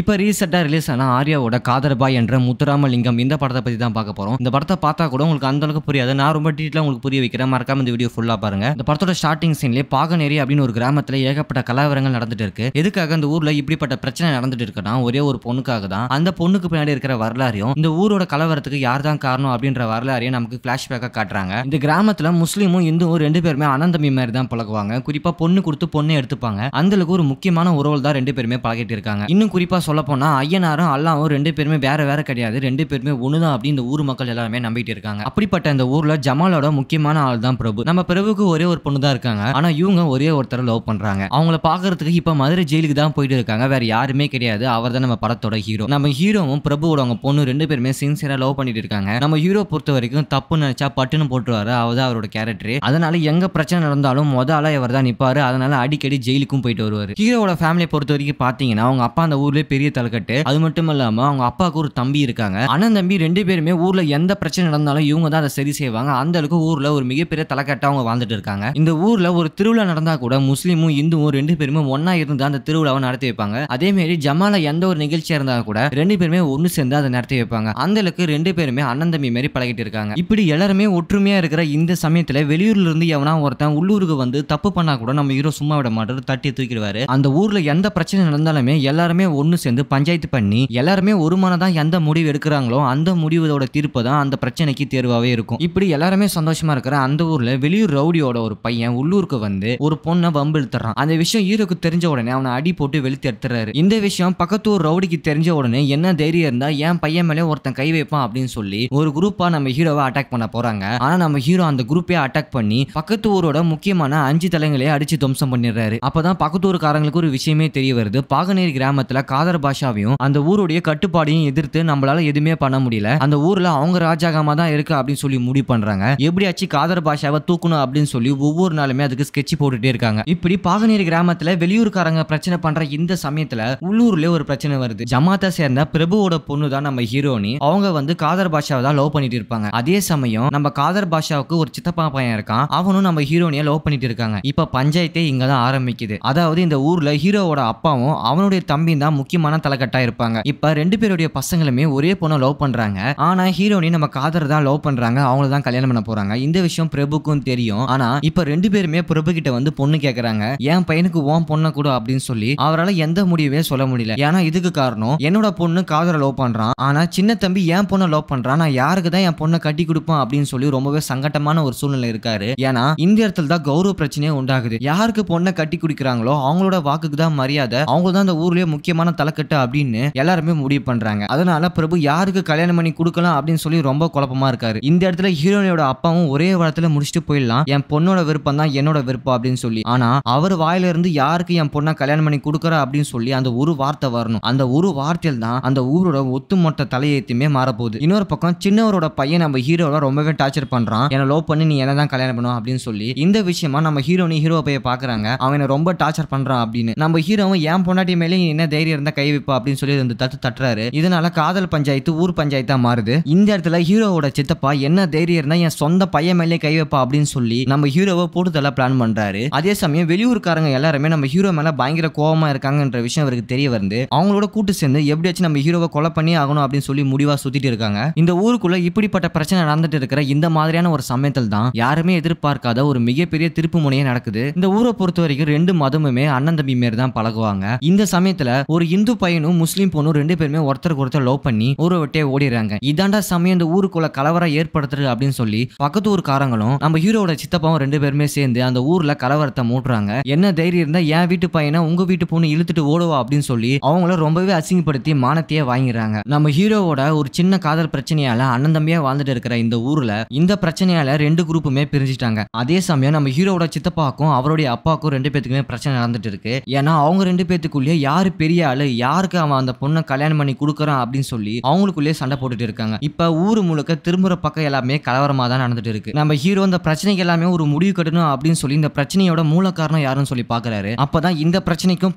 இப்போ ரீசெண்டாக ரிலீஸ் ஆன ஆர்யாவோட காதர்பாய் என்ற முத்துராமலிங்கம் இந்த படத்தை பற்றி தான் பார்க்க போகிறோம் இந்த படத்தை பார்த்தா கூட உங்களுக்கு அந்த அளவுக்கு புரியாது நான் ரொம்ப டீட்டெயிலாக உங்களுக்கு புரிய வைக்கிறேன் மறக்காம இந்த வீடியோ ஃபுல்லாக பாருங்க இந்த படத்தோட ஸ்டார்டிங் சீன்லேயே பாகநேரி அப்படின்னு ஒரு கிராமத்தில் ஏகப்பட்ட கலாவரங்கள் நடந்துட்டு இருக்கு எதுக்காக அந்த ஊரில் இப்படிப்பட்ட பிரச்சனை நடந்துட்டு இருக்குன்னா ஒரே ஒரு பொண்ணுக்காக தான் அந்த பொண்ணுக்கு பின்னாடி இருக்கிற வரலாறையும் இந்த ஊரோட கலவரத்துக்கு யார் தான் காரணம் அப்படின்ற வரலாறையும் நமக்கு ஃபிளாஷ்பேக்காக காட்டுறாங்க இந்த கிராமத்தில் முஸ்லீமும் இந்துவும் ரெண்டு பேருமே அனந்தமி மாதிரி தான் பழகுவாங்க குறிப்பாக பொண்ணு கொடுத்து பொண்ணை எடுத்துப்பாங்க அந்தளவுக்கு ஒரு முக்கியமான உறவு தான் ரெண்டு பேருமே பழகிட்டு இருக்காங்க இன்னும் குறிப்பாக இன்னும் சொல்லப்போனால் ஐயனாரும் அல்லாவும் ரெண்டு பேருமே வேறு வேறு கிடையாது ரெண்டு பேருமே ஒன்று தான் அப்படின்னு இந்த ஊர் மக்கள் எல்லாருமே நம்பிட்டு இருக்காங்க அப்படிப்பட்ட இந்த ஊரில் ஜமாலோட முக்கியமான ஆள் தான் பிரபு நம்ம பிரபுக்கு ஒரே ஒரு பொண்ணு தான் இருக்காங்க ஆனால் இவங்க ஒரே ஒருத்தர் லவ் பண்ணுறாங்க அவங்கள பார்க்கறதுக்கு இப்போ மதுரை ஜெயிலுக்கு தான் போயிட்டு இருக்காங்க வேறு யாருமே கிடையாது அவர் தான் நம்ம படத்தோட ஹீரோ நம்ம ஹீரோவும் பிரபுவோட அவங்க பொண்ணு ரெண்டு பேருமே சின்சியராக லவ் பண்ணிட்டு இருக்காங்க நம்ம ஹீரோ பொறுத்த வரைக்கும் தப்பு நினச்சா பட்டுன்னு போட்டுருவாரு அவர் அவரோட கேரக்டர் அதனால எங்க பிரச்சனை நடந்தாலும் முதல்ல இவர் தான் நிற்பார் அதனால அடிக்கடி ஜெயிலுக்கும் போயிட்டு வருவார் ஹீரோட ஃபேமிலியை பொறுத்த வரைக்கும் பார்த்தீங்கன்னா அவங்க அப்பா அந்த ஊர்லேயே பெரிய தலைக்கட்டு அது மட்டும் இல்லாம அவங்க அப்பாவுக்கு ஒரு தம்பி இருக்காங்க அண்ணன் தம்பி ரெண்டு பேருமே ஊர்ல எந்த பிரச்சனை நடந்தாலும் இவங்க தான் அதை சரி செய்வாங்க அந்த அளவுக்கு ஊர்ல ஒரு மிகப்பெரிய தலைக்கட்டா அவங்க வாழ்ந்துட்டு இருக்காங்க இந்த ஊர்ல ஒரு திருவிழா நடந்தா கூட முஸ்லீமும் இந்துவும் ரெண்டு பேருமே ஒன்னா இருந்து அந்த திருவிழாவை நடத்தி வைப்பாங்க அதே மாதிரி ஜமால எந்த ஒரு நிகழ்ச்சியா இருந்தா கூட ரெண்டு பேருமே ஒண்ணு சேர்ந்து அதை நடத்தி வைப்பாங்க அந்த அளவுக்கு ரெண்டு பேருமே அண்ணன் தம்பி மாதிரி பழகிட்டு இருக்காங்க இப்படி எல்லாருமே ஒற்றுமையா இருக்கிற இந்த சமயத்துல வெளியூர்ல இருந்து எவனா ஒருத்தன் உள்ளூருக்கு வந்து தப்பு பண்ணா கூட நம்ம ஹீரோ சும்மா விட மாட்டாரு தட்டி தூக்கிடுவாரு அந்த ஊர்ல எந்த பிரச்சனை நடந்தாலுமே எல்லாருமே ஒன்னு சேர்ந்து பஞ்சாயத்து பண்ணி எல்லாருமே ஒரு மனதான் எந்த முடிவு எடுக்கிறாங்களோ அந்த முடிவோட தீர்ப்பு தான் அந்த பிரச்சனைக்கு தேர்வாகவே இருக்கும் இப்படி எல்லாருமே சந்தோஷமா இருக்கிற அந்த ஊர்ல வெளியூர் ரவுடியோட ஒரு பையன் உள்ளூருக்கு வந்து ஒரு பொண்ணை வம்பு எழுத்துறான் அந்த விஷயம் ஈரோக்கு தெரிஞ்ச உடனே அவனை அடி போட்டு வெளுத்து எடுத்துறாரு இந்த விஷயம் பக்கத்து ஊர் ரவுடிக்கு தெரிஞ்ச உடனே என்ன தைரியம் இருந்தா என் பையன் மேலே ஒருத்தன் கை வைப்பான் அப்படின்னு சொல்லி ஒரு குரூப்பா நம்ம ஹீரோவை அட்டாக் பண்ண போறாங்க ஆனா நம்ம ஹீரோ அந்த குரூப்பே அட்டாக் பண்ணி பக்கத்து ஊரோட முக்கியமான அஞ்சு தலைங்களே அடிச்சு துவம்சம் பண்ணிடுறாரு அப்பதான் பக்கத்து ஊருக்காரங்களுக்கு ஒரு விஷயமே தெரிய வருது பாகனேரி கிராமத்துல காதல் ஆங்கில பாஷாவையும் அந்த ஊருடைய கட்டுப்பாடையும் எதிர்த்து நம்மளால எதுவுமே பண்ண முடியல அந்த ஊர்ல அவங்க ராஜாகமா தான் இருக்கு அப்படின்னு சொல்லி முடிவு பண்றாங்க எப்படியாச்சு காதர் பாஷாவை தூக்கணும் அப்படின்னு சொல்லி ஒவ்வொரு நாளுமே அதுக்கு ஸ்கெட்ச் போட்டுட்டே இருக்காங்க இப்படி பாகநீர் கிராமத்துல வெளியூருக்காரங்க பிரச்சனை பண்ற இந்த சமயத்துல உள்ளூர்ல ஒரு பிரச்சனை வருது ஜமாத்தை சேர்ந்த பிரபுவோட பொண்ணு தான் நம்ம ஹீரோனி அவங்க வந்து காதர் பாஷாவை தான் லவ் பண்ணிட்டு இருப்பாங்க அதே சமயம் நம்ம காதர் பாஷாவுக்கு ஒரு சித்தப்பா பையன் இருக்கான் அவனும் நம்ம ஹீரோனியை லவ் பண்ணிட்டு இருக்காங்க இப்ப பஞ்சாயத்தே இங்க தான் ஆரம்பிக்குது அதாவது இந்த ஊர்ல ஹீரோவோட அப்பாவும் அவனுடைய தம்பியும் தான் முக்கிய மன தலைக்கட்டாக இருப்பாங்க இப்ப ரெண்டு பேருடைய பசங்களுமே ஒரே பொண்ணை லவ் பண்றாங்க ஆனா ஹீரோனி நம்ம காதர் தான் லவ் பண்றாங்க அவங்கள தான் கல்யாணம் பண்ண போறாங்க இந்த விஷயம் பிரபுக்கும் தெரியும் ஆனா இப்ப ரெண்டு பேருமே பிரபு கிட்ட வந்து பொண்ணு கேக்குறாங்க என் பையனுக்கு ஓன் பொண்ணை கூட அப்படின்னு சொல்லி அவரால் எந்த முடிவே சொல்ல முடியல ஏன்னா இதுக்கு காரணம் என்னோட பொண்ணு காதரை லவ் பண்றான் ஆனால் சின்ன தம்பி என் பொண்ணை லவ் பண்றான் நான் யாருக்கு தான் என் பொண்ணை கட்டி கொடுப்பான் அப்படின்னு சொல்லி ரொம்பவே சங்கட்டமான ஒரு சூழ்நிலை இருக்காரு ஏன்னா இந்த இடத்துல தான் கௌரவ பிரச்சனையே உண்டாகுது யாருக்கு பொண்ணை கட்டி குடிக்கிறாங்களோ அவங்களோட வாக்குக்கு தான் மரியாதை அவங்க தான் ஊர்லயே முக்கியமான தலை வளர்க்கட்டும் அப்படின்னு எல்லாருமே முடிவு பண்றாங்க அதனால பிரபு யாருக்கு கல்யாணம் பண்ணி கொடுக்கலாம் அப்படின்னு சொல்லி ரொம்ப குழப்பமா இருக்காரு இந்த இடத்துல ஹீரோனியோட அப்பாவும் ஒரே வாரத்துல முடிச்சுட்டு போயிடலாம் என் பொண்ணோட விருப்பம் தான் என்னோட விருப்பம் அப்படின்னு சொல்லி ஆனா அவர் வாயில இருந்து யாருக்கு என் பொண்ணை கல்யாணம் பண்ணி கொடுக்குறா அப்படின்னு சொல்லி அந்த ஒரு வார்த்தை வரணும் அந்த ஒரு வார்த்தையில் தான் அந்த ஊரோட ஒத்துமொட்ட தலையத்தையுமே மாறப்போகுது இன்னொரு பக்கம் சின்னவரோட பையன் நம்ம ஹீரோவை ரொம்பவே டார்ச்சர் பண்றான் என்ன லோ பண்ணி நீ என்ன தான் கல்யாணம் பண்ணும் அப்படின்னு சொல்லி இந்த விஷயமா நம்ம ஹீரோனி ஹீரோ பைய பாக்குறாங்க அவனை ரொம்ப டார்ச்சர் பண்றான் அப்படின்னு நம்ம ஹீரோவும் என் பொண்டாட்டி மேலே என்ன தைரியம் இருந்தா கை வைப்பா அப்படின்னு சொல்லி தத்து தட்டு தட்டுறாரு இதனால காதல் பஞ்சாயத்து ஊர் பஞ்சாயத்தா மாறுது இந்த இடத்துல ஹீரோவோட சித்தப்பா என்ன தைரியம்னா என் சொந்த பையன் மேலே கை வைப்பா அப்படின்னு சொல்லி நம்ம ஹீரோவை போட்டுதெல்லாம் பிளான் பண்றாரு அதே சமயம் வெளியூர்காரங்க எல்லாருமே நம்ம ஹீரோ மேல பயங்கர கோபமா இருக்காங்கன்ற விஷயம் அவருக்கு தெரிய வந்து அவங்களோட கூட்டு சேர்ந்து எப்படியாச்சும் நம்ம ஹீரோவை கொலை பண்ணி ஆகணும் அப்படின்னு சொல்லி முடிவா சுத்திட்டு இருக்காங்க இந்த ஊருக்குள்ள இப்படிப்பட்ட பிரச்சனை நடந்துட்டு இருக்கிற இந்த மாதிரியான ஒரு சமயத்தில் தான் யாருமே எதிர்பார்க்காத ஒரு மிகப்பெரிய திருப்பு முனையே நடக்குது இந்த ஊரை பொறுத்த வரைக்கும் ரெண்டு மதமுமே அண்ணன் தம்பி மேல தான் பழகுவாங்க இந்த சமயத்துல ஒரு இந்து பையனும் முஸ்லீம் பொண்ணும் ரெண்டு பேருமே ஒருத்தருக்கு ஒருத்தர் லவ் பண்ணி ஊரை விட்டே ஓடிடுறாங்க இதாண்டா சமயம் இந்த ஊருக்குள்ள கலவரம் ஏற்படுத்துறது அப்படின்னு சொல்லி பக்கத்து ஊருக்காரங்களும் நம்ம ஹீரோட சித்தப்பாவும் ரெண்டு பேருமே சேர்ந்து அந்த ஊர்ல கலவரத்தை மூட்டுறாங்க என்ன தைரியம் இருந்தா என் வீட்டு பையனை உங்க வீட்டு பொண்ணு இழுத்துட்டு ஓடுவா அப்படின்னு சொல்லி அவங்கள ரொம்பவே அசிங்கப்படுத்தி மானத்தையே வாங்கிறாங்க நம்ம ஹீரோவோட ஒரு சின்ன காதல் பிரச்சனையால அண்ணன் தம்பியா வாழ்ந்துட்டு இருக்கிற இந்த ஊர்ல இந்த பிரச்சனையால ரெண்டு குரூப்புமே பிரிஞ்சிட்டாங்க அதே சமயம் நம்ம ஹீரோட சித்தப்பாக்கும் அவருடைய அப்பாக்கும் ரெண்டு பேத்துக்குமே பிரச்சனை நடந்துட்டு இருக்கு ஏன்னா அவங்க ரெண்டு பேத்துக்குள்ளேயே யாரு பெரிய ஆளு யாருக்கு அவன் அந்த பொண்ணை கல்யாணம் பண்ணி கொடுக்குறான் அப்படின்னு சொல்லி அவங்களுக்குள்ளே சண்டை போட்டுட்டு இருக்காங்க இப்ப ஊர் முழுக்க திரும்புற பக்கம் எல்லாமே கலவரமா தான் நடந்துட்டு இருக்கு நம்ம ஹீரோ இந்த பிரச்சனைக்கு எல்லாமே ஒரு முடிவு கட்டணும் அப்படின்னு சொல்லி இந்த பிரச்சனையோட மூல காரணம் யாருன்னு சொல்லி பாக்குறாரு அப்பதான் இந்த பிரச்சனைக்கும்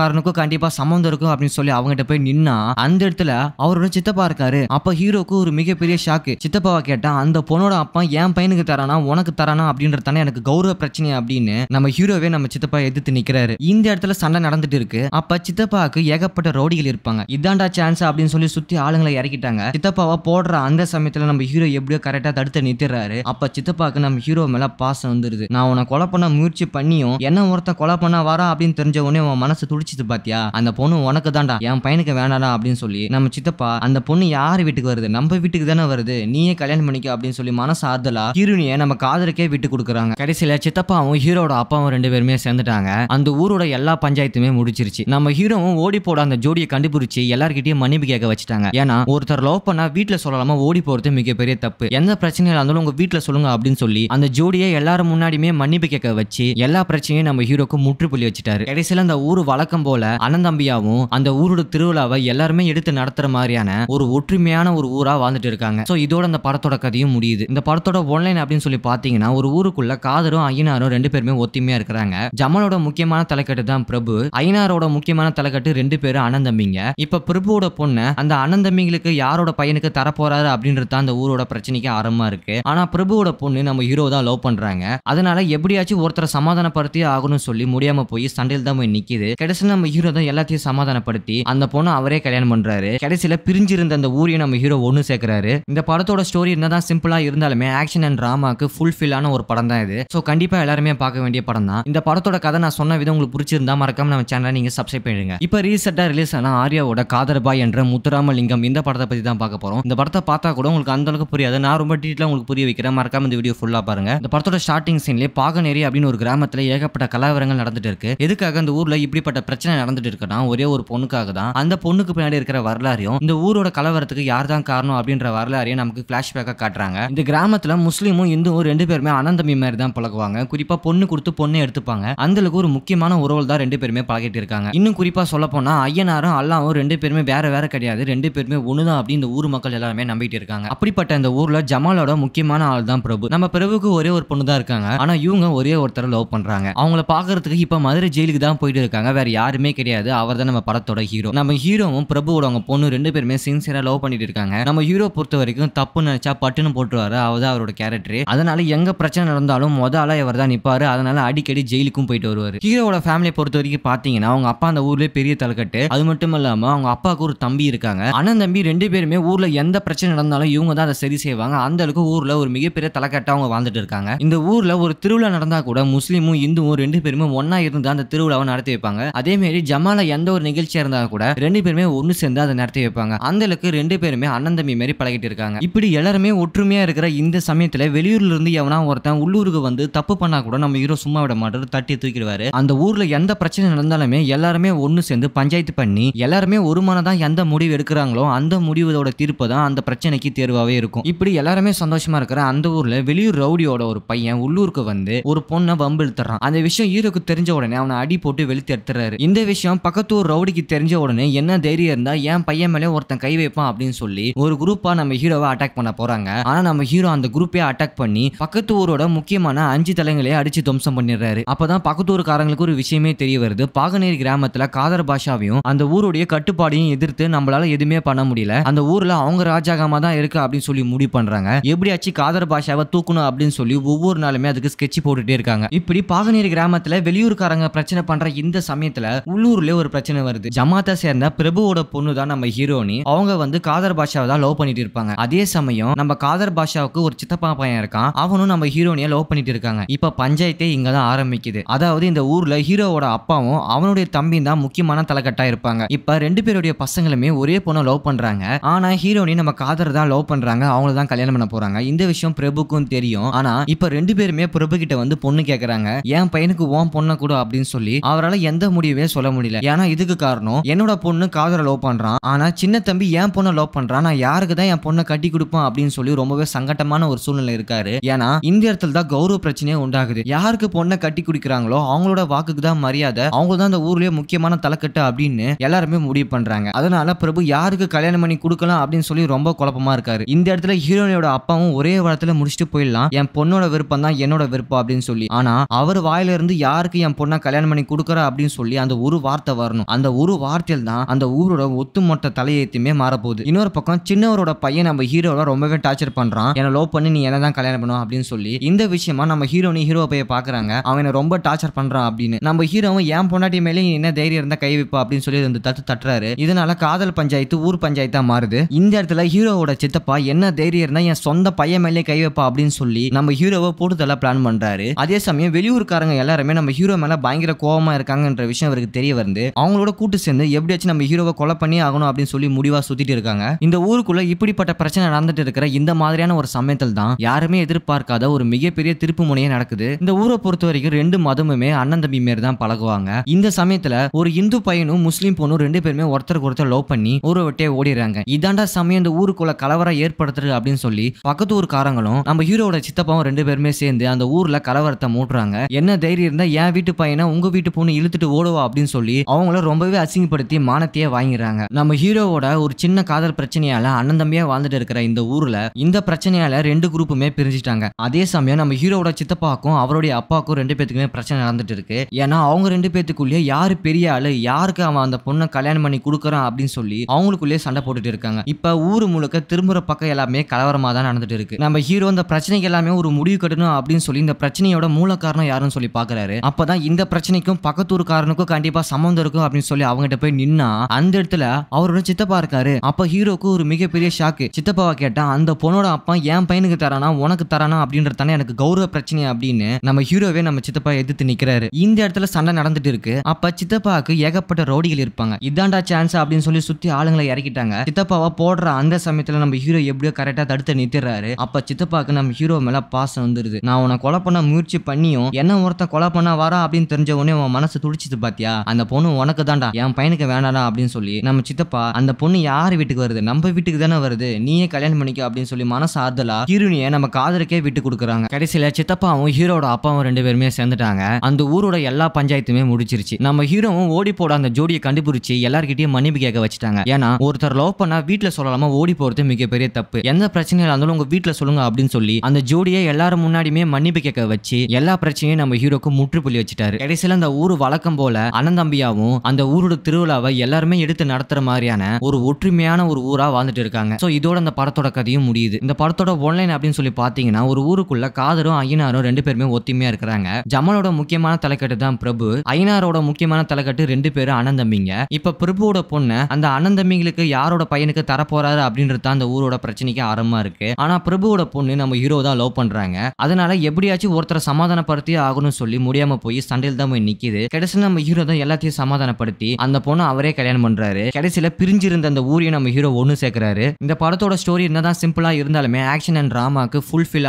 காரனுக்கும் கண்டிப்பா சம்மந்தம் இருக்கும் அப்படின்னு சொல்லி அவங்ககிட்ட போய் நின்னா அந்த இடத்துல அவரோட சித்தப்பா இருக்காரு அப்ப ஹீரோக்கு ஒரு மிகப்பெரிய ஷாக்கு சித்தப்பாவை கேட்டா அந்த பொண்ணோட அப்பா என் பையனுக்கு தரானா உனக்கு தரானா அப்படின்றதான எனக்கு கௌரவ பிரச்சனை அப்படின்னு நம்ம ஹீரோவே நம்ம சித்தப்பா எதிர்த்து நிக்கிறாரு இந்த இடத்துல சண்டை நடந்துட்டு இருக்கு அப்ப சித்தப்பாக்கு ஏகப்பட்ட ரோடிகள் இருப்பாங்க இதாண்டா சான்ஸ் அப்படின்னு சொல்லி சுத்தி ஆளுங்களை இறக்கிட்டாங்க சித்தப்பாவை போடுற அந்த சமயத்துல நம்ம ஹீரோ எப்படியோ கரெக்டா தடுத்து நிறுத்திடுறாரு அப்ப சித்தப்பாக்கு நம்ம ஹீரோ மேல பாசம் வந்துருது நான் உன கொலை பண்ண முயற்சி பண்ணியும் என்ன ஒருத்த கொலை பண்ண வரா அப்படின்னு தெரிஞ்ச உடனே உன் மனசு துடிச்சிது பாத்தியா அந்த பொண்ணு உனக்கு தாண்டா என் பையனுக்கு வேணாடா அப்படின்னு சொல்லி நம்ம சித்தப்பா அந்த பொண்ணு யார் வீட்டுக்கு வருது நம்ம வீட்டுக்கு தானே வருது நீயே கல்யாணம் பண்ணிக்க அப்படின்னு சொல்லி மனசு ஆறுதலா ஹீரோனிய நம்ம காதலுக்கே விட்டு கொடுக்குறாங்க கடைசியில சித்தப்பாவும் ஹீரோட அப்பாவும் ரெண்டு பேருமே சேர்ந்துட்டாங்க அந்த ஊரோட எல்லா பஞ்சாயத்துமே முடிச்சிருச்சு நம்ம ஹீரோவும் ஓடி போட அந்த ஜோடியை கண்டுபிடிச்சு எல்லார்கிட்டயும் மன்னிப்பு கேட்க வச்சுட்டாங்க ஏன்னா ஒருத்தர் லவ் பண்ணா வீட்டுல சொல்லலாமா ஓடி போறது மிகப்பெரிய தப்பு எந்த பிரச்சனையா இருந்தாலும் உங்க வீட்டுல சொல்லுங்க அப்படின்னு சொல்லி அந்த ஜோடியை எல்லாரும் முன்னாடியுமே மன்னிப்பு கேட்க வச்சு எல்லா பிரச்சனையும் நம்ம ஹீரோக்கு முற்றுப்புள்ளி வச்சுட்டாரு கடைசியில அந்த ஊர் வழக்கம் போல அனந்தம்பியாவும் அந்த ஊரோட திருவிழாவை எல்லாருமே எடுத்து நடத்துற மாதிரியான ஒரு ஒற்றுமையான ஒரு ஊரா வாழ்ந்துட்டு இருக்காங்க ஸோ இதோட அந்த படத்தோட கதையும் முடியுது இந்த படத்தோட ஒன்லைன் அப்படின்னு சொல்லி பாத்தீங்கன்னா ஒரு ஊருக்குள்ள காதரும் ஐயனாரும் ரெண்டு பேருமே ஒத்துமையா இருக்கிறாங்க ஜமலோட முக்கியமான தலைக்கட்டு தான் பிரபு ஐயனாரோட முக்கியமான தலைக்கட்டு ரெண்டு ரெண்டு பேரும் அனந்தம்பிங்க இப்ப பிரபுவோட பொண்ணு அந்த அனந்தம்பிங்களுக்கு யாரோட பையனுக்கு தரப்போறாரு அப்படின்றது தான் அந்த ஊரோட பிரச்சனைக்கு ஆரம்பமா இருக்கு ஆனா பிரபுவோட பொண்ணு நம்ம ஹீரோ தான் லவ் பண்றாங்க அதனால எப்படியாச்சும் ஒருத்தரை சமாதானப்படுத்தி ஆகணும்னு சொல்லி முடியாம போய் சண்டையில் தான் போய் நிக்குது கடைசியில் நம்ம ஹீரோ தான் எல்லாத்தையும் சமாதானப்படுத்தி அந்த பொண்ணு அவரே கல்யாணம் பண்றாரு கடைசியில பிரிஞ்சிருந்த அந்த ஊரையும் நம்ம ஹீரோ ஒன்னு சேர்க்கிறாரு இந்த படத்தோட ஸ்டோரி என்னதான் சிம்பிளா இருந்தாலுமே ஆக்ஷன் அண்ட் ட்ராமாக்கு ஃபில்லான ஒரு படம் தான் இது ஸோ கண்டிப்பா எல்லாருமே பார்க்க வேண்டிய படம் தான் இந்த படத்தோட கதை நான் சொன்ன விதம் உங்களுக்கு பிடிச்சிருந்தா மறக்காம நம்ம சேனலை நீங்க சப்ஸ்கிரைப் பண்ணிடுங்க இப்போ ரீசென்ட் ரீசெண்டாக ரிலீஸ் ஆன ஆர்யாவோட காதர்பாய் என்ற முத்துராமலிங்கம் இந்த படத்தை பற்றி தான் பார்க்க போகிறோம் இந்த படத்தை பார்த்தா கூட உங்களுக்கு அந்த அளவுக்கு புரியாது நான் ரொம்ப டீட்டெயிலாக உங்களுக்கு புரிய வைக்கிறேன் மறக்காம இந்த வீடியோ ஃபுல்லாக பாருங்க இந்த படத்தோட ஸ்டார்டிங் சீன்லேயே பாகநேரி அப்படின்னு ஒரு கிராமத்தில் ஏகப்பட்ட கலாவரங்கள் நடந்துட்டு இருக்கு எதுக்காக அந்த ஊரில் இப்படிப்பட்ட பிரச்சனை நடந்துட்டு இருக்குன்னா ஒரே ஒரு பொண்ணுக்காக தான் அந்த பொண்ணுக்கு பின்னாடி இருக்கிற வரலாறையும் இந்த ஊரோட கலவரத்துக்கு யார் தான் காரணம் அப்படின்ற வரலாறையும் நமக்கு பேக்காக காட்டுறாங்க இந்த கிராமத்தில் முஸ்லீமும் இந்துவும் ரெண்டு பேருமே அனந்தமி மாதிரி தான் பழகுவாங்க குறிப்பாக பொண்ணு கொடுத்து பொண்ணு எடுத்துப்பாங்க அந்தளவுக்கு ஒரு முக்கியமான உறவு தான் ரெண்டு பேருமே பழகிட்டு இருக்காங்க இன்னும் குறிப்பாக சொல்ல ஆனால் ஐயனாரும் அல்லாவும் ரெண்டு பேருமே வேற வேற கிடையாது ரெண்டு பேருமே ஒன்றுதான் அப்படின்னு இந்த ஊர் மக்கள் எல்லாருமே நம்பிட்டு இருக்காங்க அப்படிப்பட்ட இந்த ஊர்ல ஜமாலோட முக்கியமான ஆள் தான் பிரபு நம்ம பிரபுக்கு ஒரே ஒரு பொண்ணு தான் இருக்காங்க ஆனால் இவங்க ஒரே ஒருத்தர் லவ் பண்றாங்க அவங்கள பாக்குறதுக்கு இப்ப மதுரை ஜெயிலுக்கு தான் போயிட்டு இருக்காங்க வேற யாருமே கிடையாது அவர் தான் நம்ம படத்தோட ஹீரோ நம்ம ஹீரோவும் பிரபுவோட அவங்க பொண்ணு ரெண்டு பேருமே சின்சியரா லவ் பண்ணிட்டு இருக்காங்க நம்ம ஹீரோ பொறுத்த வரைக்கும் தப்பு நினைச்சா பட்டுன்னு போட்டுருவாரு அவர் அவரோட கேரக்டர் அதனால எங்க பிரச்சனை நடந்தாலும் முதல்ல இவர் தான் நிப்பாரு அதனால அடிக்கடி ஜெயிலுக்கும் போயிட்டு வருவாரு ஹீரோட ஃபேமிலியை பொறுத்த வரைக்கும் பாத்தீங்கன்னா அவங்க அப்பா அந்த ஊர்லேயே பெரிய தலை டார்கெட் அது மட்டும் இல்லாம அவங்க அப்பாவுக்கு ஒரு தம்பி இருக்காங்க அண்ணன் தம்பி ரெண்டு பேருமே ஊர்ல எந்த பிரச்சனை நடந்தாலும் இவங்க தான் அதை சரி செய்வாங்க அந்த அளவுக்கு ஊர்ல ஒரு மிகப்பெரிய தலைக்கட்டா அவங்க வாழ்ந்துட்டு இருக்காங்க இந்த ஊர்ல ஒரு திருவிழா நடந்தா கூட முஸ்லீமும் இந்துவும் ரெண்டு பேருமே ஒன்னா இருந்து அந்த திருவிழாவை நடத்தி வைப்பாங்க அதே மாதிரி ஜமால எந்த ஒரு நிகழ்ச்சியா இருந்தா கூட ரெண்டு பேருமே ஒன்னு சேர்ந்து அதை நடத்தி வைப்பாங்க அந்த அளவுக்கு ரெண்டு பேருமே அண்ணன் தம்பி மாதிரி பழகிட்டு இருக்காங்க இப்படி எல்லாருமே ஒற்றுமையா இருக்கிற இந்த சமயத்துல வெளியூர்ல இருந்து எவனா ஒருத்தன் உள்ளூருக்கு வந்து தப்பு பண்ணா கூட நம்ம ஹீரோ சும்மா விட மாட்டாரு தட்டி தூக்கிடுவாரு அந்த ஊர்ல எந்த பிரச்சனை நடந்தாலுமே எல்லாருமே ஒன்னு சேர்ந்து பஞ்சாயத்து பண்ணி எல்லாருமே ஒரு மனதான் எந்த முடிவு எடுக்கிறாங்களோ அந்த முடிவோட தீர்ப்பு தான் அந்த பிரச்சனைக்கு தேர்வாகவே இருக்கும் இப்படி எல்லாருமே சந்தோஷமா இருக்கிற அந்த ஊர்ல வெளியூர் ரவுடியோட ஒரு பையன் உள்ளூருக்கு வந்து ஒரு பொண்ணை வம்பு இழுத்துறான் அந்த விஷயம் ஈரோக்கு தெரிஞ்ச உடனே அவனை அடி போட்டு வெளுத்து எடுத்துறாரு இந்த விஷயம் பக்கத்து ஊர் ரவுடிக்கு தெரிஞ்ச உடனே என்ன தைரியம் இருந்தா என் பையன் மேலே ஒருத்தன் கை வைப்பான் அப்படின்னு சொல்லி ஒரு குரூப்பா நம்ம ஹீரோவை அட்டாக் பண்ண போறாங்க ஆனா நம்ம ஹீரோ அந்த குரூப்பே அட்டாக் பண்ணி பக்கத்து ஊரோட முக்கியமான அஞ்சு தலைங்களையே அடிச்சு துவம்சம் பண்ணிடுறாரு அப்பதான் பக்கத்து ஊருக்காரங்களுக்கு ஒரு விஷயமே தெரிய வருது பாகனேரி கிராமத்துல காதர் பாஷா ராஜாவையும் அந்த ஊருடைய கட்டுப்பாடையும் எதிர்த்து நம்மளால எதுவுமே பண்ண முடியல அந்த ஊர்ல அவங்க ராஜாகாம தான் இருக்கு அப்படின்னு சொல்லி முடிவு பண்றாங்க எப்படியாச்சு காதர் பாஷாவை தூக்கணும் அப்படின்னு சொல்லி ஒவ்வொரு நாளுமே அதுக்கு ஸ்கெச் போட்டுட்டே இருக்காங்க இப்படி பாகநீர் கிராமத்துல வெளியூர்காரங்க பிரச்சனை பண்ற இந்த சமயத்துல உள்ளூர்ல ஒரு பிரச்சனை வருது ஜமாத்தை சேர்ந்த பிரபுவோட பொண்ணு தான் நம்ம ஹீரோனி அவங்க வந்து காதர் பாஷாவை தான் லவ் பண்ணிட்டு இருப்பாங்க அதே சமயம் நம்ம காதர் பாஷாவுக்கு ஒரு சித்தப்பா பையன் இருக்கான் அவனும் நம்ம ஹீரோனியை லவ் பண்ணிட்டு இருக்காங்க இப்ப பஞ்சாயத்தே இங்க தான் ஆரம்பிக்குது அதாவது இந்த ஊர்ல ஹீரோவோட அப்பாவும் அவனுடைய தம்பியும் தான் முக்கியமான தலை கட்டாக இருப்பாங்க இப்ப ரெண்டு பேருடைய பசங்களுமே ஒரே பொண்ணை லவ் பண்றாங்க ஆனால் ஹீரோனி நம்ம காதர் தான் லவ் பண்றாங்க அவங்கள தான் கல்யாணம் பண்ண போறாங்க இந்த விஷயம் பிரபுக்கும் தெரியும் ஆனால் இப்போ ரெண்டு பேருமே பிரபு கிட்ட வந்து பொண்ணு கேக்குறாங்க என் பையனுக்கு ஓன் பொண்ணை கூட அப்படின்னு சொல்லி அவரால் எந்த முடிவே சொல்ல முடியல ஏன்னா இதுக்கு காரணம் என்னோட பொண்ணு காதரை லவ் பண்ணுறான் ஆனால் சின்ன தம்பி என் பொண்ணை லவ் பண்றான் நான் யாருக்கு தான் என் பொண்ணை கட்டி கொடுப்பான் அப்படின்னு சொல்லி ரொம்பவே சங்கட்டமான ஒரு சூழ்நிலை இருக்காரு ஏன்னா இந்த இடத்துல தான் கௌரவ பிரச்சனையே உண்டாகுது யாருக்கு பொண்ணை கட்டி குடிக்கிறாங்களோ அவங்களோட வாக்குக்கு தான் மரியாதை அவங்க தான் அந்த ஊர்லயே முக்கியமான தலைக்கட்டு அப்படின்னு எல்லாருமே முடிவு பண்றாங்க அதனால பிரபு யாருக்கு கல்யாணம் பண்ணி கொடுக்கலாம் அப்படின்னு சொல்லி ரொம்ப குழப்பமா இருக்காரு இந்த இடத்துல ஹீரோனியோட அப்பாவும் ஒரே வாரத்துல முடிச்சுட்டு போயிடலாம் என் பொண்ணோட விருப்பம் தான் என்னோட விருப்பம் அப்படின்னு சொல்லி ஆனா அவர் வாயில இருந்து யாருக்கு என் பொண்ணா கல்யாணம் பண்ணி கொடுக்குறா அப்படின்னு சொல்லி அந்த ஒரு வார்த்தை வரணும் அந்த ஒரு வார்த்தையில் தான் அந்த ஊரோட ஒத்துமொத்த தலையத்தையுமே மாறப்போகுது இன்னொரு பக்கம் சின்னவரோட பையன் நம்ம ஹீரோட ரொம்பவே டார்ச்சர் பண்றான் என லோ பண்ணி நீ என்ன தான் கல்யாணம் பண்ணுவோம் அப்படின்னு சொல்லி இந்த விஷயமா நம்ம ஹீரோனி ஹீரோ போய் பாக்குறாங்க அவனை ரொம்ப டார்ச்சர் பண்றான் அப்படின்னு நம்ம ஹீரோவும் என் பொண்டாட்டி மேலே என்ன தைரியம் இருந்தா கை வைப்பா அப்படின்னு சொல்லி அந்த தட்டு தட்டுறாரு இதனால காதல் பஞ்சாயத்து ஊர் பஞ்சாயத்தா மாறுது இந்த இடத்துல ஹீரோவோட சித்தப்பா என்ன தைரியம்னா என் சொந்த பையன் மேலே கை வைப்பா அப்படின்னு சொல்லி நம்ம ஹீரோவை போட்டுதெல்லாம் பிளான் பண்றாரு அதே சமயம் வெளியூர்காரங்க எல்லாருமே நம்ம ஹீரோ மேல பயங்கர கோபமா இருக்காங்கன்ற விஷயம் அவருக்கு தெரிய வந்து அவங்களோட கூட்டு சேர்ந்து எப்படியாச்சும் நம்ம ஹீரோவை கொலை பண்ணி ஆகணும் அப்படின்னு சொல்லி முடிவா சுத்திட்டு இருக்காங்க இந்த ஊருக்குள்ள இப்படிப்பட்ட பிரச்சனை நடந்துட்டு இருக்கிற இந்த மாதிரியான ஒரு சமயத்தில் தான் யாருமே எதிர்பார்க்காத ஒரு மிகப்பெரிய திருப்பு முனையே நடக்குது இந்த ஊரை பொறுத்த வரைக்கும் ரெண்டு மதமுமே அண்ணன் தம்பி மாரி தான் பழகுவாங்க இந்த சமயத்துல ஒரு இந்து பையனும் பொண்ணும் முஸ்லீம் பொண்ணும் ரெண்டு பேருமே ஒருத்தருக்கு ஒருத்தர் லவ் பண்ணி ஊரை விட்டே ஓடிடுறாங்க இதாண்டா சமயம் இந்த ஊருக்குள்ள கலவரம் ஏற்படுத்துறது அப்படின்னு சொல்லி பக்கத்து ஊருக்காரங்களும் நம்ம ஹீரோட சித்தப்பாவும் ரெண்டு பேருமே சேர்ந்து அந்த ஊர்ல கலவரத்தை மூட்டுறாங்க என்ன தைரியம் இருந்தா என் வீட்டு பையனை உங்க வீட்டு பொண்ணு இழுத்துட்டு ஓடுவா அப்படின்னு சொல்லி அவங்கள ரொம்பவே அசிங்கப்படுத்தி மானத்தையே வாங்கிடுறாங்க நம்ம ஹீரோவோட ஒரு சின்ன காதல் பிரச்சனையால அண்ணன் தம்பியா வாழ்ந்துட்டு இருக்கிற இந்த ஊர்ல இந்த பிரச்சனையால ரெண்டு குரூப்புமே பிரிஞ்சிட்டாங்க அதே சமயம் நம்ம ஹீரோவோட சித்தப்பாக்கும் அவருடைய அப்பாக்கும் ரெண்டு பேத்துக்குமே பிரச்சனை நடந்துட்டு இருக்கு ஏன்னா அவங்க ரெண்டு பேத்துக்குள்ளேயே யாரு பெரிய ஆளு யாருக்கு அவன் அந்த பொண்ணை கல்யாணம் பண்ணி கொடுக்குறான் அப்படின்னு சொல்லி அவங்களுக்குள்ளேயே சண்டை போட்டுட்டு இருக்காங்க இப்ப ஊர் முழுக்க திரும்புற பக்கம் எல்லாமே கலவரமாக தான் நடந்துட்டு இருக்கு நம்ம ஹீரோ இந்த பிரச்சனைக்கு எல்லாமே ஒரு முடிவு கட்டணும் அப்படின்னு சொல்லி இந்த பிரச்சனையோட மூல காரணம் யாருன்னு சொல்லி பாக்குறாரு அப்பதான் இந்த பிரச்சனைக்கும் பக்கத்து பக்கத்தூர்காரனுக்கும் கண்டிப்பா சம்மந்தம் இருக்கும் அப்படின்னு சொல்லி கிட்ட போய் நின்னா அந்த இடத்துல அவரோட சித்தப்பா இருக்காரு அப்ப ஹீரோக்கு ஒரு மிகப்பெரிய ஷாக்கு சித்தப்பாவை கேட்டா அந்த பொண்ணோட அப்பா என் பையனுக்கு தரானா உனக்கு தரானா அப்படின்றது எனக்கு கௌரவ பிரச்சனை அப்படின்னு நம்ம ஹீரோவே நம்ம சித்தப்பா எதிர்த்து நிக்கிறாரு இந்த இடத்துல சண்டை நடந்துட்டு இருக்கு அப்ப சித்தப்பாவுக்கு ஏகப்பட்ட ரவுடிகள் இருப்பாங்க இதாண்டா சான்ஸ் அப்படின்னு சொல்லி சுத்தி ஆளுங்களை இறக்கிட்டாங்க சித்தப்பாவை போடுற அந்த சமயத்துல நம்ம ஹீரோ எப்படியோ கரெக்டா தடுத்து நிறுத்திடுறாரு அப்ப சித்தப்பாக்கு நம்ம ஹீரோ மேல பாசம் வந்துருது நான் உன கொலை பண்ண முயற்சி பண்ணியும் என்ன ஒருத்தன் கொலை பண்ண வரா அப்படின்னு தெரிஞ்ச உடனே உன் மனசு துடிச்சிது பாத்தியா அந்த பொண்ணு உனக்கு தாண்டா என் பையனுக்கு வேணாடா அப்படின்னு சொல்லி நம்ம சித்தப்பா அந்த பொண்ணு யார் வீட்டுக்கு வருது நம்ம வீட்டுக்கு தானே வருது நீயே கல்யாணம் பண்ணிக்க அப்படின்னு சொல்லி மனசு ஆறுதலா ஹீரோனியை நம்ம காதலுக்கே விட்டு கொடுக்குறாங்க கடைசியில சித்தப்பாவும் ஹீரோட அப்பாவும் ரெண்டு பேருமே சேர்ந்துட்டாங்க அந்த ஊரோட எல்லா பஞ்சாயத்துமே முடிச்சிருச்சு நம்ம ஹீரோவும் ஓடி போட அந்த ஜோடியை கண்டுபிடிச்சி எல்லார்கிட்டயும் மன்னிப்பு கேட்க வச்சுட்டாங்க ஏன்னா ஒருத்தர் லவ் பண்ணா வீட்டுல சொல்லாம ஓடி போறது மிகப்பெரிய தப்பு எந்த பிரச்சனையா இருந்தாலும் உங்க வீட்டுல சொல்லுங்க அப்படின்னு சொல்லி அந்த ஜோடியை எல்லாரும் முன்னாடியுமே மன்னிப்பு கேட்க வச்சு எல்லா பிரச்சனையும் நம்ம ஹீரோக்கு முற்றுப்புள்ளி வச்சுட்டாரு கடைசியில அந்த ஊர் வழக்கம் போல அனந்தம்பியாவும் அந்த ஊரோட திருவிழாவை எல்லாருமே எடுத்து நடத்துற மாதிரியான ஒரு ஒற்றுமையான ஒரு ஊரா வாழ்ந்துட்டு இருக்காங்க ஸோ இதோட அந்த படத்தோட கதையும் முடியுது இந்த படத்தோட ஒன்லைன் அப்படின்னு சொல்லி பாத்தீங்கன்னா ஒரு ஊருக்குள்ள காதரும் ஐயனாரும் ரெண்டு பேருமே ஒத்துமையா இருக்கிறாங்க ஜமலோட முக்கியமான தலைக்கட்டு தான் பிரபு ஐயனாரோட முக்கியமான தலைக்கட்டு ரெண்டு பேரும் அனந்தம்பிங்க இப்ப பிரபுவோட பொண்ணு அந்த அனந்தம்பிங்களுக்கு யாரோட பையனுக்கு தரப்போறாரு அப்படின்றது அந்த ஊரோட பிரச்சனைக்கு ஆரம்பமா இருக்கு ஆனா பிரபுவோட பொண்ணு நம்ம ஹீரோ தான் லவ் பண்றாங்க அதனால எப்படியாச்சும் ஒருத்தரை சமாதானப்படுத்தி ஆகணும்னு சொல்லி முடியாம போய் சண்டையில் தான் போய் நிக்குது கடைசியில் நம்ம ஹீரோ தான் எல்லாத்தையும் சமாதானப்படுத்தி அந்த பொண்ணை அவரே கல்யாணம் பண்றாரு கடைசியில பிரிஞ்சிருந்த அந்த ஊரையை நம்ம ஹீரோ ஒன்னு சேர்க்கிறாரு இந்த படத்தோட ஸ்டோரி என்னதான் சிம்பிளா இருந்தாலுமே ஆக்ஷன் அண்ட் டிராமாக்கு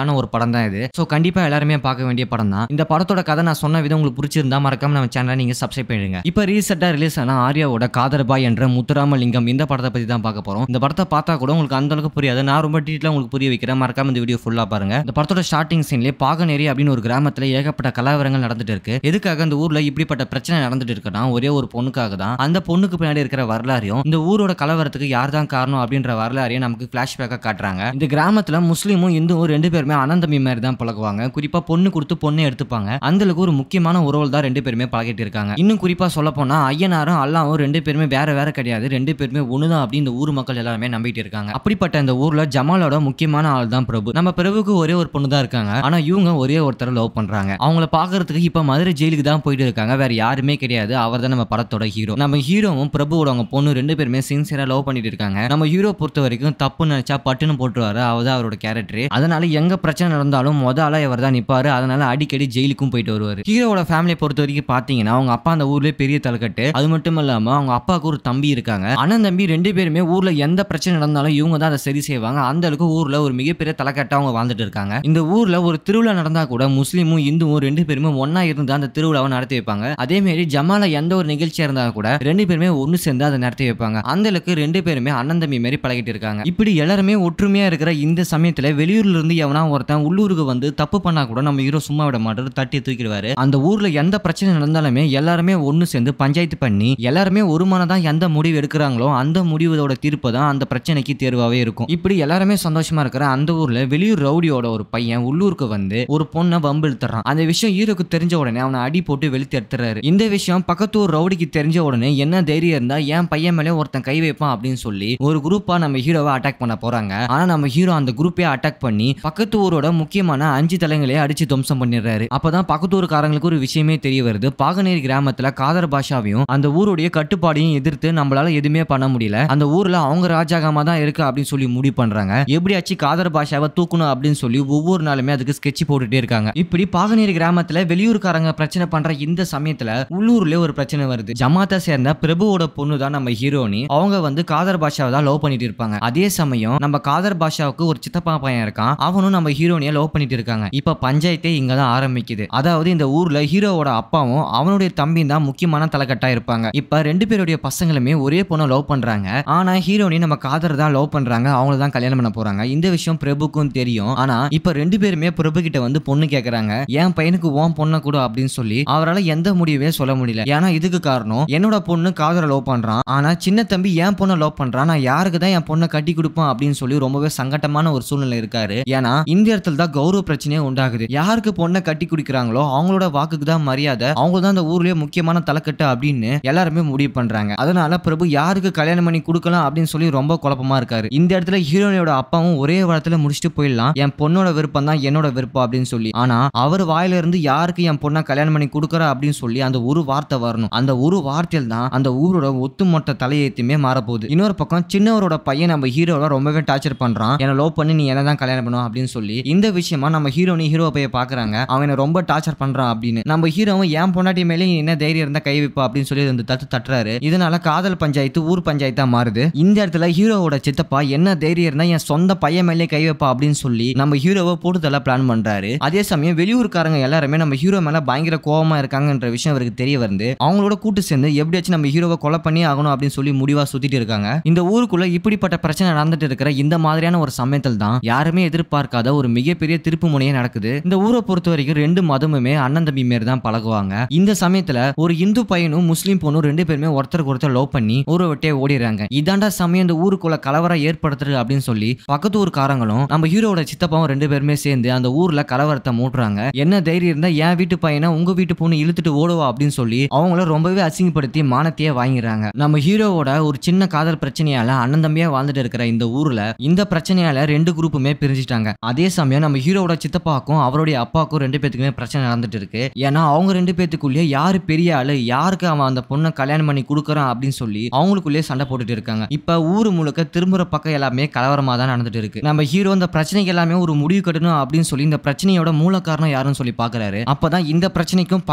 ஆன ஒரு படம் தான் இது ஸோ கண்டிப்பா எல்லாருமே பார்க்க வேண்டிய படம் தான் இந்த படத்தோட கதை நான் சொன்ன விதம் உங்களுக்கு பிடிச்சிருந்தா மறக்காம நம்ம சேனலை நீங்க சப்ஸ்கிரைப் பண்ணிடுங்க இப்போ ரீசெண்டாக ரிலீஸ் ரிலீஸான ஆர்யாவோட காதர்பா என்ற முத்துராமலிங்கம் இந்த படத்தை பற்றி தான் பார்க்க போகிறோம் இந்த படத்தை பார்த்தா கூட உங்களுக்கு அந்த அளவுக்கு புரியாது நான் ரொம்ப டீட்டெயிலாக உங்களுக்கு புரிய வைக்கிறேன் மறக்காம இந்த வீடியோ ஃபுல்லாக பாருங்க இந்த படத்தோட ஸ்டார்டிங் சீன்லேயே பாகநேரி அப்படின்னு ஒரு கிராமத்தில் ஏகப்பட்ட கலவரங்கள் நடந்துட்டு இருக்கு எதுக்காக அந்த ஊரில் இப்படிப்பட்ட பிரச்சனை நடந்துட்டு இருக்குன்னா ஒரே ஒரு பொண்ணுக்காக தான் அந்த பொண்ணுக்கு பின்னாடி இருக்கிற வரலாறையும் இந்த ஊரோட கலவரத்துக்கு யார் தான் காரணம் அப்படின்ற வரலாறையும் நமக்கு ஃபிளாஷ்பேக்காக காட்டுறாங்க இந்த கிராமத்தில் முஸ்லீமும் இந்துவும் ரெண்டு பேருமே அனந்தமி மாதிரி தான் பழகுவாங்க குறிப்பாக பொண்ணு கொடுத்து பொண்ணை எடுத்துப்பாங்க அந்தளவுக்கு ஒரு முக்கியமான உறவுகள் தான் ரெண்டு பேருமே பழகிட்டு இருக்காங்க இன்னும் குறிப்பாக சொல்ல போனால் ஐயன் ஈசனாரும் அல்லாவும் ரெண்டு பேருமே வேற வேற கிடையாது ரெண்டு பேருமே ஒண்ணுதான் அப்படின்னு இந்த ஊர் மக்கள் எல்லாருமே நம்பிட்டு இருக்காங்க அப்படிப்பட்ட இந்த ஊர்ல ஜமாலோட முக்கியமான ஆள் தான் பிரபு நம்ம பிரபுக்கு ஒரே ஒரு பொண்ணு தான் இருக்காங்க ஆனா இவங்க ஒரே ஒருத்தர் லவ் பண்றாங்க அவங்கள பாக்குறதுக்கு இப்ப மதுரை ஜெயிலுக்கு தான் போயிட்டு இருக்காங்க வேற யாருமே கிடையாது அவர் தான் நம்ம படத்தோட ஹீரோ நம்ம ஹீரோவும் பிரபுவோட அவங்க பொண்ணு ரெண்டு பேருமே சின்சியரா லவ் பண்ணிட்டு இருக்காங்க நம்ம ஹீரோ பொறுத்த வரைக்கும் தப்பு நினைச்சா பட்டுன்னு போட்டுருவாரு அவர் அவரோட கேரக்டர் அதனால எங்க பிரச்சனை நடந்தாலும் முதல்ல இவர் தான் நிப்பாரு அதனால அடிக்கடி ஜெயிலுக்கும் போயிட்டு வருவாரு ஹீரோட ஃபேமிலியை பொறுத்த வரைக்கும் பாத்தீங்கன்னா அவங்க அப்பா அந்த ஊர்லயே பெரிய தலைக்கட்டு அது அது மட்டும் இல்லாமல் அவங்க அப்பாவுக்கு ஒரு தம்பி இருக்காங்க அண்ணன் தம்பி ரெண்டு பேருமே ஊரில் எந்த பிரச்சனை நடந்தாலும் இவங்க தான் அதை சரி செய்வாங்க அந்த அளவுக்கு ஊரில் ஒரு மிகப்பெரிய தலைக்கட்டா அவங்க வாழ்ந்துட்டு இருக்காங்க இந்த ஊரில் ஒரு திருவிழா நடந்தால் கூட முஸ்லீமும் இந்துவும் ரெண்டு பேருமே ஒன்றா இருந்து அந்த திருவிழாவை நடத்தி வைப்பாங்க அதே மாதிரி ஜமால எந்த ஒரு நிகழ்ச்சியாக இருந்தால் கூட ரெண்டு பேருமே ஒன்று சேர்ந்து அதை நடத்தி வைப்பாங்க அந்த அளவுக்கு ரெண்டு பேருமே அண்ணன் தம்பி மாதிரி பழகிட்டு இருக்காங்க இப்படி எல்லாருமே ஒற்றுமையாக இருக்கிற இந்த சமயத்தில் வெளியூர்ல இருந்து எவனா ஒருத்தன் உள்ளூருக்கு வந்து தப்பு பண்ணா கூட நம்ம ஹீரோ சும்மா விட மாட்டாரு தட்டி தூக்கிடுவாரு அந்த ஊரில் எந்த பிரச்சனை நடந்தாலுமே எல்லாருமே ஒன்று சேர்ந்து பஞ்சாயத்து பண்ணி பண்ணி எல்லாருமே ஒரு மனதான் எந்த முடிவு எடுக்கிறாங்களோ அந்த முடிவோட தீர்ப்பு தான் அந்த பிரச்சனைக்கு தேர்வாகவே இருக்கும் இப்படி எல்லாருமே சந்தோஷமா இருக்கிற அந்த ஊர்ல வெளியூர் ரவுடியோட ஒரு பையன் உள்ளூருக்கு வந்து ஒரு பொண்ணை வம்பிழுத்துறான் அந்த விஷயம் ஈரோக்கு தெரிஞ்ச உடனே அவனை அடி போட்டு வெளுத்து எடுத்துறாரு இந்த விஷயம் பக்கத்தூர் ரவுடிக்கு தெரிஞ்ச உடனே என்ன தைரியம் இருந்தா என் பையன் மேலே ஒருத்தன் கை வைப்பான் அப்படின்னு சொல்லி ஒரு குரூப்பா நம்ம ஹீரோவை அட்டாக் பண்ண போறாங்க ஆனா நம்ம ஹீரோ அந்த குரூப்பே அட்டாக் பண்ணி பக்கத்து ஊரோட முக்கியமான அஞ்சு தலைங்களையே அடிச்சு துவம்சம் பண்ணிடுறாரு அப்பதான் ஊருக்காரங்களுக்கு ஒரு விஷயமே தெரிய வருது பாகநேர் கிராமத்துல காதர் பாஷாவையும் அந்த அந்த ஊருடைய கட்டுப்பாடையும் எதிர்த்து நம்மளால எதுவுமே பண்ண முடியல அந்த ஊர்ல அவங்க ராஜாகமா தான் இருக்கு அப்படின்னு சொல்லி முடிவு பண்றாங்க எப்படியாச்சும் காதர் பாஷாவை தூக்கணும் அப்படின்னு சொல்லி ஒவ்வொரு நாளுமே அதுக்கு ஸ்கெட்ச் போட்டுட்டே இருக்காங்க இப்படி பாகநீர் கிராமத்துல வெளியூர்காரங்க பிரச்சனை பண்ற இந்த சமயத்துல உள்ளூர்ல ஒரு பிரச்சனை வருது ஜமாத்தை சேர்ந்த பிரபுவோட பொண்ணு தான் நம்ம ஹீரோனி அவங்க வந்து காதர் பாஷாவை தான் லவ் பண்ணிட்டு இருப்பாங்க அதே சமயம் நம்ம காதர் பாஷாவுக்கு ஒரு சித்தப்பா பையன் இருக்கான் அவனும் நம்ம ஹீரோனியை லவ் பண்ணிட்டு இருக்காங்க இப்ப பஞ்சாயத்தே இங்க தான் ஆரம்பிக்குது அதாவது இந்த ஊர்ல ஹீரோவோட அப்பாவும் அவனுடைய தம்பியும் தான் முக்கியமான தலைக்கட்டா இருப்பாங்க இருப்பாங்க இப்போ ரெண்டு பேருடைய பசங்களுமே ஒரே பொண்ணை லவ் பண்ணுறாங்க ஆனால் ஹீரோனி நம்ம காதர் தான் லவ் பண்ணுறாங்க அவங்கள தான் கல்யாணம் பண்ண போகிறாங்க இந்த விஷயம் பிரபுக்கும் தெரியும் ஆனால் இப்போ ரெண்டு பேருமே பிரபு கிட்ட வந்து பொண்ணு கேட்குறாங்க என் பையனுக்கு ஓம் பொண்ணை கூட அப்படின்னு சொல்லி அவரால் எந்த முடிவே சொல்ல முடியல ஏன்னா இதுக்கு காரணம் என்னோட பொண்ணு காதலை லவ் பண்ணுறான் ஆனால் சின்ன தம்பி என் பொண்ணை லவ் பண்ணுறான் நான் யாருக்கு தான் என் பொண்ணை கட்டி கொடுப்பேன் அப்படின்னு சொல்லி ரொம்பவே சங்கட்டமான ஒரு சூழ்நிலை இருக்காரு ஏன்னா இந்த இடத்துல தான் கௌரவ பிரச்சனையே உண்டாகுது யாருக்கு பொண்ணை கட்டி குடிக்கிறாங்களோ அவங்களோட வாக்குக்கு தான் மரியாதை அவங்க தான் அந்த ஊர்லயே முக்கியமான தலைக்கட்டு அப்படின்னு அப்படின்னு எல்லாருமே முடிவு பண்றாங்க அதனால பிரபு யாருக்கு கல்யாணம் பண்ணி கொடுக்கலாம் அப்படின்னு சொல்லி ரொம்ப குழப்பமா இருக்காரு இந்த இடத்துல ஹீரோனியோட அப்பாவும் ஒரே வாரத்துல முடிச்சுட்டு போயிடலாம் என் பொண்ணோட விருப்பம் தான் என்னோட விருப்பம் அப்படின்னு சொல்லி ஆனா அவர் வாயில இருந்து யாருக்கு என் பொண்ணா கல்யாணம் பண்ணி கொடுக்குறா அப்படின்னு சொல்லி அந்த ஒரு வார்த்தை வரணும் அந்த ஒரு வார்த்தையில் தான் அந்த ஊரோட ஒத்துமொத்த தலையத்தையுமே மாறப்போகுது இன்னொரு பக்கம் சின்னவரோட பையன் நம்ம ஹீரோட ரொம்பவே டார்ச்சர் பண்றான் என லவ் பண்ணி நீ என்ன தான் கல்யாணம் பண்ணுவோம் அப்படின்னு சொல்லி இந்த விஷயமா நம்ம ஹீரோனி ஹீரோ போய் பாக்குறாங்க அவனை ரொம்ப டார்ச்சர் பண்றான் அப்படின்னு நம்ம ஹீரோவும் என் பொண்டாட்டி மேலே என்ன தைரியம் இருந்தா கை வைப்பா அப்படின்னு சொல்லி இந்த தட்டு தட்டுறாரு இதனால காதல் பஞ்சாயத்து ஊர் பஞ்சாயத்தா மாறுது இந்த இடத்துல ஹீரோவோட சித்தப்பா என்ன தைரியம்னா என் சொந்த பையன் மேலே கை வைப்பா அப்படின்னு சொல்லி நம்ம ஹீரோவை போட்டு பிளான் பண்றாரு அதே சமயம் வெளியூர்காரங்க எல்லாருமே நம்ம ஹீரோ மேல பயங்கர கோபமா இருக்காங்கன்ற விஷயம் அவருக்கு தெரிய வருது அவங்களோட கூட்டு சேர்ந்து எப்படியாச்சும் நம்ம ஹீரோவை கொலை பண்ணி ஆகணும் அப்படின்னு சொல்லி முடிவா சுத்திட்டு இருக்காங்க இந்த ஊருக்குள்ள இப்படிப்பட்ட பிரச்சனை நடந்துட்டு இருக்கிற இந்த மாதிரியான ஒரு சமயத்தில் தான் யாருமே எதிர்பார்க்காத ஒரு மிகப்பெரிய திருப்பு முனையே நடக்குது இந்த ஊரை பொறுத்த வரைக்கும் ரெண்டு மதமுமே அண்ணன் தம்பி மாரி தான் பழகுவாங்க இந்த சமயத்துல ஒரு இந்து பையனும் முஸ்லீம் பொண்ணையும் பொண்ணும் ரெண்டு பேருமே ஒருத்தருக்கு ஒருத்தர் லவ் பண்ணி ஊரை விட்டே ஓடிடுறாங்க இதாண்டா சமயம் இந்த ஊருக்குள்ள கலவரம் ஏற்படுத்துறது அப்படின்னு சொல்லி பக்கத்து ஊர் காரங்களும் நம்ம ஹீரோட சித்தப்பாவும் ரெண்டு பேருமே சேர்ந்து அந்த ஊர்ல கலவரத்தை மூட்டுறாங்க என்ன தைரியம் இருந்தா என் வீட்டு பையனை உங்க வீட்டு பொண்ணு இழுத்துட்டு ஓடுவா அப்படின்னு சொல்லி அவங்கள ரொம்பவே அசிங்கப்படுத்தி மானத்தையே வாங்கிடுறாங்க நம்ம ஹீரோவோட ஒரு சின்ன காதல் பிரச்சனையால அண்ணன் தம்பியா வாழ்ந்துட்டு இருக்கிற இந்த ஊர்ல இந்த பிரச்சனையால ரெண்டு குரூப்புமே பிரிஞ்சுட்டாங்க அதே சமயம் நம்ம ஹீரோட சித்தப்பாக்கும் அவருடைய அப்பாவுக்கும் ரெண்டு பேத்துக்குமே பிரச்சனை நடந்துட்டு இருக்கு ஏன்னா அவங்க ரெண்டு பேத்துக்குள்ளேயே யாரு பெரிய ஆளு யாருக்கு அவன் அந்த பொண்ணை கல்யாணம் பண்ணி கொடுக்குறான் அப்படின்னு சொல்லி அவங்களுக்குள்ளே சண்டை போட்டுட்டு இருக்காங்க இப்போ ஊர் முழுக்க திரும்புற பக்கம் எல்லாமே கலவரமாக தான் நடந்துட்டு இருக்கு நம்ம ஹீரோ இந்த பிரச்சனைக்கு எல்லாமே ஒரு முடிவு கட்டணும் அப்படின்னு சொல்லி இந்த பிரச்சனையோட மூல காரணம் யாருன்னு சொல்லி பாக்குறாரு அப்பதான் இந்த பிரச்சனைக்கும்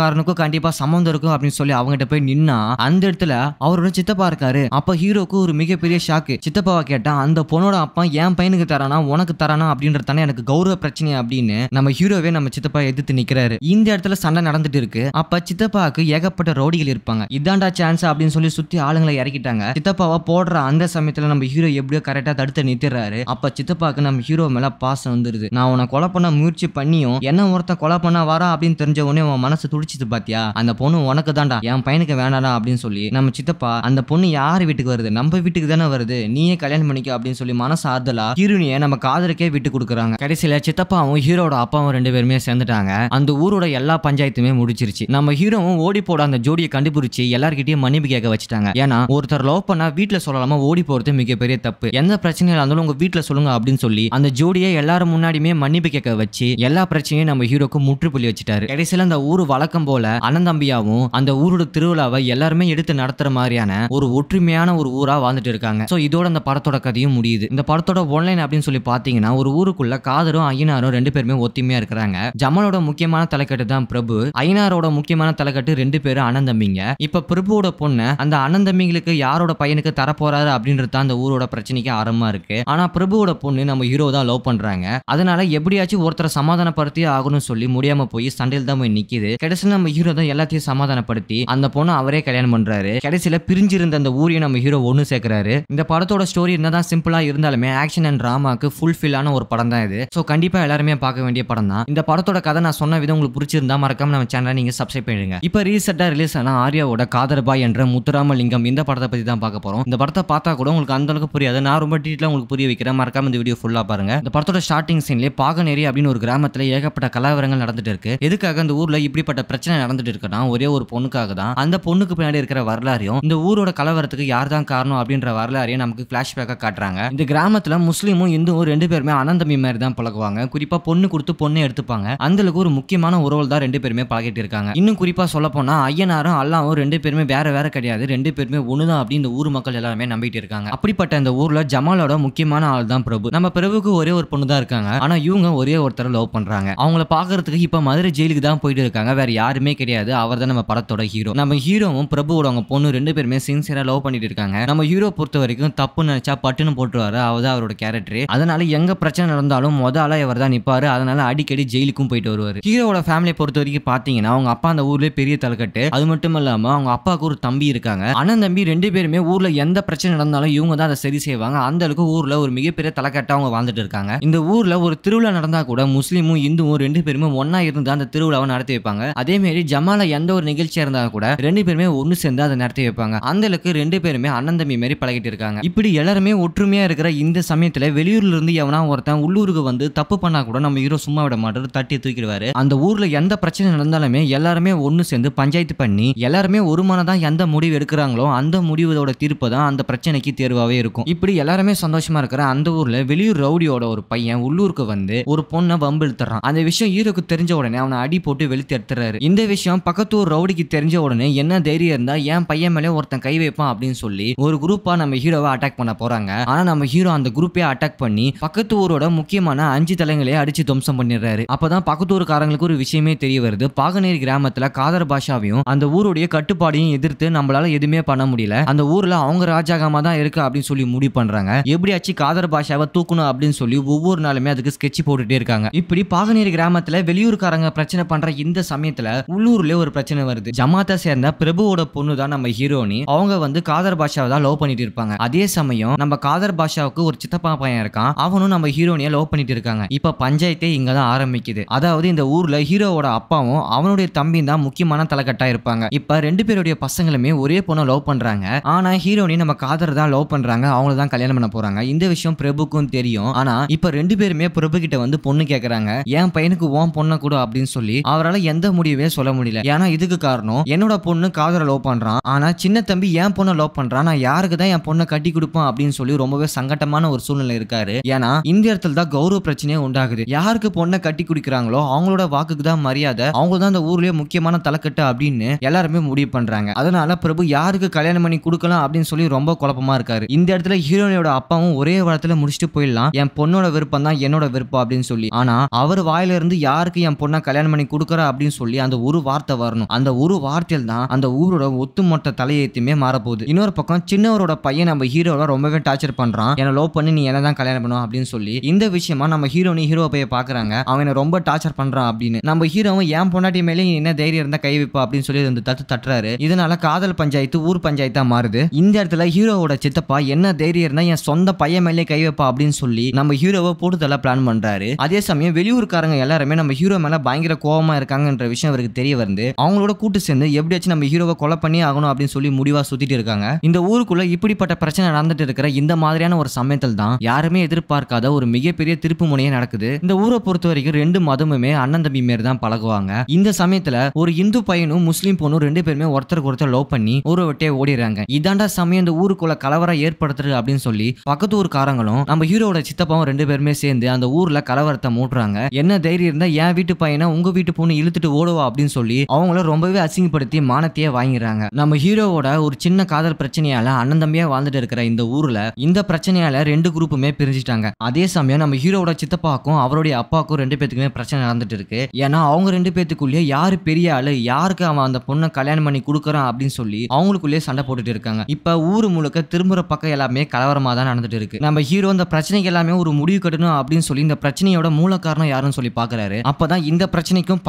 காரனுக்கும் கண்டிப்பா சம்மந்தம் இருக்கும் அப்படின்னு சொல்லி அவங்ககிட்ட போய் நின்னா அந்த இடத்துல அவரோட சித்தப்பா இருக்காரு அப்ப ஹீரோக்கு ஒரு மிகப்பெரிய ஷாக்கு சித்தப்பாவை கேட்டா அந்த பொண்ணோட அப்பா என் பையனுக்கு தரானா உனக்கு தரானா அப்படின்றதான எனக்கு கௌரவ பிரச்சனை அப்படின்னு நம்ம ஹீரோவே நம்ம சித்தப்பா எதிர்த்து நிக்கிறாரு இந்த இடத்துல சண்டை நடந்துட்டு இருக்கு அப்ப சித்தப்பாவுக்கு ஏகப்பட்ட ரவுடிகள் இருப்பாங்க இதாண்டா சான்ஸ் அப்படின்னு சொல்லி சுத்தி ஆளுங்களை இறக்கிட்டாங்க சித்தப்பாவை போடுற அந்த சமயத்துல நம்ம ஹீரோ எப்படியோ கரெக்டா தடுத்து நிறுத்திடுறாரு அப்ப சித்தப்பாக்கு நம்ம ஹீரோ மேல பாசம் வந்துருது நான் உன கொலை பண்ண முயற்சி பண்ணியும் என்ன ஒருத்தன் கொலை பண்ண வரா அப்படின்னு தெரிஞ்ச உடனே உன் மனசு துடிச்சது பாத்தியா அந்த பொண்ணு உனக்கு தான்டா என் பையனுக்கு வேணாடா அப்படின்னு சொல்லி நம்ம சித்தப்பா அந்த பொண்ணு யார் வீட்டுக்கு வருது நம்ம வீட்டுக்கு தானே வருது நீயே கல்யாணம் பண்ணிக்க அப்படின்னு சொல்லி மனசு ஆறுதலா ஹீரோனிய நம்ம காதலுக்கே விட்டு கொடுக்குறாங்க கடைசியில சித்தப்பாவும் ஹீரோட அப்பாவும் ரெண்டு பேருமே சேர்ந்துட்டாங்க அந்த ஊரோட எல்லா பஞ்சாயத்துமே முடிச்சிருச்சு நம்ம ஹீரோவும் ஓடி போட அந்த ஜோடியை கண்டு கண்டுபிடிச்சு எல்லார்கிட்டயும் மன்னிப்பு கேட்க வச்சுட்டாங்க ஏன்னா ஒருத்தர் லவ் பண்ணா வீட்டுல சொல்லலாமா ஓடி போறது மிகப்பெரிய தப்பு எந்த பிரச்சனையாக இருந்தாலும் உங்க வீட்டுல சொல்லுங்க அப்படின்னு சொல்லி அந்த ஜோடியை எல்லாரும் முன்னாடியுமே மன்னிப்பு கேட்க வச்சு எல்லா பிரச்சனையும் நம்ம ஹீரோக்கு முற்றுப்புள்ளி வச்சுட்டாரு கடைசியில் அந்த ஊர் வழக்கம் போல அண்ணந்தம்பியாவும் அந்த ஊரோட திருவிழாவை எல்லாருமே எடுத்து நடத்துற மாதிரியான ஒரு ஒற்றுமையான ஒரு ஊரா வாழ்ந்துட்டு இருக்காங்க ஸோ இதோட அந்த படத்தோட கதையும் முடியுது இந்த படத்தோட ஒன்லைன் அப்படின்னு சொல்லி பார்த்தீங்கன்னா ஒரு ஊருக்குள்ள காதரும் ஐயனாரும் ரெண்டு பேருமே ஒத்துமையா இருக்கிறாங்க ஜமலோட முக்கியமான தலைக்கட்டு தான் பிரபு ஐயனாரோட முக்கியமான தலைக்கட்டு ரெண்டு பேரும் அனந்தம்பிங்க இருந்தீங்க இப்ப பிரபுவோட பொண்ணு அந்த அண்ணன் தம்பிங்களுக்கு யாரோட பையனுக்கு தரப்போறாரு அப்படின்றது அந்த ஊரோட பிரச்சனைக்கு ஆரம்பமா இருக்கு ஆனா பிரபுவோட பொண்ணு நம்ம ஹீரோ தான் லவ் பண்றாங்க அதனால எப்படியாச்சும் ஒருத்தரை சமாதானப்படுத்தி ஆகணும்னு சொல்லி முடியாம போய் சண்டையில் தான் போய் நிக்கிது கடைசியில் நம்ம ஹீரோ தான் எல்லாத்தையும் சமாதானப்படுத்தி அந்த பொண்ணு அவரே கல்யாணம் பண்றாரு கடைசியில பிரிஞ்சிருந்த அந்த ஊரியை நம்ம ஹீரோ ஒன்னு சேர்க்கிறாரு இந்த படத்தோட ஸ்டோரி என்னதான் சிம்பிளா இருந்தாலுமே ஆக்ஷன் அண்ட் டிராமாக்கு ஃபுல்ஃபில்லான ஒரு படம் தான் இது ஸோ கண்டிப்பா எல்லாருமே பார்க்க வேண்டிய படம் தான் இந்த படத்தோட கதை நான் சொன்ன விதம் உங்களுக்கு பிடிச்சிருந்தா மறக்காம நம்ம சேனலை நீங்க சப்ஸ்கிரைப் பண்ணிடுங்க இப்போ ரீசெண்டா ரிலீஸ் ஆனால் ஆர்யாவோட காதர்பாய் என்ற முத்துராமலிங்கம் இந்த படத்தை பற்றி தான் பார்க்க போகிறோம் இந்த படத்தை பார்த்தா கூட உங்களுக்கு அந்த அளவுக்கு புரியாது நான் ரொம்ப டீட்டெயிலாக உங்களுக்கு புரிய வைக்கிறேன் மறக்காம இந்த வீடியோ ஃபுல்லாக பாருங்க இந்த படத்தோட ஸ்டார்டிங் சீன்லேயே பாகநேரி அப்படின்னு ஒரு கிராமத்தில் ஏகப்பட்ட கலவரங்கள் நடந்துட்டு இருக்கு எதுக்காக அந்த ஊரில் இப்படிப்பட்ட பிரச்சனை நடந்துட்டு இருக்குன்னா ஒரே ஒரு பொண்ணுக்காக தான் அந்த பொண்ணுக்கு பின்னாடி இருக்கிற வரலாறையும் இந்த ஊரோட கலவரத்துக்கு யார் தான் காரணம் அப்படின்ற வரலாறையும் நமக்கு ஃப்ளாஷ்பேக்காக காட்டுறாங்க இந்த கிராமத்தில் முஸ்லீமும் இந்துவும் ரெண்டு பேருமே அனந்தமி மாதிரி தான் பழகுவாங்க குறிப்பாக பொண்ணு கொடுத்து பொண்ணை எடுத்துப்பாங்க அந்தளவுக்கு ஒரு முக்கியமான உறவு தான் ரெண்டு பேருமே பழகிட்டு இருக்காங்க இன்னும் குறிப்பாக சொல்ல போனால் ஐயனாரும் அல்லா அவன் ரெண்டு பேருமே வேறு வேற கிடையாது ரெண்டு பேருமே ஒன்று தான் அப்படின்னு இந்த ஊர் மக்கள் எல்லாருமே நம்பிட்டு இருக்காங்க அப்படிப்பட்ட இந்த ஊரில் ஜமாலோட முக்கியமான ஆள் தான் பிரபு நம்ம பிரபுக்கு ஒரே ஒரு பொண்ணு தான் இருக்காங்க ஆனால் இவங்க ஒரே ஒருத்தர் லவ் பண்ணுறாங்க அவங்கள பார்க்கறதுக்கு இப்போ மதுரை ஜெயிலுக்கு தான் போயிட்டு இருக்காங்க வேறு யாருமே கிடையாது அவர் தான் நம்ம படத்தோட ஹீரோ நம்ம ஹீரோவும் பிரபுவோட அவங்க பொண்ணு ரெண்டு பேருமே சின்சியராக லவ் பண்ணிட்டு இருக்காங்க நம்ம ஹீரோ பொறுத்த வரைக்கும் தப்புன்னு நினச்சா பட்டுன்னு போட்டுருவாரு அவர் தான் அவரோட கேரக்டர் அதனால எங்கே பிரச்சனை நடந்தாலும் முதல்ல இவர் தான் நிற்பாரு அதனால அடிக்கடி ஜெயிலுக்கும் போயிட்டு வருவார் ஹீரோவோட ஃபேமிலியை பொறுத்த வரைக்கும் பார்த்தீங்கன்னா அவங்க அப்பா அந்த ஊர்லேயே பெரிய தலைக்கட்டு அது மட்டும் இல்லாம இல்லாமல் அவங்க அப்பாவுக்கு ஒரு தம்பி இருக்காங்க அண்ணன் தம்பி ரெண்டு பேருமே ஊரில் எந்த பிரச்சனை நடந்தாலும் இவங்க தான் அதை சரி செய்வாங்க அந்த அளவுக்கு ஊரில் ஒரு மிகப்பெரிய தலைக்கட்டாக அவங்க வாழ்ந்துட்டு இருக்காங்க இந்த ஊரில் ஒரு திருவிழா நடந்தால் கூட முஸ்லீமும் இந்துவும் ரெண்டு பேருமே ஒன்றா இருந்து அந்த திருவிழாவை நடத்தி வைப்பாங்க அதேமாரி ஜமால எந்த ஒரு நிகழ்ச்சியாக இருந்தால் கூட ரெண்டு பேருமே ஒன்று சேர்ந்து அதை நடத்தி வைப்பாங்க அந்த அளவுக்கு ரெண்டு பேருமே அண்ணன் தம்பி மாதிரி பழகிட்டு இருக்காங்க இப்படி எல்லாருமே ஒற்றுமையாக இருக்கிற இந்த சமயத்தில் வெளியூர்ல இருந்து எவனா ஒருத்தன் உள்ளூருக்கு வந்து தப்பு பண்ணால் கூட நம்ம ஹீரோ சும்மா விட மாட்டார் தட்டி தூக்கிடுவாரு அந்த ஊரில் எந்த பிரச்சனை நடந்தாலுமே எல்லாருமே ஒன்று சேர்ந்து பஞ்சாயத்து பண்ணி எல்லாருமே ஒரு மனதான் எந்த முடிவு எடுக்கிறாங்களோ அந்த முடிவோட தீர்ப்பு தான் அந்த பிரச்சனைக்கு தேர்வாகவே இருக்கும் இப்படி எல்லாருமே சந்தோஷமா இருக்கிற அந்த ஊர்ல வெளியூர் ரவுடியோட ஒரு பையன் உள்ளூருக்கு வந்து ஒரு பொண்ணை வம்பு எழுத்துறான் அந்த விஷயம் ஈரோக்கு தெரிஞ்ச உடனே அவனை அடி போட்டு வெளுத்து எடுத்துறாரு இந்த விஷயம் பக்கத்து ஊர் ரவுடிக்கு தெரிஞ்ச உடனே என்ன தைரியம் இருந்தா என் பையன் மேலே ஒருத்தன் கை வைப்பான் அப்படின்னு சொல்லி ஒரு குரூப்பா நம்ம ஹீரோவை அட்டாக் பண்ண போறாங்க ஆனா நம்ம ஹீரோ அந்த குரூப்பே அட்டாக் பண்ணி பக்கத்து ஊரோட முக்கியமான அஞ்சு தலைங்களே அடிச்சு துவம்சம் பண்ணிடுறாரு அப்பதான் பக்கத்து ஊருக்காரங்களுக்கு ஒரு விஷயமே தெரிய வருது பாகனேரி கிராமத்துல காதர் பாஷாவையும் அந்த ஊருடைய அவங்களுடைய கட்டுப்பாடையும் எதிர்த்து நம்மளால எதுவுமே பண்ண முடியல அந்த ஊர்ல அவங்க ராஜாகமா தான் இருக்கு அப்படின்னு சொல்லி முடிவு பண்றாங்க எப்படியாச்சும் காதர் பாஷாவை தூக்கணும் அப்படின்னு சொல்லி ஒவ்வொரு நாளுமே அதுக்கு ஸ்கெட்ச் போட்டுட்டே இருக்காங்க இப்படி பாகநீர் கிராமத்துல வெளியூருக்காரங்க பிரச்சனை பண்ற இந்த சமயத்துல உள்ளூர்ல ஒரு பிரச்சனை வருது ஜமாத்தை சேர்ந்த பிரபுவோட பொண்ணு தான் நம்ம ஹீரோனி அவங்க வந்து காதர் பாஷாவை தான் லவ் பண்ணிட்டு இருப்பாங்க அதே சமயம் நம்ம காதர் பாஷாவுக்கு ஒரு சித்தப்பா பையன் இருக்கான் அவனும் நம்ம ஹீரோனியை லவ் பண்ணிட்டு இருக்காங்க இப்ப பஞ்சாயத்தே இங்க தான் ஆரம்பிக்குது அதாவது இந்த ஊர்ல ஹீரோவோட அப்பாவும் அவனுடைய தம்பியும் தான் முக்கியமான தலைக்கட்டா இருப்பாங்க இப்ப இப்போ ரெண்டு பேருடைய பசங்களுமே ஒரே பொண்ணை லவ் பண்ணுறாங்க ஆனால் ஹீரோனி நம்ம காதர் தான் லவ் பண்ணுறாங்க அவங்கள தான் கல்யாணம் பண்ண போகிறாங்க இந்த விஷயம் பிரபுக்கும் தெரியும் ஆனால் இப்போ ரெண்டு பேருமே பிரபு கிட்ட வந்து பொண்ணு கேட்குறாங்க என் பையனுக்கு ஓம் பொண்ணை கூட அப்படின்னு சொல்லி அவரால் எந்த முடிவே சொல்ல முடியல ஏன்னா இதுக்கு காரணம் என்னோட பொண்ணு காதரை லவ் பண்ணுறான் ஆனால் சின்ன தம்பி என் பொண்ணை லவ் பண்ணுறான் நான் யாருக்கு தான் என் பொண்ணை கட்டி கொடுப்பான் அப்படின்னு சொல்லி ரொம்பவே சங்கட்டமான ஒரு சூழ்நிலை இருக்காரு ஏன்னா இந்த இடத்துல தான் கௌரவ பிரச்சனையே உண்டாகுது யாருக்கு பொண்ணை கட்டி குடிக்கிறாங்களோ அவங்களோட வாக்குக்கு தான் மரியாதை அவங்க தான் அந்த ஊர்லயே முக்கியமான தலைக்கட்டு அப்படின்னு எல்லாருமே எல்லாருமே முடிவு பண்றாங்க அதனால பிரபு யாருக்கு கல்யாணம் பண்ணி கொடுக்கலாம் அப்படின்னு சொல்லி ரொம்ப குழப்பமா இருக்காரு இந்த இடத்துல ஹீரோனியோட அப்பாவும் ஒரே வாரத்துல முடிச்சுட்டு போயிடலாம் என் பொண்ணோட விருப்பம் தான் என்னோட விருப்பம் அப்படின்னு சொல்லி ஆனா அவர் வாயில இருந்து யாருக்கு என் பொண்ணா கல்யாணம் பண்ணி கொடுக்குறா அப்படின்னு சொல்லி அந்த ஒரு வார்த்தை வரணும் அந்த ஒரு வார்த்தையில் தான் அந்த ஊரோட ஒத்துமொத்த தலையத்தையுமே மாறப்போகுது இன்னொரு பக்கம் சின்னவரோட பையன் நம்ம ஹீரோட ரொம்பவே டார்ச்சர் பண்றான் என்ன லோ பண்ணி நீ என்ன தான் கல்யாணம் பண்ணுவோம் அப்படின்னு சொல்லி இந்த விஷயமா நம்ம ஹீரோனி ஹீரோ பைய பாக்குறாங்க அவனை ரொம்ப டார்ச்சர் பண்றான் அப்படின்னு நம்ம ஹீரோவும் என் பொண்டாட்டி மேலே என்ன தைரியம் இருந்தா கை வைப்பா அப்படின்னு சொல்லி அந்த தத்து தட்டுறாரு இதனால காதல் பஞ்சாயத்து ஊர் பஞ்சாயத்தா மாறுது இந்த இடத்துல ஹீரோவோட சித்தப்பா என்ன தைரியம்னா என் சொந்த பையன் மேலே கை வைப்பா அப்படின்னு சொல்லி நம்ம ஹீரோவை போட்டுதல பிளான் பண்றாரு அதே சமயம் வெளியூருக்காரங்க எல்லாருமே நம்ம ஹீரோ மேல பயங்கர கோபமா இருக்காங்கன்ற விஷயம் அவருக்கு தெரிய வருது அவங்களோட கூட்டு சேர்ந்து எப்படியாச்சும் நம்ம ஹீரோவை கொலை பண்ணி ஆகணும் அப்படின்னு சொல்லி முடிவா சுத்திட்டு இருக்காங்க இந்த ஊருக்குள்ள இப்படிப்பட்ட பிரச்சனை நடந்துட்டு இருக்கிற இந்த மாதிரியான ஒரு சமயத்தில் தான் யாருமே எதிர்பார்க்காத ஒரு மிகப்பெரிய திருப்பு முனையே நடக்குது இந்த ஊரை பொறுத்த வரைக்கும் ரெண்டு மதமுமே அண்ணன் தம்பி மாரி தான் பழகுவாங்க இந்த சமயத்துல ஒரு இந்து பையனும் முஸ்லீம் பொண்ணும் ரெண்டு ரெண்டு பேருமே ஒருத்தருக்கு ஒருத்தர் லவ் பண்ணி ஊரை விட்டே ஓடிடுறாங்க இதாண்டா சமயம் இந்த ஊருக்குள்ள கலவரம் ஏற்படுத்துறது அப்படின்னு சொல்லி பக்கத்து காரங்களும் நம்ம ஹீரோட சித்தப்பாவும் ரெண்டு பேருமே சேர்ந்து அந்த ஊர்ல கலவரத்தை மூட்டுறாங்க என்ன தைரியம் இருந்தா என் வீட்டு பையனை உங்க வீட்டு பொண்ணு இழுத்துட்டு ஓடுவா அப்படின்னு சொல்லி அவங்கள ரொம்பவே அசிங்கப்படுத்தி மானத்தையே வாங்கிடுறாங்க நம்ம ஹீரோவோட ஒரு சின்ன காதல் பிரச்சனையால அண்ணன் தம்பியா வாழ்ந்துட்டு இருக்கிற இந்த ஊர்ல இந்த பிரச்சனையால ரெண்டு குரூப்புமே பிரிஞ்சிட்டாங்க அதே சமயம் நம்ம ஹீரோவோட சித்தப்பாக்கும் அவருடைய அப்பாக்கும் ரெண்டு பேத்துக்குமே பிரச்சனை நடந்துட்டு இருக்கு ஏன்னா அவங்க ரெண்டு பேத்துக்குள்ளேயே யாரு பெரிய ஆளு யாருக்கு அவன் அந்த பொண்ணை கல்யாணம் பண்ணி கொடுக்குறான் அப்படின்னு சொல்லி அவங்களுக்குள்ளேயே சண்டை போட்டுட்டு இருக்காங்க இப்போ ஊர் முழுக்க திரும்புற பக்கம் எல்லாமே கலவரமாக தான் நடந்துட்டு இருக்கு நம்ம ஹீரோ இந்த பிரச்சனைக்கு எல்லாமே ஒரு முடிவு கட்டணும் அப்படின்னு சொல்லி இந்த பிரச்சனையோட மூல காரணம் யாருன்னு சொல்லி பாக்குறாரு அப்பதான் இந்த பிரச்சனைக்கும்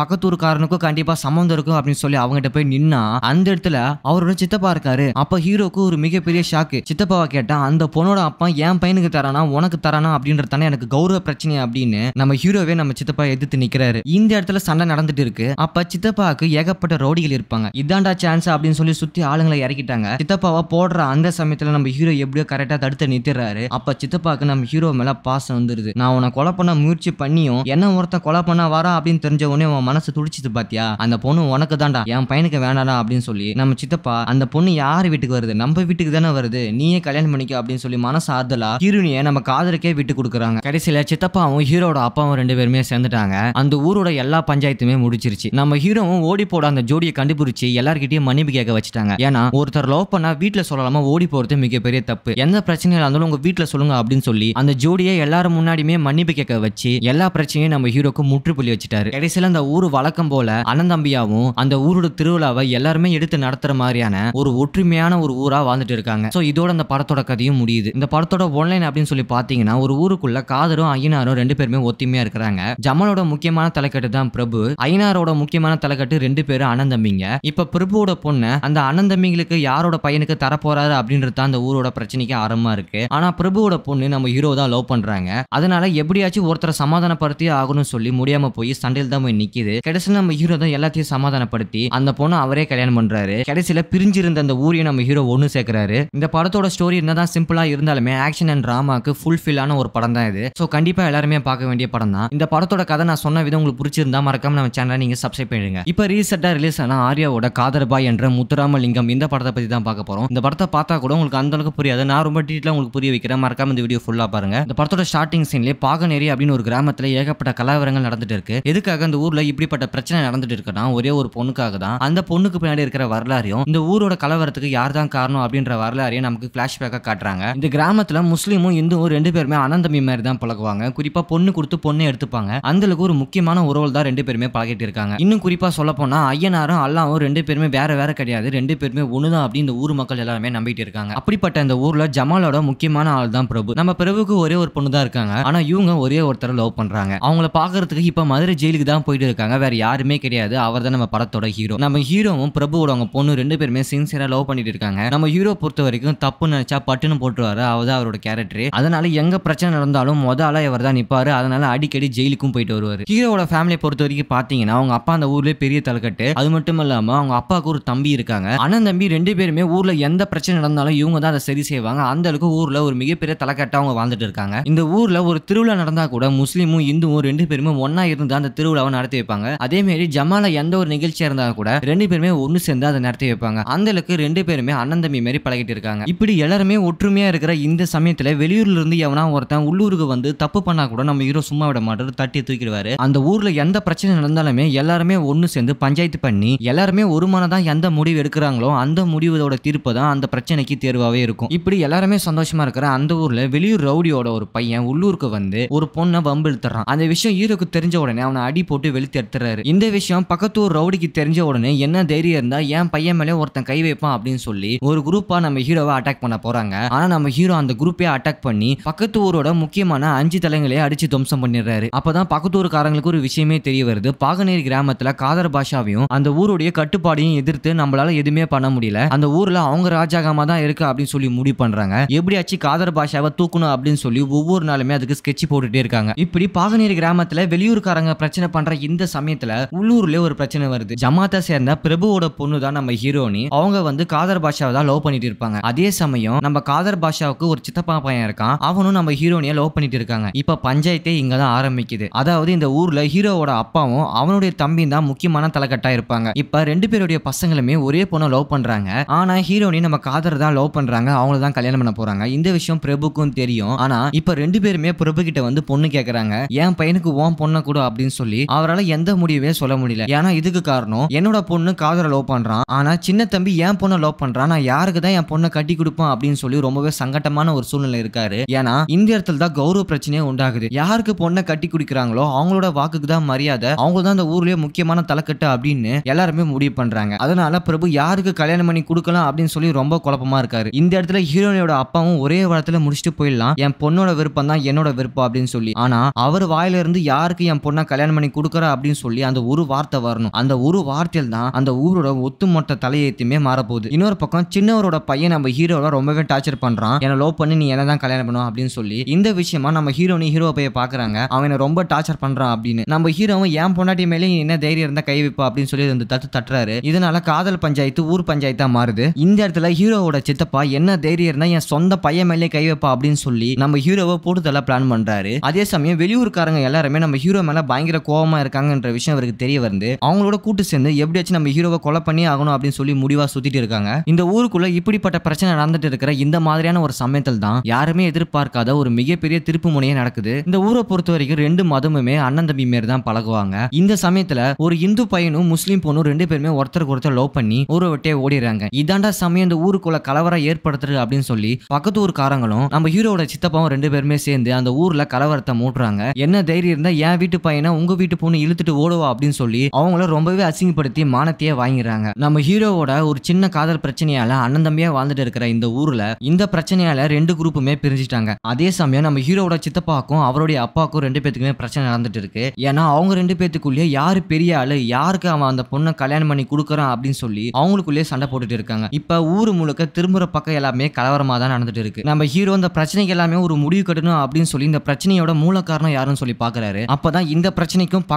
காரனுக்கும் கண்டிப்பா சம்மந்தம் இருக்கும் அப்படின்னு சொல்லி அவங்ககிட்ட போய் நின்னா அந்த இடத்துல அவரோட சித்தப்பா இருக்காரு அப்ப ஹீரோக்கு ஒரு மிகப்பெரிய ஷாக்கு சித்தப்பாவை கேட்டா அந்த பொண்ணோட அப்பா என் பையனுக்கு தரானா உனக்கு தரானா அப்படின்றது தானே எனக்கு கௌரவ பிரச்சனை அப்படின்னு நம்ம ஹீரோவே நம்ம சித்தப்பா எதிர்த்து நிக்கிறாரு இந்த இடத்துல சண்டை நடந்துட்டு இருக்கு அப்ப சித்தப்பாவுக்கு ஏகப்பட்ட ரோடிகள் இருப்பாங்க இதாண்டா சான்ஸ் அப்படின்னு சொல்லி சுற்றி ஆளுங்களை இறக்கிட்டாங்க சித்தப்பாவை போடுற அந்த சமயத்தில் நம்ம ஹீரோ எப்படியோ கரெக்டாக தடுத்து நிறுத்திடுறாரு அப்போ சித்தப்பாக்கு நம்ம ஹீரோ மேலே பாசம் வந்துடுது நான் உன்னை கொலை பண்ண முயற்சி பண்ணியும் என்ன ஒருத்த கொலை பண்ண வரா அப்படின்னு தெரிஞ்ச உடனே உன் மனசு துடிச்சிது பாத்தியா அந்த பொண்ணு உனக்கு தான்டா என் பையனுக்கு வேணாடா அப்படின்னு சொல்லி நம்ம சித்தப்பா அந்த பொண்ணு யார் வீட்டுக்கு வருது நம்ம வீட்டுக்கு தானே வருது நீயே கல்யாணம் பண்ணிக்க அப்படின்னு சொல்லி மனசு ஆறுதலா ஹீரோனிய நம்ம காதலுக்கே விட்டு கொடுக்குறாங்க கடைசியில் சித்தப்பாவும் ஹீரோட அப்பாவும் ரெண்டு பேருமே சேர்ந்துட்டாங்க அந்த ஊரோட எல்லா பஞ்சாயத்துமே முடிச்சிருச்சு நம்ம ஹீரோவும் ஓடி போட அந்த ஜோடியை கண்டுபிடிச்சி எல்லார்கிட்டயும் மன்னிப்பு கேட்க வச்சுட்டாங்க ஏன்னா ஒருத்தர் லவ் பண்ணா வீட்டுல சொல்லலாமா ஓடி போறது மிகப்பெரிய தப்பு எந்த பிரச்சனையா இருந்தாலும் உங்க வீட்டுல சொல்லுங்க அப்படின்னு சொல்லி அந்த ஜோடியை எல்லாரும் முன்னாடியுமே மன்னிப்பு கேட்க வச்சு எல்லா பிரச்சனையும் நம்ம ஹீரோக்கு முற்றுப்புள்ளி வச்சுட்டாரு கடைசியில அந்த ஊர் வழக்கம் போல அனந்தம்பியாவும் அந்த ஊரோட திருவிழாவை எல்லாருமே எடுத்து நடத்துற மாதிரியான ஒரு ஒற்றுமையான ஒரு ஊரா வாழ்ந்துட்டு இருக்காங்க சோ இதோட அந்த படத்தோட கதையும் முடியுது இந்த படத்தோட ஒன்லைன் அப்படின்னு சொல்லி பாத்தீங்கன்னா ஒரு ஊருக்குள்ள காதரும் ஐயனாரும் ரெண்டு பேருமே ஒத்துமையா இருக்கிறாங்க ஜமலோட முக்கியமான தலைக்கட்டு தான் பிரபு ஐயனாரோட முக்கியமான தலைக்கட்டு ரெண்டு பேரும் அனந்தம்பிங்க இப்ப இப்போ பிரபுவோட பொண்ணு அந்த அனந்தமிங்களுக்கு யாரோட பையனுக்கு தரப்போறாரு அப்படின்றது தான் அந்த ஊரோட பிரச்சனைக்கு ஆரம்பமா இருக்கு ஆனா பிரபுவோட பொண்ணு நம்ம ஹீரோ தான் லவ் பண்றாங்க அதனால எப்படியாச்சும் ஒருத்தரை சமாதானப்படுத்தி ஆகணும்னு சொல்லி முடியாம போய் சண்டையில் தான் போய் நிக்குது கடைசியில் நம்ம ஹீரோ தான் எல்லாத்தையும் சமாதானப்படுத்தி அந்த பொண்ணு அவரே கல்யாணம் பண்றாரு கடைசியில பிரிஞ்சிருந்த அந்த ஊரையும் நம்ம ஹீரோ ஒன்று சேர்க்கிறாரு இந்த படத்தோட ஸ்டோரி என்னதான் சிம்பிளா இருந்தாலுமே ஆக்ஷன் அண்ட் டிராமாக்கு ஃபுல்ஃபில்லான ஒரு படம் தான் இது ஸோ கண்டிப்பா எல்லாருமே பார்க்க வேண்டிய படம் தான் இந்த படத்தோட கதை நான் சொன்ன விதம் உங்களுக்கு பிடிச்சிருந்தா மறக்காம நம்ம சேனலை நீங்க சப்ஸ்கிரைப் பண்ணிடுங்க இப்போ ரீசெண்டா ரிலீஸ் ஆனால் ஆரியாவோட காதர்பாய் என்ற முத்துராமலிங்கம் இந்த படத்தை பற்றி தான் பார்க்க போகிறோம் இந்த படத்தை பார்த்தா கூட உங்களுக்கு அந்த அளவுக்கு புரியாது நான் ரொம்ப டீட்டெயிலாக உங்களுக்கு புரிய வைக்கிறேன் மறக்காம இந்த வீடியோ ஃபுல்லாக பாருங்க இந்த படத்தோட ஸ்டார்டிங் சீன்லேயே பாகநேரி அப்படின்னு ஒரு கிராமத்தில் ஏகப்பட்ட கலவரங்கள் நடந்துட்டு இருக்கு எதுக்காக அந்த ஊரில் இப்படிப்பட்ட பிரச்சனை நடந்துட்டு இருக்குன்னா ஒரே ஒரு பொண்ணுக்காக தான் அந்த பொண்ணுக்கு பின்னாடி இருக்கிற வரலாறையும் இந்த ஊரோட கலவரத்துக்கு யார் தான் காரணம் அப்படின்ற வரலாறையும் நமக்கு ஃப்ளாஷ்பேக்காக காட்டுறாங்க இந்த கிராமத்தில் முஸ்லீமும் இந்துவும் ரெண்டு பேருமே அனந்தமி மாதிரி தான் பழகுவாங்க குறிப்பாக பொண்ணு கொடுத்து பொண்ணை எடுத்துப்பாங்க அந்தளவுக்கு ஒரு முக்கியமான உறவு தான் ரெண்டு பேருமே பழகிட்டு இருக்காங்க இன்னும் குறிப்பாக சொல்ல போனா ஐயனாரும் அல்லாவும் ரெண்டு ரெண்டு பேருமே வேற வேற கிடையாது ரெண்டு பேருமே ஒண்ணுதான் அப்படின்னு இந்த ஊர் மக்கள் எல்லாருமே நம்பிட்டு இருக்காங்க அப்படிப்பட்ட இந்த ஊர்ல ஜமாலோட முக்கியமான ஆள் தான் பிரபு நம்ம பிரபுக்கு ஒரே ஒரு பொண்ணு தான் இருக்காங்க ஆனா இவங்க ஒரே ஒருத்தர் லவ் பண்றாங்க அவங்கள பாக்குறதுக்கு இப்ப மதுரை ஜெயிலுக்கு தான் போயிட்டு இருக்காங்க வேற யாருமே கிடையாது அவர் தான் நம்ம படத்தோட ஹீரோ நம்ம ஹீரோவும் பிரபுவோட அவங்க பொண்ணு ரெண்டு பேருமே சின்சியரா லவ் பண்ணிட்டு இருக்காங்க நம்ம ஹீரோ பொறுத்த வரைக்கும் தப்பு நினைச்சா பட்டுன்னு போட்டுருவாரு அவர் அவரோட கேரக்டர் அதனால எங்க பிரச்சனை நடந்தாலும் மொத ஆளா இவர் தான் நிப்பாரு அதனால அடிக்கடி ஜெயிலுக்கும் போயிட்டு வருவாரு ஹீரோட ஃபேமிலியை பொறுத்த வரைக்கும் பாத்தீங்கன்னா அவங்க அப்பா அந்த ஊர்லயே பெரிய தலைக்கட்டு அது மட்டும் இல்லாம அவங்க அவங்க அப்பாவுக்கு ஒரு தம்பி இருக்காங்க அண்ணன் தம்பி ரெண்டு பேருமே ஊர்ல எந்த பிரச்சனை நடந்தாலும் இவங்க தான் அதை சரி செய்வாங்க அந்த அளவுக்கு ஊர்ல ஒரு மிகப்பெரிய தலைக்கட்டா அவங்க வாழ்ந்துட்டு இருக்காங்க இந்த ஊர்ல ஒரு திருவிழா நடந்தா கூட முஸ்லீமும் இந்துவும் ரெண்டு பேருமே ஒன்னா இருந்து அந்த திருவிழாவை நடத்தி வைப்பாங்க அதே மாதிரி ஜமால எந்த ஒரு நிகழ்ச்சியா இருந்தா கூட ரெண்டு பேருமே ஒன்னு சேர்ந்து அதை நடத்தி வைப்பாங்க அந்த அளவுக்கு ரெண்டு பேருமே அண்ணன் தம்பி மாதிரி பழகிட்டு இருக்காங்க இப்படி எல்லாருமே ஒற்றுமையா இருக்கிற இந்த சமயத்துல வெளியூர்ல இருந்து எவனா ஒருத்தன் உள்ளூருக்கு வந்து தப்பு பண்ணா கூட நம்ம ஹீரோ சும்மா விட மாட்டாரு தட்டி தூக்கிடுவாரு அந்த ஊர்ல எந்த பிரச்சனை நடந்தாலுமே எல்லாருமே ஒன்னு சேர்ந்து பஞ்சாயத்து பண்ணி எல்லாருமே ஒருமனதான் எந்த முடிவு எடுக்கிறாங்களோ அந்த முடிவோட தீர்ப்பு தான் அந்த பிரச்சனைக்கு தேர்வாகவே இருக்கும் இப்படி எல்லாருமே சந்தோஷமா இருக்கிற அந்த ஊர்ல வெளியூர் ரவுடியோட ஒரு பையன் உள்ளூருக்கு வந்து ஒரு பொண்ணை வம்பு இழுத்துறான் அந்த விஷயம் ஈரோக்கு தெரிஞ்ச உடனே அவனை அடி போட்டு வெளுத்து எடுத்துறாரு இந்த விஷயம் பக்கத்து ஊர் ரவுடிக்கு தெரிஞ்ச உடனே என்ன தைரியம் இருந்தா என் பையன் மேலே ஒருத்தன் கை வைப்பான் அப்படின்னு சொல்லி ஒரு குரூப்பா நம்ம ஹீரோவை அட்டாக் பண்ண போறாங்க ஆனா நம்ம ஹீரோ அந்த குரூப்பே அட்டாக் பண்ணி பக்கத்து ஊரோட முக்கியமான அஞ்சு தலைங்களே அடிச்சு துவம்சம் பண்ணிடுறாரு அப்பதான் பக்கத்து ஊருக்காரங்களுக்கு ஒரு விஷயமே தெரிய வருது பாகனேரி கிராமத்துல காதர் பாஷாவையும் அந்த ஊருடைய கட்டுப்பாடு எடப்பாடியும் எதிர்த்து நம்மளால எதுவுமே பண்ண முடியல அந்த ஊர்ல அவங்க ராஜாகமா தான் இருக்கு அப்படின்னு சொல்லி முடிவு பண்றாங்க எப்படியாச்சு காதர் பாஷாவை தூக்கணும் அப்படின்னு சொல்லி ஒவ்வொரு நாளுமே அதுக்கு ஸ்கெட்ச் போட்டுட்டே இருக்காங்க இப்படி பாகநேரி கிராமத்துல வெளியூர்காரங்க பிரச்சனை பண்ற இந்த சமயத்துல உள்ளூர்ல ஒரு பிரச்சனை வருது ஜமாத்தை சேர்ந்த பிரபுவோட பொண்ணு தான் நம்ம ஹீரோனி அவங்க வந்து காதர் பாஷாவை தான் லவ் பண்ணிட்டு இருப்பாங்க அதே சமயம் நம்ம காதர் பாஷாவுக்கு ஒரு சித்தப்பா பையன் இருக்கான் அவனும் நம்ம ஹீரோனியை லவ் பண்ணிட்டு இருக்காங்க இப்ப பஞ்சாயத்தே இங்க தான் ஆரம்பிக்குது அதாவது இந்த ஊர்ல ஹீரோவோட அப்பாவும் அவனுடைய தம்பியும் தான் முக்கியமான தலைக்கட்டா இருப்பாங்க இப்ப ரெண்டு பேருடைய பசங்களுமே ஒரே பொண்ணை லவ் பண்ணுறாங்க ஆனால் ஹீரோனி நம்ம காதர் தான் லவ் பண்ணுறாங்க அவங்கள தான் கல்யாணம் பண்ண போறாங்க இந்த விஷயம் பிரபுக்கும் தெரியும் ஆனால் இப்போ ரெண்டு பேருமே பிரபு கிட்ட வந்து பொண்ணு கேக்குறாங்க என் பையனுக்கு ஓன் பொண்ணை கூட அப்படின்னு சொல்லி அவரால் எந்த முடிவே சொல்ல முடியல ஏன்னா இதுக்கு காரணம் என்னோட பொண்ணு காதரை லவ் பண்ணுறான் ஆனால் சின்ன தம்பி என் பொண்ணை லவ் பண்றான் நான் யாருக்கு தான் என் பொண்ணை கட்டி கொடுப்பான் அப்படின்னு சொல்லி ரொம்பவே சங்கட்டமான ஒரு சூழ்நிலை இருக்காரு ஏன்னா இந்த இடத்துல தான் கௌரவ பிரச்சனையே உண்டாகுது யாருக்கு பொண்ணை கட்டி கொடுக்குறாங்களோ அவங்களோட வாக்குக்கு தான் மரியாதை அவங்க தான் அந்த ஊர்லயே முக்கியமான தலைக்கட்டு அப்படின்னு எல்லாருமே முடிவு பண்ணுறாங்க அதனால பிரபு யாருக்கு கல்யாணம் பண்ணி கொடுக்கலாம் அப்படின்னு சொல்லி ரொம்ப குழப்பமா இருக்காரு இந்த இடத்துல ஹீரோனியோட அப்பாவும் ஒரே வாரத்துல முடிச்சுட்டு போயிடலாம் என் பொண்ணோட விருப்பம் தான் என்னோட விருப்பம் அப்படின்னு சொல்லி ஆனா அவர் வாயில இருந்து யாருக்கு என் பொண்ணா கல்யாணம் பண்ணி கொடுக்குறா அப்படின்னு சொல்லி அந்த ஒரு வார்த்தை வரணும் அந்த ஒரு வார்த்தையில் தான் அந்த ஊரோட ஒத்துமொத்த தலையத்தையுமே மாறப்போகுது இன்னொரு பக்கம் சின்னவரோட பையன் நம்ம ஹீரோட ரொம்பவே டார்ச்சர் பண்றான் என லோ பண்ணி நீ என்ன தான் கல்யாணம் பண்ணுவோம் அப்படின்னு சொல்லி இந்த விஷயமா நம்ம ஹீரோனி ஹீரோ பைய பாக்குறாங்க அவனை ரொம்ப டார்ச்சர் பண்றான் அப்படின்னு நம்ம ஹீரோவும் என் பொண்டாட்டி மேலே என்ன தைரியம் இருந்தா கை வைப்பா அப்படின்னு சொல்லி அந்த தட்டு தட்டுறாரு சொல்றாரு இதனால காதல் பஞ்சாயத்து ஊர் பஞ்சாயத்தா மாறுது இந்த இடத்துல ஹீரோவோட சித்தப்பா என்ன தைரியம் என் சொந்த பையன் மேலே கை வைப்பா அப்படின்னு சொல்லி நம்ம ஹீரோவை போட்டுதெல்லாம் பிளான் பண்றாரு அதே சமயம் வெளியூர்காரங்க எல்லாருமே நம்ம ஹீரோ மேல பயங்கர கோபமா இருக்காங்கன்ற விஷயம் அவருக்கு தெரிய வருது அவங்களோட கூட்டு சேர்ந்து எப்படியாச்சும் நம்ம ஹீரோவை கொலை பண்ணி ஆகணும் அப்படின்னு சொல்லி முடிவா சுத்திட்டு இருக்காங்க இந்த ஊருக்குள்ள இப்படிப்பட்ட பிரச்சனை நடந்துட்டு இருக்கிற இந்த மாதிரியான ஒரு சமயத்தில் தான் யாருமே எதிர்பார்க்காத ஒரு மிகப்பெரிய திருப்பு முனையே நடக்குது இந்த ஊரை பொறுத்த வரைக்கும் ரெண்டு மதமுமே அண்ணன் தம்பி மாரி தான் பழகுவாங்க இந்த சமயத்துல ஒரு இந்து பையனும் முஸ்லீம் பொண்ணும் ரெண்டு பேருமே ஒருத்தருக்கு ஒருத்தர் லவ் பண்ணி ஊரை விட்டே ஓடிடுறாங்க இதாண்டா சமயம் இந்த ஊருக்குள்ள கலவரம் ஏற்படுத்துறது அப்படின்னு சொல்லி பக்கத்து ஊருக்காரங்களும் நம்ம ஹீரோட சித்தப்பாவும் ரெண்டு பேருமே சேர்ந்து அந்த ஊர்ல கலவரத்தை மூட்டுறாங்க என்ன தைரியம் இருந்தா என் வீட்டு பையனை உங்க வீட்டு பொண்ணு இழுத்துட்டு ஓடுவா அப்படின்னு சொல்லி அவங்கள ரொம்பவே அசிங்கப்படுத்தி மானத்தையே வாங்கிடுறாங்க நம்ம ஹீரோவோட ஒரு சின்ன காதல் பிரச்சனையால அண்ணன் தம்பியா வாழ்ந்துட்டு இருக்கிற இந்த ஊர்ல இந்த பிரச்சனையால ரெண்டு குரூப்புமே பிரிஞ்சிட்டாங்க அதே சமயம் நம்ம ஹீரோட சித்தப்பாக்கும் அவருடைய அப்பாவுக்கும் ரெண்டு பேத்துக்குமே பிரச்சனை நடந்துட்டு இருக்கு ஏன்னா அவங்க ரெண்டு பேத்துக்குள்ளேயே யாரு பெரிய ஆளு யாருக்கு அவன் அந்த பொண்ணை கல்யாணம் பண்ணி கொடுக்குறான் அப்படின்னு சொல்லி அவங்களுக்குள்ளேயே சண்டை போட்டுட்டு இருக்காங்க இப்போ ஊர் முழுக்க திரும்புற பக்கம் எல்லாமே கலவரமாக தான் நடந்துட்டு இருக்கு நம்ம ஹீரோ இந்த பிரச்சனைக்கு எல்லாமே ஒரு முடிவு கட்டணும் அப்படின்னு சொல்லி இந்த பிரச்சனையோட மூல காரணம் யாருன்னு சொல்லி பாக்குறாரு அப்பதான் இந்த பிரச்சனைக்கும்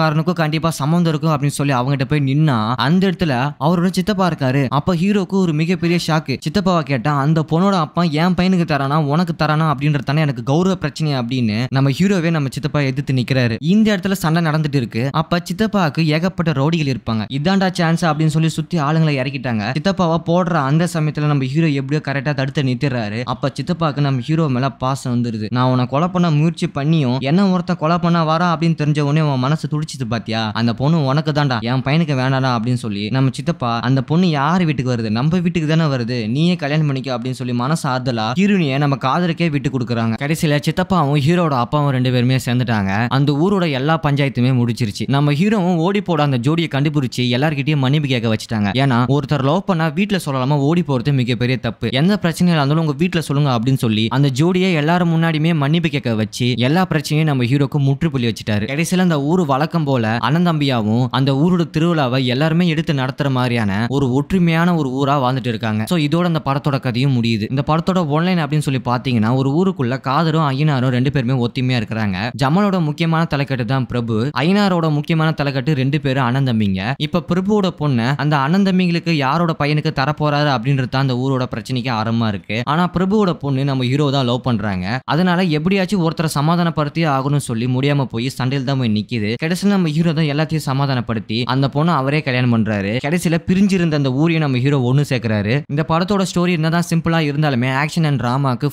காரனுக்கும் கண்டிப்பா சம்மந்தம் இருக்கும் அப்படின்னு சொல்லி அவங்ககிட்ட போய் நின்னா அந்த இடத்துல அவரோட சித்தப்பா இருக்காரு அப்ப ஹீரோக்கு ஒரு மிகப்பெரிய ஷாக்கு சித்தப்பாவை கேட்டா அந்த பொண்ணோட அப்பா என் பையனுக்கு தரானா உனக்கு தரானா தானே எனக்கு கௌரவ பிரச்சனை அப்படின்னு நம்ம ஹீரோவே நம்ம சித்தப்பா எதிர்த்து நிக்கிறாரு இந்த இடத்துல சண்டை நடந்துட்டு இருக்கு அப்ப சித்தப்பாவுக்கு ஏகப்பட்ட ரோடிகள் இருப்பாங்க இதாண்டாச்சு சான்ஸ் அப்படின்னு சொல்லி சுற்றி ஆளுங்களை இறக்கிட்டாங்க சித்தப்பாவை போடுற அந்த சமயத்தில் நம்ம ஹீரோ எப்படியோ கரெக்டாக தடுத்து நிறுத்திடுறாரு அப்போ சித்தப்பாக்கு நம்ம ஹீரோ மேலே பாசம் வந்துடுது நான் உன்னை கொலை பண்ண முயற்சி பண்ணியும் என்ன ஒருத்தன் கொலை பண்ண வரா அப்படின்னு தெரிஞ்ச உடனே உன் மனசு துடிச்சிது பாத்தியா அந்த பொண்ணு உனக்கு தான்டா என் பையனுக்கு வேணாடா அப்படின்னு சொல்லி நம்ம சித்தப்பா அந்த பொண்ணு யார் வீட்டுக்கு வருது நம்ம வீட்டுக்கு தானே வருது நீயே கல்யாணம் பண்ணிக்க அப்படின்னு சொல்லி மனசு ஆறுதலா ஹீரோனியை நம்ம காதலுக்கே விட்டு கொடுக்குறாங்க கடைசியில சித்தப்பாவும் ஹீரோட அப்பாவும் ரெண்டு பேருமே சேர்ந்துட்டாங்க அந்த ஊரோட எல்லா பஞ்சாயத்துமே முடிச்சிருச்சு நம்ம ஹீரோவும் ஓடி போட அந்த ஜோடியை கண்டுபிடிச்சி எல்லார்கிட்டயும் எல்லாத்தையும் மன்னிப்பு கேட்க வச்சுட்டாங்க ஏன்னா ஒருத்தர் லவ் பண்ணா வீட்டுல சொல்லாம ஓடி போறது மிகப்பெரிய தப்பு எந்த பிரச்சனையில இருந்தாலும் உங்க வீட்டுல சொல்லுங்க அப்படின்னு சொல்லி அந்த ஜோடியை எல்லாரும் முன்னாடியுமே மன்னிப்பு கேட்க வச்சு எல்லா பிரச்சனையும் நம்ம ஹீரோக்கு முற்றுப்புள்ளி வச்சுட்டாரு கடைசியில அந்த ஊர் வழக்கம் போல அண்ணந்தம்பியாவும் அந்த ஊரோட திருவிழாவை எல்லாருமே எடுத்து நடத்துற மாதிரியான ஒரு ஒற்றுமையான ஒரு ஊரா வாழ்ந்துட்டு இருக்காங்க ஸோ இதோட அந்த படத்தோட கதையும் முடியுது இந்த படத்தோட ஒன்லைன் அப்படின்னு சொல்லி பாத்தீங்கன்னா ஒரு ஊருக்குள்ள காதரும் ஐயனாரும் ரெண்டு பேருமே ஒத்துமையா இருக்கிறாங்க ஜமலோட முக்கியமான தலைக்கட்டு தான் பிரபு ஐயனாரோட முக்கியமான தலைக்கட்டு ரெண்டு பேரும் அனந்தம்பிங்க இப்ப பிரபுவோட ஊரோட பொண்ணை அந்த அண்ணன் தம்பிங்களுக்கு யாரோட பையனுக்கு தரப்போறாரு அப்படின்றது அந்த ஊரோட பிரச்சனைக்கு ஆரம்பமா இருக்கு ஆனா பிரபுவோட பொண்ணு நம்ம ஹீரோ தான் லவ் பண்றாங்க அதனால எப்படியாச்சும் ஒருத்தரை சமாதானப்படுத்தி ஆகணும்னு சொல்லி முடியாம போய் சண்டையில் தான் போய் நிக்குது கடைசியில் நம்ம ஹீரோ தான் எல்லாத்தையும் சமாதானப்படுத்தி அந்த பொண்ணை அவரே கல்யாணம் பண்றாரு கடைசியில பிரிஞ்சிருந்த அந்த ஊரையை நம்ம ஹீரோ ஒன்னு சேர்க்கிறாரு இந்த படத்தோட ஸ்டோரி என்னதான் சிம்பிளா இருந்தாலுமே ஆக்ஷன் அண்ட் டிராமாக்கு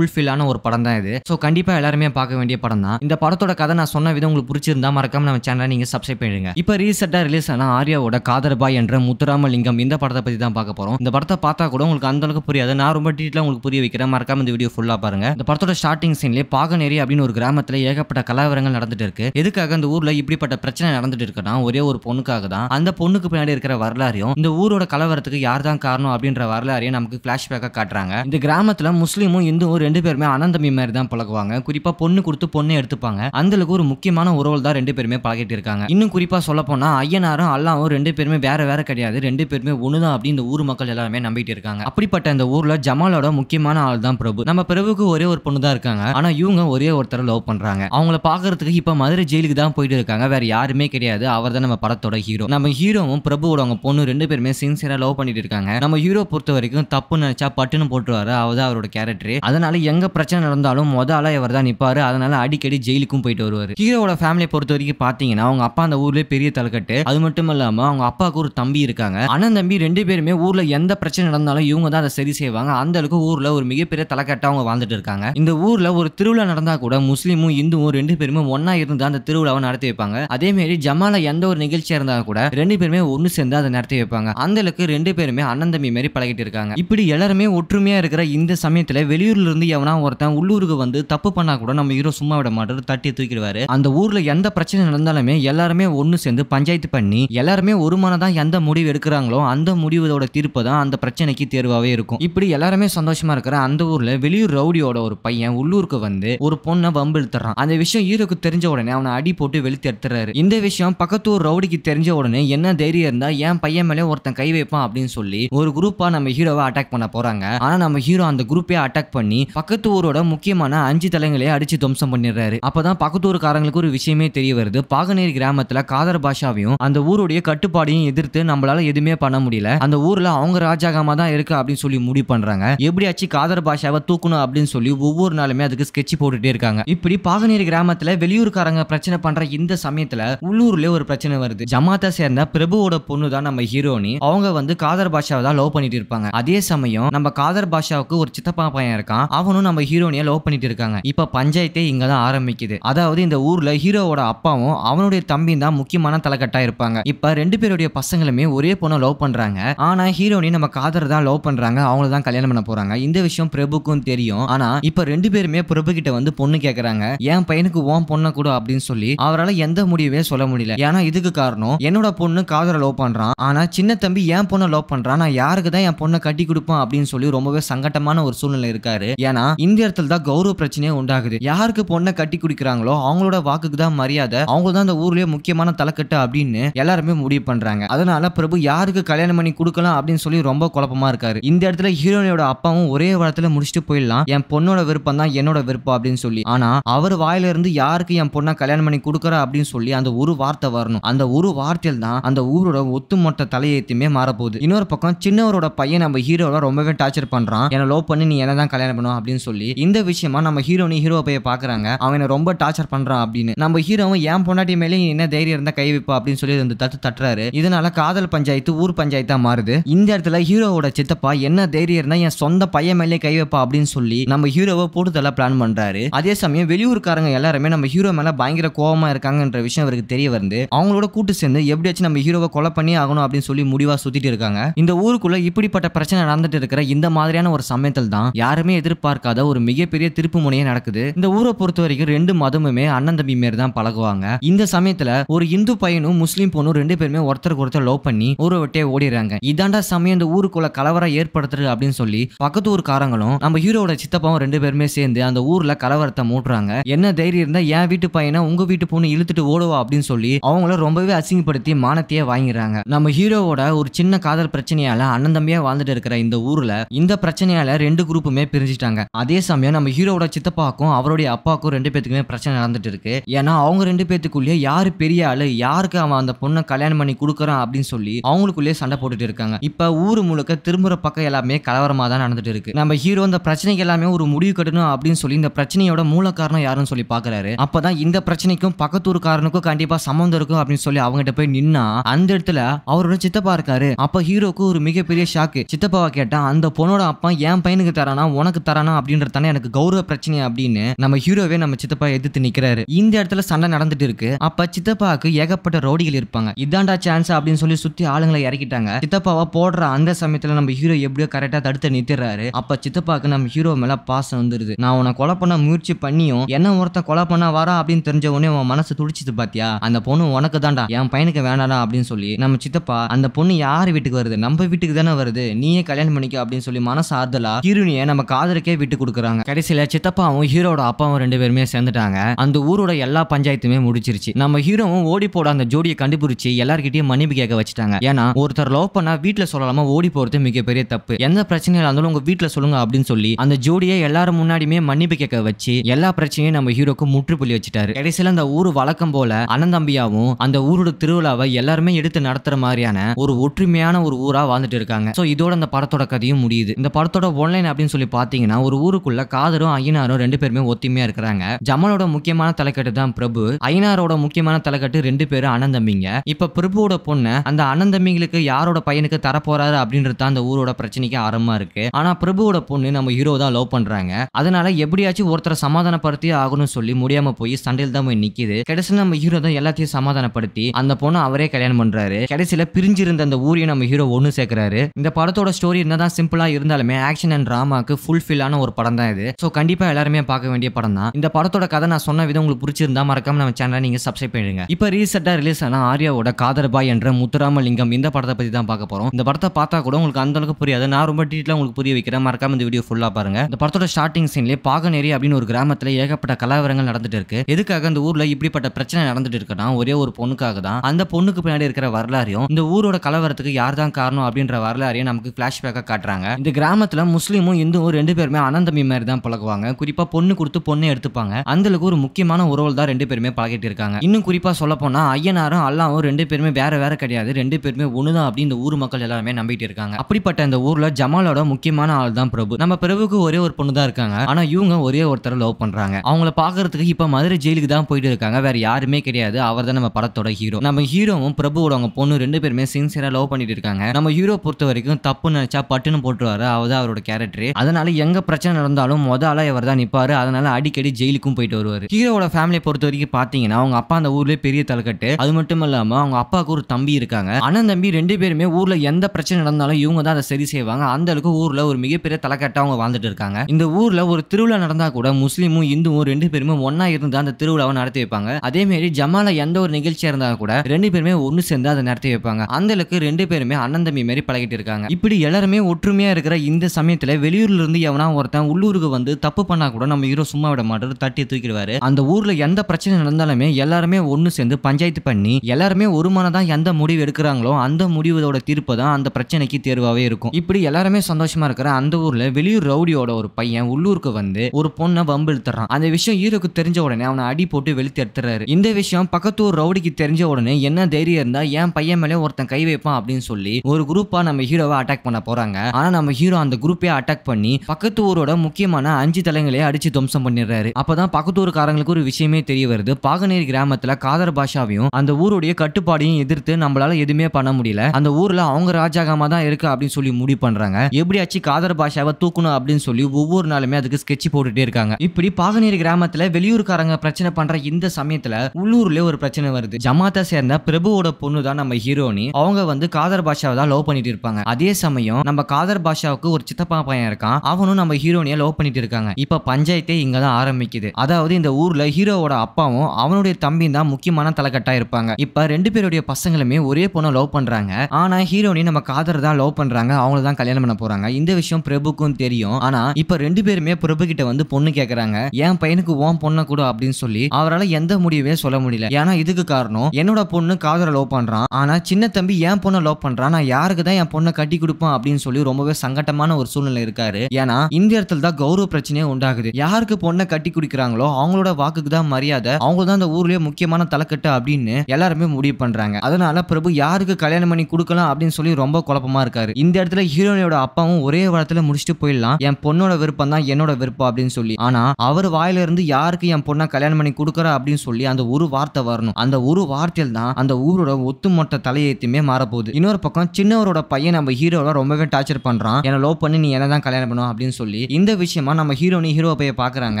ஆன ஒரு படம் தான் இது ஸோ கண்டிப்பா எல்லாருமே பார்க்க வேண்டிய படம் தான் இந்த படத்தோட கதை நான் சொன்ன விதம் உங்களுக்கு பிடிச்சிருந்தா மறக்காம நம்ம சேனலை நீங்க சப்ஸ்கிரைப் பண்ணிடுங்க இப்போ ரீசெண்டா ரிலீஸ் ஆன ஆர்யாவோட காதர்பா பாய் என்ற முத்துராமலிங்கம் இந்த படத்தை பற்றி தான் பார்க்க போகிறோம் இந்த படத்தை பார்த்தா கூட உங்களுக்கு அந்த அளவுக்கு புரியாது நான் ரொம்ப டீட்டெயிலாக உங்களுக்கு புரிய வைக்கிறேன் மறக்காம இந்த வீடியோ ஃபுல்லாக பாருங்க இந்த படத்தோட ஸ்டார்டிங் சீன்லயே பாகநேரி அப்படின்னு ஒரு கிராமத்தில் ஏகப்பட்ட கலாவரங்கள் நடந்துட்டு இருக்கு எதுக்காக அந்த ஊரில் இப்படிப்பட்ட பிரச்சனை நடந்துட்டு இருக்குன்னா ஒரே ஒரு பொண்ணுக்காக தான் அந்த பொண்ணுக்கு பின்னாடி இருக்கிற வரலாறையும் இந்த ஊரோட கலவரத்துக்கு யார் தான் காரணம் அப்படின்ற வரலாறையும் நமக்கு ஃப்ளாஷ்பேக்காக காட்டுறாங்க இந்த கிராமத்தில் முஸ்லீமும் இந்துவும் ரெண்டு பேருமே அனந்தமி மாதிரி தான் பழகுவாங்க குறிப்பாக பொண்ணு கொடுத்து பொண்ணு எடுத்துப்பாங்க அந்த அளவுக்கு ஒரு முக்கியமான உறவு தான் ரெண்டு பேருமே பழகிட்டு இருக்காங்க இன்னும் குறிப்பாக சொல்ல போனால் ஐயனாரும் அல்லாவும் ரெண்டு பேருமே வேற வேற கிடையாது ரெண்டு பேருமே ஒன்று தான் அப்படின்னு இந்த ஊர் மக்கள் எல்லாருமே நம்பிட்டு இருக்காங்க அப்படிப்பட்ட அந்த ஊரில் ஜமாலோட முக்கியமான ஆள் தான் பிரபு நம்ம பிரபுக்கு ஒரே ஒரு பொண்ணு தான் இருக்காங்க ஆனால் இவங்க ஒரே ஒருத்தர் லவ் பண்ணுறாங்க அவங்கள பார்க்கறதுக்கு இப்போ மதுரை ஜெயிலுக்கு தான் போயிட்டு இருக்காங்க வேற யாருமே கிடையாது அவர் தான் நம்ம படத்தோட ஹீரோ நம்ம ஹீரோவும் பிரபுவோட அவங்க பொண்ணு ரெண்டு பேருமே சின்சியராக லவ் பண்ணிட்டு இருக்காங்க நம்ம ஹீரோ பொறுத்த வரைக்கும் தப்பு நினச்சா பட்டுன்னு போட்டுருவாரு அவர் அவரோட கேரக்டர் அதனால எங்க பிரச்சனை நடந்தாலும் முதல்ல இவர் தான் நிப்பாரு அதனால அடிக்கடி ஜெயிலுக்கும் போயிட்டு வருவார் ஹீரோட ஃபேமிலியை பொறுத்த வரைக்கும் பார்த்தீங்கன்னா அவங்க அப்பா அந்த ஊர்லயே பெரிய தலைக்கட்டு அது மட்டும் இல்லாமல் அவங்க அப்பாவுக்கு அக்காவுக்கு ஒரு தம்பி இருக்காங்க அண்ணன் தம்பி ரெண்டு பேருமே ஊர்ல எந்த பிரச்சனை நடந்தாலும் இவங்க தான் அதை சரி செய்வாங்க அந்த அளவுக்கு ஊர்ல ஒரு மிகப்பெரிய தலைக்கட்டா அவங்க வாழ்ந்துட்டு இருக்காங்க இந்த ஊர்ல ஒரு திருவிழா நடந்தா கூட முஸ்லீமும் இந்துவும் ரெண்டு பேருமே ஒன்னா இருந்து அந்த திருவிழாவை நடத்தி வைப்பாங்க அதே மாதிரி ஜமால எந்த ஒரு நிகழ்ச்சியா இருந்தா கூட ரெண்டு பேருமே ஒன்னு சேர்ந்து அதை நடத்தி வைப்பாங்க அந்த அளவுக்கு ரெண்டு பேருமே அண்ணன் தம்பி மாதிரி பழகிட்டு இருக்காங்க இப்படி எல்லாருமே ஒற்றுமையா இருக்கிற இந்த சமயத்துல வெளியூர்ல இருந்து எவனா ஒருத்தன் உள்ளூருக்கு வந்து தப்பு பண்ணா கூட நம்ம ஹீரோ சும்மா விட மாட்டோம் தட்டி தூக்கிடுவாரு அந்த ஊர்ல எந்த பிரச்சனை நடந்தாலுமே எல்லாருமே ஒன்னு சேர்ந்து பஞ்சாயத்து பண்ணி எல்லாருமே ஒரு மனதான் யாரெல்லாம் எந்த முடிவு எடுக்கிறாங்களோ அந்த முடிவோட தீர்ப்பு தான் அந்த பிரச்சனைக்கு தேர்வாகவே இருக்கும் இப்படி எல்லாருமே சந்தோஷமா இருக்கிற அந்த ஊர்ல வெளியூர் ரவுடியோட ஒரு பையன் உள்ளூருக்கு வந்து ஒரு பொண்ணை வம்பு எழுத்துறான் அந்த விஷயம் ஈரோக்கு தெரிஞ்ச உடனே அவனை அடி போட்டு வெளுத்து எடுத்துறாரு இந்த விஷயம் பக்கத்து ஊர் ரவுடிக்கு தெரிஞ்ச உடனே என்ன தைரியம் இருந்தா என் பையன் மேலே ஒருத்தன் கை வைப்பான் அப்படின்னு சொல்லி ஒரு குரூப்பா நம்ம ஹீரோவை அட்டாக் பண்ண போறாங்க ஆனா நம்ம ஹீரோ அந்த குரூப்பே அட்டாக் பண்ணி பக்கத்து ஊரோட முக்கியமான அஞ்சு தலைங்களையே அடிச்சு துவம்சம் பண்ணிடுறாரு அப்பதான் ஊருக்காரங்களுக்கு ஒரு விஷயமே தெரிய வருது பாகனேரி கிராமத்துல காதர் பாஷாவையும் அந்த ஊருடைய கட்டுப்பாடையும் எதிர்த்து நம்மளால எதுவுமே பண்ண முடியல அந்த ஊர்ல அவங்க ராஜாகமா தான் இருக்கு அப்படின்னு சொல்லி முடிவு பண்றாங்க எப்படியாச்சு காதர் பாஷாவை தூக்கணும் அப்படின்னு சொல்லி ஒவ்வொரு நாளுமே அதுக்கு ஸ்கெட்ச் போட்டுட்டே இருக்காங்க இப்படி பாகநீர் கிராமத்துல வெளியூர்காரங்க பிரச்சனை பண்ற இந்த சமயத்துல உள்ளூர்ல ஒரு பிரச்சனை வருது ஜமாத்தை சேர்ந்த பிரபுவோட பொண்ணு தான் நம்ம ஹீரோனி அவங்க வந்து காதர் பாஷாவை தான் லவ் பண்ணிட்டு இருப்பாங்க அதே சமயம் நம்ம காதர் பாஷாவுக்கு ஒரு சித்தப்பா பையன் இருக்கான் அவனும் நம்ம ஹீரோனிய லவ் பண்ணிட்டு இருக்காங்க இப்ப பஞ்சாயத்தே இங்க தான் ஆரம்பிக்குது அதாவது இந்த ஊர்ல ஹீரோவோட அப்பாவும் அவனுடைய தம்பியும் தான் முக்கியமான தலைக்கட்டா இருப்பாங்க இப்ப ரெண்டு பேருடைய பசங்களுமே ஒரே பொண்ணை லவ் பண்ணுறாங்க ஆனால் ஹீரோனி நம்ம காதர் தான் லவ் பண்ணுறாங்க அவங்கள தான் கல்யாணம் பண்ண போகிறாங்க இந்த விஷயம் பிரபுக்கும் தெரியும் ஆனால் இப்போ ரெண்டு பேருமே பிரபு கிட்ட வந்து பொண்ணு கேட்குறாங்க என் பையனுக்கு ஓம் பொண்ணை கூட அப்படின்னு சொல்லி அவரால் எந்த முடிவே சொல்ல முடியல ஏன்னா இதுக்கு காரணம் என்னோட பொண்ணு காதரை லவ் பண்ணுறான் ஆனால் சின்ன தம்பி என் பொண்ணை லவ் பண்ணுறான் நான் யாருக்கு தான் என் பொண்ணை கட்டி கொடுப்பான் அப்படின்னு சொல்லி ரொம்பவே சங்கட்டமான ஒரு சூழ்நிலை இருக்காரு ஏன்னா இந்த இடத்துல தான் கௌரவ பிரச்சனையே உண்டாகுது யாருக்கு பொண்ணை கட்டி குடிக்கிறாங்களோ அவங்களோட வாக்குக்கு தான் மரியாதை அவங்க தான் அந்த ஊர்லயே முக்கியமான தலைக்கட்டு அப்படின்னு எல்லாருமே முடிவு பண்றாங்க அதனால பிரபு யாருக்கு கல்யாணம் பண்ணி கொடுக்கலாம் அப்படின்னு சொல்லி ரொம்ப குழப்பமா இருக்காரு இந்த இடத்துல ஹீரோனியோட அப்பாவும் ஒரே வாரத்துல முடிச்சுட்டு போயிடலாம் என் பொண்ணோட விருப்பம் தான் என்னோட விருப்பம் அப்படின்னு சொல்லி ஆனா அவர் வாயில இருந்து யாருக்கு என் பொண்ணா கல்யாணம் பண்ணி கொடுக்குற அப்படின்னு சொல்லி அந்த ஒரு வார்த்தை வரணும் அந்த ஒரு வார்த்தையில் தான் அந்த ஊரோட ஒத்துமொத்த தலையத்தையுமே மாறப்போகுது இன்னொரு பக்கம் சின்னவரோட பையன் நம்ம ஹீரோவை ரொம்பவே டார்ச்சர் பண்றான் என லோ பண்ணி நீ என்ன தான் கல்யாணம் பண்ணும் அப்படின்னு சொல்லி இந்த விஷயமா நம்ம ஹீரோனி ஹீரோ பைய பாக்குறாங்க அவனை ரொம்ப டார்ச்சர் பண்றான் அப்படின்னு நம்ம ஹீரோவும் என் பொண்டாட்டி மேலே என்ன தைரியம் இருந்தா கை வைப்பா அப்படின்னு சொல்லி அந்த தட்டு தட்டுறாரு இதனால அதனால காதல் பஞ்சாயத்து ஊர் பஞ்சாயத்தா மாறுது இந்த இடத்துல ஹீரோவோட சித்தப்பா என்ன தைரியம்னா என் சொந்த பையன் மேலே கை வைப்பா அப்படின்னு சொல்லி நம்ம ஹீரோவை போட்டுதலா பிளான் பண்றாரு அதே சமயம் வெளியூர்காரங்க எல்லாருமே நம்ம ஹீரோ மேல பயங்கர கோபமா இருக்காங்கன்ற விஷயம் அவருக்கு தெரிய வந்து அவங்களோட கூட்டு சேர்ந்து எப்படியாச்சும் நம்ம ஹீரோவை கொலை பண்ணி ஆகணும் அப்படின்னு சொல்லி முடிவா சுத்திட்டு இருக்காங்க இந்த ஊருக்குள்ள இப்படிப்பட்ட பிரச்சனை நடந்துட்டு இருக்கிற இந்த மாதிரியான ஒரு சமயத்தில் தான் யாருமே எதிர்பார்க்காத ஒரு மிகப்பெரிய திருப்பு முனையே நடக்குது இந்த ஊரை பொறுத்த வரைக்கும் ரெண்டு மதமுமே அண்ணன் தம்பி மாரி தான் பழகுவாங்க இந்த சமயத்துல ஒரு இந்து பையனும் முஸ்லீம் பொண்ணும் ரெண்டு பேருமே ஒருத்தருக்கு ஒருத்தர் ஒருத்தர் லவ் பண்ணி ஊரை விட்டே ஓடிடுறாங்க இதாண்டா சமயம் இந்த ஊருக்குள்ள கலவரம் ஏற்படுத்துறது அப்படின்னு சொல்லி பக்கத்து ஊருக்காரங்களும் நம்ம ஹீரோட சித்தப்பாவும் ரெண்டு பேருமே சேர்ந்து அந்த ஊர்ல கலவரத்தை மூட்டுறாங்க என்ன தைரியம் இருந்தா என் வீட்டு பையனை உங்க வீட்டு பொண்ணு இழுத்துட்டு ஓடுவா அப்படின்னு சொல்லி அவங்கள ரொம்பவே அசிங்கப்படுத்தி மானத்தையே வாங்கிடுறாங்க நம்ம ஹீரோவோட ஒரு சின்ன காதல் பிரச்சனையால அண்ணன் தம்பியா வாழ்ந்துட்டு இருக்கிற இந்த ஊர்ல இந்த பிரச்சனையால ரெண்டு குரூப்புமே பிரிஞ்சிட்டாங்க அதே சமயம் நம்ம ஹீரோட சித்தப்பாக்கும் அவருடைய அப்பாவுக்கும் ரெண்டு பேத்துக்குமே பிரச்சனை நடந்துட்டு இருக்கு ஏன்னா அவங்க ரெண்டு பேத்துக்குள்ளேயே யாரு பெரிய ஆளு யாருக்கு அவன் அந்த பொண்ணை கல்யாணம் பண்ணி கொடுக்குறான் அப்படின்னு சொல்லி அவங்களுக்குள்ளே சண்டை போட்டுட்டு இருக்காங்க இப்ப ஊர் முழுக்க திரும்புற பக்கம் எல்லாமே கலவரமா தான் நடந்துட்டு இருக்கு நம்ம ஹீரோ இந்த பிரச்சனைக்கு எல்லாமே ஒரு முடிவு கட்டணும் அப்படின்னு சொல்லி இந்த பிரச்சனையோட மூல காரணம் யாருன்னு சொல்லி பாக்குறாரு அப்பதான் இந்த பிரச்சனைக்கும் பக்கத்தூர்காரனுக்கும் கண்டிப்பா சம்மந்தம் இருக்கும் அப்படின்னு சொல்லி அவங்க கிட்ட போய் நின்னா அந்த இடத்துல அவரோட சித்தப்பா இருக்காரு அப்ப ஹீரோக்கு ஒரு மிகப்பெரிய ஷாக்கு சித்தப்பாவை கேட்டா அந்த பொண்ணோட அப்பா என் பையனுக்கு தரானா உனக்கு தரானா அப்படின்றதானே எனக்கு கௌரவ பிரச்சனை அப்படின்னு நம்ம ஹீரோவே நம்ம சித்தப்பா எதிர்த்து நிக்கிறாரு இந்த இடத்துல சண்டை நடந்துட்டு இருக்கு அப்ப சித்தப்பாவுக்கு ஏகப்பட்ட ரோடிகள் இருப்பாங்க இதாண்டா சான்ஸ் அப்படின்னு அப்படின்னு சொல்லி சுற்றி ஆளுங்களை இறக்கிட்டாங்க சித்தப்பாவை போடுற அந்த சமயத்தில் நம்ம ஹீரோ எப்படியோ கரெக்டாக தடுத்து நிறுத்திடுறாரு அப்போ சித்தப்பாவுக்கு நம்ம ஹீரோ மேலே பாசம் வந்துடுது நான் உன கொலை பண்ண முயற்சி பண்ணியும் என்ன ஒருத்தன் கொலை பண்ண வரா அப்படின்னு தெரிஞ்ச உடனே உன் மனசு துடிச்சது பாத்தியா அந்த பொண்ணு உனக்கு தான்டா என் பையனுக்கு வேணாடா அப்படின்னு சொல்லி நம்ம சித்தப்பா அந்த பொண்ணு யார் வீட்டுக்கு வருது நம்ம வீட்டுக்கு தானே வருது நீயே கல்யாணம் பண்ணிக்க அப்படின்னு சொல்லி மனசு ஆறுதலா ஹீரோனிய நம்ம காதலுக்கே விட்டு கொடுக்குறாங்க கடைசியில சித்தப்பாவும் ஹீரோட அப்பாவும் ரெண்டு பேருமே சேர்ந்துட்டாங்க அந்த ஊரோட எல்லா பஞ்சாயத்துமே முடிச்சிருச்சு நம்ம ஹீரோவும் ஓடி போட அந்த ஜோடியை கண்டுபிடிச்சி எல்லார்கிட்டயும் மன்னிப்பு கேட்க வச்சுட்டாங்க ஏன்னா ஒருத்தர் லவ் பண்ணா வீட்டுல சொல்லாம ஓடி போறது மிகப்பெரிய தப்பு எந்த பிரச்சனையா இருந்தாலும் உங்க வீட்டுல சொல்லுங்க அப்படின்னு சொல்லி அந்த ஜோடியை எல்லாரும் முன்னாடியுமே மன்னிப்பு கேட்க வச்சு எல்லா பிரச்சனையும் நம்ம ஹீரோக்கு முற்றுப்புள்ளி வச்சுட்டாரு கடைசியில அந்த ஊர் வழக்கம் போல அனந்தம்பியாவும் அந்த ஊரோட திருவிழாவை எல்லாருமே எடுத்து நடத்துற மாதிரியான ஒரு ஒற்றுமையான ஒரு ஊரா வாழ்ந்துட்டு இருக்காங்க ஸோ இதோட அந்த படத்தோட கதையும் முடியுது இந்த படத்தோட ஒன்லைன் அப்படின்னு சொல்லி பாத்தீங்கன்னா ஒரு ஊருக்குள்ள காதரும் ஐயனாரும் ரெண்டு பேருமே ஒத்துமையா இருக்கிறாங்க ஜமலோட முக்கியமான தலைக்கட்டு தான் பிரபு ஐயனாரோட முக்கியமான தலைக்கட்டு ரெண்டு பேரும் அனந்தம்பிங்க இப்ப பிரபுவோட பொண்ணு சொத்துக்களை அந்த அண்ணன் தம்பிங்களுக்கு யாரோட பையனுக்கு தரப்போறாரு அப்படின்றது தான் அந்த ஊரோட பிரச்சனைக்கு ஆரம்பமா இருக்கு ஆனா பிரபுவோட பொண்ணு நம்ம ஹீரோ தான் லவ் பண்றாங்க அதனால எப்படியாச்சும் ஒருத்தரை சமாதானப்படுத்தியே ஆகணும்னு சொல்லி முடியாம போய் சண்டையில் தான் போய் நிக்குது கடைசியில் நம்ம ஹீரோ தான் எல்லாத்தையும் சமாதானப்படுத்தி அந்த பொண்ணை அவரே கல்யாணம் பண்றாரு கடைசியில பிரிஞ்சிருந்த அந்த ஊரையும் நம்ம ஹீரோ ஒன்னு சேர்க்கிறாரு இந்த படத்தோட ஸ்டோரி என்னதான் சிம்பிளா இருந்தாலுமே ஆக்ஷன் அண்ட் டிராமாக்கு ஃபுல்ஃபில்லான ஒரு படம் தான் இது ஸோ கண்டிப்பா எல்லாருமே பார்க்க வேண்டிய படம் தான் இந்த படத்தோட கதை நான் சொன்ன விதம் உங்களுக்கு பிடிச்சிருந்தா மறக்காம நம்ம சேனலை நீங்க சப்ஸ்கிரைப் பண்ணிடுங்க இப்போ ரீசெண்டாக ரிலீஸ் ஆன ஆர்யாவோட காதர்பாய் என்ற முத்துராமலிங்கம் இந்த படத்தை பற்றி தான் பார்க்க போகிறோம் இந்த படத்தை பார்த்தா கூட உங்களுக்கு அந்த அளவுக்கு புரியாது நான் ரொம்ப டீட்டெயில் உங்களுக்கு புரிய வைக்கிறேன் மறக்காம இந்த வீடியோ ஃபுல்லாக பாருங்க இந்த படத்தோட ஸ்டார்டிங் சீன்லேயே பாகநேரி அப்படின்னு ஒரு கிராமத்தில் ஏகப்பட்ட கலவரங்கள் நடந்துட்டு இருக்கு எதுக்காக அந்த ஊரில் இப்படிப்பட்ட பிரச்சனை நடந்துட்டு இருக்குன்னா ஒரே ஒரு பொண்ணுக்காக தான் அந்த பொண்ணுக்கு பின்னாடி இருக்கிற வரலாறையும் இந்த ஊரோட கலவரத்துக்கு யார் தான் காரணம் அப்படின்ற வரலாறையும் நமக்கு ஃப்ளாஷ்பேக்காக காட்டுறாங்க இந்த கிராமத்தில் முஸ்லீமும் இந்துவும் ரெண்டு பேருமே அனந்தமி மாதிரி தான் பழகுவாங்க குறிப்பாக பொண்ணு கொடுத்து பொண்ணை எடுத்துப்பாங்க அந்தளவுக்கு ஒரு முக்கியமான உறவு தான் ரெண்டு பேருமே பழகிட்டு இருக்காங்க இன்னும் குறிப்பாக சொல்ல போனா ஐயனாரும் அல்லாவும் ரெண்டு பேருமே வேற வேற கிடையாது ரெண்டு பேருமே ஒண்ணுதான் அப்படின்னு இந்த ஊர் மக்கள் எல்லாருமே நம்பிட்டு இருக்காங்க அப்படிப்பட்ட இந்த ஊர்ல ஜமாலோட முக்கியமான ஆள் தான் பிரபு நம்ம பிரபுக்கு ஒரே ஒரு பொண்ணு தான் இருக்காங்க ஆனா இவங்க ஒரே ஒருத்தர் லவ் பண்றாங்க அவங்கள பாக்குறதுக்கு இப்ப மதுரை ஜெயிலுக்கு தான் போயிட்டு இருக்காங்க வேற யாருமே கிடையாது அவர் தான் நம்ம படத்தோட ஹீரோ நம்ம ஹீரோவும் பிரபுவோட அவங்க பொண்ணு ரெண்டு பேருமே சின்சியரா லவ் பண்ணிட்டு இருக்காங்க நம்ம ஹீரோ பொறுத்த வரைக்கும் தப்பு நினைச்சா பட்டுன்னு போட்டுருவாரு அவர் தான் அவரோட கேரக்டர் அதனால எங்க பிரச்சனை நடந்தாலும் மொத இவர் தான் நிப்பாரு அதனால அடிக்கடி ஜெயிலுக்கும் போயிட்டு வருவாரு ஹீரோட ஃபேமிலியை பொறுத்த வரைக்கும் பாத்தீங்கன்னா அவங்க அப்பா அந்த ஊர்லயே பெரிய தலைக்கட்டு அது மட்டும் இல்லாம அவங்க அப்பாவுக்கு ஒரு தம்பி இருக்காங்க அண்ணன் தம்பி ரெண்டு பேருமே ஊர்ல எந்த பிரச்சனை நடந்தாலும் இவங்க தான் அதை சரி செய்வாங்க அந்த அளவுக்கு ஊர்ல ஒரு மிகப்பெரிய தலைக்கட்டா அவங்க வாழ்ந்துட்டு இருக்காங்க இந்த ஊர்ல ஒரு திருவிழா நடந்தா கூட முஸ்லீமும் இந்துவும் ரெண்டு பேருமே ஒன்னா இருந்து அந்த திருவிழாவை நடத்தி வைப்பாங்க அதே மாதிரி ஜமால எந்த ஒரு நிகழ்ச்சியா இருந்தா கூட ரெண்டு பேருமே ஒன்னு சேர்ந்து அதை நடத்தி வைப்பாங்க அந்த அளவுக்கு ரெண்டு பேருமே அண்ணன் தம்பி மாதிரி பழகிட்டு இருக்காங்க இப்படி எல்லாருமே ஒற்றுமையா இருக்கிற இந்த சமயத்துல வெளியூர்ல இருந்து எவனா ஒருத்தன் உள்ளூருக்கு வந்து தப்பு பண்ணா கூட நம்ம ஹீரோ சும்மா விட மாட்டாரு தட்டி தூக்கிடுவாரு அந்த ஊர்ல எந்த பிரச்சனை நடந்தாலுமே எல்லாருமே ஒன்னு சேர்ந்து பஞ்சாயத்து பண்ணி எல்லாருமே ஒரு மனதான் எந்த முடிவு எடுக்கிறாங்களோ அந்த முடிவதோட தீர்ப்பு தான் அந்த பிரச்சனைக்கு தேர்வாகவே இருக்கும் இப்படி எல்லாருமே சந்தோஷமா இருக்கிற அந்த ஊர்ல வெளியூர் ரவுடியோட ஒரு பையன் உள்ளூருக்கு வந்து ஒரு பொண்ணை வம்பு இழுத்துறான் அந்த விஷயம் ஈரோக்கு தெரிஞ்ச உடனே அவனை அடி போட்டு வெளுத்து எடுத்துறாரு இந்த விஷயம் பக்கத்து ஊர் ரவுடிக்கு தெரிஞ்ச உடனே என்ன தைரியம் இருந்தா என் பையன் மேலே ஒருத்தன் கை வைப்பான் அப்படின்னு சொல்லி ஒரு குரூப்பா நம்ம ஹீரோவை அட்டாக் பண்ண போறாங்க ஆனா நம்ம ஹீரோ அந்த குரூப்பே அட்டாக் பண்ணி பக்கத்து ஊரோட முக்கியமான அஞ்சு தலைங்களே அடிச்சு துவம்சம் பண்ணிடுறாரு அப்பதான் பக்கத்து ஊருக்காரங்களுக்கு ஒரு விஷயமே தெரிய வருது பாகனேரி கிராமத்துல காதர் பாஷாவையும் அந்த ஊருடைய கட்டுப்பாடையும் எதிர்த்து நம்மளால எதுவுமே பண்ண முடியல அந்த ஊர்ல அவங்க ராஜாகாம தான் இருக்கு அப்படின்னு சொல்லி முடிவு பண்றாங்க எப்படியாச்சும் காதர் பாஷாவை தூக்கணும் அப்படின்னு சொல்லி ஒவ்வொரு நாளுமே அதுக்கு ஸ்கெட்ச் போட்டுட்டே இருக்காங்க இப்படி பாகநேரி கிராமத்துல வெளியூருக்காரங்க பிரச்சனை பண்ற இந்த சமயத்துல உள்ளூர்ல ஒரு பிரச்சனை வருது ஜமாத்தை சேர்ந்த பிரபுவோட பொண்ணு தான் நம்ம ஹீரோனி அவங்க வந்து காதர் பாஷாவை தான் லவ் பண்ணிட்டு இருப்பாங்க அதே சமயம் நம்ம காதர் பாஷாவுக்கு ஒரு சித்தப்பா பையன் இருக்கான் அவனும் நம்ம ஹீரோனியை லவ் பண்ணிட்டு இருக்காங்க இப்ப பஞ்சாயத்தே இங்க தான் ஆரம்பிக்குது அதாவது இந்த ஊர்ல ஹீரோவோட அப்பாவும் அவனுடைய தம்பியும் தான் முக்கியமான தலைக்கட்டா இருப்பாங்க இப்ப ரெண்டு பேருடைய பசங்களுமே ஹீரோயினையும் ஒரே பொண்ணை லவ் பண்றாங்க ஆனா ஹீரோயினையும் நம்ம காதரை தான் லவ் பண்றாங்க அவங்கள தான் கல்யாணம் பண்ண போறாங்க இந்த விஷயம் பிரபுக்கும் தெரியும் ஆனா இப்ப ரெண்டு பேருமே பிரபு கிட்ட வந்து பொண்ணு கேக்குறாங்க என் பையனுக்கு ஓம் பொண்ணை கூட அப்படின்னு சொல்லி அவரால் எந்த முடிவே சொல்ல முடியல ஏன்னா இதுக்கு காரணம் என்னோட பொண்ணு காதரை லவ் பண்றான் ஆனா சின்ன தம்பி என் பொண்ணை லவ் பண்றான் நான் யாருக்கு தான் என் பொண்ணை கட்டி கொடுப்பான் அப்படின்னு சொல்லி ரொம்பவே சங்கட்டமான ஒரு சூழ்நிலை இருக்காரு ஏன்னா இந்த இடத்துல தான் கௌரவ பிரச்சனையே உண்டாகுது யாருக்கு பொண்ணை கட்டி குடிக்கிறாங்களோ அவங்களோட வாக்குக்கு தான் மரியாதை அவங்க தான் அந்த ஊர்லயே முக்கியமான தலைக்கட்டு அப்படின்னு எல்லாருமே முடிவு பண்றாங்க அதனால பிரபு யாருக்கு கல்யாணம் பண்ணி கொடுக்கலாம் அப்படின்னு சொல்லி ரொம்ப குழப்பமா இருக்காரு இந்த இடத்துல ஹீரோயினோட அப்பாவும் ஒரே வாரத்துல முடிச்சுட்டு போயிடலாம் என் பொண்ணோட விருப்பம் தான் என்னோட விருப்பம் அப்படின்னு சொல்லி ஆனா அவர் வாயில இருந்து யாருக்கு என் பொண்ணா கல்யாணம் பண்ணி கொடுக்குறா அப்படின்னு சொல்லி அந்த ஒரு வார்த்தை வரணும் அந்த ஒரு வார்த்தையில் தான் அந்த ஊரோட ஒத்துமொத்த தலையத்தையுமே மாறப்போகுது இன்னொரு பக்கம் சின்னவரோட பையன் நம்ம ஹீரோட ரொம்பவே டார்ச்சர் பண்றான் என லவ் பண்ணி நீ என்ன தான் கல்யாணம் பண்ணுவோம் அப்படின்னு சொல்லி இந்த விஷயமா நம்ம ஹீரோனி ஹீரோ பைய பாக்குறாங்க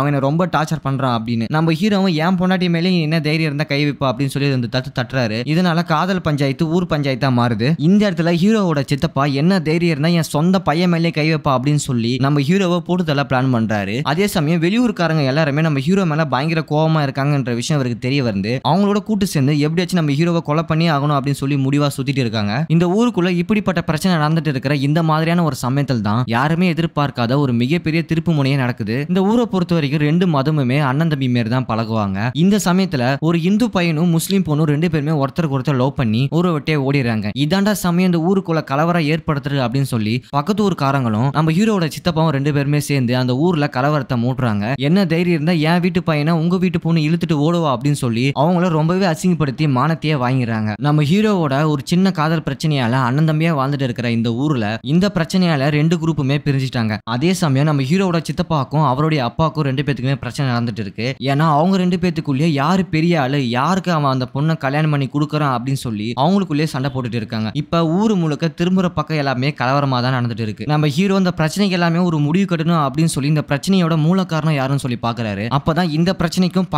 அவனை ரொம்ப டார்ச்சர் பண்றான் அப்படின்னு நம்ம ஹீரோவும் என் பொண்டாட்டி மேலே என்ன தைரியம் இருந்தா கை வைப்பா அப்படின்னு சொல்லி தட்டு தட்டுறாரு இதனால காதல் மண்டல் பஞ்சாயத்து ஊர் பஞ்சாயத்தா மாறுது இந்த இடத்துல ஹீரோவோட சித்தப்பா என்ன தைரியம்னா என் சொந்த பையன் மேலே கை வைப்பா அப்படின்னு சொல்லி நம்ம ஹீரோவை போட்டு பிளான் பண்றாரு அதே சமயம் வெளியூர்காரங்க எல்லாருமே நம்ம ஹீரோ மேல பயங்கர கோபமா இருக்காங்கன்ற விஷயம் அவருக்கு தெரிய வந்து அவங்களோட கூட்டு சேர்ந்து எப்படியாச்சும் நம்ம ஹீரோவை கொலை பண்ணி ஆகணும் அப்படின்னு சொல்லி முடிவா சுத்திட்டு இருக்காங்க இந்த ஊருக்குள்ள இப்படிப்பட்ட பிரச்சனை நடந்துட்டு இருக்கிற இந்த மாதிரியான ஒரு சமயத்தில் தான் யாருமே எதிர்பார்க்காத ஒரு மிகப்பெரிய திருப்பு முனையே நடக்குது இந்த ஊரை பொறுத்த வரைக்கும் ரெண்டு மதமுமே அண்ணன் தம்பி மாரி தான் பழகுவாங்க இந்த சமயத்துல ஒரு இந்து பையனும் முஸ்லீம் பொண்ணும் ரெண்டு பேருமே ஒருத்தருக்கு ஒருத்தர் லவ் பண்ணி பண்ணி ஊரை விட்டே ஓடிடுறாங்க இதாண்டா சமயம் இந்த ஊருக்குள்ள கலவரம் ஏற்படுத்துறது அப்படின்னு சொல்லி பக்கத்து ஊருக்காரங்களும் நம்ம ஹீரோட சித்தப்பாவும் ரெண்டு பேருமே சேர்ந்து அந்த ஊர்ல கலவரத்தை மூட்டுறாங்க என்ன தைரியம் இருந்தா என் வீட்டு பையனை உங்க வீட்டு பொண்ணு இழுத்துட்டு ஓடுவா அப்படின்னு சொல்லி அவங்கள ரொம்பவே அசிங்கப்படுத்தி மானத்தையே வாங்கிடுறாங்க நம்ம ஹீரோவோட ஒரு சின்ன காதல் பிரச்சனையால அண்ணன் வாழ்ந்துட்டு இருக்கிற இந்த ஊர்ல இந்த பிரச்சனையால ரெண்டு குரூப்புமே பிரிஞ்சிட்டாங்க அதே சமயம் நம்ம ஹீரோட சித்தப்பாக்கும் அவருடைய அப்பாவுக்கும் ரெண்டு பேத்துக்குமே பிரச்சனை நடந்துட்டு இருக்கு ஏன்னா அவங்க ரெண்டு பேத்துக்குள்ளேயே யாரு பெரிய ஆளு யாருக்கு அவன் அந்த பொண்ணை கல்யாணம் பண்ணி கொடுக்குறான் அப்படின்னு சொல்லி சொல்லி அவங்களுக்குள்ளே சண்டை போட்டுட்டு இருக்காங்க இப்ப ஊர் முழுக்க திரும்புற பக்கம் எல்லாமே கலவரமா தான் நடந்துட்டு இருக்கு நம்ம ஹீரோ இந்த பிரச்சனைக்கு எல்லாமே ஒரு முடிவு கட்டணும் அப்படின்னு சொல்லி இந்த பிரச்சனையோட மூல காரணம் யாருன்னு சொல்லி பாக்குறாரு அப்பதான் இந்த பிரச்சனைக்கும்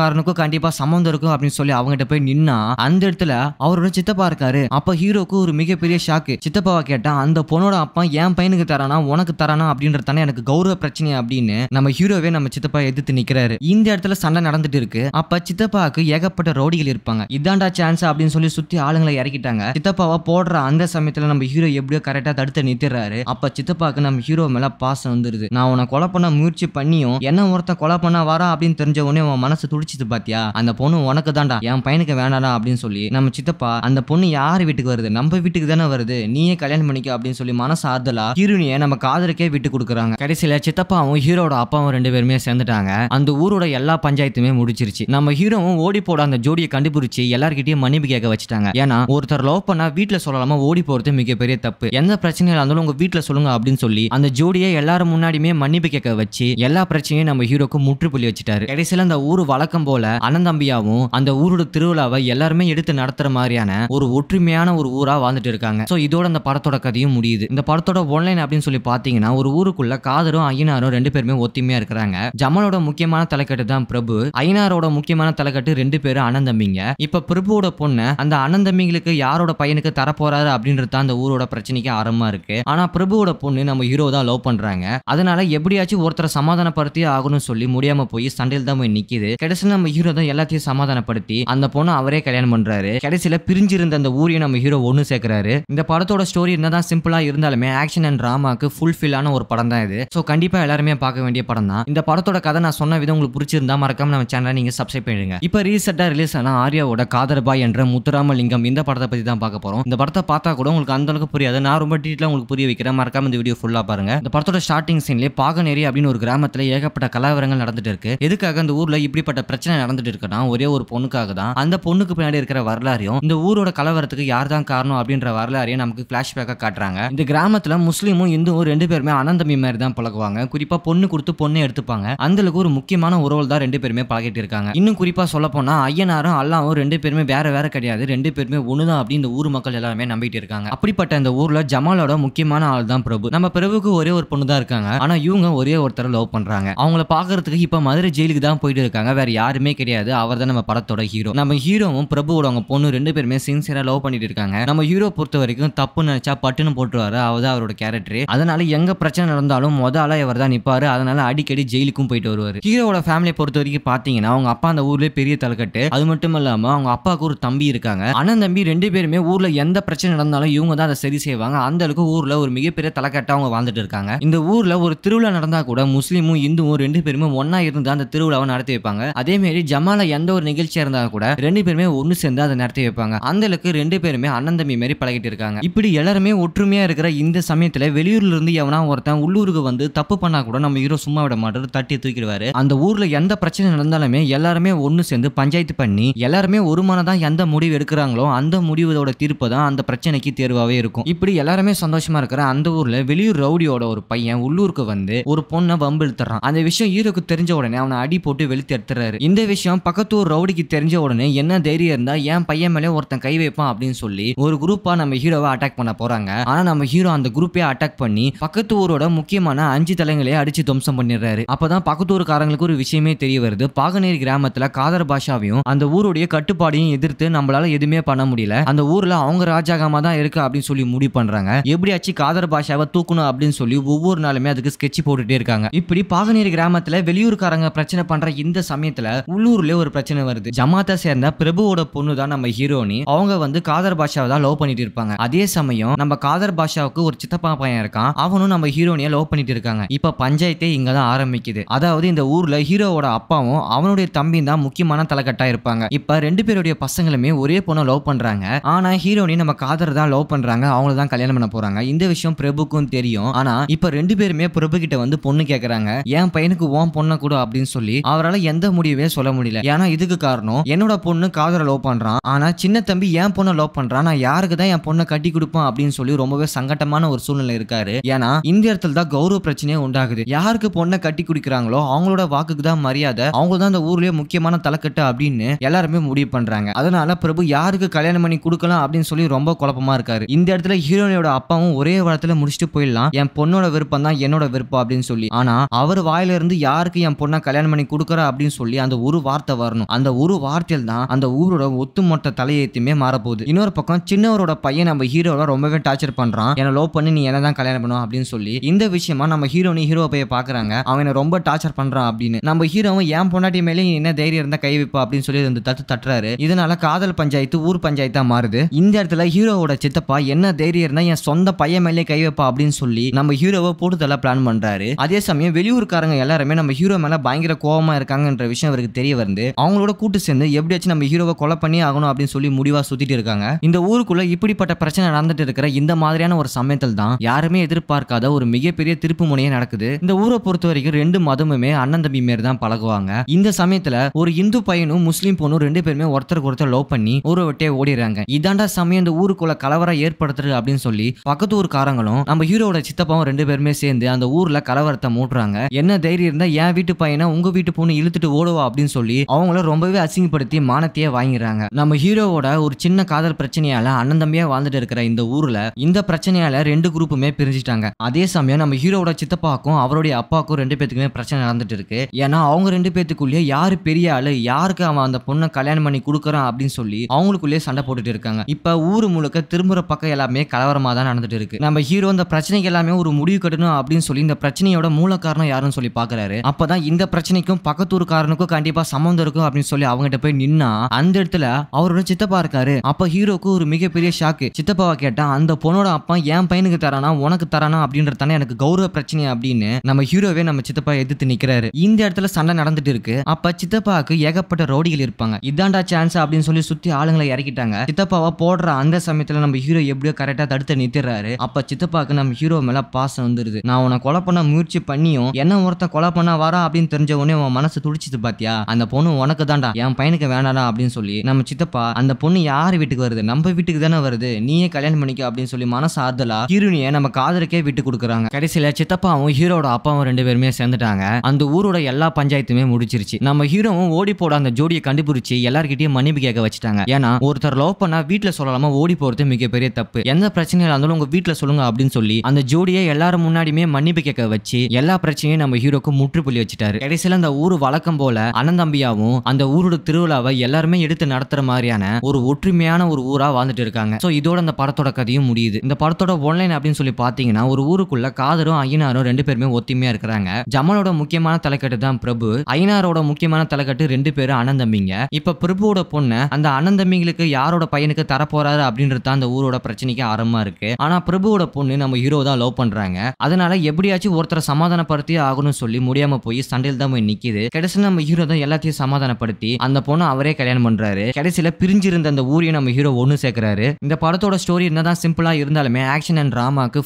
காரனுக்கும் கண்டிப்பா சம்பந்தம் இருக்கும் அப்படின்னு சொல்லி கிட்ட போய் நின்னா அந்த இடத்துல அவரோட சித்தப்பா இருக்காரு அப்ப ஹீரோக்கு ஒரு மிகப்பெரிய ஷாக்கு சித்தப்பாவை கேட்டா அந்த பொண்ணோட அப்பா என் பையனுக்கு தரானா உனக்கு தரானா அப்படின்றதானே எனக்கு கௌரவ பிரச்சனை அப்படின்னு நம்ம ஹீரோவே நம்ம சித்தப்பா எதிர்த்து நிக்கிறாரு இந்த இடத்துல சண்டை நடந்துட்டு இருக்கு அப்ப சித்தப்பாவுக்கு ஏகப்பட்ட ரவுடிகள் இருப்பாங்க இதாண்டா சான்ஸ் அப்படின்னு சொல்லி சுற்றி ஆளுங்களை இறக்கிட்டாங்க சித்தப்பாவை போடுற அந்த சமயத்தில் நம்ம ஹீரோ எப்படியோ கரெக்டாக தடுத்து நிறுத்துறாரு அப்போ சித்தப்பாக்கு நம்ம ஹீரோ மேலே பாசம் வந்துடுது நான் உன்னை கொலை பண்ண முயற்சி பண்ணியும் என்ன ஒருத்தன் கொலை பண்ண வரா அப்படின்னு தெரிஞ்ச உடனே உன் மனசு துடிச்சிது பாத்தியா அந்த பொண்ணு உனக்கு தான்டா என் பையனுக்கு வேணாடா அப்படின்னு சொல்லி நம்ம சித்தப்பா அந்த பொண்ணு யார் வீட்டுக்கு வருது நம்ம வீட்டுக்கு தானே வருது நீயே கல்யாணம் பண்ணிக்க அப்படின்னு சொல்லி மனசு ஆறுதலா ஹீரோனியை நம்ம காதலுக்கே விட்டு கொடுக்குறாங்க கடைசியில் சித்தப்பாவும் ஹீரோட அப்பாவும் ரெண்டு பேருமே சேர்ந்துட்டாங்க அந்த ஊரோட எல்லா பஞ்சாயத்துமே முடிச்சிருச்சு நம்ம ஹீரோவும் ஓடி போட அந்த ஜோடியை கண்டுபிடிச்சி எல்லார்கிட்டயும் மன்னிப்பு கேட்க வச்சுட்டாங்க இருக்காங்க ஏன்னா ஒருத்தர் லவ் பண்ணா வீட்டுல சொல்லாம ஓடி போறது மிகப்பெரிய தப்பு எந்த பிரச்சனையில இருந்தாலும் உங்க வீட்டுல சொல்லுங்க அப்படின்னு சொல்லி அந்த ஜோடியை எல்லாரும் முன்னாடியுமே மன்னிப்பு கேட்க வச்சு எல்லா பிரச்சனையும் நம்ம ஹீரோக்கு முற்றுப்புள்ளி வச்சுட்டாரு கடைசியில அந்த ஊர் வழக்கம் போல அனந்தம்பியாவும் அந்த ஊரோட திருவிழாவை எல்லாருமே எடுத்து நடத்துற மாதிரியான ஒரு ஒற்றுமையான ஒரு ஊரா வாழ்ந்துட்டு இருக்காங்க ஸோ இதோட அந்த படத்தோட கதையும் முடியுது இந்த படத்தோட ஒன்லைன் அப்படின்னு சொல்லி பாத்தீங்கன்னா ஒரு ஊருக்குள்ள காதரும் ஐயனாரும் ரெண்டு பேருமே ஒத்துமையா இருக்கிறாங்க ஜமலோட முக்கியமான தலைக்கட்டு தான் பிரபு ஐயனாரோட முக்கியமான தலைக்கட்டு ரெண்டு பேரும் அனந்தம்பிங்க இப்ப பிரபுவோட பொண்ணு அந்த அண்ணன் தம்பிங்களுக்கு யாரோட பையனுக்கு தரப்போறாரு அப்படின்றது தான் அந்த ஊரோட பிரச்சனைக்கு ஆரம்பமா இருக்கு ஆனா பிரபுவோட பொண்ணு நம்ம ஹீரோ தான் லவ் பண்றாங்க அதனால எப்படியாச்சும் ஒருத்தரை சமாதானப்படுத்தி ஆகணும்னு சொல்லி முடியாம போய் சண்டையில் தான் போய் நிக்கிது கடைசியில் நம்ம ஹீரோ தான் எல்லாத்தையும் சமாதானப்படுத்தி அந்த பொண்ணை அவரே கல்யாணம் பண்றாரு கடைசியில பிரிஞ்சிருந்த அந்த ஊரையும் நம்ம ஹீரோ ஒண்ணு சேர்க்கிறாரு இந்த படத்தோட ஸ்டோரி என்னதான் சிம்பிளா இருந்தாலுமே ஆக்ஷன் அண்ட் டிராமாக்கு ஆன ஒரு படம் தான் இது ஸோ கண்டிப்பா எல்லாருமே பார்க்க வேண்டிய படம் தான் இந்த படத்தோட கதை நான் சொன்ன விதம் உங்களுக்கு பிடிச்சிருந்தா மறக்காம நம்ம சேனலை நீங்க சப்ஸ்கிரைப் பண்ணிடுங்க இப்போ ரீசெண்டா ரிலீஸ் ஆன ஆர்யாவோட காதர்பாய் என்ற முத்துராம ராமலிங்கம் இந்த படத்தை பற்றி தான் பார்க்க போகிறோம் இந்த படத்தை பார்த்தா கூட உங்களுக்கு அந்தளவுக்கு புரியாது நான் ரொம்ப டீட்டெயிலாக உங்களுக்கு புரிய வைக்கிறேன் மறக்காம இந்த வீடியோ ஃபுல்லாக பாருங்க இந்த படத்தோட ஸ்டார்டிங் சீன்லேயே பாகநேரி அப்படின்னு ஒரு கிராமத்தில் ஏகப்பட்ட கலாவரங்கள் நடந்துட்டு இருக்கு எதுக்காக அந்த ஊரில் இப்படிப்பட்ட பிரச்சனை நடந்துட்டு இருக்குன்னா ஒரே ஒரு பொண்ணுக்காக தான் அந்த பொண்ணுக்கு பின்னாடி இருக்கிற வரலாறையும் இந்த ஊரோட கலவரத்துக்கு யார் தான் காரணம் அப்படின்ற வரலாறையும் நமக்கு ஃப்ளாஷ்பேக்காக காட்டுறாங்க இந்த கிராமத்தில் முஸ்லீமும் இந்துவும் ரெண்டு பேருமே அனந்தமி மாதிரி தான் பழகுவாங்க குறிப்பாக பொண்ணு கொடுத்து பொண்ணு எடுத்துப்பாங்க அந்தளவுக்கு ஒரு முக்கியமான உறவு தான் ரெண்டு பேருமே பழகிட்டு இருக்காங்க இன்னும் குறிப்பாக சொல்ல போனா ஐயனாரும் அல்லாவும் ரெண்டு பேருமே வேற வேற கிடையாது ரெண்டு பேருமே ஒண்ணுதான் அப்படின்னு இந்த ஊர் மக்கள் எல்லாருமே நம்பிட்டு இருக்காங்க அப்படிப்பட்ட இந்த ஊர்ல ஜமாலோட முக்கியமான ஆள் தான் பிரபு நம்ம பிரபுக்கு ஒரே ஒரு பொண்ணு தான் இருக்காங்க ஆனா இவங்க ஒரே ஒருத்தர லவ் பண்றாங்க அவங்கள பாக்குறதுக்கு இப்ப மதுரை ஜெயிலுக்கு தான் போயிட்டு இருக்காங்க வேற யாருமே கிடையாது அவர் தான் நம்ம படத்தோட ஹீரோ நம்ம ஹீரோவும் பிரபுவோட அவங்க பொண்ணு ரெண்டு பேருமே சின்சியரா லவ் பண்ணிட்டு இருக்காங்க நம்ம ஹீரோ பொறுத்த வரைக்கும் தப்பு நினைச்சா பட்டுன்னு போட்டுருவாரு அவர் அவரோட கேரக்டர் அதனால எங்க பிரச்சனை நடந்தாலும் முதல்ல இவர் தான் நிப்பாரு அதனால அடிக்கடி ஜெயிலுக்கும் போயிட்டு வருவாரு ஹீரோவோட ஃபேமிலியை பொறுத்த வரைக்கும் பாத்தீங்கன்னா அவங்க அப்பா அந்த ஊர்லயே பெரிய தலைக்கட்டு அது மட்டும் இல்லாம அவங்க அப்பாவுக்கு ஒரு தம்பி இருக்காங்க அண்ணன் தம்பி ரெண்டு பேருமே ஊர்ல எந்த பிரச்சனை நடந்தாலும் இவங்க தான் அதை சரி செய்வாங்க அந்த அளவுக்கு ஊர்ல ஒரு மிகப்பெரிய தலைக்கட்ட அவங்க வாழ்ந்துட்டு இருக்காங்க இந்த ஊர்ல ஒரு திருவிழா நடந்தா கூட முஸ்லீமும் இந்துவும் ரெண்டு பேருமே ஒன்னா இருந்து அந்த திருவிழாவை நடத்தி வைப்பாங்க அதே மாதிரி ஜமால எந்த ஒரு நிகழ்ச்சியா இருந்தா கூட ரெண்டு பேருமே ஒண்ணு சேர்ந்து அதை நடத்தி வைப்பாங்க அந்த அளவுக்கு ரெண்டு பேருமே அண்ணன் தம்பி மாதிரி பழகிட்டு இருக்காங்க இப்படி எல்லாருமே ஒற்றுமையா இருக்கிற இந்த சமயத்துல வெளியூர்ல இருந்து எவனா ஒருத்தன் உள்ளூருக்கு வந்து தப்பு பண்ணா கூட நம்ம ஹீரோ சும்மா விட மாட்டாரு தட்டி தூக்கிடுவாரு அந்த ஊர்ல எந்த பிரச்சனை நடந்தாலுமே எல்லாருமே ஒண்ணு சேர்ந்து பஞ்சாயத்து பண்ணி எல்லாருமே ஒரு மனதான் எந்த முடிவு எடுக்கிற எடுக்கிறாங்களோ அந்த முடிவோட தீர்ப்பு தான் அந்த பிரச்சனைக்கு தேர்வாகவே இருக்கும் இப்படி எல்லாருமே சந்தோஷமா இருக்கிற அந்த ஊர்ல வெளியூர் ரவுடியோட ஒரு பையன் உள்ளூருக்கு வந்து ஒரு பொண்ணை வம்பு எழுத்துறான் அந்த விஷயம் ஈரோக்கு தெரிஞ்ச உடனே அவனை அடி போட்டு வெளுத்து எடுத்துறாரு இந்த விஷயம் பக்கத்து ஊர் ரவுடிக்கு தெரிஞ்ச உடனே என்ன தைரியம் இருந்தா என் பையன் மேலே ஒருத்தன் கை வைப்பான் அப்படின்னு சொல்லி ஒரு குரூப்பா நம்ம ஹீரோவை அட்டாக் பண்ண போறாங்க ஆனா நம்ம ஹீரோ அந்த குரூப்பே அட்டாக் பண்ணி பக்கத்து ஊரோட முக்கியமான அஞ்சு தலைங்களே அடிச்சு துவம்சம் பண்ணிடுறாரு அப்பதான் பக்கத்து ஊருக்காரங்களுக்கு ஒரு விஷயமே தெரிய வருது பாகநேரி கிராமத்துல காதர் பாஷாவையும் அந்த ஊருடைய கட்டுப்பாடையும் எதிர்த்து நம்மளால எதுவுமே எதுவுமே பண்ண முடியல அந்த ஊர்ல அவங்க ராஜாகமா தான் இருக்கு அப்படின்னு சொல்லி முடிவு பண்றாங்க எப்படியாச்சும் காதர் பாஷாவை தூக்கணும் அப்படின்னு சொல்லி ஒவ்வொரு நாளுமே அதுக்கு ஸ்கெட்ச் போட்டுட்டே இருக்காங்க இப்படி பாகநீர் கிராமத்துல வெளியூருக்காரங்க பிரச்சனை பண்ற இந்த சமயத்துல உள்ளூர்ல ஒரு பிரச்சனை வருது ஜமாத்தா சேர்ந்த பிரபுவோட பொண்ணு தான் நம்ம ஹீரோனி அவங்க வந்து காதர் பாஷாவை தான் லவ் பண்ணிட்டு இருப்பாங்க அதே சமயம் நம்ம காதர் பாஷாவுக்கு ஒரு சித்தப்பா பையன் இருக்கான் அவனும் நம்ம ஹீரோனியை லவ் பண்ணிட்டு இருக்காங்க இப்ப பஞ்சாயத்தே இங்க தான் ஆரம்பிக்குது அதாவது இந்த ஊர்ல ஹீரோவோட அப்பாவும் அவனுடைய தம்பியும் தான் முக்கியமான தலைக்கட்டா இருப்பாங்க இப்ப ரெண்டு பேருடைய பசங்களுமே ஒரே பொண்ணு ஹீரோனும் லவ் பண்றாங்க ஆனா ஹீரோனி நம்ம காதர் தான் லவ் பண்றாங்க அவங்கள தான் கல்யாணம் பண்ண போறாங்க இந்த விஷயம் பிரபுக்கும் தெரியும் ஆனா இப்ப ரெண்டு பேருமே பிரபு கிட்ட வந்து பொண்ணு கேட்குறாங்க என் பையனுக்கு ஓம் பொண்ணை கூட அப்படின்னு சொல்லி அவரால் எந்த முடிவே சொல்ல முடியல ஏன்னா இதுக்கு காரணம் என்னோட பொண்ணு காதரை லவ் பண்றான் ஆனா சின்ன தம்பி என் பொண்ணை லவ் பண்றான் நான் யாருக்கு தான் என் பொண்ணை கட்டி கொடுப்பான் அப்படின்னு சொல்லி ரொம்பவே சங்கட்டமான ஒரு சூழ்நிலை இருக்காரு ஏன்னா இந்த இடத்துல தான் கௌரவ பிரச்சனையே உண்டாகுது யாருக்கு பொண்ணை கட்டி குடிக்கிறாங்களோ அவங்களோட வாக்குக்கு தான் மரியாதை அவங்க தான் அந்த ஊர்லயே முக்கியமான தலைக்கட்டு அப்படின்னு எல்லாருமே முடிவு பண்றாங்க அதனால பிரபு யார் யாருக்கு கல்யாணம் பண்ணி கொடுக்கலாம் அப்படின்னு சொல்லி ரொம்ப குழப்பமா இருக்காரு இந்த இடத்துல ஹீரோயினோட அப்பாவும் ஒரே வாரத்துல முடிச்சுட்டு போயிடலாம் என் பொண்ணோட விருப்பம் தான் என்னோட விருப்பம் அப்படின்னு சொல்லி ஆனா அவர் வாயில இருந்து யாருக்கு என் பொண்ணை கல்யாணம் பண்ணி கொடுக்குறா அப்படின்னு சொல்லி அந்த ஒரு வார்த்தை வரணும் அந்த ஒரு வார்த்தையில் தான் அந்த ஊரோட ஒத்துமொத்த தலையத்தையுமே மாறப்போகுது இன்னொரு பக்கம் சின்னவரோட பையன் நம்ம ஹீரோட ரொம்பவே டார்ச்சர் பண்றான் என்ன லோ பண்ணி நீ என்ன தான் கல்யாணம் பண்ணும் அப்படின்னு சொல்லி இந்த விஷயமா நம்ம ஹீரோனி ஹீரோ பைய பாக்குறாங்க அவனை ரொம்ப டார்ச்சர் பண்றான் அப்படின்னு நம்ம ஹீரோவும் என் பொண்டாட்டி மேலே என்ன தைரியம் இருந்தா கை வைப்பா அப்படின்னு சொல்லி அந்த தட்டு தட்டுறாரு இதனால காதல் பஞ்சாயத்து அடுத்து ஊர் பஞ்சாயத்தா மாறுது இந்த இடத்துல ஹீரோவோட சித்தப்பா என்ன தைரியம்னா என் சொந்த பையன் மேலே கை வைப்பா அப்படின்னு சொல்லி நம்ம ஹீரோவை போட்டுதெல்லாம் பிளான் பண்றாரு அதே சமயம் வெளியூர்காரங்க எல்லாருமே நம்ம ஹீரோ மேல பயங்கர கோவமா இருக்காங்கன்ற விஷயம் அவருக்கு தெரிய வருது அவங்களோட கூட்டு சேர்ந்து எப்படியாச்சும் நம்ம ஹீரோவை கொலை பண்ணி ஆகணும் அப்படின்னு சொல்லி முடிவா சுத்திட்டு இருக்காங்க இந்த ஊருக்குள்ள இப்படிப்பட்ட பிரச்சனை நடந்துட்டு இருக்கிற இந்த மாதிரியான ஒரு சமயத்தில் தான் யாருமே எதிர்பார்க்காத ஒரு மிகப்பெரிய திருப்பு முனையே நடக்குது இந்த ஊரை பொறுத்த வரைக்கும் ரெண்டு மதமுமே அண்ணன் தம்பி மாரி தான் பழகுவாங்க இந்த சமயத்துல ஒரு இந்து பையனும் முஸ்லீம் பொண்ணும் ரெண்டு பேருமே ஒருத்தருக்கு ஒருத்தர் லவ் பண்ணி ஒரு ஊரை விட்டே ஓடிடுறாங்க இதாண்டா சமயம் இந்த ஊருக்குள்ள கலவரம் ஏற்படுத்துறது அப்படின்னு சொல்லி பக்கத்து காரங்களும் நம்ம ஹீரோட சித்தப்பாவும் ரெண்டு பேருமே சேர்ந்து அந்த ஊர்ல கலவரத்தை மூட்டுறாங்க என்ன தைரியம் இருந்தா என் வீட்டு பையனை உங்க வீட்டு பொண்ணு இழுத்துட்டு ஓடுவா அப்படின்னு சொல்லி அவங்கள ரொம்பவே அசிங்கப்படுத்தி மானத்தையே வாங்கிடுறாங்க நம்ம ஹீரோவோட ஒரு சின்ன காதல் பிரச்சனையால அண்ணன் தம்பியா வாழ்ந்துட்டு இருக்கிற இந்த ஊர்ல இந்த பிரச்சனையால ரெண்டு குரூப்புமே பிரிஞ்சுட்டாங்க அதே சமயம் நம்ம ஹீரோவோட சித்தப்பாக்கும் அவருடைய அப்பாக்கும் ரெண்டு பேத்துக்குமே பிரச்சனை நடந்துட்டு இருக்கு ஏன்னா அவங்க ரெண்டு பேத்துக்குள்ளேயே யாரு பெரிய ஆளு யாருக்கு அவன் அந்த பொண்ணை கல்யாணம் பண்ணி கொடுக்குறான் அப்படின்னு சொல்லி அவங்க அவங்களுக்குள்ளேயே சண்டை போட்டுட்டு இருக்காங்க இப்போ ஊர் முழுக்க திரும்புற பக்கம் எல்லாமே கலவரமா தான் நடந்துட்டு இருக்கு நம்ம ஹீரோ இந்த பிரச்சனைக்கு எல்லாமே ஒரு முடிவு கட்டணும் அப்படின்னு சொல்லி இந்த பிரச்சனையோட மூல காரணம் யாருன்னு சொல்லி பாக்குறாரு அப்பதான் இந்த பிரச்சனைக்கும் பக்கத்தூர்காரனுக்கும் கண்டிப்பா சம்மந்தம் இருக்கும் அப்படின்னு சொல்லி அவங்ககிட்ட போய் நின்னா அந்த இடத்துல அவரோட சித்தப்பா இருக்காரு அப்ப ஹீரோக்கு ஒரு மிகப்பெரிய ஷாக்கு சித்தப்பாவை கேட்டா அந்த பொண்ணோட அப்பா என் பையனுக்கு தரானா உனக்கு தரானா அப்படின்றதானே எனக்கு கௌரவ பிரச்சனை அப்படின்னு நம்ம ஹீரோவே நம்ம சித்தப்பா எதிர்த்து நிக்கிறாரு இந்த இடத்துல சண்டை நடந்துட்டு இருக்கு அப்ப சித்தப்பாக்கு ஏகப்பட்ட ரோடிகள் இருப்பாங்க இதாண்டா சான்ஸ் அப்படின்னு சொல்லி சுத்தி ஆளுங்க பசங்களை இறக்கிட்டாங்க சித்தப்பாவை போடுற அந்த சமயத்துல நம்ம ஹீரோ எப்படியோ கரெக்டா தடுத்து நிறுத்திடுறாரு அப்ப சித்தப்பாக்கு நம்ம ஹீரோ மேல பாசம் வந்துருது நான் உன கொலை பண்ண முயற்சி பண்ணியும் என்ன ஒருத்தன் கொலை பண்ண வரா அப்படின்னு தெரிஞ்ச உடனே உன் மனசு துடிச்சிது பாத்தியா அந்த பொண்ணு உனக்கு தான்டா என் பையனுக்கு வேணாடா அப்படின்னு சொல்லி நம்ம சித்தப்பா அந்த பொண்ணு யார் வீட்டுக்கு வருது நம்ம வீட்டுக்கு தானே வருது நீயே கல்யாணம் பண்ணிக்க அப்படின்னு சொல்லி மனசு ஆறுதலா ஹீரோனிய நம்ம காதலுக்கே விட்டு கொடுக்குறாங்க கடைசியில சித்தப்பாவும் ஹீரோட அப்பாவும் ரெண்டு பேருமே சேர்ந்துட்டாங்க அந்த ஊரோட எல்லா பஞ்சாயத்துமே முடிச்சிருச்சு நம்ம ஹீரோவும் ஓடி போட அந்த ஜோடியை கண்டுபிடிச்சு எல்லார்கிட்டயும் மன்னிப்பு கேட்க வச்சுட்டாங்க ஏன்னா என்னன்னா ஒருத்தர் லவ் பண்ணா வீட்டில் சொல்லலாமா ஓடி போகிறது மிகப்பெரிய தப்பு எந்த பிரச்சனையாக இருந்தாலும் உங்க வீட்டில் சொல்லுங்க அப்படின்னு சொல்லி அந்த ஜோடியை எல்லாரும் முன்னாடியுமே மன்னிப்பு கேட்க வச்சு எல்லா பிரச்சனையும் நம்ம ஹீரோக்கு முற்றுப்புள்ளி வச்சுட்டாரு கடைசியில அந்த ஊர் வழக்கம் போல அனந்தம்பியாவும் அந்த ஊரோட திருவிழாவை எல்லாருமே எடுத்து நடத்துற மாதிரியான ஒரு ஒற்றுமையான ஒரு ஊரா வாழ்ந்துட்டு இருக்காங்க சோ இதோட அந்த படத்தோட கதையும் முடியுது இந்த படத்தோட ஒன்லைன் அப்படின்னு சொல்லி பார்த்தீங்கன்னா ஒரு ஊருக்குள்ள காதரும் ஐயனாரும் ரெண்டு பேருமே ஒத்துமையா இருக்கிறாங்க ஜமலோட முக்கியமான தலைக்கட்டு தான் பிரபு ஐயனாரோட முக்கியமான தலைக்கட்டு ரெண்டு பேரும் அனந்தம்பிங்க இப்ப பிரபுவோட பொண்ணு அந்த அனந்தம்பி உரிமைகளுக்கு யாரோட பையனுக்கு தரப்போறாரு அப்படின்றது தான் அந்த ஊரோட பிரச்சனைக்கு ஆரம்பமா இருக்கு ஆனா பிரபுவோட பொண்ணு நம்ம ஹீரோ தான் லவ் பண்றாங்க அதனால எப்படியாச்சும் ஒருத்தரை சமாதானப்படுத்தி ஆகணும்னு சொல்லி முடியாம போய் சண்டையில் தான் போய் நிக்கிது கடைசியில் நம்ம ஹீரோ தான் எல்லாத்தையும் சமாதானப்படுத்தி அந்த பொண்ணு அவரே கல்யாணம் பண்றாரு கடைசியில பிரிஞ்சிருந்த அந்த ஊரையும் நம்ம ஹீரோ ஒன்னு சேர்க்கிறாரு இந்த படத்தோட ஸ்டோரி என்னதான் சிம்பிளா இருந்தாலுமே ஆக்ஷன் அண்ட் டிராமாக்கு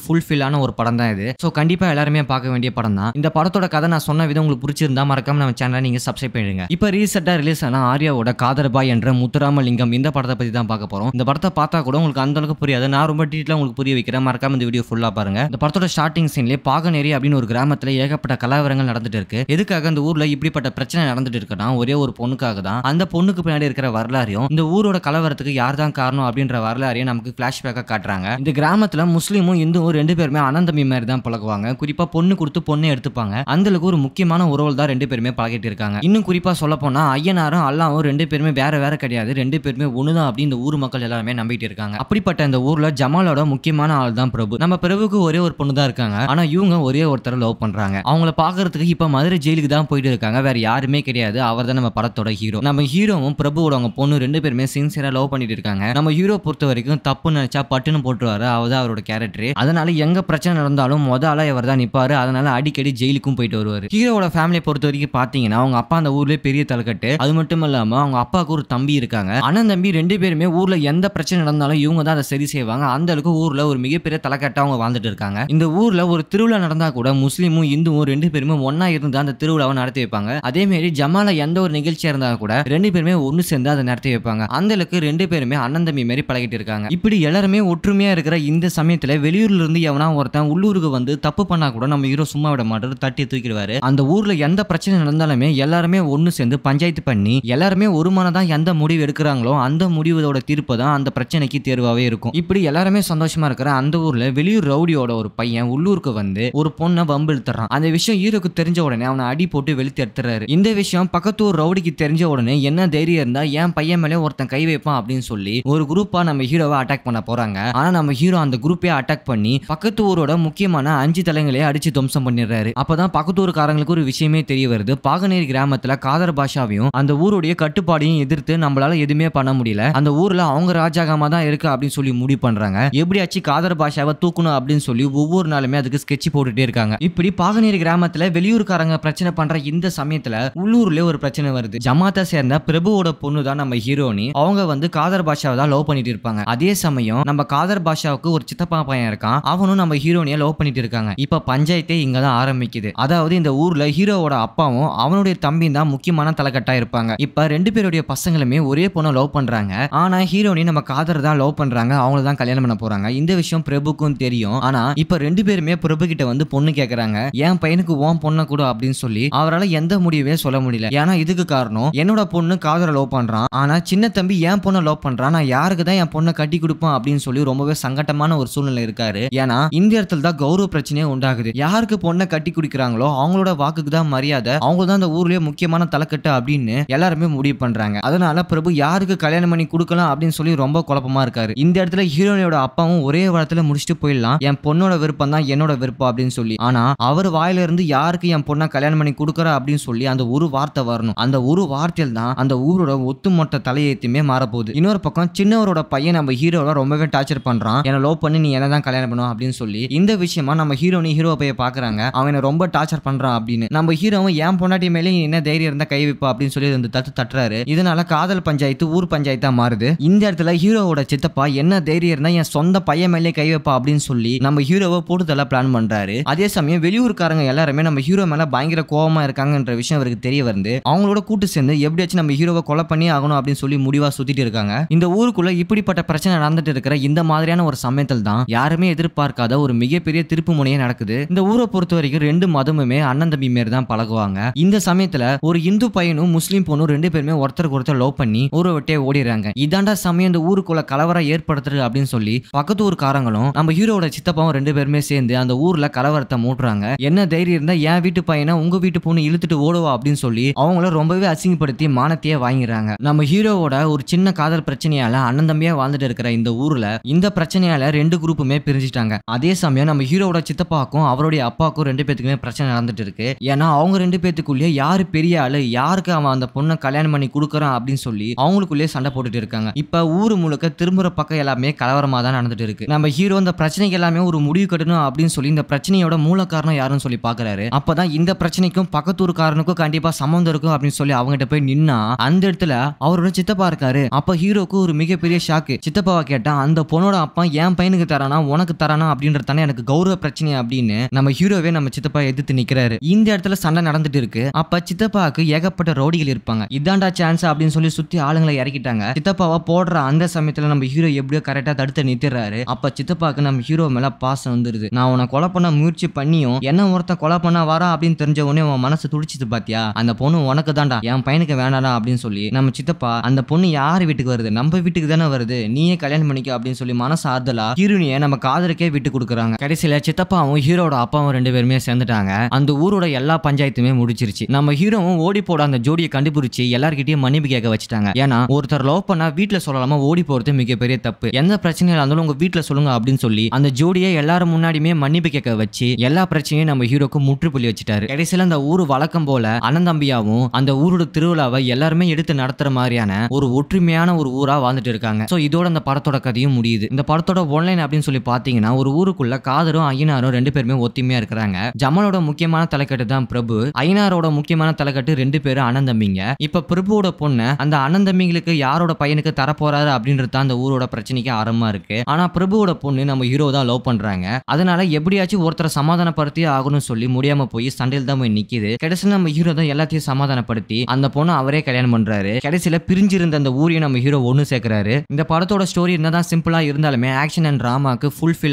ஆன ஒரு படம் தான் இது ஸோ கண்டிப்பா எல்லாருமே பார்க்க வேண்டிய படம் தான் இந்த படத்தோட கதை நான் சொன்ன விதம் உங்களுக்கு பிடிச்சிருந்தா மறக்காம நம்ம சேனலை நீங்க சப்ஸ்கிரைப் பண்ணிடுங்க இப்போ ரீசெண்டா ரிலீஸ் ஆன ஆர்யாவோட காதர்பாய் என்ற முத்துராமலிங்கம் இந்த படத்தை பற்றி தான் பார்க்க போகிறோம் இந்த படத்தை பார்த்தா கூட உங்களுக்கு அந்த அளவுக்கு புரியாது நான் ரொம்ப டீட்டெயிலாக உங்களுக்கு புரிய வைக்கிறேன் மறக்காம இந்த வீடியோ ஃபுல்லாக பாருங்க இந்த படத்தோட ஸ்டார்டிங் சீன்லயே பாகநேரி அப்படின்னு ஒரு கிராமத்தில் ஏகப்பட்ட கலாவரங்கள் நடந்துட்டு இருக்கு எதுக்காக அந்த ஊரில் இப்படிப்பட்ட பிரச்சனை நடந்துட்டு இருக்குன்னா ஒரே ஒரு பொண்ணுக்காக தான் அந்த பொண்ணுக்கு பின்னாடி இருக்கிற வரலாறையும் இந்த ஊரோட கலவரத்துக்கு யார் தான் காரணம் அப்படின்ற வரலாறையும் நமக்கு ஃப்ளாஷ்பேக்காக காட்டுறாங்க இந்த கிராமத்தில் முஸ்லீமும் இந்துவும் ரெண்டு பேருமே அனந்தமி மாதிரி தான் பழகுவாங்க குறிப்பாக பொண்ணு கொடுத்து பொண்ணு எடுத்துப்பாங்க அந்த ஒரு முக்கியமான உறவு தான் ரெண்டு பேருமே பழகிட்டு இருக்காங்க இன்னும் குறிப்பாக சொல்ல போனா ஐயனாரும் அல்லாவும் ரெண்டு பேருமே வேற வேற கிடையாது ரெண்டு பேருமே ஒன்று தான் அப்படி இந்த ஊர் மக்கள் எல்லாருமே நம்பிட்டு இருக்காங்க அப்படிப்பட்ட இந்த ஊரில் ஜமாலோட முக்கியமான ஆள் தான் பிரபு நம்ம பிரபுக்கு ஒரே ஒரு பொண்ணு தான் இருக்காங்க ஆனால் இவங்க ஒரே ஒருத்தர் லவ் பண்ணுறாங்க அவங்கள பார்க்கறதுக்கு இப்போ மதுரை ஜெயிலுக்கு தான் போயிட்டு இருக்காங்க வேற யாருமே கிடையாது அவர் தான் நம்ம படத்தோட ஹீரோ நம்ம ஹீரோவும் பிரபுவோட அவங்க பொண்ணு ரெண்டு பேருமே சின்சியராக லவ் பண்ணிட்டு இருக்காங்க நம்ம ஹீரோ பொறுத்த வரைக்கும் தப்பு நினைச்சா பட்டுன்னு போட்டுருவாரு அவர் தான் அவரோட கேரக்டர் அதனால எங்க பிரச்சனை நடந்தாலும் முதல்ல இவர் தான் நிற்பாரு அதனால அடிக்கடி ஜெயிலுக்கும் போயிட்டு வருவார் ஹீரோட ஃபேமிலியை பொறுத்த வரைக்கும் பார்த்தீங்கன்னா அவங்க அப்பா அந்த ஊர்லேயே பெரிய தலைக்கட்டு அது மட்டும் இல்லாமல் அவங்க அப்பாவுக்கு ஒரு தம்பி இருக்காங்க அண்ணன் தம்பி தம்பி ரெண்டு பேருமே ஊரில் எந்த பிரச்சனை நடந்தாலும் இவங்க தான் அதை சரி செய்வாங்க அந்த அளவுக்கு ஊரில் ஒரு மிகப்பெரிய தலைக்கட்டாக அவங்க வாழ்ந்துட்டு இருக்காங்க இந்த ஊரில் ஒரு திருவிழா நடந்தால் கூட முஸ்லீமும் இந்துவும் ரெண்டு பேருமே ஒன்றா இருந்து அந்த திருவிழாவை நடத்தி வைப்பாங்க அதேமாரி ஜமால எந்த ஒரு நிகழ்ச்சியாக இருந்தால் கூட ரெண்டு பேருமே ஒன்று சேர்ந்து அதை நடத்தி வைப்பாங்க அந்த அளவுக்கு ரெண்டு பேருமே அண்ணன் தம்பி மாதிரி பழகிட்டு இருக்காங்க இப்படி எல்லாருமே ஒற்றுமையாக இருக்கிற இந்த சமயத்தில் வெளியூர்ல இருந்து எவனா ஒருத்தன் உள்ளூருக்கு வந்து தப்பு பண்ணா கூட நம்ம ஹீரோ சும்மா விட மாட்டாரு தட்டி தூக்கிடுவாரு அந்த ஊரில் எந்த பிரச்சனை நடந்தாலுமே எல்லாருமே ஒன்று சேர்ந்து பஞ்சாயத்து பண்ணி எல்லாருமே ஒருமானதான் எந்த முடிவு எடுக்கிறாங்களோ அந்த முடிவதோட தீர்ப்பு தான் அந்த பிரச்சனைக்கு தேர்வாகவே இருக்கும் இப்படி எல்லாருமே சந்தோஷமா இருக்கிற அந்த ஊர்ல வெளியூர் ரவுடியோட ஒரு பையன் உள்ளூருக்கு வந்து ஒரு பொண்ணை வம்பு எழுத்துறான் அந்த விஷயம் ஈரோக்கு தெரிஞ்ச உடனே அவனை அடி போட்டு வெளுத்து எடுத்துறாரு இந்த விஷயம் பக்கத்து ஊர் ரவுடிக்கு தெரிஞ்ச உடனே என்ன தைரியம் இருந்தா என் பையன் மேலே ஒருத்தன் கை வைப்பான் அப்படின்னு சொல்லி ஒரு குரூப்பா நம்ம ஹீரோவை அட்டாக் பண்ண போறாங்க ஆனா நம்ம ஹீரோ அந்த குரூப்பே அட்டாக் பண்ணி பக்கத்து ஊரோட முக்கியமான அஞ்சு தலைங்களே அடிச்சு துவம்சம் பண்ணிடுறாரு அப்பதான் பக்கத்து ஊருக்காரங்களுக்கு ஒரு விஷயமே தெரிய வருது பாகநேரி கிராமத்துல காதர் பாஷாவையும் அந்த ஊருடைய கட்டுப்பாடையும் எதிர்த்து நம்மளால எதுவுமே பண்ண முடியல அந்த ஊர்ல அவங்க ராஜாகமா தான் இருக்கு அப்படின்னு சொல்லி முடிவு பண்றாங்க எப்படியாச்சும் காதர் பாஷாவை தூக்கணும் அப்படின்னு சொல்லி ஒவ்வொரு நாளுமே அதுக்கு ஸ்கெட்ச் போட்டுட்டே இருக்காங்க இப்படி பாகநீர் கிராமத்துல வெளியூர்காரங்க பிரச்சனை பண்ற இந்த சமயத்துல உள்ளூர்ல ஒரு பிரச்சனை வருது ஜமாத்தை சேர்ந்த பிரபுவோட பொண்ணு தான் நம்ம ஹீரோனி அவங்க வந்து காதர் பாஷாவை தான் லவ் பண்ணிட்டு இருப்பாங்க அதே சமயம் நம்ம காதர் பாஷாவுக்கு ஒரு சித்தப்பா பையன் இருக்கான் அவனும் நம்ம ஹீரோனிய லவ் பண்ணிட்டு இருக்காங்க இப்ப பஞ்சாயத்தே இங்க தான் ஆரம்பிக்குது அதாவது இந்த ஊர்ல ஹீரோவோட அப்பாவும் அவனுடைய தம்பியும் தான் முக்கியமான தலைக்கட்டா இருப்பாங்க இப்ப ரெண்டு பேருடைய பசங்களுமே ஒரே பொண்ணை லவ் பண்ண பண்றாங்க ஆனா ஹீரோனி நம்ம காதர் தான் லவ் பண்றாங்க அவங்கள தான் கல்யாணம் பண்ண போறாங்க இந்த விஷயம் பிரபுக்கும் தெரியும் ஆனா இப்ப ரெண்டு பேருமே பிரபு கிட்ட வந்து பொண்ணு கேக்குறாங்க என் பையனுக்கு ஓம் பொண்ணை கூட அப்படின்னு சொல்லி அவரால் எந்த முடிவே சொல்ல முடியல ஏன்னா இதுக்கு காரணம் என்னோட பொண்ணு காதரை லவ் பண்றான் ஆனா சின்ன தம்பி என் பொண்ணை லவ் பண்றான் நான் யாருக்கு தான் என் பொண்ணை கட்டி கொடுப்பான் அப்படின்னு சொல்லி ரொம்பவே சங்கட்டமான ஒரு சூழ்நிலை இருக்காரு ஏன்னா இந்த இடத்துல தான் கௌரவ பிரச்சனையே உண்டாகுது யாருக்கு பொண்ணை கட்டி குடிக்கிறாங்களோ அவங்களோட வாக்குக்கு தான் மரியாதை அவங்க தான் அந்த ஊர்லயே முக்கியமான தலைக்கட்டு அப்படின்னு எல்லாருமே முடிவு பண்றாங்க அதனால பிரபு யாருக்கு கல்யாணம் பண்ணி கொடுக்கலாம் அப்படின்னு சொல்லி ரொம்ப குழப்பமா இருக்காரு இந்த இடத்துல ஹீரோனியோட அப்பாவும் ஒரே வாரத்துல முடிச்சுட்டு போயிடலாம் என் பொண்ணோட விருப்பம் தான் என்னோட விருப்பம் அப்படின்னு சொல்லி ஆனா அவர் வாயில இருந்து யாருக்கு என் பொண்ணா கல்யாணம் பண்ணி கொடுக்குறா அப்படின்னு சொல்லி அந்த ஒரு வார்த்தை வரணும் அந்த ஒரு வார்த்தையில் தான் அந்த ஊரோட ஒத்துமொத்த தலையத்தையுமே மாறப்போகுது இன்னொரு பக்கம் சின்னவரோட பையன் நம்ம ஹீரோட ரொம்பவே டார்ச்சர் பண்றான் என லோ பண்ணி நீ என்ன தான் கல்யாணம் பண்ணுவோம் அப்படின்னு சொல்லி இந்த விஷயமா நம்ம ஹீரோனி ஹீரோ பையன் பாக்குறாங்க அவனை ரொம்ப டார்ச்சர் பண்றான் அப்படின்னு நம்ம ஹீரோவும் என் பொண்டாட்டி மேலே என்ன தைரியம் இருந்தா கை வைப்பா அப்படின்னு சொல்லி தட்டு தட்டுறாரு இதனால காதல் பஞ்சாயத்து ஊர் பஞ்சாயத்து பஞ்சாயத்தாக மாறுது இந்த இடத்துல ஹீரோவோட சித்தப்பா என்ன தைரியம் என் சொந்த பையன் மேலே கை வைப்பா அப்படின்னு சொல்லி நம்ம ஹீரோவை போட்டு பிளான் பண்றாரு அதே சமயம் வெளியூர்காரங்க எல்லாருமே நம்ம ஹீரோ மேல பயங்கர கோபமா இருக்காங்கன்ற விஷயம் அவருக்கு தெரிய வருது அவங்களோட கூட்டு சேர்ந்து எப்படியாச்சும் நம்ம ஹீரோவை கொலை பண்ணி ஆகணும் அப்படின்னு சொல்லி முடிவா சுத்திட்டு இருக்காங்க இந்த ஊருக்குள்ள இப்படிப்பட்ட பிரச்சனை நடந்துட்டு இருக்கிற இந்த மாதிரியான ஒரு சமயத்தில் தான் யாருமே எதிர்பார்க்காத ஒரு மிகப்பெரிய திருப்பு முனையே நடக்குது இந்த ஊரை பொறுத்த வரைக்கும் ரெண்டு மதமுமே அண்ணன் தம்பி மாரி தான் பழகுவாங்க இந்த சமயத்துல ஒரு இந்து பையனும் முஸ்லீம் பொண்ணும் ரெண்டு பேருமே ஒருத்தருக்கு ஒருத்தர் லவ் பண்ணி ஒரு ஓடிடுறாங்க இதாண்டா சமயம் இந்த ஊருக்குள்ள கலவரம் ஏற்படுத்துறது அப்படின்னு சொல்லி பக்கத்து ஊருக்காரங்களும் நம்ம ஹீரோட சித்தப்பாவும் ரெண்டு பேருமே சேர்ந்து அந்த ஊர்ல கலவரத்தை மூட்டுறாங்க என்ன தைரியம் இருந்தா என் வீட்டு பையனை உங்க வீட்டு பொண்ணு இழுத்துட்டு ஓடுவா அப்படின்னு சொல்லி அவங்கள ரொம்பவே அசிங்கப்படுத்தி மானத்தையே வாங்கிடுறாங்க நம்ம ஹீரோவோட ஒரு சின்ன காதல் பிரச்சனையால அண்ணன் தம்பியா வாழ்ந்துட்டு இருக்கிற இந்த ஊர்ல இந்த பிரச்சனையால ரெண்டு குரூப்புமே பிரிஞ்சிட்டாங்க அதே சமயம் நம்ம ஹீரோட சித்தப்பாக்கும் அவருடைய அப்பாவுக்கும் ரெண்டு பேத்துக்குமே பிரச்சனை நடந்துட்டு இருக்கு ஏன்னா அவங்க ரெண்டு பேத்துக்குள்ளேயே யாரு பெரிய ஆளு யாருக்கு அவன் அந்த பொண்ணை கல்யாணம் பண்ணி கொடுக்குறான் அப்படின்னு சொல்லி அவங்களுக்குள்ளேயே சண்டை சண்டை போட்டுட்டு இருக்காங்க இப்போ ஊர் முழுக்க திரும்புற பக்கம் எல்லாமே கலவரமாக தான் நடந்துட்டு இருக்கு நம்ம ஹீரோ இந்த பிரச்சனைக்கு எல்லாமே ஒரு முடிவு கட்டணும் அப்படின்னு சொல்லி இந்த பிரச்சனையோட மூல காரணம் யாருன்னு சொல்லி பாக்குறாரு அப்பதான் இந்த பிரச்சனைக்கும் பக்கத்தூர்காரனுக்கும் கண்டிப்பா சம்மந்தம் இருக்கும் அப்படின்னு சொல்லி அவங்ககிட்ட போய் நின்னா அந்த இடத்துல அவரோட சித்தப்பா இருக்காரு அப்ப ஹீரோக்கு ஒரு மிகப்பெரிய ஷாக்கு சித்தப்பாவை கேட்டா அந்த பொண்ணோட அப்பா என் பையனுக்கு தரானா உனக்கு தரானா அப்படின்றதானே எனக்கு கௌரவ பிரச்சனை அப்படின்னு நம்ம ஹீரோவே நம்ம சித்தப்பா எதிர்த்து நிக்கிறாரு இந்த இடத்துல சண்டை நடந்துட்டு இருக்கு அப்ப சித்தப்பாவுக்கு ஏகப்பட்ட ரோடிகள் இருப்பாங்க இதாண்டா சான்ஸ் அப்படின்னு சொல்லி சுத்தி ஆளுங்களை இறக்கிட்டாங்க நிக்கிறாங்க சித்தப்பாவை போடுற அந்த சமயத்துல நம்ம ஹீரோ எப்படியோ கரெக்டா தடுத்து நிறுத்திடுறாரு அப்ப சித்தப்பாக்கு நம்ம ஹீரோ மேல பாசம் வந்துருது நான் உன கொலை பண்ண முயற்சி பண்ணியும் என்ன ஒருத்தன் கொலை பண்ண வரா அப்படின்னு தெரிஞ்ச உடனே உன் மனசு துடிச்சிது பாத்தியா அந்த பொண்ணு உனக்கு தான்டா என் பையனுக்கு வேணாடா அப்படின்னு சொல்லி நம்ம சித்தப்பா அந்த பொண்ணு யார் வீட்டுக்கு வருது நம்ம வீட்டுக்கு தானே வருது நீயே கல்யாணம் பண்ணிக்க அப்படின்னு சொல்லி மனசு ஆறுதலா ஹீரோனியை நம்ம காதலுக்கே விட்டு கொடுக்குறாங்க கடைசியில சித்தப்பாவும் ஹீரோட அப்பாவும் ரெண்டு பேருமே சேர்ந்துட்டாங்க அந்த ஊரோட எல்லா பஞ்சாயத்துமே முடிச்சிருச்சு நம்ம ஹீரோவும் ஓடி போட அந்த ஜோடியை கண்டுபிடிச்சி எல்லார்கிட்டயும் மன்னிப்பு கேட்க வச்சுட்டாங்க ஏன்னா ஒருத்தர் ஒருத்தர் லவ் பண்ணா வீட்டில் சொல்லலாமா ஓடி போகிறது மிகப்பெரிய தப்பு எந்த பிரச்சனையாக இருந்தாலும் உங்கள் வீட்டில் சொல்லுங்க அப்படின்னு சொல்லி அந்த ஜோடியை எல்லாரும் முன்னாடியுமே மன்னிப்பு கேட்க வச்சு எல்லா பிரச்சனையும் நம்ம ஹீரோக்கு முற்றுப்புள்ளி வச்சுட்டாரு கடைசியில் அந்த ஊர் வழக்கம் போல அனந்தம்பியாவும் அந்த ஊரோட திருவிழாவை எல்லாருமே எடுத்து நடத்துற மாதிரியான ஒரு ஒற்றுமையான ஒரு ஊரா வாழ்ந்துட்டு இருக்காங்க ஸோ இதோட அந்த படத்தோட கதையும் முடியுது இந்த படத்தோட ஒன்லைன் அப்படின்னு சொல்லி பார்த்தீங்கன்னா ஒரு ஊருக்குள்ள காதரும் ஐயனாரும் ரெண்டு பேருமே ஒத்துமையா இருக்கிறாங்க ஜமலோட முக்கியமான தலைக்கட்டு தான் பிரபு ஐயனாரோட முக்கியமான தலைக்கட்டு ரெண்டு பேரும் அனந்தம்பிங்க இப்ப பிரபுவோட பொண்ணு அந்த அனந்தம்பிங்களுக்கு யாரோட பையனுக்கு தரப்போறாரு அப்படின்றது தான் அந்த ஊரோட பிரச்சனைக்கு ஆரம்பமா இருக்கு ஆனா பிரபுவோட பொண்ணு நம்ம ஹீரோ தான் லவ் பண்றாங்க அதனால எப்படியாச்சும் ஒருத்தரை சமாதானப்படுத்தி ஆகணும்னு சொல்லி முடியாம போய் சண்டையில் தான் போய் நிக்கிது கடைசியில் நம்ம ஹீரோ தான் எல்லாத்தையும் சமாதானப்படுத்தி அந்த பொண்ணை அவரே கல்யாணம் பண்றாரு கடைசியில பிரிஞ்சிருந்த அந்த ஊரையை நம்ம ஹீரோ ஒன்று சேர்க்கிறாரு இந்த படத்தோட ஸ்டோரி என்னதான் சிம்பிளா இருந்தாலுமே ஆக்ஷன் அண்ட் டிராமாக்கு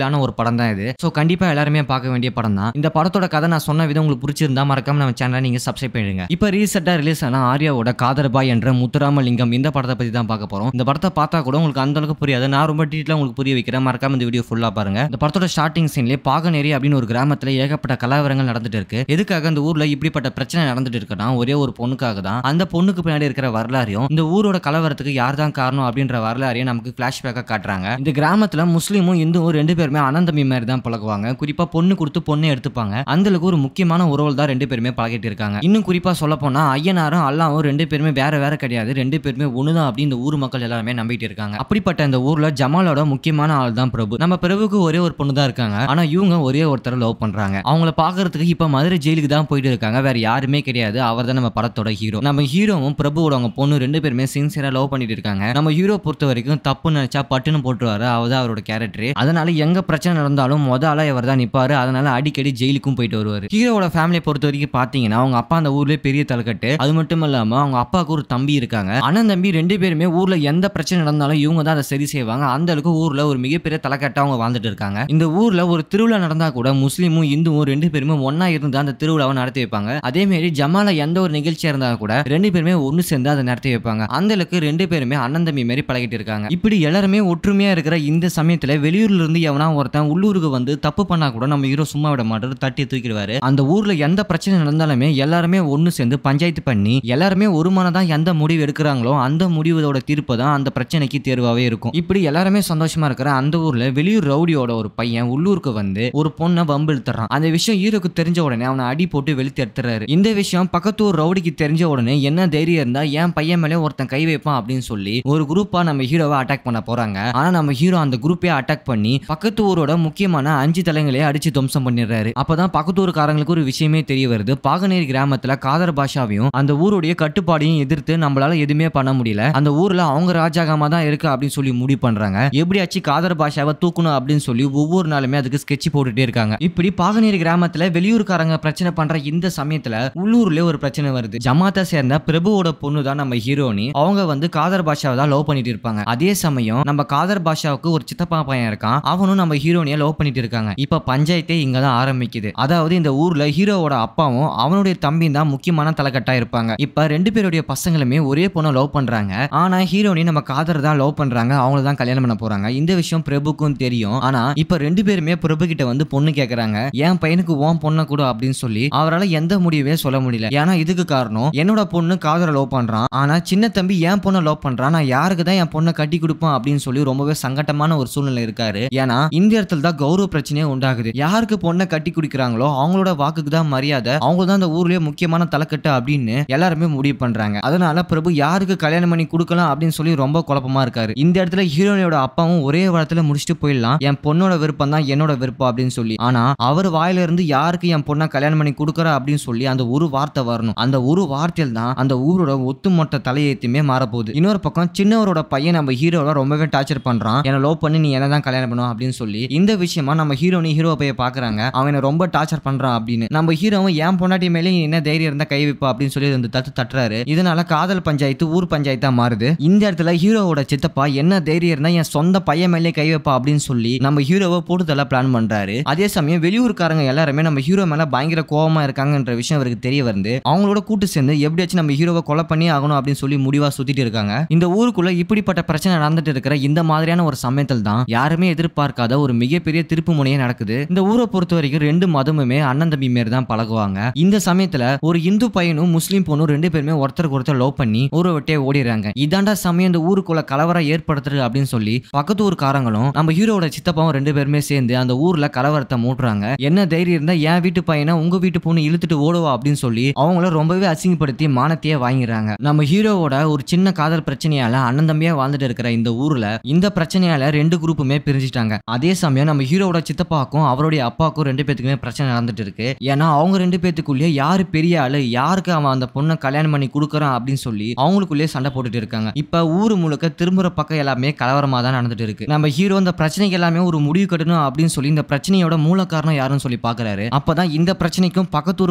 ஆன ஒரு படம் தான் இது ஸோ கண்டிப்பா எல்லாருமே பார்க்க வேண்டிய படம் தான் இந்த படத்தோட கதை நான் சொன்ன விதம் உங்களுக்கு பிடிச்சிருந்தா மறக்காம நம்ம சேனலை நீங்க சப்ஸ்கிரைப் பண்ணிடுங்க இப்போ ரீசெண்டாக ரிலீஸ் ஆன ஆர்யாவோட காதர்பாய் என்ற முத்துராமலிங்கம் இந்த படத்தை பத்தி தான் பார்க்க போகிறோம் இந்த படத்தை பார்த்தா கூட உங்களுக்கு அந்த அளவுக்கு புரியாது நான் ரொம்ப டீட்டெயிலாக உங்களுக்கு புரிய வைக்கிறேன் மறக்காம இந்த வீடியோ ஃபுல்லாக பாருங்க இந்த படத்தோட ஸ்டார்டிங் சீன்லேயே பாகநேரி அப்படின்னு ஒரு கிராமத்தில் ஏகப்பட்ட கலவரங்கள் நடந்துட்டு இருக்கு எதுக்காக அந்த ஊரில் இப்படிப்பட்ட பிரச்சனை நடந்துட்டு இருக்குன்னா ஒரே ஒரு பொண்ணுக்காக தான் அந்த பொண்ணுக்கு பின்னாடி இருக்கிற வரலாறையும் இந்த ஊரோட கலவரத்துக்கு யார் தான் காரணம் அப்படின்ற வரலாறையும் நமக்கு ஃப்ளாஷ்பேக்காக காட்டுறாங்க இந்த கிராமத்தில் முஸ்லீமும் இந்துவும் ரெண்டு பேருமே அனந்தமி மாதிரி தான் பழகுவாங்க குறிப்பாக பொண்ணு கொடுத்து பொண்ணை எடுத்துப்பாங்க அந்தளவுக்கு ஒரு முக்கியமான உறவு தான் ரெண்டு பேருமே பழகிட்டு இருக்காங்க இன்னும் குறிப்பாக சொல்ல போனா ஐயனாரும் அல்லாவும் ரெண்டு பேருமே வேற வேற கிடையாது ரெண்டு பேருமே ஒன்று தான் அப்படின்னு இந்த ஊர் மக்கள் எல்லாருமே நம்பிட்டு இருக்காங்க அப்படிப்பட்ட இந்த ஊர்ல ஜமாலோட முக்கியமான ஆள் தான் பிரபு நம்ம பிரபுக்கு ஒரே ஒரு பொண்ணு தான் இருக்காங்க ஆனா இவங்க ஒரே ஒருத்தர் லவ் பண்றாங்க அவங்கள பாக்குறதுக்கு இப்ப மதுரை ஜெயிலுக்கு தான் போயிட்டு இருக்காங்க வேற யாருமே கிடையாது அவர் தான் நம்ம படத்தோட ஹீரோ நம்ம ஹீரோவும் பிரபுவோட அவங்க பொண்ணு ரெண்டு பேருமே சின்சியரா லவ் பண்ணிட்டு இருக்காங்க நம்ம ஹீரோ பொறுத்த வரைக்கும் தப்பு நினைச்சா பட்டுன்னு போட்டுருவாரு அவர் அவரோட கேரக்டர் அதனால எங்க பிரச்சனை நடந்தாலும் முதல்ல இவர் தான் நிப்பாரு அதனால அடிக்கடி ஜெயிலுக்கும் போயிட்டு வருவாரு ஹீரோட ஃபேமிலியை பொறுத்த வரைக்கும் பாத்தீங்கன்னா அவங்க அப்பா அந்த ஊர்லயே பெரிய தலைக்கட்டு அது மட்டும் இல்லாம அவங்க அப்பாவுக்கு ஒரு தம்பி இருக்காங்க அண்ணன் தம்பி ரெண்டு பேருமே ஊர்ல எந்த பிரச்சனை நடந்தாலும் இவங்க தான் அதை சரி செய்வாங்க அந்த அளவுக்கு ஊர்ல ஒரு மிகப்பெரிய தலைக்கட்டாக அவங்க வாழ்ந்துட்டு இருக்காங்க இந்த ஊர்ல ஒரு திருவிழா நடந்தா கூட முஸ்லீமும் இந்துவும் ரெண்டு பேருமே ஒன்னா இருந்து அந்த திருவிழாவை நடத்தி வைப்பாங்க அதே மாதிரி ஜமால எந்த ஒரு நிகழ்ச்சியாக இருந்தா கூட ரெண்டு பேருமே ஒன்னு சேர்ந்து அதை நடத்தி வைப்பாங்க அந்த அளவுக்கு ரெண்டு பேருமே அண்ணன் தம்பி பழகிட்டு இருக்காங்க இப்படி எல்லாருமே ஒற்றுமையா இருக்கிற இந்த சமயத்தில் வெளியூர்ல இருந்து எவனா ஒருத்தன் உள்ளூருக்கு வந்து தப்பு பண்ணா கூட நம்ம ஹீரோ சும்மா விட மாட்டாரு தட்டி தூக்கிடுவாரு அந்த ஊர்ல எந்த பிரச்சனை நடந்தாலுமே எல்லாருமே ஒன்னு சேர்ந்து பஞ்சாயத்து பண்ணி எல்லாருமே ஒரு மனதான் எந்த முடிவு எடுக்கிறாங்களோ அந்த முடிவு முடிவதோட தீர்ப்பு தான் அந்த பிரச்சனைக்கு தேர்வாகவே இருக்கும் இப்படி எல்லாருமே சந்தோஷமா இருக்கிற அந்த ஊர்ல வெளியூர் ரவுடியோட ஒரு பையன் உள்ளூருக்கு வந்து ஒரு பொண்ணை வம்பு அந்த விஷயம் ஈரோக்கு தெரிஞ்ச உடனே அவனை அடி போட்டு வெளுத்து எடுத்துறாரு இந்த விஷயம் பக்கத்து ஊர் ரவுடிக்கு தெரிஞ்ச உடனே என்ன தைரியம் இருந்தா என் பையன் மேலே ஒருத்தன் கை வைப்பான் அப்படின்னு சொல்லி ஒரு குரூப்பா நம்ம ஹீரோவை அட்டாக் பண்ண போறாங்க ஆனா நம்ம ஹீரோ அந்த குரூப்பே அட்டாக் பண்ணி பக்கத்து ஊரோட முக்கியமான அஞ்சு தலைங்களையே அடிச்சு துவம்சம் பண்ணிடுறாரு அப்பதான் பக்கத்து ஊருக்காரங்களுக்கு ஒரு விஷயமே தெரிய வருது பாகநேரி கிராமத்துல காதர் பாஷாவையும் அந்த ஊருடைய கட்டுப்பாடையும் எதிர்த்து நம்மளால எதுவுமே பண்ண முடியல அந்த ஊரில் அவங்க ராஜாகாம தான் இருக்கு அப்படின்னு சொல்லி முடிவு பண்ணுறாங்க எப்படியாச்சும் காதர் பாஷாவை தூக்கணும் அப்படின்னு சொல்லி ஒவ்வொரு நாளுமே அதுக்கு ஸ்கெட்ச் போட்டுட்டே இருக்காங்க இப்படி பாகநீர் கிராமத்தில் வெளியூர்காரங்க பிரச்சனை பண்ணுற இந்த சமயத்தில் உள்ளூர்லேயே ஒரு பிரச்சனை வருது ஜமாத்தை சேர்ந்த பிரபுவோட பொண்ணு தான் நம்ம ஹீரோனி அவங்க வந்து காதர் பாஷாவை தான் லவ் பண்ணிட்டு இருப்பாங்க அதே சமயம் நம்ம காதர் பாஷாவுக்கு ஒரு சித்தப்பா பையன் இருக்கான் அவனும் நம்ம ஹீரோனியை லவ் பண்ணிட்டு இருக்காங்க இப்ப பஞ்சாயத்தே இங்க தான் ஆரம்பிக்குது அதாவது இந்த ஊர்ல ஹீரோவோட அப்பாவும் அவனுடைய தம்பியும் தான் முக்கியமான தலைக்கட்டா இருப்பாங்க இப்ப ரெண்டு பேருடைய பசங்களுமே ஒரே பொண்ணை லவ் பண்றாங்க ஆனா ஹீரோனி நம்ம காதர் தான் லவ் பண்றாங்க அவங்கள தான் கல்யாணம் பண்ண போறாங்க இந்த விஷயம் பிரபுக்கும் தெரியும் ஆனா இப்ப ரெண்டு பேருமே பிரபு கிட்ட வந்து பொண்ணு கேக்குறாங்க என் பையனுக்கு ஓம் பொண்ணை கூட அப்படின்னு சொல்லி அவரால் எந்த முடிவே சொல்ல முடியல ஏன்னா இதுக்கு காரணம் என்னோட பொண்ணு காதலை லவ் பண்றான் ஆனா சின்ன தம்பி என் பொண்ணை லவ் பண்றான் நான் யாருக்கு தான் என் பொண்ணை கட்டி கொடுப்பான் அப்படின்னு சொல்லி ரொம்பவே சங்கட்டமான ஒரு சூழ்நிலை இருக்காரு ஏன்னா இந்த இடத்துல தான் கௌரவ பிரச்சனையே உண்டாகுது யாருக்கு பொண்ணை கட்டி குடிக்கிறாங்களோ அவங்களோட வாக்குக்கு தான் மரியாதை அவங்க தான் அந்த ஊர்லயே முக்கியமான தலைக்கட்டு அப்படின்னு எல்லாருமே முடிவு பண்றாங்க அதனால பிரபு யாருக்கு கல்யாணம் பண்ணி கொடுக்கலாம் அப்படின்னு சொல்லி ரொம்ப குழப்பமா இருக்காரு இந்த இடத்துல ஹீரோனியோட அப்பாவும் ஒரே வாரத்துல முடிச்சுட்டு போயிடலாம் என் பொண்ணோட விருப்பம் தான் என்னோட விருப்பம் அப்படின்னு சொல்லி ஆனா அவர் வாயில இருந்து யாருக்கு என் பொண்ணை கல்யாணம் பண்ணி கொடுக்குறா அப்படின்னு சொல்லி அந்த ஒரு வார்த்தை வரணும் அந்த ஒரு வார்த்தையில் தான் அந்த ஊரோட ஒத்துமொத்த தலையத்தையுமே மாறப்போகுது இன்னொரு பக்கம் சின்னவரோட பையன் நம்ம ஹீரோவை ரொம்பவே டார்ச்சர் பண்றான் என லோ பண்ணி நீ என்ன தான் கல்யாணம் பண்ணுவோம் அப்படின்னு சொல்லி இந்த விஷயமா நம்ம ஹீரோனி ஹீரோ போய் பாக்குறாங்க அவனை ரொம்ப டார்ச்சர் பண்றான் அப்படின்னு நம்ம ஹீரோவும் என் பொண்டாட்டி மேலே என்ன தைரியம் இருந்தா கை வைப்பா அப்படின்னு சொல்லி இந்த தத்து தட்டுறாரு இதனால காதல் பஞ்சாயத்து ஊர் பஞ்சாயத்தா மாறுது இந்த இடத்துல ஹீரோவோட சித்தப்பா என்ன தைரியம்னா என் சொந்த பையன் மேலே கை வைப்பா அப்படின்னு சொல்லி நம்ம ஹீரோவை போட்டு பிளான் பண்றாரு அதே சமயம் வெளியூருக்காரங்க எல்லாருமே நம்ம ஹீரோ மேல பயங்கர கோபமா இருக்காங்கன்ற விஷயம் அவருக்கு தெரிய வருது அவங்களோட கூட்டு சேர்ந்து எப்படியாச்சும் நம்ம ஹீரோவை கொலை பண்ணி ஆகணும் அப்படின்னு சொல்லி முடிவா சுத்திட்டு இருக்காங்க இந்த ஊருக்குள்ள இப்படிப்பட்ட பிரச்சனை நடந்துட்டு இருக்கிற இந்த மாதிரியான ஒரு சமயத்தில் தான் யாருமே எதிர்பார்க்காத ஒரு மிகப்பெரிய திருப்பு முனையே நடக்குது இந்த ஊரை பொறுத்த வரைக்கும் ரெண்டு மதமுமே அண்ணன் தம்பி மாரி தான் பழகுவாங்க இந்த சமயத்துல ஒரு இந்து பையனும் முஸ்லீம் பொண்ணும் ரெண்டு பேருமே ஒருத்தருக்கு ஒருத்தர் லவ் பண்ணி ஊரை விட்டே ஓடிடுறாங்க நினைக்கிறேன் இதாண்டா சமயம் இந்த ஊருக்குள்ள கலவரம் ஏற்படுத்துறது அப்படின்னு சொல்லி பக்கத்து ஊருக்காரங்களும் நம்ம ஹீரோட சித்தப்பாவும் ரெண்டு பேருமே சேர்ந்து அந்த ஊர்ல கலவரத்தை மூட்டுறாங்க என்ன தைரியம் இருந்தா என் வீட்டு பையனை உங்க வீட்டு பொண்ணு இழுத்துட்டு ஓடுவா அப்படின்னு சொல்லி அவங்கள ரொம்பவே அசிங்கப்படுத்தி மானத்தையே வாங்கிடுறாங்க நம்ம ஹீரோவோட ஒரு சின்ன காதல் பிரச்சனையால அண்ணன் தம்பியா வாழ்ந்துட்டு இருக்கிற இந்த ஊர்ல இந்த பிரச்சனையால ரெண்டு குரூப்புமே பிரிஞ்சுட்டாங்க அதே சமயம் நம்ம ஹீரோவோட சித்தப்பாக்கும் அவருடைய அப்பாவுக்கும் ரெண்டு பேத்துக்குமே பிரச்சனை நடந்துட்டு இருக்கு ஏன்னா அவங்க ரெண்டு பேத்துக்குள்ளேயே யாரு பெரிய ஆளு யாருக்கு அவன் அந்த பொண்ணை கல்யாணம் பண்ணி கொடுக்குறான் அப்படின்னு சொல்லி அவங்களுக்குள்ளேயே சண்டை போட்டுட்டு இருக்காங்க இப்ப ஊர் முழுக்க திரும்புற பக்கம் எல்லாமே கலவரமா தான் நடந்துட்டு இருக்கு நம்ம ஹீரோ இந்த பிரச்சனைக்கு எல்லாமே ஒரு முடிவு கட்டணும் அப்படின்னு சொல்லி இந்த பிரச்சனையோட மூல காரணம் யாருன்னு சொல்லி பாக்குறாரு அப்பதான் இந்த பிரச்சனைக்கும்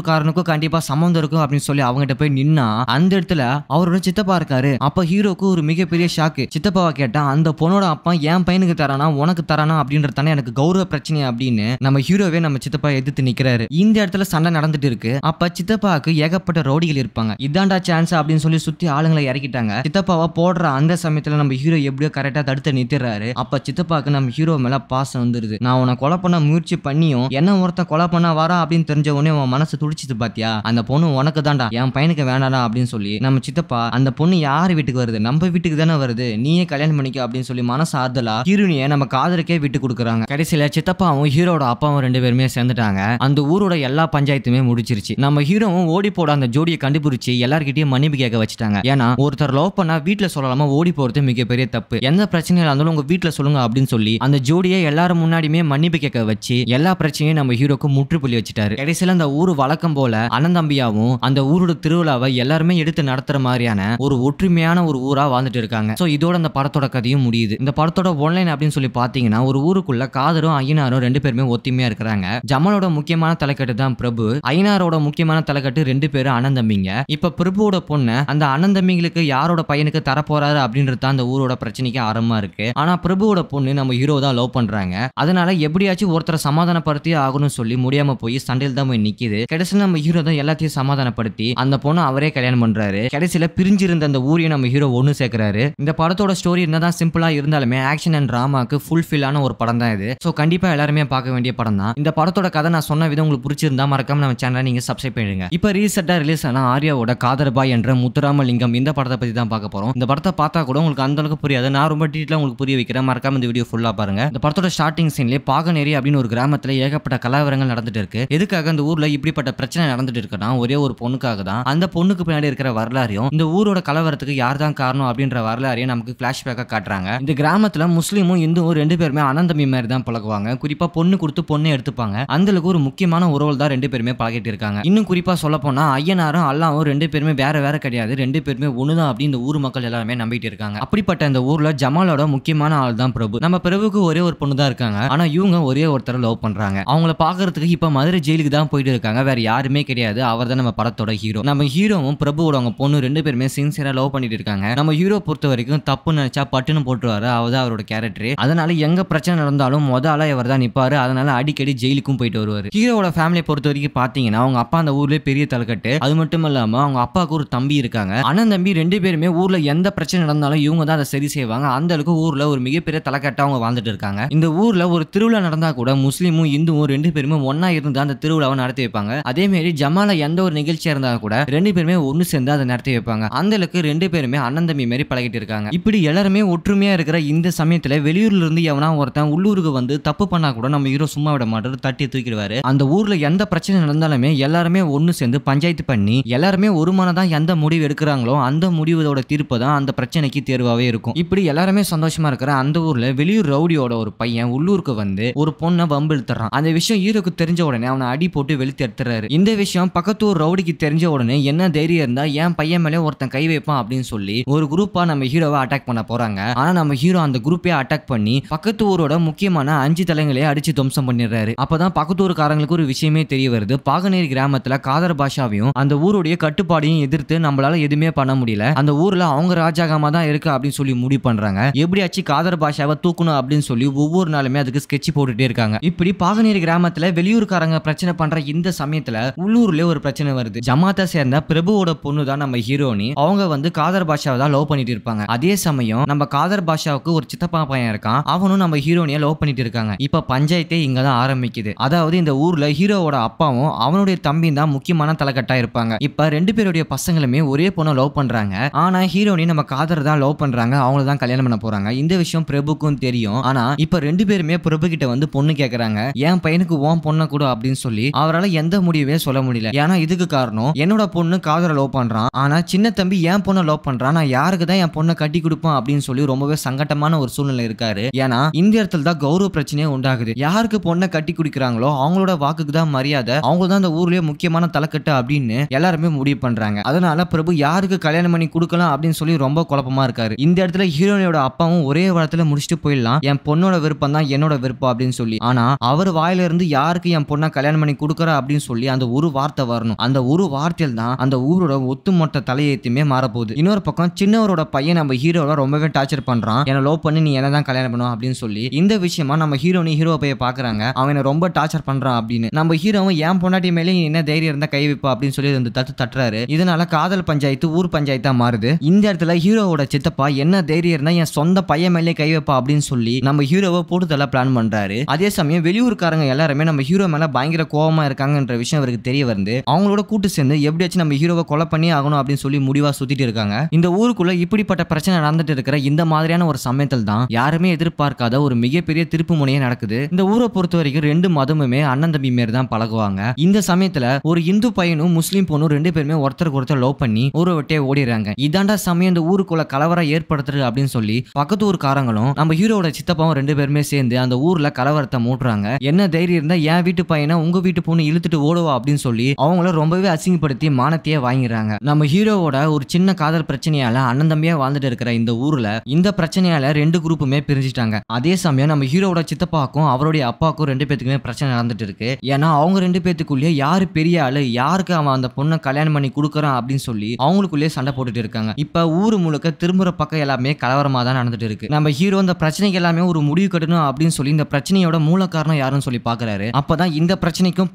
காரனுக்கும் கண்டிப்பா சம்மந்தம் இருக்கும் அப்படின்னு சொல்லி கிட்ட போய் நின்னா அந்த இடத்துல அவரோட சித்தப்பா இருக்காரு அப்ப ஹீரோக்கு ஒரு மிகப்பெரிய ஷாக்கு சித்தப்பாவை கேட்டா அந்த பொண்ணோட அப்பா என் பையனுக்கு தரானா உனக்கு தரானா அப்படின்றதானே எனக்கு கௌரவ பிரச்சனை அப்படின்னு நம்ம ஹீரோவே நம்ம சித்தப்பா எதிர்த்து நிக்கிறாரு இந்த இடத்துல சண்டை நடந்துட்டு இருக்கு அப்ப சித்தப்பாக்கு ஏகப்பட்ட ரவுடிகள் இருப்பாங்க இதாண்டா சான்ஸ் அப்படின்னு சொல்லி சுத்தி ஆளுங்களை இறக்கிட்டாங்க சித்தப்பா சித்தப்பாவை போடுற அந்த சமயத்தில் நம்ம ஹீரோ எப்படியோ கரெக்டாக தடுத்து நிறுத்திடுறாரு அப்போ சித்தப்பாவுக்கு நம்ம ஹீரோ மேலே பாசம் வந்துடுது நான் உன கொலை பண்ண முயற்சி பண்ணியும் என்ன ஒருத்தன் கொலை பண்ண வரா அப்படின்னு தெரிஞ்ச உடனே உன் மனசு துடிச்சிது பாத்தியா அந்த பொண்ணு உனக்கு தான்டா என் பையனுக்கு வேணாடா அப்படின்னு சொல்லி நம்ம சித்தப்பா அந்த பொண்ணு யார் வீட்டுக்கு வருது நம்ம வீட்டுக்கு தானே வருது நீயே கல்யாணம் பண்ணிக்க அப்படின்னு சொல்லி மனசு ஆறுதலா ஹீரோனிய நம்ம காதலுக்கே விட்டு கொடுக்குறாங்க கடைசியில சித்தப்பாவும் ஹீரோட அப்பாவும் ரெண்டு பேருமே சேர்ந்துட்டாங்க அந்த ஊரோட எல்லா பஞ்சாயத்துமே முடிச்சிருச்சு நம்ம ஹீரோவும் ஓடி போட அந்த ஜோடியை கண்டுபிடிச்சி எல்லார்கிட்டயும் மன்னிப்பு கேட்க வச்சுட்டாங்க ஏன்னா ஒருத்தர் லவ் பண்ண ஆனால் வீட்டில் சொல்லலாமா ஓடி போகிறது மிகப்பெரிய தப்பு எந்த பிரச்சனையாக இருந்தாலும் உங்கள் வீட்டில் சொல்லுங்க அப்படின்னு சொல்லி அந்த ஜோடியை எல்லாரும் முன்னாடியுமே மன்னிப்பு கேட்க வச்சு எல்லா பிரச்சனையும் நம்ம ஹீரோக்கு முற்றுப்புள்ளி வச்சுட்டாரு கடைசியில அந்த ஊர் வழக்கம் போல அண்ணந்தம்பியாவும் அந்த ஊரோட திருவிழாவை எல்லாருமே எடுத்து நடத்துற மாதிரியான ஒரு ஒற்றுமையான ஒரு ஊரா வாழ்ந்துட்டு இருக்காங்க ஸோ இதோட அந்த படத்தோட கதையும் முடியுது இந்த படத்தோட ஒன்லைன் அப்படின்னு சொல்லி பார்த்தீங்கன்னா ஒரு ஊருக்குள்ள காதரும் ஐயனாரும் ரெண்டு பேருமே ஒத்துமையா இருக்கிறாங்க ஜமலோட முக்கியமான தலைக்கட்டு தான் பிரபு ஐயனாரோட முக்கியமான தலைக்கட்டு ரெண்டு பேரும் அனந்தம்பிங்க இப்ப பிரபுவோட பொண்ணு அந்த அனந்தம்பிங்களுக்கு யாரோட பையன் பையனுக்கு தரப்போறாரு அப்படின்றது தான் அந்த ஊரோட பிரச்சனைக்கு ஆரம்பமா இருக்கு ஆனா பிரபுவோட பொண்ணு நம்ம ஹீரோ தான் லவ் பண்றாங்க அதனால எப்படியாச்சும் ஒருத்தரை சமாதானப்படுத்தி ஆகணும்னு சொல்லி முடியாம போய் சண்டையில் தான் போய் நிக்குது கடைசியில் நம்ம ஹீரோ தான் எல்லாத்தையும் சமாதானப்படுத்தி அந்த பொண்ணு அவரே கல்யாணம் பண்றாரு கடைசியில பிரிஞ்சிருந்த அந்த ஊரையும் நம்ம ஹீரோ ஒன்னு சேர்க்கிறாரு இந்த படத்தோட ஸ்டோரி என்னதான் சிம்பிளா இருந்தாலுமே ஆக்ஷன் அண்ட் டிராமாக்கு ஆன ஒரு படம் தான் இது ஸோ கண்டிப்பா எல்லாருமே பார்க்க வேண்டிய படம் தான் இந்த படத்தோட கதை நான் சொன்ன விதம் உங்களுக்கு பிடிச்சிருந்தா மறக்காம நம்ம சேனலை நீங்க சப்ஸ்கிரைப் பண்ணிடுங்க இப்போ ரீசெண்டாக ரிலீஸ் ஆன ஆர்யாவோட காதர்பாய் என்ற முத்துராமலிங்கம் இந்த படத்தை பத்தி தான் பார்க்க போறோம் இந்த படத்தை பார்த்தா கூட உங்களுக்கு அந்த அளவுக்கு புரியாது நான் ரொம்ப டீட்டெயிலாக உங்களுக்கு புரிய வைக்கிறேன் மறக்காம இந்த வீடியோ ஃபுல்லா பாருங்க இந்த படத்தோட ஸ்டார்டிங் சீன்லேயே பாகநேரி அப்படின்னு ஒரு கிராமத்தில் ஏகப்பட்ட கலவரங்கள் நடந்துட்டு இருக்கு எதுக்காக அந்த ஊர்ல இப்படிப்பட்ட பிரச்சனை நடந்துட்டு இருக்குன்னா ஒரே ஒரு பொண்ணுக்காக தான் அந்த பொண்ணுக்கு பின்னாடி இருக்கிற வரலாறையும் இந்த ஊரோட கலவரத்துக்கு யார் தான் காரணம் அப்படின்ற வரலாறையும் நமக்கு ஃபிளாஷ்பேக்காக காட்டுறாங்க இந்த கிராமத்தில் முஸ்லீமும் இந்துவும் ரெண்டு பேருமே அனந்தமி மாதிரி தான் பழகுவாங்க குறிப்பா பொண்ணு கொடுத்து பொண்ணை எடுத்துப்பாங்க அந்தளவுக்கு ஒரு முக்கியமான உறவு தான் ரெண்டு பேருமே பழகிட்டு இருக்காங்க இன்னும் குறிப்பா சொல்ல போனா ஐயனாரும் அல்லாவும் ரெண்டு பேருமே வேற வேற கிடையாது ரெண்டு பேருமே ஒண்ணுதான் தான் அப்படி இந்த ஊர் மக்கள் எல்லாருமே நம்பிட்டு இருக்காங்க அப்படிப்பட்ட இந்த ஊர்ல ஜமாலோட முக்கியமான ஆள் தான் பிரபு நம்ம பிரபுக்கு ஒரே ஒரு பொண்ணு தான் இருக்காங்க ஆனா இவங்க ஒரே ஒருத்தர் லவ் பண்றாங்க அவங்கள பாக்குறதுக்கு இப்ப மதுரை ஜெயிலுக்கு தான் போயிட்டு இருக்காங்க வேற யாருமே கிடையாது அவர் தான் நம்ம படத்தோட ஹீரோ நம்ம ஹீரோவும் பிரபுவோட அவங்க பொண்ணு ரெண்டு பேருமே சின்சியரா லவ் பண்ணிட்டு இருக்காங்க நம்ம ஹீரோ பொறுத்த வரைக்கும் தப்பு நினைச்சா பட்டுன்னு போட்டுருவாரு அவர் அவரோட கேரக்டர் அதனால எங்க பிரச்சனை நடந்தாலும் மொத இவர் தான் நிப்பாரு அதனால அடிக்கடி ஜெயிலுக்கும் போயிட்டு வருவார் ஹீரோட ஃபேமிலியை பொறுத்த வரைக்கும் பாத்தீங்கன்னா அவங்க அப்பா அந்த ஊர்லயே பெரிய தலைக்கட்டு அது மட்டும் இல்லாம அவங்க அப்பாவுக்கு ஒரு தம்பி இருக்காங்க அண்ணன் தம்பி ரெண்டு பேருமே ஊரில் எந்த பிரச்சனை நடந்தாலும் இவங்க தான் அதை சரி செய்வாங்க அந்த அளவுக்கு ஊரில் ஒரு மிகப்பெரிய தலைக்கட்டாக அவங்க வாழ்ந்துட்டு இருக்காங்க இந்த ஊரில் ஒரு திருவிழா நடந்தால் கூட முஸ்லீமும் இந்துவும் ரெண்டு பேருமே ஒன்றா இருந்து அந்த திருவிழாவை நடத்தி வைப்பாங்க அதேமாரி ஜமால எந்த ஒரு நிகழ்ச்சியாக இருந்தால் கூட ரெண்டு பேருமே ஒன்று சேர்ந்து அதை நடத்தி வைப்பாங்க அந்த அளவுக்கு ரெண்டு பேருமே அண்ணன் தம்பி பழகிட்டு இருக்காங்க இப்படி எல்லாருமே ஒற்றுமையாக இருக்கிற இந்த சமயத்தில் வெளியூர்ல இருந்து எவனா ஒருத்தன் உள்ளூருக்கு வந்து தப்பு பண்ணால் கூட நம்ம ஹீரோ சும்மா விட மாட்டாரு தட்டி தூக்கிடுவாரு அந்த ஊரில் எந்த பிரச்சனை நடந்தாலுமே எல்லாருமே ஒன்று சேர்ந்து பஞ்சாயத்து பண்ணி எல்லாருமே ஒரு மனதான் எந்த முடிவு எடுக்கிறாங்களோ அந்த முடிவதோட தீர்ப்பு தான் அந்த பிரச்சனைக்கு தேர்வாகவே இருக்கும் இப்படி எல்லாருமே சந்தோஷமா இருக்கிற அந்த ஊர்ல வெளியூர் ரவுடியோட ஒரு பையன் உள்ளூருக்கு வந்து ஒரு பொண்ணை வம்பு இழுத்துறான் அந்த விஷயம் ஈரோக்கு தெரிஞ்ச உடனே அவனை அடி போட்டு வெளுத்து எடுத்துறாரு இந்த விஷயம் பக்கத்து ஊர் ரவுடிக்கு தெரிஞ்ச உடனே என்ன தைரியம் இருந்தா என் பையன் மேலே ஒருத்தன் கை வைப்பான் அப்படின்னு சொல்லி ஒரு குரூப்பா நம்ம ஹீரோவை அட்டாக் பண்ண போறாங்க ஆனா நம்ம ஹீரோ அந்த குரூப்பே அட்டாக் பண்ணி பக்கத்து ஊரோட முக்கியமான அஞ்சு தலைங்களையே அடிச்சு துவம்சம் பண்ணிடுறாரு அப்பதான் பக்கத்து ஊருக்காரங்களுக்கு ஒரு விஷயமே தெரிய வருது பாகநேரி கிராமத்துல காதர் பாஷாவையும் அந்த ஊருடைய கட்டுப்பாடையும் எதிர்த்து நம்மளால எதுவுமே பண்ண முடியல அந்த ஊர்ல ஃபுல்லாக அவங்க ராஜாகமா தான் இருக்கா அப்படின்னு சொல்லி முடிவு பண்ணுறாங்க எப்படியாச்சும் காதர் பாஷாவை தூக்கணும் அப்படின்னு சொல்லி ஒவ்வொரு நாளுமே அதுக்கு ஸ்கெட்ச் போட்டுட்டே இருக்காங்க இப்படி பாகநேரி கிராமத்தில் வெளியூருக்காரங்க பிரச்சனை பண்ணுற இந்த சமயத்தில் உள்ளூர்லேயே ஒரு பிரச்சனை வருது ஜமாத்தை சேர்ந்த பிரபுவோட பொண்ணு தான் நம்ம ஹீரோனி அவங்க வந்து காதர் பாஷாவை தான் லவ் பண்ணிட்டு இருப்பாங்க அதே சமயம் நம்ம காதர் பாஷாவுக்கு ஒரு சித்தப்பா பையன் இருக்கான் அவனும் நம்ம ஹீரோனியை லவ் பண்ணிட்டு இருக்காங்க இப்போ பஞ்சாயத்தே இங்கே தான் ஆரம்பிக்குது அதாவது இந்த ஊரில் ஹீரோவோட அப்பாவும் அவனுடைய தம்பியும் தான் முக்கியமான தலைக்கட்டாக இருப்பாங்க இப்போ ரெண்டு பேருடைய பசங்களுமே ஒரே பொண்ணை லவ் பண்ணுறாங்க ஆனால் ஹீரோனி நம்ம காதரை தான் லவ் பண்றாங்க அவங்கள தான் கல்யாணம் பண்ண போறாங்க இந்த விஷயம் பிரபுக்கும் தெரியும் ஆனா இப்ப ரெண்டு பேருமே பிரபு கிட்ட வந்து பொண்ணு கேக்குறாங்க என் பையனுக்கு ஓம் பொண்ணை கூட அப்படின்னு சொல்லி அவரால் எந்த முடிவே சொல்ல முடியல ஏன்னா இதுக்கு காரணம் என்னோட பொண்ணு காதரை லவ் பண்றான் ஆனா சின்ன தம்பி என் பொண்ணை லவ் பண்றான் நான் யாருக்கு தான் என் பொண்ணை கட்டி கொடுப்பான் அப்படின்னு சொல்லி ரொம்பவே சங்கட்டமான ஒரு சூழ்நிலை இருக்காரு ஏன்னா இந்த இடத்துல தான் கௌரவ பிரச்சனையே உண்டாகுது யாருக்கு பொண்ணை கட்டி குடிக்கிறாங்களோ அவங்களோட வாக்குக்கு தான் மரியாதை அவங்க தான் அந்த ஊர்லயே முக்கியமான தலைக்கட்டு அப்படின்னு எல்லாருமே முடிவு பண்றாங்க அதனால பிரபு யாருக்கு கல்யாணம் பண்ணி கொடுக்கலாம் அப்படின்னு சொல்லி ரொம்ப குழப்பமா இருக்காரு இந்த இடத்துல ஹீரோயினோட அப்பாவும் ஒரே வாரத்துல முடிச்சுட்டு போயிடலாம் என் பொண்ணோட விருப்பம் தான் என்னோட விருப்பம் அப்படின்னு சொல்லி ஆனா அவர் வாயில இருந்து யாருக்கு என் பொண்ணை கல்யாணம் பண்ணி கொடுக்குறா அப்படின்னு சொல்லி அந்த ஒரு வார்த்தை வரணும் அந்த ஒரு வார்த்தையில் தான் அந்த ஊரோட ஒத்துமொத்த தலையத்தையுமே மாறப்போகுது இன்னொரு பக்கம் சின்னவரோட பையன் நம்ம ஹீரோட ரொம்பவே டார்ச்சர் பண்றான் என்ன லோ பண்ணி நீ என்ன தான் கல்யாணம் பண்ணுவோம் அப்படின்னு சொல்லி இந்த விஷயமா நம்ம ஹீரோனி ஹீரோ பைய பாக்குறாங்க அவனை ரொம்ப டார்ச்சர் பண்றான் அப்படின்னு நம்ம ஹீரோவும் என் பொண்டாட்டி மேலே என்ன தைரியம் இருந்தா கை வைப்பா அப்படின்னு சொல்லி தட்டு தட்டுறாரு இதனால காதல் பஞ்சாயத்து ஊர் பஞ்சாயத்தா மாறுது இந்த இடத்துல ஹீரோவோட சித்தப்பா என்ன தைரியம்னா என் சொந்த பையன் மேலே கை வைப்பா அப்படின்னு சொல்லி நம்ம ஹீரோவை போட்டுதல பிளான் பண்றாரு அதே சமயம் வெளியூருக்காரங்க எல்லாருமே நம்ம ஹீரோ மேல பயங்கர கோபமா இருக்காங்கன்ற விஷயம் அவருக்கு தெரிய வந்து அவங்களோட கூட்டு சேர்ந்து எப்படியாச்சும் நம்ம ஹீரோவை கொலை பண்ணி ஆகணும் அப்படின்னு சொல்லி முடிவா சுத்திட்டு இருக்காங்க இந்த ஊருக்குள்ள இப்படிப்பட்ட பிரச்சனை நடந்துட்டு இருக்கிற இந்த மாதிரியான ஒரு சமயத்தில் தான் யாருமே எதிர்பார்க்காத ஒரு மிகப்பெரிய திருப்பு முனையே நடக்குது இந்த ஊரை பொறுத்த வரைக்கும் ரெண்டு மதமுமே அண்ணன் தம்பி மாரி தான் பழகுவாங்க இந்த சமயத்துல ஒரு இந்து பையனும் முஸ்லீம் பொண்ணும் ரெண்டு பேருமே ஒருத்தருக்கு ஒருத்தர் லவ் பண்ணி ஒரு வட்டியை ஓடிடுறாங்க இதாண்டா சமயம் இந்த ஊருக்குள்ள கலவரம் ஏற்படுத்துறது அப்படின்னு சொல்லி பக்கத்து காரங்களும் நம்ம ஹீரோட சித்தப்பாவும் ரெண்டு பேருமே சேர்ந்து அந்த ஊர்ல கலவரத்தை மூட்டுறாங்க என்ன தைரியம் இருந்தா என் வீட்டு பையனை உங்க வீட்டு பொண்ணு இழுத்துட்டு ஓடுவா அப்படின்னு சொல்லி அவங்கள ரொம்பவே அசிங்கப்படுத்தி மானத்தையே வாங்கிடுறாங்க நம்ம ஹீரோவோட ஒரு சின்ன காதல் பிரச்சனையால அண்ணன் தம்பியா வாழ்ந்துட்டு இருக்கிற இந்த ஊர்ல இந்த பிரச்சனையால ரெண்டு குரூப்புமே பிரிஞ்சிட்டாங்க அதே சமயம் நம்ம ஹீரோவோட சித்தப்பாக்கும் அவருடைய அப்பாக்கும் ரெண்டு பேத்துக்குமே பிரச்சனை நடந்துட்டு இருக்கு ஏன்னா அவங்க ரெண்டு பேத்துக்குள்ளே யாரு பெரிய ஆளு யாருக்கு அவன் அந்த பொண்ணை கல்யாணம் பண்ணி கொடுக்குறான் அப்படின்னு சொல்லி அவங்களுக்குள்ளேயே சண்டை போட்டுட்டு இருக்காங்க இப்போ ஊர் முழுக்க திரும்புகிற பக்கம் எல்லாமே கலவரமாக தான் நடந்துட்டு இருக்கு நம்ம ஹீரோ இந்த பிரச்சனைக்கு எல்லாமே ஒரு முடிவு கட்டணும் அப்படின்னு சொல்லி இந்த பிரச்சனையோட மூல காரணம் யாருன்னு சொல்லி பார்க்குறாரு அப்போ தான் இந்த பிரச்சனைக்கும்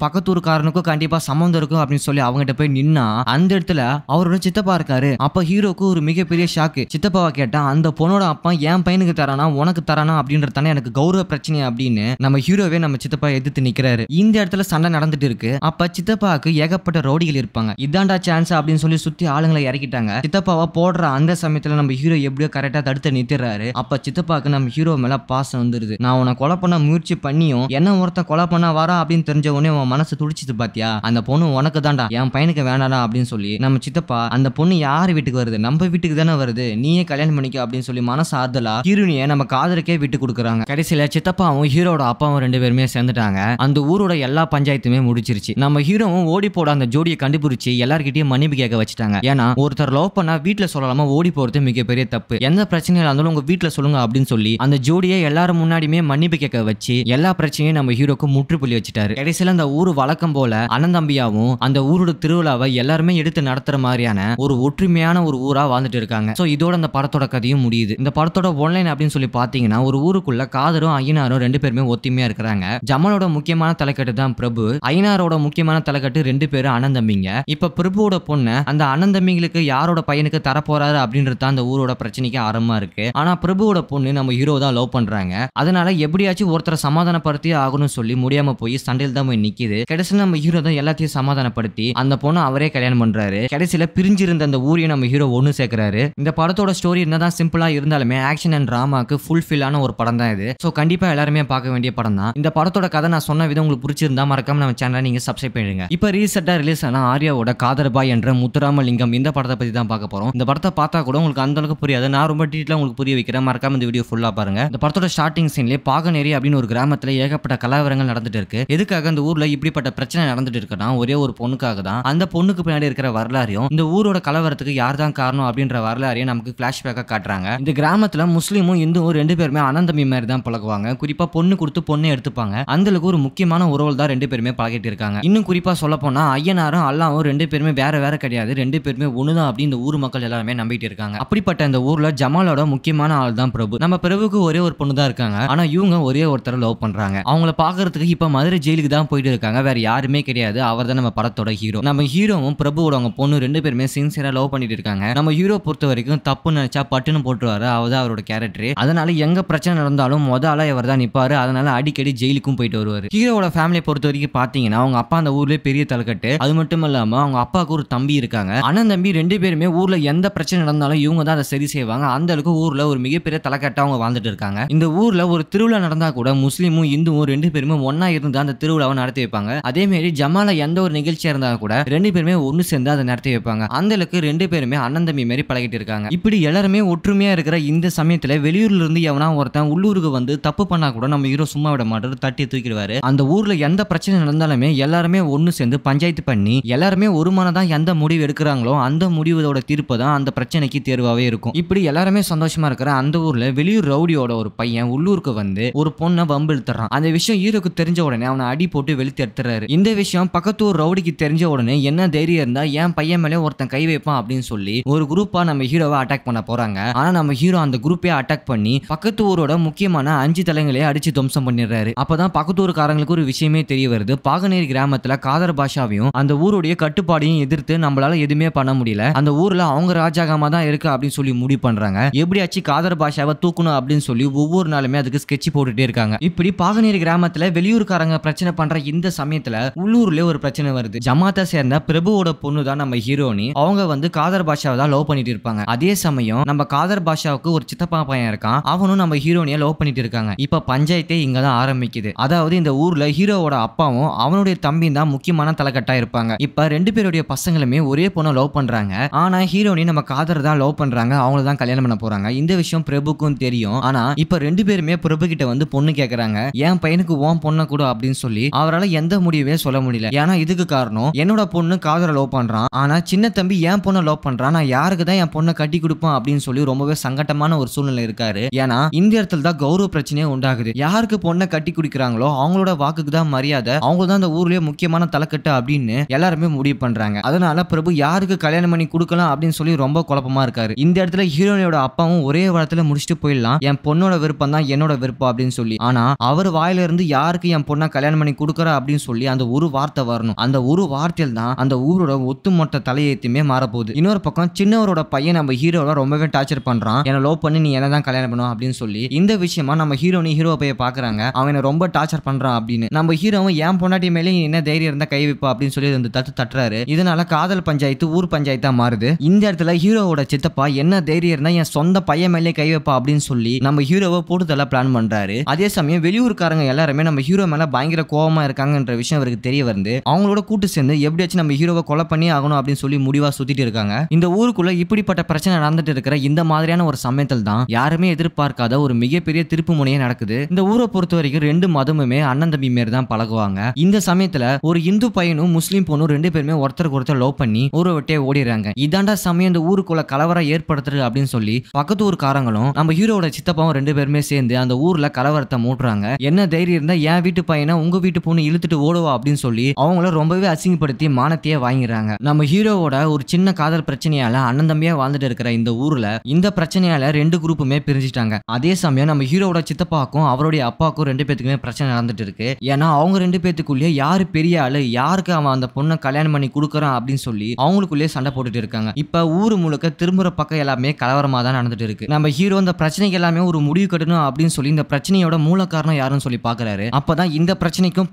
காரனுக்கும் கண்டிப்பாக சம்மந்தம் இருக்கும் அப்படின்னு சொல்லி அவங்ககிட்ட போய் நின்னா அந்த இடத்துல அவரோட சித்தப்பா இருக்காரு அப்போ ஹீரோக்கு ஒரு மிகப்பெரிய ஷாக்கு சித்தப்பாவை கேட்டால் அந்த பொண்ணோட அப்பா என் பையனுக்கு தரானா உனக்கு தரானா அப்படின்றது தானே எனக்கு கௌரவ பிரச்சனை அப்படின்னு நம்ம ஹீரோவே நம்ம சித்தப்பா எதிர்த்து நிற்கிறாரு இந்த இடத்துல சண்டை நடந்துட்டு இருக்கு அப்போ சித்தப்பாவுக்கு ஏகப்பட்ட ரோடிகள் இருப்பாங்க இதாண்டா சான்ஸ் அப்படின்னு சொல்லி சுற்றி ஆளுங்களை இறக்கிட்டாங்க சித்தப்பாவை போ ஓடுற அந்த சமயத்தில் நம்ம ஹீரோ எப்படியோ கரெக்டா தடுத்து நிறுத்திடுறாரு அப்ப சித்தப்பாக்கு நம்ம ஹீரோ மேல பாசம் வந்துருது நான் உன கொலை பண்ண முயற்சி பண்ணியும் என்ன ஒருத்த கொலை பண்ண வரா அப்படின்னு தெரிஞ்ச உடனே உன் மனசு துடிச்சிது பாத்தியா அந்த பொண்ணு உனக்கு தான்டா என் பையனுக்கு வேணாடா அப்படின்னு சொல்லி நம்ம சித்தப்பா அந்த பொண்ணு யார் வீட்டுக்கு வருது நம்ம வீட்டுக்கு தானே வருது நீயே கல்யாணம் பண்ணிக்க அப்படின்னு சொல்லி மனசு ஆறுதலா ஹீரோனிய நம்ம காதலுக்கே விட்டு கொடுக்குறாங்க கடைசியில சித்தப்பாவும் ஹீரோட அப்பாவும் ரெண்டு பேருமே சேர்ந்துட்டாங்க அந்த ஊரோட எல்லா பஞ்சாயத்துமே முடிச்சிருச்சு நம்ம ஹீரோவும் ஓடி போட அந்த ஜோடியை கண்டுபிடிச்சி எல்லார்கிட்டயும் மன்னிப்பு கேட்க வச்சுட்டாங்க ஏன்னா ஒருத்தர் லவ் பண்ணா வீட்டில் வீட்டுல சொல்லலாமா ஓடி போறது மிகப்பெரிய தப்பு எந்த பிரச்சனையா இருந்தாலும் உங்க வீட்டுல சொல்லுங்க அப்படின்னு சொல்லி அந்த ஜோடியை எல்லாரும் முன்னாடியுமே மன்னிப்பு கேட்க வச்சு எல்லா பிரச்சனையும் நம்ம ஹீரோக்கு முற்றுப்புள்ளி வச்சுட்டாரு கடைசியில அந்த ஊர் வழக்கம் போல அனந்தம்பியாவும் அந்த ஊரோட திருவிழாவை எல்லாருமே எடுத்து நடத்துற மாதிரியான ஒரு ஒற்றுமையான ஒரு ஊரா வாழ்ந்துட்டு இருக்காங்க சோ இதோட அந்த படத்தோட கதையும் முடியுது இந்த படத்தோட ஒன்லைன் அப்படின்னு சொல்லி பார்த்தீங்கன்னா ஒரு ஊருக்குள்ள காதரும் ஐயனாரும் ரெண்டு பேருமே ஒத்துமையா இருக்கிறாங்க ஜமலோட முக்கியமான தலைக்கட்டு தான் பிரபு ஐயனாரோட முக்கியமான தலைக்கட்டு ரெண்டு பேரும் அனந்தம்பிங்க இப்ப பிரபுவோட பொண்ணு அந்த அனந்தம்பிங்களுக்கு யாரோட பையனுக்கு தர வரப்போறாரு அப்படின்றது தான் அந்த ஊரோட பிரச்சனைக்கு ஆரம்பமா இருக்கு ஆனா பிரபுவோட பொண்ணு நம்ம ஹீரோ தான் லவ் பண்றாங்க அதனால எப்படியாச்சும் ஒருத்தரை சமாதானப்படுத்தி ஆகணும்னு சொல்லி முடியாம போய் சண்டையில் தான் போய் நிக்கிது கடைசியில் நம்ம ஹீரோ தான் எல்லாத்தையும் சமாதானப்படுத்தி அந்த பொண்ணை அவரே கல்யாணம் பண்றாரு கடைசியில பிரிஞ்சிருந்த அந்த ஊரையும் நம்ம ஹீரோ ஒண்ணு சேர்க்கிறாரு இந்த படத்தோட ஸ்டோரி என்னதான் சிம்பிளா இருந்தாலுமே ஆக்ஷன் அண்ட் டிராமாக்கு ஆன ஒரு படம் தான் இது ஸோ கண்டிப்பா எல்லாருமே பார்க்க வேண்டிய படம் தான் இந்த படத்தோட கதை நான் சொன்ன விதம் உங்களுக்கு பிடிச்சிருந்தா மறக்காம நம்ம சேனலை நீங்க சப்ஸ்கிரைப் பண்ணிடுங்க இப்போ ரீசெண்டா ரிலீஸ் ஆன ஆர்யாவோட காதர்பாய் என்ற முத்துராமலிங்கம் இந்த படத்தை பத்தி தான் பார்க்க போறோம் இந்த படத்தை பார்த்தா கூட உங்களுக்கு அந்த அளவுக்கு புரியாது நான் ரொம்ப டீட்டெயிலாக உங்களுக்கு புரிய வைக்கிறேன் மறக்காம இந்த வீடியோ ஃபுல்லாக பாருங்க இந்த படத்தோட ஸ்டார்டிங் சீன்லேயே பாகநேரி அப்படின்னு ஒரு கிராமத்தில் ஏகப்பட்ட கலவரங்கள் நடந்துட்டு இருக்கு எதுக்காக அந்த ஊரில் இப்படிப்பட்ட பிரச்சனை நடந்துட்டு இருக்குன்னா ஒரே ஒரு பொண்ணுக்காக தான் அந்த பொண்ணுக்கு பின்னாடி இருக்கிற வரலாறையும் இந்த ஊரோட கலவரத்துக்கு யார் தான் காரணம் அப்படின்ற வரலாறையும் நமக்கு ஃபிளாஷ்பேக்காக காட்டுறாங்க இந்த கிராமத்தில் முஸ்லீமும் இந்துவும் ரெண்டு பேருமே அனந்தமி மாதிரி தான் பழகுவாங்க குறிப்பாக பொண்ணு கொடுத்து பொண்ணை எடுத்துப்பாங்க அந்த ஒரு முக்கியமான உறவு தான் ரெண்டு பேருமே பழகிட்டு இருக்காங்க இன்னும் குறிப்பாக சொல்ல போனால் ஐயனாரும் அல்லாவும் ரெண்டு பேருமே வேற வேற கிடையாது ரெண்டு பேருமே ஒன்று தான் அப்படின்னு இந்த ஊர் மக்கள் எல்லாருமே நம்பிட்டு இருக்காங்க அப்படிப்பட்ட இந்த ஊர்ல ஜமாலோட முக்கியமான ஆள் தான் பிரபு நம்ம பிரபுக்கு ஒரே ஒரு பொண்ணு தான் இருக்காங்க ஆனா இவங்க ஒரே ஒருத்தர் லவ் பண்றாங்க அவங்கள பாக்குறதுக்கு இப்ப மதுரை ஜெயிலுக்கு தான் போயிட்டு இருக்காங்க வேற யாருமே கிடையாது அவர் தான் நம்ம படத்தோட ஹீரோ நம்ம ஹீரோவும் பிரபுவோட அவங்க பொண்ணு ரெண்டு பேருமே சின்சியரா லவ் பண்ணிட்டு இருக்காங்க நம்ம ஹீரோ பொறுத்த வரைக்கும் தப்பு நினைச்சா பட்டுன்னு போட்டுருவாரு அவர் அவரோட கேரக்டர் அதனால எங்க பிரச்சனை நடந்தாலும் மொத ஆளா இவர் தான் நிப்பாரு அதனால அடிக்கடி ஜெயிலுக்கும் போயிட்டு வருவாரு ஹீரோவோட ஃபேமிலியை பொறுத்த வரைக்கும் பாத்தீங்கன்னா அவங்க அப்பா அந்த ஊர்லயே பெரிய தலைக்கட்டு அது மட்டும் இல்லாம அவங்க அப்பாவுக்கு ஒரு தம்பி இருக்காங்க அண்ணன் தம்பி ரெண்டு பேருமே ஊர்ல எந்த எந்த பிரச்சனை நடந்தாலும் இவங்க தான் அதை சரி செய்வாங்க அந்த அளவுக்கு ஊரில் ஒரு மிகப்பெரிய தலைக்கட்டாக அவங்க வாழ்ந்துட்டு இருக்காங்க இந்த ஊரில் ஒரு திருவிழா நடந்தால் கூட முஸ்லீமும் இந்துவும் ரெண்டு பேருமே ஒன்றா இருந்து அந்த திருவிழாவை நடத்தி வைப்பாங்க அதேமாரி ஜமால எந்த ஒரு நிகழ்ச்சியாக இருந்தால் கூட ரெண்டு பேருமே ஒன்று சேர்ந்து அதை நடத்தி வைப்பாங்க அந்த அளவுக்கு ரெண்டு பேருமே அண்ணன் தம்பி பழகிட்டு இருக்காங்க இப்படி எல்லாருமே ஒற்றுமையாக இருக்கிற இந்த சமயத்தில் வெளியூர்ல இருந்து எவனா ஒருத்தன் உள்ளூருக்கு வந்து தப்பு பண்ணா கூட நம்ம ஹீரோ சும்மா விட மாட்டாரு தட்டி தூக்கிடுவாரு அந்த ஊர்ல எந்த பிரச்சனை நடந்தாலுமே எல்லாருமே ஒன்று சேர்ந்து பஞ்சாயத்து பண்ணி எல்லாருமே ஒரு மனதான் எந்த முடிவு எடுக்கிறாங்களோ அந்த முடிவோட தீர்ப்பு தான் அந்த பிரச்சனைக்கு தேர்வாகவே இருக்கும் இப்படி எல்லாருமே சந்தோஷமா இருக்கிற அந்த ஊர்ல வெளியூர் ரவுடியோட ஒரு பையன் உள்ளூருக்கு வந்து ஒரு பொண்ணை வம்பு இழுத்துறான் அந்த விஷயம் ஈரோக்கு தெரிஞ்ச உடனே அவனை அடி போட்டு வெளுத்து எடுத்துறாரு இந்த விஷயம் பக்கத்து ஊர் ரவுடிக்கு தெரிஞ்ச உடனே என்ன தைரியம் இருந்தா என் பையன் மேலே ஒருத்தன் கை வைப்பான் அப்படின்னு சொல்லி ஒரு குரூப்பா நம்ம ஹீரோவை அட்டாக் பண்ண போறாங்க ஆனா நம்ம ஹீரோ அந்த குரூப்பே அட்டாக் பண்ணி பக்கத்து ஊரோட முக்கியமான அஞ்சு தலைங்களையே அடிச்சு துவம்சம் பண்ணிடுறாரு அப்பதான் பக்கத்து ஊருக்காரங்களுக்கு ஒரு விஷயமே தெரிய வருது பாகநேரி கிராமத்துல காதர் பாஷாவையும் அந்த ஊருடைய கட்டுப்பாடையும் எதிர்த்து நம்மளால எதுவுமே பண்ண முடியல அந்த ஊர்ல அவங்க ராஜாகமா தான் இருக்கு அப்படின்னு சொல்லி முடிவு பண்றாங்க எப்படியாச்சும் காதர் பாஷாவை தூக்கணும் அப்படின்னு சொல்லி ஒவ்வொரு நாளுமே அதுக்கு ஸ்கெட்ச் போட்டுட்டே இருக்காங்க இப்படி பாகநேரி கிராமத்துல வெளியூர்காரங்க பிரச்சனை பண்ற இந்த சமயத்துல உள்ளூர்ல ஒரு பிரச்சனை வருது ஜமாத்தை சேர்ந்த பிரபுவோட பொண்ணு தான் நம்ம ஹீரோனி அவங்க வந்து காதர் பாஷாவை தான் லவ் பண்ணிட்டு இருப்பாங்க அதே சமயம் நம்ம காதர் பாஷாவுக்கு ஒரு சித்தப்பா பையன் இருக்கான் அவனும் நம்ம ஹீரோனியை லவ் பண்ணிட்டு இருக்காங்க இப்ப பஞ்சாயத்தே இங்க தான் ஆரம்பிக்குது அதாவது இந்த ஊர்ல ஹீரோவோட அப்பாவும் அவனுடைய தம்பியும் தான் முக்கியமான தலைக்கட்டா இருப்பாங்க இப்ப ரெண்டு பேருடைய பசங்களுமே ஒரே பொண்ணை லவ் பண்றாங்க ஆனா ஹீரோனி நம்ம நம்ம காதரை தான் லவ் பண்ணுறாங்க அவங்கள தான் கல்யாணம் பண்ண போறாங்க இந்த விஷயம் பிரபுக்கும் தெரியும் ஆனால் இப்போ ரெண்டு பேருமே பிரபு கிட்ட வந்து பொண்ணு கேக்குறாங்க என் பையனுக்கு ஓன் பொண்ணை கூட அப்படின்னு சொல்லி அவரால் எந்த முடிவே சொல்ல முடியல ஏன்னா இதுக்கு காரணம் என்னோட பொண்ணு காதரை லவ் பண்றான் ஆனால் சின்ன தம்பி என் பொண்ணை லவ் பண்றான் நான் யாருக்கு தான் என் பொண்ணை கட்டி கொடுப்பான் அப்படின்னு சொல்லி ரொம்பவே சங்கட்டமான ஒரு சூழ்நிலை இருக்காரு ஏன்னா இந்த இடத்துல தான் கௌரவ பிரச்சனையே உண்டாகுது யாருக்கு பொண்ணை கட்டி குடிக்கிறாங்களோ அவங்களோட வாக்குக்கு தான் மரியாதை அவங்க தான் அந்த ஊர்லயே முக்கியமான தலைக்கட்டு அப்படின்னு எல்லாருமே முடிவு பண்றாங்க அதனால பிரபு யாருக்கு கல்யாணம் பண்ணி கொடுக்கலாம் அப்படின்னு சொல்லி ரொம்ப குழப்பமா இருக்காரு இந்த இடத்துல ஹீரோனியோட அப்பாவும் ஒரே வாரத்தில் முடிச்சுட்டு போயிடலாம் என் பொண்ணோட விருப்பம் தான் என்னோட விருப்பம் அப்படின்னு சொல்லி ஆனால் அவர் வாயிலிருந்து யாருக்கு என் பொண்ணை கல்யாணம் பண்ணி கொடுக்குறா அப்படின்னு சொல்லி அந்த ஒரு வார்த்தை வரணும் அந்த ஒரு வார்த்தையில் தான் அந்த ஊரோட ஒத்துமொத்த தலையத்தையுமே மாறப்போகுது இன்னொரு பக்கம் சின்னவரோட பையன் நம்ம ஹீரோவை ரொம்பவே டார்ச்சர் பண்ணுறான் என்னை லோ பண்ணி நீ என்ன தான் கல்யாணம் பண்ணும் அப்படின்னு சொல்லி இந்த விஷயமா நம்ம ஹீரோனி ஹீரோ பையன் பார்க்குறாங்க என்ன ரொம்ப டார்ச்சர் பண்ணுறான் அப்படின்னு நம்ம ஹீரோவும் என் பொண்டாட்டி மேலே என்ன தைரியம் இருந்தால் கை வைப்பா அப்படின்னு சொல்லி அந்த தட்டு தட்டுறாரு இதனால காதல் பஞ்சாயத்து ஊர் பஞ்சாயத்தா மாறுது இந்த இடத்துல படத்துல ஹீரோவோட சித்தப்பா என்ன தைரியம்னா என் சொந்த பையன் மேலே கை வைப்பா அப்படின்னு சொல்லி நம்ம ஹீரோவை போட்டுதெல்லாம் பிளான் பண்றாரு அதே சமயம் வெளியூர்காரங்க எல்லாருமே நம்ம ஹீரோ மேல பயங்கர கோபமா இருக்காங்கன்ற விஷயம் அவருக்கு தெரிய வந்து அவங்களோட கூட்டு சேர்ந்து எப்படியாச்சும் நம்ம ஹீரோவை கொலை பண்ணி ஆகணும் அப்படின்னு சொல்லி முடிவாக சுத்திட்டு இருக்காங்க இந்த ஊருக்குள்ள இப்படிப்பட்ட பிரச்சனை நடந்துட்டு இருக்கிற இந்த மாதிரியான ஒரு சமயத்தில் தான் யாருமே எதிர்பார்க்காத ஒரு மிகப்பெரிய திருப்பு முனையே நடக்குது இந்த ஊரை பொறுத்த வரைக்கும் ரெண்டு மதமுமே அண்ணன் தம்பி மாரி தான் பழகுவாங்க இந்த சமயத்துல ஒரு இந்து பையனும் முஸ்லீம் பொண்ணும் ரெண்டு பேருமே ஒருத்தருக்கு ஒருத்தர் லவ் பண்ணி ஊரை விட்டே ஓடிடுறாங்க இதாண்டா சமயம் இந்த ஊருக்குள்ள கலவரம் ஏற்படுத்துறது அப்படின்னு சொல்லி பக்கத்து ஊர்காரங்களும் நம்ம ஹீரோட சித்தப்பாவும் ரெண்டு பேருமே சேர்ந்து அந்த ஊர்ல கலவரத்தை மூட்டுறாங்க என்ன தைரியம் இருந்தா என் வீட்டு பையனை உங்க வீட்டு பொண்ணு இழுத்துட்டு ஓடுவா அப்படின்னு சொல்லி அவங்கள ரொம்பவே அசிங்கப்படுத்தி மானத்தையே வாங்கிறாங்க நம்ம ஹீரோவோட ஒரு சின்ன காதல் பிரச்சனையால அண்ணன் தம்பியா வாழ்ந்துட்டு இருக்கிற இந்த ஊர்ல இந்த பிரச்சனையால ரெண்டு குரூப்புமே பிரிஞ்சிட்டாங்க அதே சமயம் நம்ம ஹீரோட சித்தப்பாக்கும் அவருடைய அப்பாக்கும் ரெண்டு பேத்துக்குமே பிரச்சனை நடந்துட்டு இருக்கு ஏன்னா அவங்க ரெண்டு பேத்துக்குள்ளேயே யாரு பெரிய ஆளு யாருக்கு அவன் அந்த பொண்ணை கல்யாணம் பண்ணி கொடுக்குறான் அப்படின்னு சொல்லி அவங்களுக்குள்ளேயே சண்டை போட்டுட்டு இருக்காங்க இப்ப ஊர் ஊர் முழுக்க திரும்புற பக்கம் எல்லாமே கலவரமாக தான் நடந்துட்டு இருக்கு நம்ம ஹீரோ இந்த பிரச்சனைக்கு எல்லாமே ஒரு முடிவு கட்டணும் அப்படின்னு சொல்லி இந்த பிரச்சனையோட மூல காரணம் யாருன்னு சொல்லி பாக்குறாரு அப்பதான் இந்த பிரச்சனைக்கும்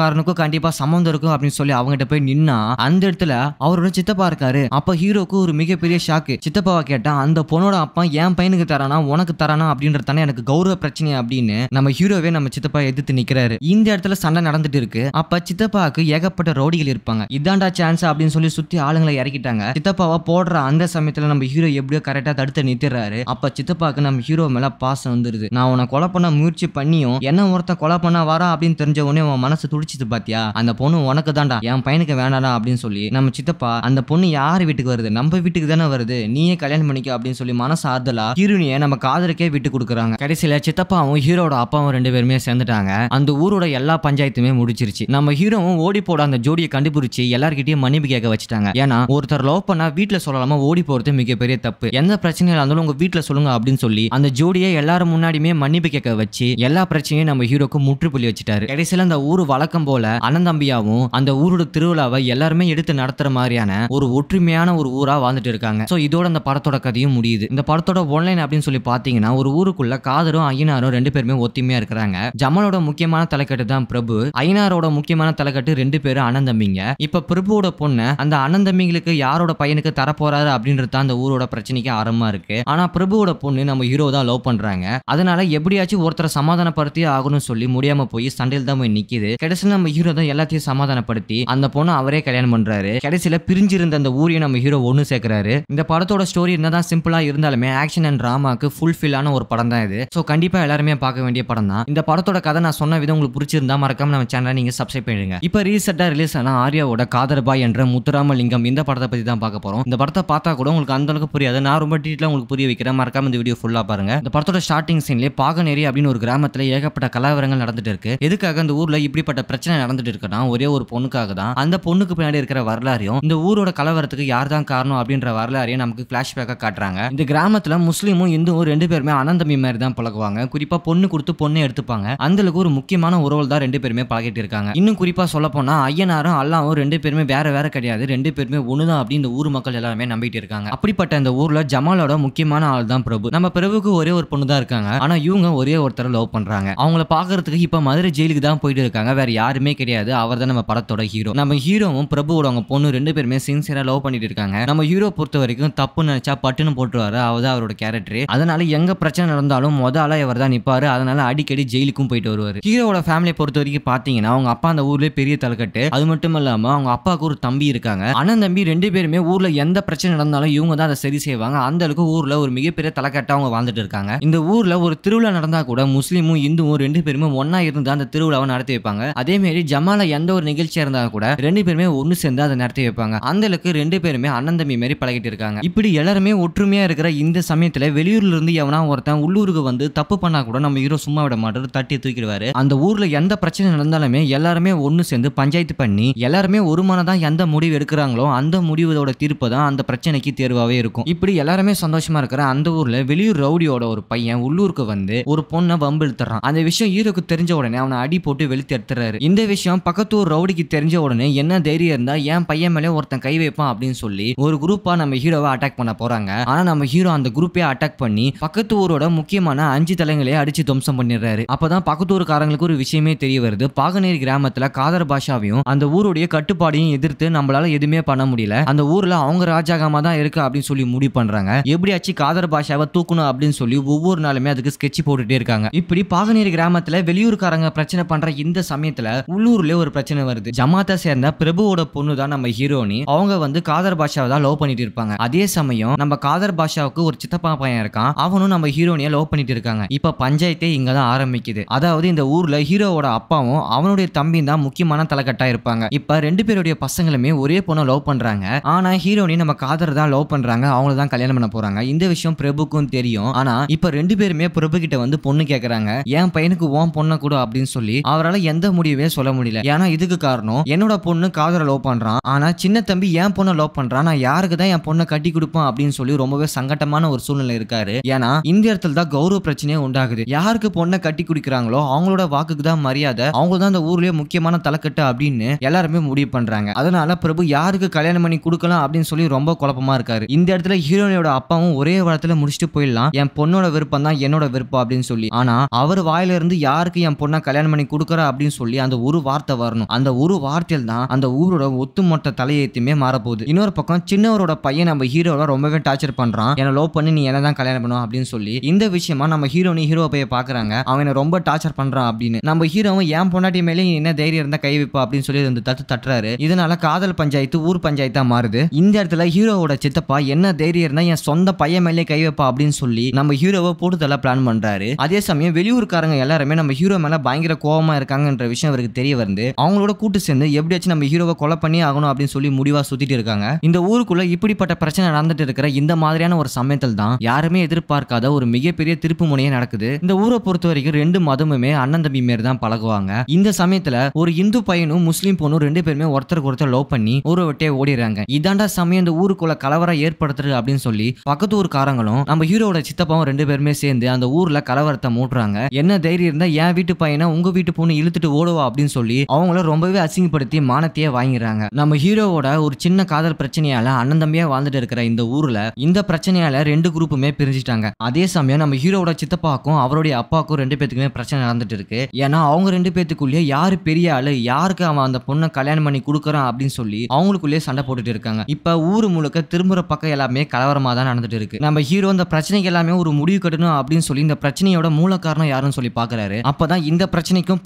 காரனுக்கும் கண்டிப்பா சம்மந்தம் இருக்கும் அப்படின்னு சொல்லி அவங்ககிட்ட போய் நின்னா அந்த இடத்துல அவரோட சித்தப்பா இருக்காரு அப்ப ஹீரோக்கு ஒரு மிகப்பெரிய ஷாக்கு சித்தப்பாவை கேட்டா அந்த பொண்ணோட அப்பா என் பையனுக்கு தரானா உனக்கு தரானா அப்படின்றதானே எனக்கு கௌரவ பிரச்சனை அப்படின்னு நம்ம ஹீரோவே நம்ம சித்தப்பா எதிர்த்து நிக்கிறாரு இந்த இடத்துல சண்டை நடந்துட்டு இருக்கு அப்ப சித்தப்பாவுக்கு ஏகப்பட்ட ரோடிகள் இருப்பாங்க இதாண்டா சான்ஸ் அப்படின்னு சொல்லி சுத்தி ஆளுங்களை இறக்கிட்டாங்க சித்தப்பாவை போடுற அந்த சமயத்தில் நம்ம ஹீரோ எப்படியோ கரெக்டாக தடுத்து நிறுத்திடுறாரு அப்போ சித்தப்பாக்கு நம்ம ஹீரோ மேலே பாசம் வந்துடுது நான் உன்னை கொலை பண்ண முயற்சி பண்ணியும் என்ன ஒருத்தன் கொலை பண்ண வரா அப்படின்னு தெரிஞ்ச உடனே உன் மனசு துடிச்சிது பாத்தியா அந்த பொண்ணு உனக்கு தான்டா என் பையனுக்கு வேணாடா அப்படின்னு சொல்லி நம்ம சித்தப்பா அந்த பொண்ணு யார் வீட்டுக்கு வருது நம்ம வீட்டுக்கு தானே வருது நீயே கல்யாணம் பண்ணிக்க அப்படின்னு சொல்லி மனசு ஆறுதலா ஹீரோனியை நம்ம காதலுக்கே விட்டு கொடுக்குறாங்க கடைசியில சித்தப்பாவும் ஹீரோட அப்பாவும் ரெண்டு பேருமே சேர்ந்துட்டாங்க அந்த ஊரோட எல்லா பஞ்சாயத்துமே முடிச்சிருச்சு நம்ம ஹீரோவும் ஓடி போட அந்த ஜோடியை கண்டுபிடிச்சி எல்லார்கிட்டயும் மன்னிப்பு கேட்க வச்சுட்டாங்க ஏன்னா ஒருத்தர் லவ் பண்ணா வீட்டுல சொல்லலாமா ஓடி போகிறது மிகப்பெரிய தப்பு எந்த பிரச்சனையாக இருந்தாலும் உங்கள் வீட்டில் சொல்லுங்க அப்படின்னு சொல்லி அந்த ஜோடியை எல்லாரும் முன்னாடியுமே மன்னிப்பு கேட்க வச்சு எல்லா பிரச்சனையும் நம்ம ஹீரோக்கு முற்றுப்புள்ளி வச்சுட்டாரு கடைசியில அந்த ஊர் வழக்கம் போல அண்ணந்தம்பியாவும் அந்த ஊரோட திருவிழாவை எல்லாருமே எடுத்து நடத்துற மாதிரியான ஒரு ஒற்றுமையான ஒரு ஊரா வாழ்ந்துட்டு இருக்காங்க ஸோ இதோட அந்த படத்தோட கதையும் முடியுது இந்த படத்தோட ஒன்லைன் அப்படின்னு சொல்லி பார்த்தீங்கன்னா ஒரு ஊருக்குள்ள காதரும் ஐயனாரும் ரெண்டு பேருமே ஒத்துமையா இருக்கிறாங்க ஜமலோட முக்கியமான தலைக்கட்டு தான் பிரபு ஐயனாரோட முக்கியமான தலைக்கட்டு ரெண்டு பேரும் அனந்தம்பிங்க இப்ப பிரபுவோட பொண்ணு அந்த அண்ணந்தம்பிங்களுக்கு யாரோட பையனுக்கு தரப்போறாரு அப்படின்றது தான் அந்த ஊரோட பிரச்சனைக்கு ஆரம்பமா இருக்கு ஆனா பிரபுவோட பொண்ணு நம்ம ஹீரோ தான் லவ் பண்றாங்க அதனால எப்படியாச்சும் ஒருத்தரை சமாதானப்படுத்தி ஆகணும்னு சொல்லி முடியாம போய் சண்டையில் தான் போய் நிக்குது கடைசியில் நம்ம ஹீரோ தான் எல்லாத்தையும் சமாதானப்படுத்தி அந்த பொண்ணை அவரே கல்யாணம் பண்றாரு கடைசியில பிரிஞ்சிருந்த அந்த ஊரையை நம்ம ஹீரோ ஒன்னு சேர்க்கிறாரு இந்த படத்தோட ஸ்டோரி என்னதான் சிம்பிளா இருந்தாலுமே ஆக்ஷன் அண்ட் ட்ராமாக்கு ஃபுல்ஃபில்லான ஒரு படம் தான் இது ஸோ கண்டிப்பா எல்லாருமே பார்க்க வேண்டிய படம் தான் இந்த படத்தோட கதை நான் சொன்ன விதம் உங்களுக்கு பிடிச்சிருந்தா மறக்காம நம்ம சேனலை நீங்க சப்ஸ்கிரைப் பண்ணிடுங்க இப்போ ரீசெண்டா ரிலீஸ் ஆன ஆர்யாவோட காதர்பாய் என்ற முத்துராமலிங்கம் இந்த படத்தை பத்தி தான் பார்க்க போறோம் இந்த படத்தை பார்த்து பார்த்தா கூட உங்களுக்கு அந்தளவுக்கு புரியாது நான் ரொம்ப டீட்டெயிலாக உங்களுக்கு புரிய வைக்கிறேன் மறக்காம இந்த வீடியோ ஃபுல்லாக பாருங்க இந்த படத்தோட ஸ்டார்டிங் சீன்லேயே பாகநேரி அப்படின்னு ஒரு கிராமத்தில் ஏகப்பட்ட கலவரங்கள் நடந்துட்டு இருக்கு எதுக்காக அந்த ஊரில் இப்படிப்பட்ட பிரச்சனை நடந்துட்டு இருக்குன்னா ஒரே ஒரு பொண்ணுக்காக தான் அந்த பொண்ணுக்கு பின்னாடி இருக்கிற வரலாறையும் இந்த ஊரோட கலவரத்துக்கு யார் தான் காரணம் அப்படின்ற வரலாறையும் நமக்கு ஃப்ளாஷ்பேக்காக காட்டுறாங்க இந்த கிராமத்தில் முஸ்லீமும் இந்துவும் ரெண்டு பேருமே அனந்தமி மாதிரி தான் பழகுவாங்க குறிப்பாக பொண்ணு கொடுத்து பொண்ணை எடுத்துப்பாங்க அந்தளவுக்கு ஒரு முக்கியமான உறவு தான் ரெண்டு பேருமே பழகிட்டு இருக்காங்க இன்னும் குறிப்பாக சொல்ல போனால் ஐயனாரும் அல்லாவும் ரெண்டு பேருமே வேற வேற கிடையாது ரெண்டு பேருமே ஒன்று தான் அப்படின்னு இந்த ஊர் மக்கள் எல்லாருமே நம்ப நம்பிட்டு இருக்காங்க அப்படிப்பட்ட இந்த ஊர்ல ஜமாலோட முக்கியமான ஆள் தான் பிரபு நம்ம பிரபுக்கு ஒரே ஒரு பொண்ணு தான் இருக்காங்க ஆனா இவங்க ஒரே ஒருத்தர் லவ் பண்றாங்க அவங்கள பாக்குறதுக்கு இப்ப மதுரை ஜெயிலுக்கு தான் போயிட்டு இருக்காங்க வேற யாருமே கிடையாது அவர் தான் நம்ம படத்தோட ஹீரோ நம்ம ஹீரோவும் பிரபுவோட அவங்க பொண்ணு ரெண்டு பேருமே சின்சியரா லவ் பண்ணிட்டு இருக்காங்க நம்ம ஹீரோ பொறுத்த வரைக்கும் தப்பு நினைச்சா பட்டுன்னு போட்டுருவாரு அவர் அவரோட கேரக்டர் அதனால எங்க பிரச்சனை நடந்தாலும் முதல்ல இவர் தான் நிப்பாரு அதனால அடிக்கடி ஜெயிலுக்கும் போயிட்டு வருவாரு ஹீரோட ஃபேமிலியை பொறுத்த வரைக்கும் பாத்தீங்கன்னா அவங்க அப்பா அந்த ஊர்லயே பெரிய தலைக்கட்டு அது மட்டும் இல்லாம அவங்க அப்பாவுக்கு ஒரு தம்பி இருக்காங்க அண்ணன் தம்பி ரெண்டு பேருமே ஊர்ல எந்த பிரச்சனை நடந்தாலும் இவங்க தான் அதை சரி செய்வாங்க அந்த அளவுக்கு ஊரில் ஒரு மிகப்பெரிய தலைக்கட்டா அவங்க வாழ்ந்துட்டு இருக்காங்க இந்த ஊரில் ஒரு திருவிழா நடந்தா கூட முஸ்லீமும் இந்துவும் ரெண்டு பேருமே ஒன்றா இருந்து அந்த திருவிழாவை நடத்தி வைப்பாங்க அதே மாதிரி ஜமால எந்த ஒரு நிகழ்ச்சியாக இருந்தால் கூட ரெண்டு பேருமே ஒன்று சேர்ந்து அதை நடத்தி வைப்பாங்க அந்த அளவுக்கு ரெண்டு பேருமே அண்ணன் தம்பி மாதிரி பழகிட்டு இருக்காங்க இப்படி எல்லாருமே ஒற்றுமையாக இருக்கிற இந்த சமயத்தில் வெளியூர்ல இருந்து எவனா ஒருத்தன் உள்ளூருக்கு வந்து தப்பு பண்ணா கூட நம்ம ஹீரோ சும்மா விட மாட்டோம் தட்டி தூக்கிடுவாரு அந்த ஊர்ல எந்த பிரச்சனை நடந்தாலுமே எல்லாருமே ஒன்று சேர்ந்து பஞ்சாயத்து பண்ணி எல்லாருமே ஒரு மனதான் எந்த முடிவு எடுக்கிறாங்களோ அந்த முடிவோட தீர்ப்பு தான் அந்த பிரச்சனை பிரச்சனைக்கு தேர்வாகவே இருக்கும் இப்படி எல்லாருமே சந்தோஷமா இருக்கிற அந்த ஊர்ல வெளியூர் ரவுடியோட ஒரு பையன் உள்ளூருக்கு வந்து ஒரு பொண்ணை வம்பு இழுத்துறான் அந்த விஷயம் ஹீரோக்கு தெரிஞ்ச உடனே அவனை அடி போட்டு வெளுத்து எடுத்துறாரு இந்த விஷயம் பக்கத்து ஊர் ரவுடிக்கு தெரிஞ்ச உடனே என்ன தைரியம் இருந்தா என் பையன் மேலே ஒருத்தன் கை வைப்பான் அப்படின்னு சொல்லி ஒரு குரூப்பா நம்ம ஹீரோவை அட்டாக் பண்ண போறாங்க ஆனா நம்ம ஹீரோ அந்த குரூப்பே அட்டாக் பண்ணி பக்கத்து ஊரோட முக்கியமான அஞ்சு தலைங்களே அடிச்சு துவம்சம் பண்ணிடுறாரு அப்பதான் ஊருக்காரங்களுக்கு ஒரு விஷயமே தெரிய வருது பாகநேரி கிராமத்துல காதர் பாஷாவையும் அந்த ஊருடைய கட்டுப்பாடையும் எதிர்த்து நம்மளால எதுவுமே பண்ண முடியல அந்த ஊர்ல அவங்க ராஜாகாம பயங்கரமாக தான் இருக்கு அப்படின்னு சொல்லி முடிவு பண்ணுறாங்க எப்படியாச்சு காதர் பாஷாவை தூக்கணும் அப்படின்னு சொல்லி ஒவ்வொரு நாளுமே அதுக்கு ஸ்கெட்ச் போட்டுட்டே இருக்காங்க இப்படி பாகனேரி கிராமத்தில் வெளியூர்காரங்க பிரச்சனை பண்ணுற இந்த சமயத்தில் உள்ளூர்ல ஒரு பிரச்சனை வருது ஜமாத்தை சேர்ந்த பிரபுவோட பொண்ணு தான் நம்ம ஹீரோனி அவங்க வந்து காதர் பாஷாவை தான் லவ் பண்ணிட்டு இருப்பாங்க அதே சமயம் நம்ம காதர் பாஷாவுக்கு ஒரு சித்தப்பா பையன் இருக்கான் அவனும் நம்ம ஹீரோனியை லவ் பண்ணிட்டு இருக்காங்க இப்போ பஞ்சாயத்தே இங்க தான் ஆரம்பிக்குது அதாவது இந்த ஊர்ல ஹீரோவோட அப்பாவும் அவனுடைய தம்பி தான் முக்கியமான தலைக்கட்டா இருப்பாங்க இப்ப ரெண்டு பேருடைய பசங்களுமே ஒரே பொண்ணை லவ் பண்றாங்க ஆனா ஹீரோனி நம்ம காதர் ஆதர் தான் லவ் பண்றாங்க அவங்கள தான் கல்யாணம் பண்ண போறாங்க இந்த விஷயம் பிரபுக்கும் தெரியும் ஆனா இப்ப ரெண்டு பேருமே பிரபு கிட்ட வந்து பொண்ணு கேக்குறாங்க என் பையனுக்கு ஓம் பொண்ணை கூட அப்படின்னு சொல்லி அவரால் எந்த முடிவே சொல்ல முடியல ஏன்னா இதுக்கு காரணம் என்னோட பொண்ணு காதலை லவ் பண்றான் ஆனா சின்ன தம்பி என் பொண்ணை லவ் பண்றான் நான் யாருக்கு தான் என் பொண்ணை கட்டி கொடுப்பான் அப்படின்னு சொல்லி ரொம்பவே சங்கட்டமான ஒரு சூழ்நிலை இருக்காரு ஏன்னா இந்த இடத்துல தான் கௌரவ பிரச்சனையே உண்டாகுது யாருக்கு பொண்ணை கட்டி குடிக்கிறாங்களோ அவங்களோட வாக்குக்கு தான் மரியாதை அவங்க தான் அந்த ஊர்லயே முக்கியமான தலைக்கட்டு அப்படின்னு எல்லாருமே முடிவு பண்றாங்க அதனால பிரபு யாருக்கு கல்யாணம் பண்ணி கொடுக்கலாம் அப்படின்னு சொல்லி ரொம்ப குழப்பம் குழப்பமா இருக்காரு இந்த இடத்துல ஹீரோனியோட அப்பாவும் ஒரே வாரத்துல முடிச்சுட்டு போயிடலாம் என் பொண்ணோட விருப்பம் தான் என்னோட விருப்பம் அப்படின்னு சொல்லி ஆனா அவர் வாயில இருந்து யாருக்கு என் பொண்ணை கல்யாணம் பண்ணி கொடுக்குற அப்படின்னு சொல்லி அந்த ஒரு வார்த்தை வரணும் அந்த ஒரு வார்த்தையில் தான் அந்த ஊரோட ஒத்துமொத்த தலையெழுத்துமே மாறப்போகுது இன்னொரு பக்கம் சின்னவரோட பையன் நம்ம ஹீரோவை ரொம்பவே டார்ச்சர் பண்றான் என்ன லோ பண்ணி நீ என்ன தான் கல்யாணம் பண்ணும் அப்படின்னு சொல்லி இந்த விஷயமா நம்ம ஹீரோனி ஹீரோ பையன் பாக்குறாங்க அவனை ரொம்ப டார்ச்சர் பண்றான் அப்படின்னு நம்ம ஹீரோவும் என் பொண்டாட்டி மேலே என்ன தைரியம் இருந்தா கை வைப்பா அப்படின்னு சொல்லி தட்டு தட்டுறாரு இதனால காதல் பஞ்சாயத்து ஊர் பஞ்சாயத்தா மாறுது இந்த இடத்துல ஹீரோ ஹீரோவோட சித்தப்பா என்ன தைரியம்னா என் சொந்த பையன் மேலே கை வைப்பா அப்படின்னு சொல்லி நம்ம ஹீரோவை போட்டுதெல்லாம் பிளான் பண்றாரு அதே சமயம் வெளியூருக்காரங்க எல்லாருமே நம்ம ஹீரோ மேல பயங்கர கோபமா இருக்காங்கன்ற விஷயம் அவருக்கு தெரிய வந்து அவங்களோட கூட்டு சேர்ந்து எப்படியாச்சும் நம்ம ஹீரோவை கொலை பண்ணி ஆகணும் அப்படின்னு சொல்லி முடிவா சுத்திட்டு இருக்காங்க இந்த ஊருக்குள்ள இப்படிப்பட்ட பிரச்சனை நடந்துட்டு இருக்கிற இந்த மாதிரியான ஒரு சமயத்தில் தான் யாருமே எதிர்பார்க்காத ஒரு மிகப்பெரிய திருப்பு முனையே நடக்குது இந்த ஊரை பொறுத்த வரைக்கும் ரெண்டு மதமுமே அண்ணன் தம்பி மாரி தான் பழகுவாங்க இந்த சமயத்துல ஒரு இந்து பையனும் முஸ்லீம் பொண்ணும் ரெண்டு பேருமே ஒருத்தருக்கு ஒருத்தர் லவ் பண்ணி ஒரு விட்டே ஓடிடுறாங்க இதாண்டா சமயம் இந்த ஊருக்குள்ள ஊருக்குள்ள கலவரம் ஏற்படுத்துறது அப்படின்னு சொல்லி பக்கத்து ஊர்காரங்களும் நம்ம ஹீரோட சித்தப்பாவும் ரெண்டு பேருமே சேர்ந்து அந்த ஊர்ல கலவரத்தை மூட்டுறாங்க என்ன தைரியம் இருந்தா என் வீட்டு பையனை உங்க வீட்டு பொண்ணு இழுத்துட்டு ஓடுவா அப்படின்னு சொல்லி அவங்கள ரொம்பவே அசிங்கப்படுத்தி மானத்தையே வாங்கிறாங்க நம்ம ஹீரோவோட ஒரு சின்ன காதல் பிரச்சனையால அண்ணன் தம்பியா வாழ்ந்துட்டு இருக்கிற இந்த ஊர்ல இந்த பிரச்சனையால ரெண்டு குரூப்புமே பிரிஞ்சிட்டாங்க அதே சமயம் நம்ம ஹீரோட சித்தப்பாக்கும் அவருடைய அப்பாவுக்கும் ரெண்டு பேத்துக்குமே பிரச்சனை நடந்துட்டு இருக்கு ஏன்னா அவங்க ரெண்டு பேத்துக்குள்ளேயே யாரு பெரிய ஆளு யாருக்கு அவன் அந்த பொண்ணை கல்யாணம் பண்ணி கொடுக்குறான் அப்படின்னு சொல்லி அவங்களுக்குள்ளேயே சண்டை போட்டுட்டு இருக்காங்க இப்ப ஊர் முழுக்க திரும்புற பக்கம் எல்லாமே கலவரமாக தான் நடந்துட்டு இருக்கு நம்ம ஹீரோ இந்த பிரச்சனைக்கு எல்லாமே ஒரு முடிவு கட்டணும் அப்படின்னு சொல்லி இந்த பிரச்சனையோட மூல காரணம் யாருன்னு சொல்லி பாக்குறாரு அப்பதான் இந்த பிரச்சனைக்கும்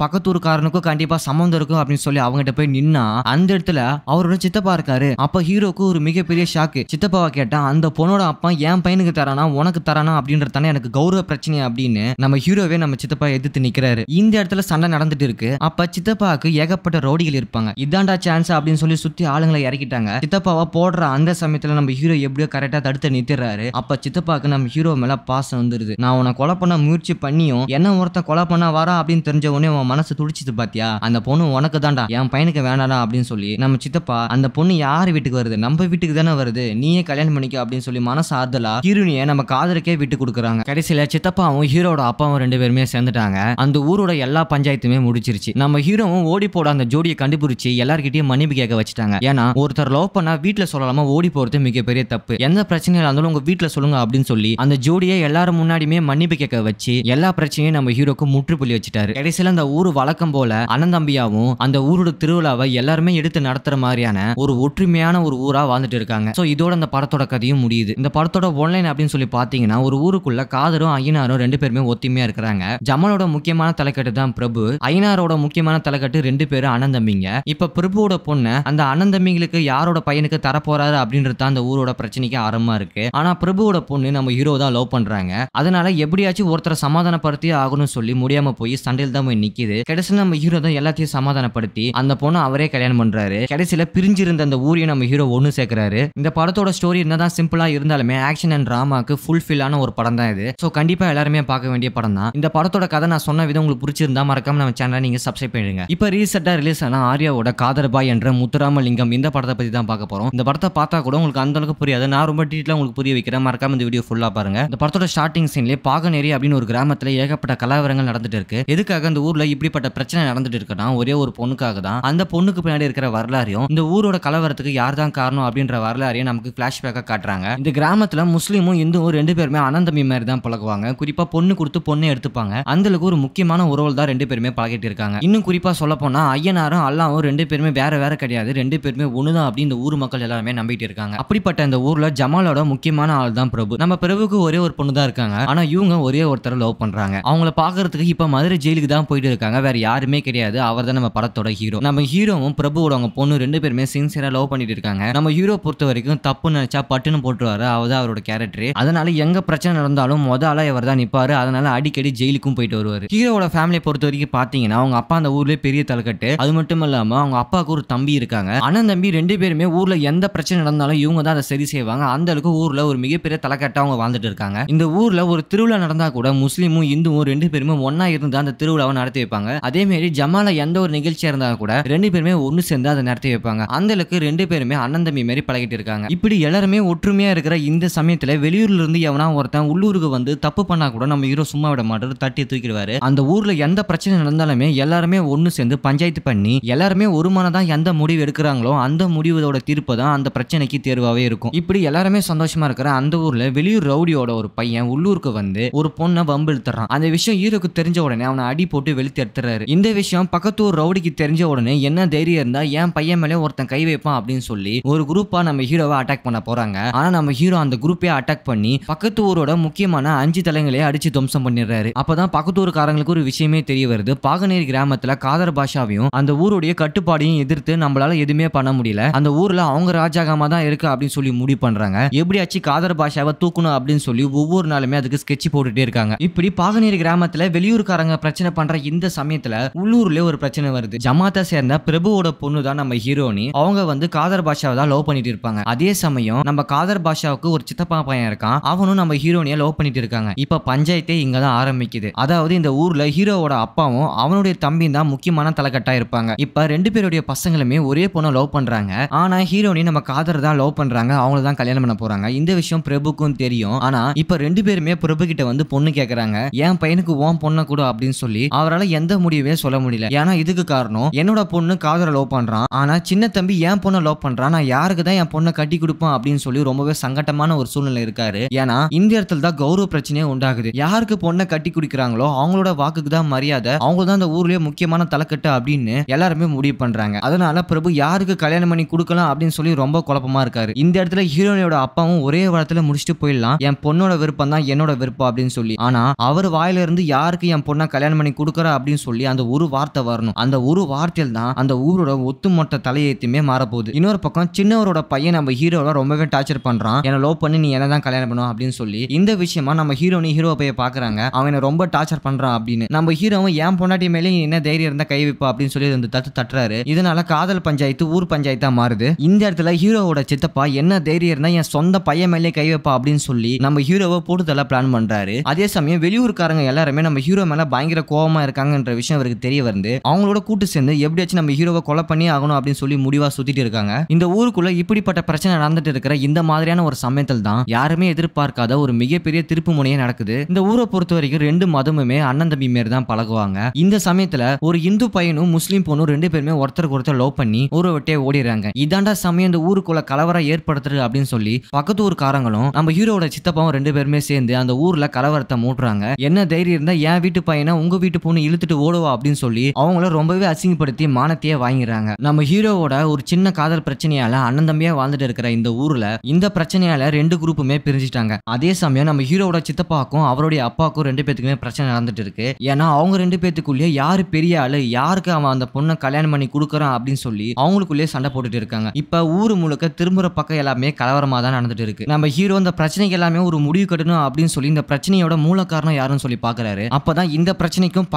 காரனுக்கும் கண்டிப்பா சம்பந்தம் இருக்கும் அப்படின்னு சொல்லி அவங்ககிட்ட போய் நின்னா அந்த இடத்துல அவரோட சித்தப்பா இருக்காரு அப்ப ஹீரோக்கு ஒரு மிகப்பெரிய ஷாக்கு சித்தப்பாவை கேட்டா அந்த பொண்ணோட அப்பா என் பையனுக்கு தரானா உனக்கு தரானா அப்படின்றதானே எனக்கு கௌரவ பிரச்சனை அப்படின்னு நம்ம ஹீரோவே நம்ம சித்தப்பா எதிர்த்து நிக்கிறாரு இந்த இடத்துல சண்டை நடந்துட்டு இருக்கு அப்ப சித்தப்பாவுக்கு ஏகப்பட்ட ரோடிகள் இருப்பாங்க இதாண்டா சான்ஸ் அப்படின்னு சொல்லி சுத்தி ஆளுங்களை இறக்கிட்டாங்க சித்தப்பாவை போடுற அந்த சமயம் சமயத்துல நம்ம ஹீரோ எப்படியோ கரெக்டாக தடுத்து நிறுத்திடுறாரு அப்போ சித்தப்பாக்கு நம்ம ஹீரோ மேலே பாசம் வந்துடுது நான் உன கொலை பண்ண முயற்சி பண்ணியும் என்ன ஒருத்தன் கொலை பண்ண வரா அப்படின்னு தெரிஞ்ச உடனே உன் மனசு துடிச்சிது பாத்தியா அந்த பொண்ணு உனக்கு தான்டா என் பையனுக்கு வேணாடா அப்படின்னு சொல்லி நம்ம சித்தப்பா அந்த பொண்ணு யார் வீட்டுக்கு வருது நம்ம வீட்டுக்கு தானே வருது நீயே கல்யாணம் பண்ணிக்க அப்படின்னு சொல்லி மனசு ஆறுதலா ஹீரோனிய நம்ம காதலுக்கே விட்டு கொடுக்குறாங்க கடைசியில சித்தப்பாவும் ஹீரோட அப்பாவும் ரெண்டு பேருமே சேர்ந்துட்டாங்க அந்த ஊரோட எல்லா பஞ்சாயத்துமே முடிச்சிருச்சு நம்ம ஹீரோவும் ஓடி போட அந்த ஜோடியை கண்டுபிடிச்சி எல்லார்கிட்டயும் மன்னிப்பு கேட்க வச்சுட்டாங்க ஏன்னா ஒருத்தர் லவ் பண்ணா வீட்டுல சொல்லலாமா ஓடி போறது போகிறது மிகப்பெரிய தப்பு எந்த பிரச்சனையா இருந்தாலும் உங்க வீட்டில் சொல்லுங்க அப்படின்னு சொல்லி அந்த ஜோடியை எல்லாரும் முன்னாடியுமே மன்னிப்பு கேட்க வச்சு எல்லா பிரச்சனையும் நம்ம ஹீரோக்கு முற்றுப்புள்ளி வச்சுட்டாரு கடைசியில் அந்த ஊர் வழக்கம் போல அண்ணந்தம்பியாவும் அந்த ஊரோட திருவிழாவை எல்லாருமே எடுத்து நடத்துற மாதிரியான ஒரு ஒற்றுமையான ஒரு ஊரா வாழ்ந்துட்டு இருக்காங்க ஸோ இதோட அந்த படத்தோட கதையும் முடியுது இந்த படத்தோட ஒன்லைன் அப்படின்னு சொல்லி பார்த்தீங்கன்னா ஒரு ஊருக்குள்ள காதரும் ஐயனாரும் ரெண்டு பேருமே ஒத்துமையா இருக்கிறாங்க ஜமலோட முக்கியமான தலைக்கட்டு தான் பிரபு ஐயனாரோட முக்கியமான தலைக்கட்டு ரெண்டு பேரும் அண்ணந்தம்பிங்க இப்ப பிரபுவோட பொண்ணு அந்த அனந்தம்பிங்களுக்கு யாரோட பையனுக்கு தரப்போறாரு அப்படின்றது தான் அந்த ஊரோட பிரச்சனைக்கு ஆரம்பமாக இருக்கு ஆனால் பிரபுவோட பொண்ணு நம்ம ஹீரோ தான் லவ் பண்ணுறாங்க அதனால எப்படியாச்சும் ஒருத்தரை சமாதானப்படுத்தியே ஆகணும்னு சொல்லி முடியாமல் போய் சண்டையில் தான் போய் நிற்கிது கடைசியில் நம்ம ஹீரோ தான் எல்லாத்தையும் சமாதானப்படுத்தி அந்த பொண்ணை அவரே கல்யாணம் பண்ணுறாரு கடைசியில் பிரிஞ்சிருந்த அந்த ஊரையும் நம்ம ஹீரோ ஒன்று சேர்க்குறாரு இந்த படத்தோட ஸ்டோரி இருந்தால் தான் சிம்பிளாக இருந்தாலுமே ஆக்ஷன் அண்ட் ட்ராமாக்கு ஃபுல்ஃபில்லான ஒரு படம் தான் இது ஸோ கண்டிப்பாக எல்லாருமே பார்க்க வேண்டிய படம் தான் இந்த படத்தோட கதை நான் சொன்ன விதம் உங்களுக்கு பிடிச்சிருந்தா மறக்காம நம்ம சேனலை நீங்கள் சப்ஸ்கிரைப் பண்ணிடுங்க இப்போ ரீசெண்டாக ரிலீஸ் ஆன ஆர்யாவோட காதர்பாய் என்ற முத்துராமலிங்கம் இந்த படத்தை பற்றி தான் பார்க்க போகிறோம் இந்த படத்தை பார்த்தா கூட உங்களுக்கு அளவுக்கு புரியாது நான் ரொம்ப டீட்டெயிலாக உங்களுக்கு புரிய வைக்கிறேன் மறக்காம இந்த வீடியோ ஃபுல்லாக பாருங்க இந்த படத்தோட ஸ்டார்டிங் சீன்லேயே பாகநேரி அப்படின்னு ஒரு கிராமத்தில் ஏகப்பட்ட கலவரங்கள் நடந்துட்டு இருக்கு எதுக்காக அந்த ஊரில் இப்படிப்பட்ட பிரச்சனை நடந்துட்டு இருக்குன்னா ஒரே ஒரு பொண்ணுக்காக தான் அந்த பொண்ணுக்கு பின்னாடி இருக்கிற வரலாறையும் இந்த ஊரோட கலவரத்துக்கு யார் தான் காரணம் அப்படின்ற வரலாறையும் நமக்கு ஃப்ளாஷ்பேக்காக காட்டுறாங்க இந்த கிராமத்தில் முஸ்லீமும் இந்துவும் ரெண்டு பேருமே அனந்தமி மாதிரி தான் பழகுவாங்க குறிப்பாக பொண்ணு கொடுத்து பொண்ணை எடுத்துப்பாங்க அந்தளவுக்கு ஒரு முக்கியமான உறவு தான் ரெண்டு பேருமே பழகிட்டு இருக்காங்க இன்னும் குறிப்பாக சொல்ல போனால் ஐயனாரும் அல்லாவும் ரெண்டு பேருமே வேற வேற கிடையாது ரெண்டு பேருமே ஒன்று தான் அப்படின்னு இந்த ஊர் மக்கள் எல்லாருமே நம்பிட்டு இருக்காங்க அப்படிப்பட்ட இந்த ஊர்ல ஜமாலோட முக்கியமான ஆள் தான் பிரபு நம்ம பிரபுக்கு ஒரே ஒரு பொண்ணு தான் இருக்காங்க ஆனா இவங்க ஒரே ஒருத்தர் லவ் பண்றாங்க அவங்கள பாக்குறதுக்கு இப்ப மதுரை ஜெயிலுக்கு தான் போயிட்டு இருக்காங்க வேற யாருமே கிடையாது அவர் தான் நம்ம படத்தோட ஹீரோ நம்ம ஹீரோவும் பிரபுவோட அவங்க பொண்ணு ரெண்டு பேருமே சின்சியரா லவ் பண்ணிட்டு இருக்காங்க நம்ம ஹீரோ பொறுத்த வரைக்கும் தப்பு நினைச்சா பட்டுன்னு போட்டுருவாரு அவர் தான் அவரோட கேரக்டர் அதனால எங்க பிரச்சனை நடந்தாலும் முதல்ல இவர் தான் நிப்பாரு அதனால அடிக்கடி ஜெயிலுக்கும் போயிட்டு வருவார் ஹீரோட ஃபேமிலியை பொறுத்த வரைக்கும் பாத்தீங்கன்னா அவங்க அப்பா அந்த ஊர்லயே பெரிய தலைக்கட்டு அது மட்டும் இல்லாம அவங்க அப்பாவுக்கு ஒரு தம்பி இருக்காங்க அண்ணன் தம்பி ரெண்டு பேருமே ஊர்ல எந்த பிரச்சனை நடந்தாலும் இவங்க தான் அதை சரி செய்வாங்க அந்த அளவுக்கு ஊர்ல ஒரு மிகப்பெரிய தலைக்கட்ட அவங்க வாழ்ந்துட்டு இருக்காங்க இந்த ஊர்ல ஒரு திருவிழா நடந்தா கூட முஸ்லீமும் இந்துவும் ரெண்டு பேருமே ஒன்னா இருந்து அந்த திருவிழாவை நடத்தி வைப்பாங்க அதே மாதிரி ஜமால எந்த ஒரு நிகழ்ச்சியாக இருந்தா கூட ரெண்டு பேருமே ஒன்னு சேர்ந்து அதை நடத்தி வைப்பாங்க அந்த அளவுக்கு ரெண்டு பேருமே அண்ணன் தம்பி மாதிரி பழகிட்டு இருக்காங்க இப்படி எல்லாருமே ஒற்றுமையா இருக்கிற இந்த சமயத்தில் வெளியூர்ல இருந்து எவனா ஒருத்தன் உள்ளூருக்கு வந்து தப்பு பண்ணா கூட நம்ம ஹீரோ சும்மா விட மாட்டாரு தட்டி தூக்கிடுவாரு அந்த ஊர்ல எந்த பிரச்சனை நடந்தாலுமே எல்லாருமே ஒன்னு சேர்ந்து பஞ்சாயத்து பண்ணி எல்லாருமே ஒரு மனதான் எந்த முடிவு எடுக்கிறாங்களோ அந்த முடிவதோட தீர்ப்பு தான் அந்த பிரச்சனைக்கு தேர்வு தேர்வாகவே இருக்கும் இப்படி எல்லாருமே சந்தோஷமா இருக்கிற அந்த ஊர்ல வெளியூர் ரவுடியோட ஒரு பையன் உள்ளூருக்கு வந்து ஒரு பொண்ணை வம்பு எழுத்துறான் அந்த விஷயம் ஈரோக்கு தெரிஞ்ச உடனே அவனை அடி போட்டு வெளுத்து எடுத்துறாரு இந்த விஷயம் பக்கத்து ஊர் ரவுடிக்கு தெரிஞ்ச உடனே என்ன தைரியம் இருந்தா என் பையன் மேலே ஒருத்தன் கை வைப்பான் அப்படின்னு சொல்லி ஒரு குரூப்பா நம்ம ஹீரோவை அட்டாக் பண்ண போறாங்க ஆனா நம்ம ஹீரோ அந்த குரூப்பே அட்டாக் பண்ணி பக்கத்து ஊரோட முக்கியமான அஞ்சு தலைங்களே அடிச்சு துவம்சம் பண்ணிடுறாரு அப்பதான் பக்கத்து ஊருக்காரங்களுக்கு ஒரு விஷயமே தெரிய வருது பாகநேரி கிராமத்துல காதர் பாஷாவையும் அந்த ஊருடைய கட்டுப்பாடையும் எதிர்த்து நம்மளால எதுவுமே பண்ண முடியல அந்த ஊர்ல அவங்க ராஜாகமா தான் இருக்கு அப்படின்னு சொல்லி முடிவு பண்றாங்க எப்படியாச்சும் காதர் பாஷாவை தூக்கணும் அப்படின்னு சொல்லி ஒவ்வொரு நாளுமே அதுக்கு ஸ்கெட்ச் போட்டுட்டே இருக்காங்க இப்படி பாகநீர் கிராமத்துல வெளியூர்காரங்க பிரச்சனை பண்ற இந்த சமயத்துல உள்ளூர்ல ஒரு பிரச்சனை வருது ஜமாத்தை சேர்ந்த பிரபுவோட பொண்ணு தான் நம்ம ஹீரோனி அவங்க வந்து காதர் பாஷாவை தான் லவ் பண்ணிட்டு இருப்பாங்க அதே சமயம் நம்ம காதர் பாஷாவுக்கு ஒரு சித்தப்பா பையன் இருக்கான் அவனும் நம்ம ஹீரோனியை லவ் பண்ணிட்டு இருக்காங்க இப்ப பஞ்சாயத்தே இங்க தான் ஆரம்பிக்குது அதாவது இந்த ஊர்ல ஹீரோவோட அப்பாவும் அவனுடைய தம்பி தான் முக்கியமான தலைக்கட்டா இருப்பாங்க இப்ப ரெண்டு பேருடைய பசங்களுமே ஒரே பொண்ணை லவ் பண்றாங்க ஆனா ஹீரோனி நம்ம காதர் தான் லவ் லவ் பண்றாங்க அவங்கள தான் கல்யாணம் பண்ண போறாங்க இந்த விஷயம் பிரபுக்கும் தெரியும் ஆனா இப்ப ரெண்டு பேருமே பிரபு கிட்ட வந்து பொண்ணு கேக்குறாங்க என் பையனுக்கு ஓம் பொண்ணை கூட அப்படின்னு சொல்லி அவரால் எந்த முடிவே சொல்ல முடியல ஏன்னா இதுக்கு காரணம் என்னோட பொண்ணு காதல லவ் பண்றான் ஆனா சின்ன தம்பி என் பொண்ணை லவ் பண்றான் நான் யாருக்கு தான் என் பொண்ணை கட்டி கொடுப்பேன் அப்படின்னு சொல்லி ரொம்பவே சங்கட்டமான ஒரு சூழ்நிலை இருக்காரு ஏன்னா இந்த இடத்துல தான் கௌரவ பிரச்சனையே உண்டாகுது யாருக்கு பொண்ணை கட்டி குடிக்கிறாங்களோ அவங்களோட வாக்குக்கு தான் மரியாதை அவங்க தான் அந்த ஊர்லயே முக்கியமான தலைக்கட்டு அப்படின்னு எல்லாருமே முடிவு பண்றாங்க அதனால பிரபு யாருக்கு கல்யாணம் பண்ணி கொடுக்கலாம் அப்படின்னு சொல்லி ரொம்ப குழப்பமா இருக்காரு இருக்காரு இந்த இடத்துல ஹீரோனியோட அப்பாவும் ஒரே வாரத்துல முடிச்சுட்டு போயிடலாம் என் பொண்ணோட விருப்பம் தான் என்னோட விருப்பம் அப்படின்னு சொல்லி ஆனா அவர் வாயில இருந்து யாருக்கு என் பொண்ணை கல்யாணம் பண்ணி கொடுக்குறா அப்படின்னு சொல்லி அந்த ஒரு வார்த்தை வரணும் அந்த ஒரு வார்த்தையில் தான் அந்த ஊரோட ஒத்துமொத்த தலையத்தையுமே மாறப்போகுது இன்னொரு பக்கம் சின்னவரோட பையன் நம்ம ஹீரோட ரொம்பவே டார்ச்சர் பண்றான் என்ன லோ பண்ணி நீ என்ன தான் கல்யாணம் பண்ணுவோம் அப்படின்னு சொல்லி இந்த விஷயமா நம்ம ஹீரோனி ஹீரோ பைய பாக்குறாங்க அவனை ரொம்ப டார்ச்சர் பண்றான் அப்படின்னு நம்ம ஹீரோவும் என் பொண்டாட்டி மேலே என்ன தைரியம் இருந்தா கை வைப்பா அப்படின்னு சொல்லி தட்டு தட்டுறாரு இதனால காதல் பஞ்சாயத்து ஊர் பஞ்சாயத்தா மாறுது இந்த இடத்துல ஹீரோவோட சித்த சித்தப்பா என்ன தைரியம் என் சொந்த பையன் மேலே கை வைப்பா அப்படின்னு சொல்லி நம்ம ஹீரோவை போட்டு தள்ள பிளான் பண்றாரு அதே சமயம் வெளியூர்காரங்க எல்லாருமே நம்ம ஹீரோ மேல பயங்கர கோபமா இருக்காங்கன்ற விஷயம் அவருக்கு தெரிய வந்து அவங்களோட கூட்டு சேர்ந்து எப்படியாச்சும் நம்ம ஹீரோவை கொலை பண்ணி ஆகணும் அப்படின்னு சொல்லி முடிவா சுத்திட்டு இருக்காங்க இந்த ஊருக்குள்ள இப்படிப்பட்ட பிரச்சனை நடந்துட்டு இருக்கிற இந்த மாதிரியான ஒரு சமயத்தில் தான் யாருமே எதிர்பார்க்காத ஒரு மிகப்பெரிய திருப்பு முனையே நடக்குது இந்த ஊரை பொறுத்த வரைக்கும் ரெண்டு மதமுமே அண்ணன் தம்பி மாரி தான் பழகுவாங்க இந்த சமயத்துல ஒரு இந்து பையனும் முஸ்லீம் பொண்ணும் ரெண்டு பேருமே ஒருத்தருக்கு ஒருத்தர் லவ் பண்ணி ஊரை விட்டே ஓடிடுறாங்க இதாண்டா சமயம் இந்த ஊருக்குள்ள கலவரம் கலவரம் ஏற்படுத்துறது அப்படின்னு சொல்லி பக்கத்து ஊர்காரங்களும் நம்ம ஹீரோட சித்தப்பாவும் ரெண்டு பேருமே சேர்ந்து அந்த ஊர்ல கலவரத்தை மூட்டுறாங்க என்ன தைரியம் இருந்தா என் வீட்டு பையனை உங்க வீட்டு பொண்ணு இழுத்துட்டு ஓடுவா அப்படின்னு சொல்லி அவங்கள ரொம்பவே அசிங்கப்படுத்தி மானத்தையே வாங்கிடுறாங்க நம்ம ஹீரோவோட ஒரு சின்ன காதல் பிரச்சனையால அண்ணன் தம்பியா வாழ்ந்துட்டு இருக்கிற இந்த ஊர்ல இந்த பிரச்சனையால ரெண்டு குரூப்புமே பிரிஞ்சிட்டாங்க அதே சமயம் நம்ம ஹீரோட சித்தப்பாக்கும் அவருடைய அப்பாக்கும் ரெண்டு பேத்துக்குமே பிரச்சனை நடந்துட்டு இருக்கு ஏன்னா அவங்க ரெண்டு பேத்துக்குள்ளேயே யாரு பெரிய ஆளு யாருக்கு அவன் அந்த பொண்ணை கல்யாணம் பண்ணி கொடுக்குறான் அப்படின்னு சொல்லி அவங்களுக்குள்ளேயே சண்டை போட்டுட்டு இருக்காங்க இப்ப ஊர் முழுக்க திரும்புற இன்னொரு பக்கம் எல்லாமே கலவரமாக தான் நடந்துட்டு இருக்கு நம்ம ஹீரோ இந்த பிரச்சனைக்கு எல்லாமே ஒரு முடிவு கட்டணும் அப்படின்னு சொல்லி இந்த பிரச்சனையோட மூல காரணம் யாருன்னு சொல்லி பாக்குறாரு அப்பதான் இந்த பிரச்சனைக்கும்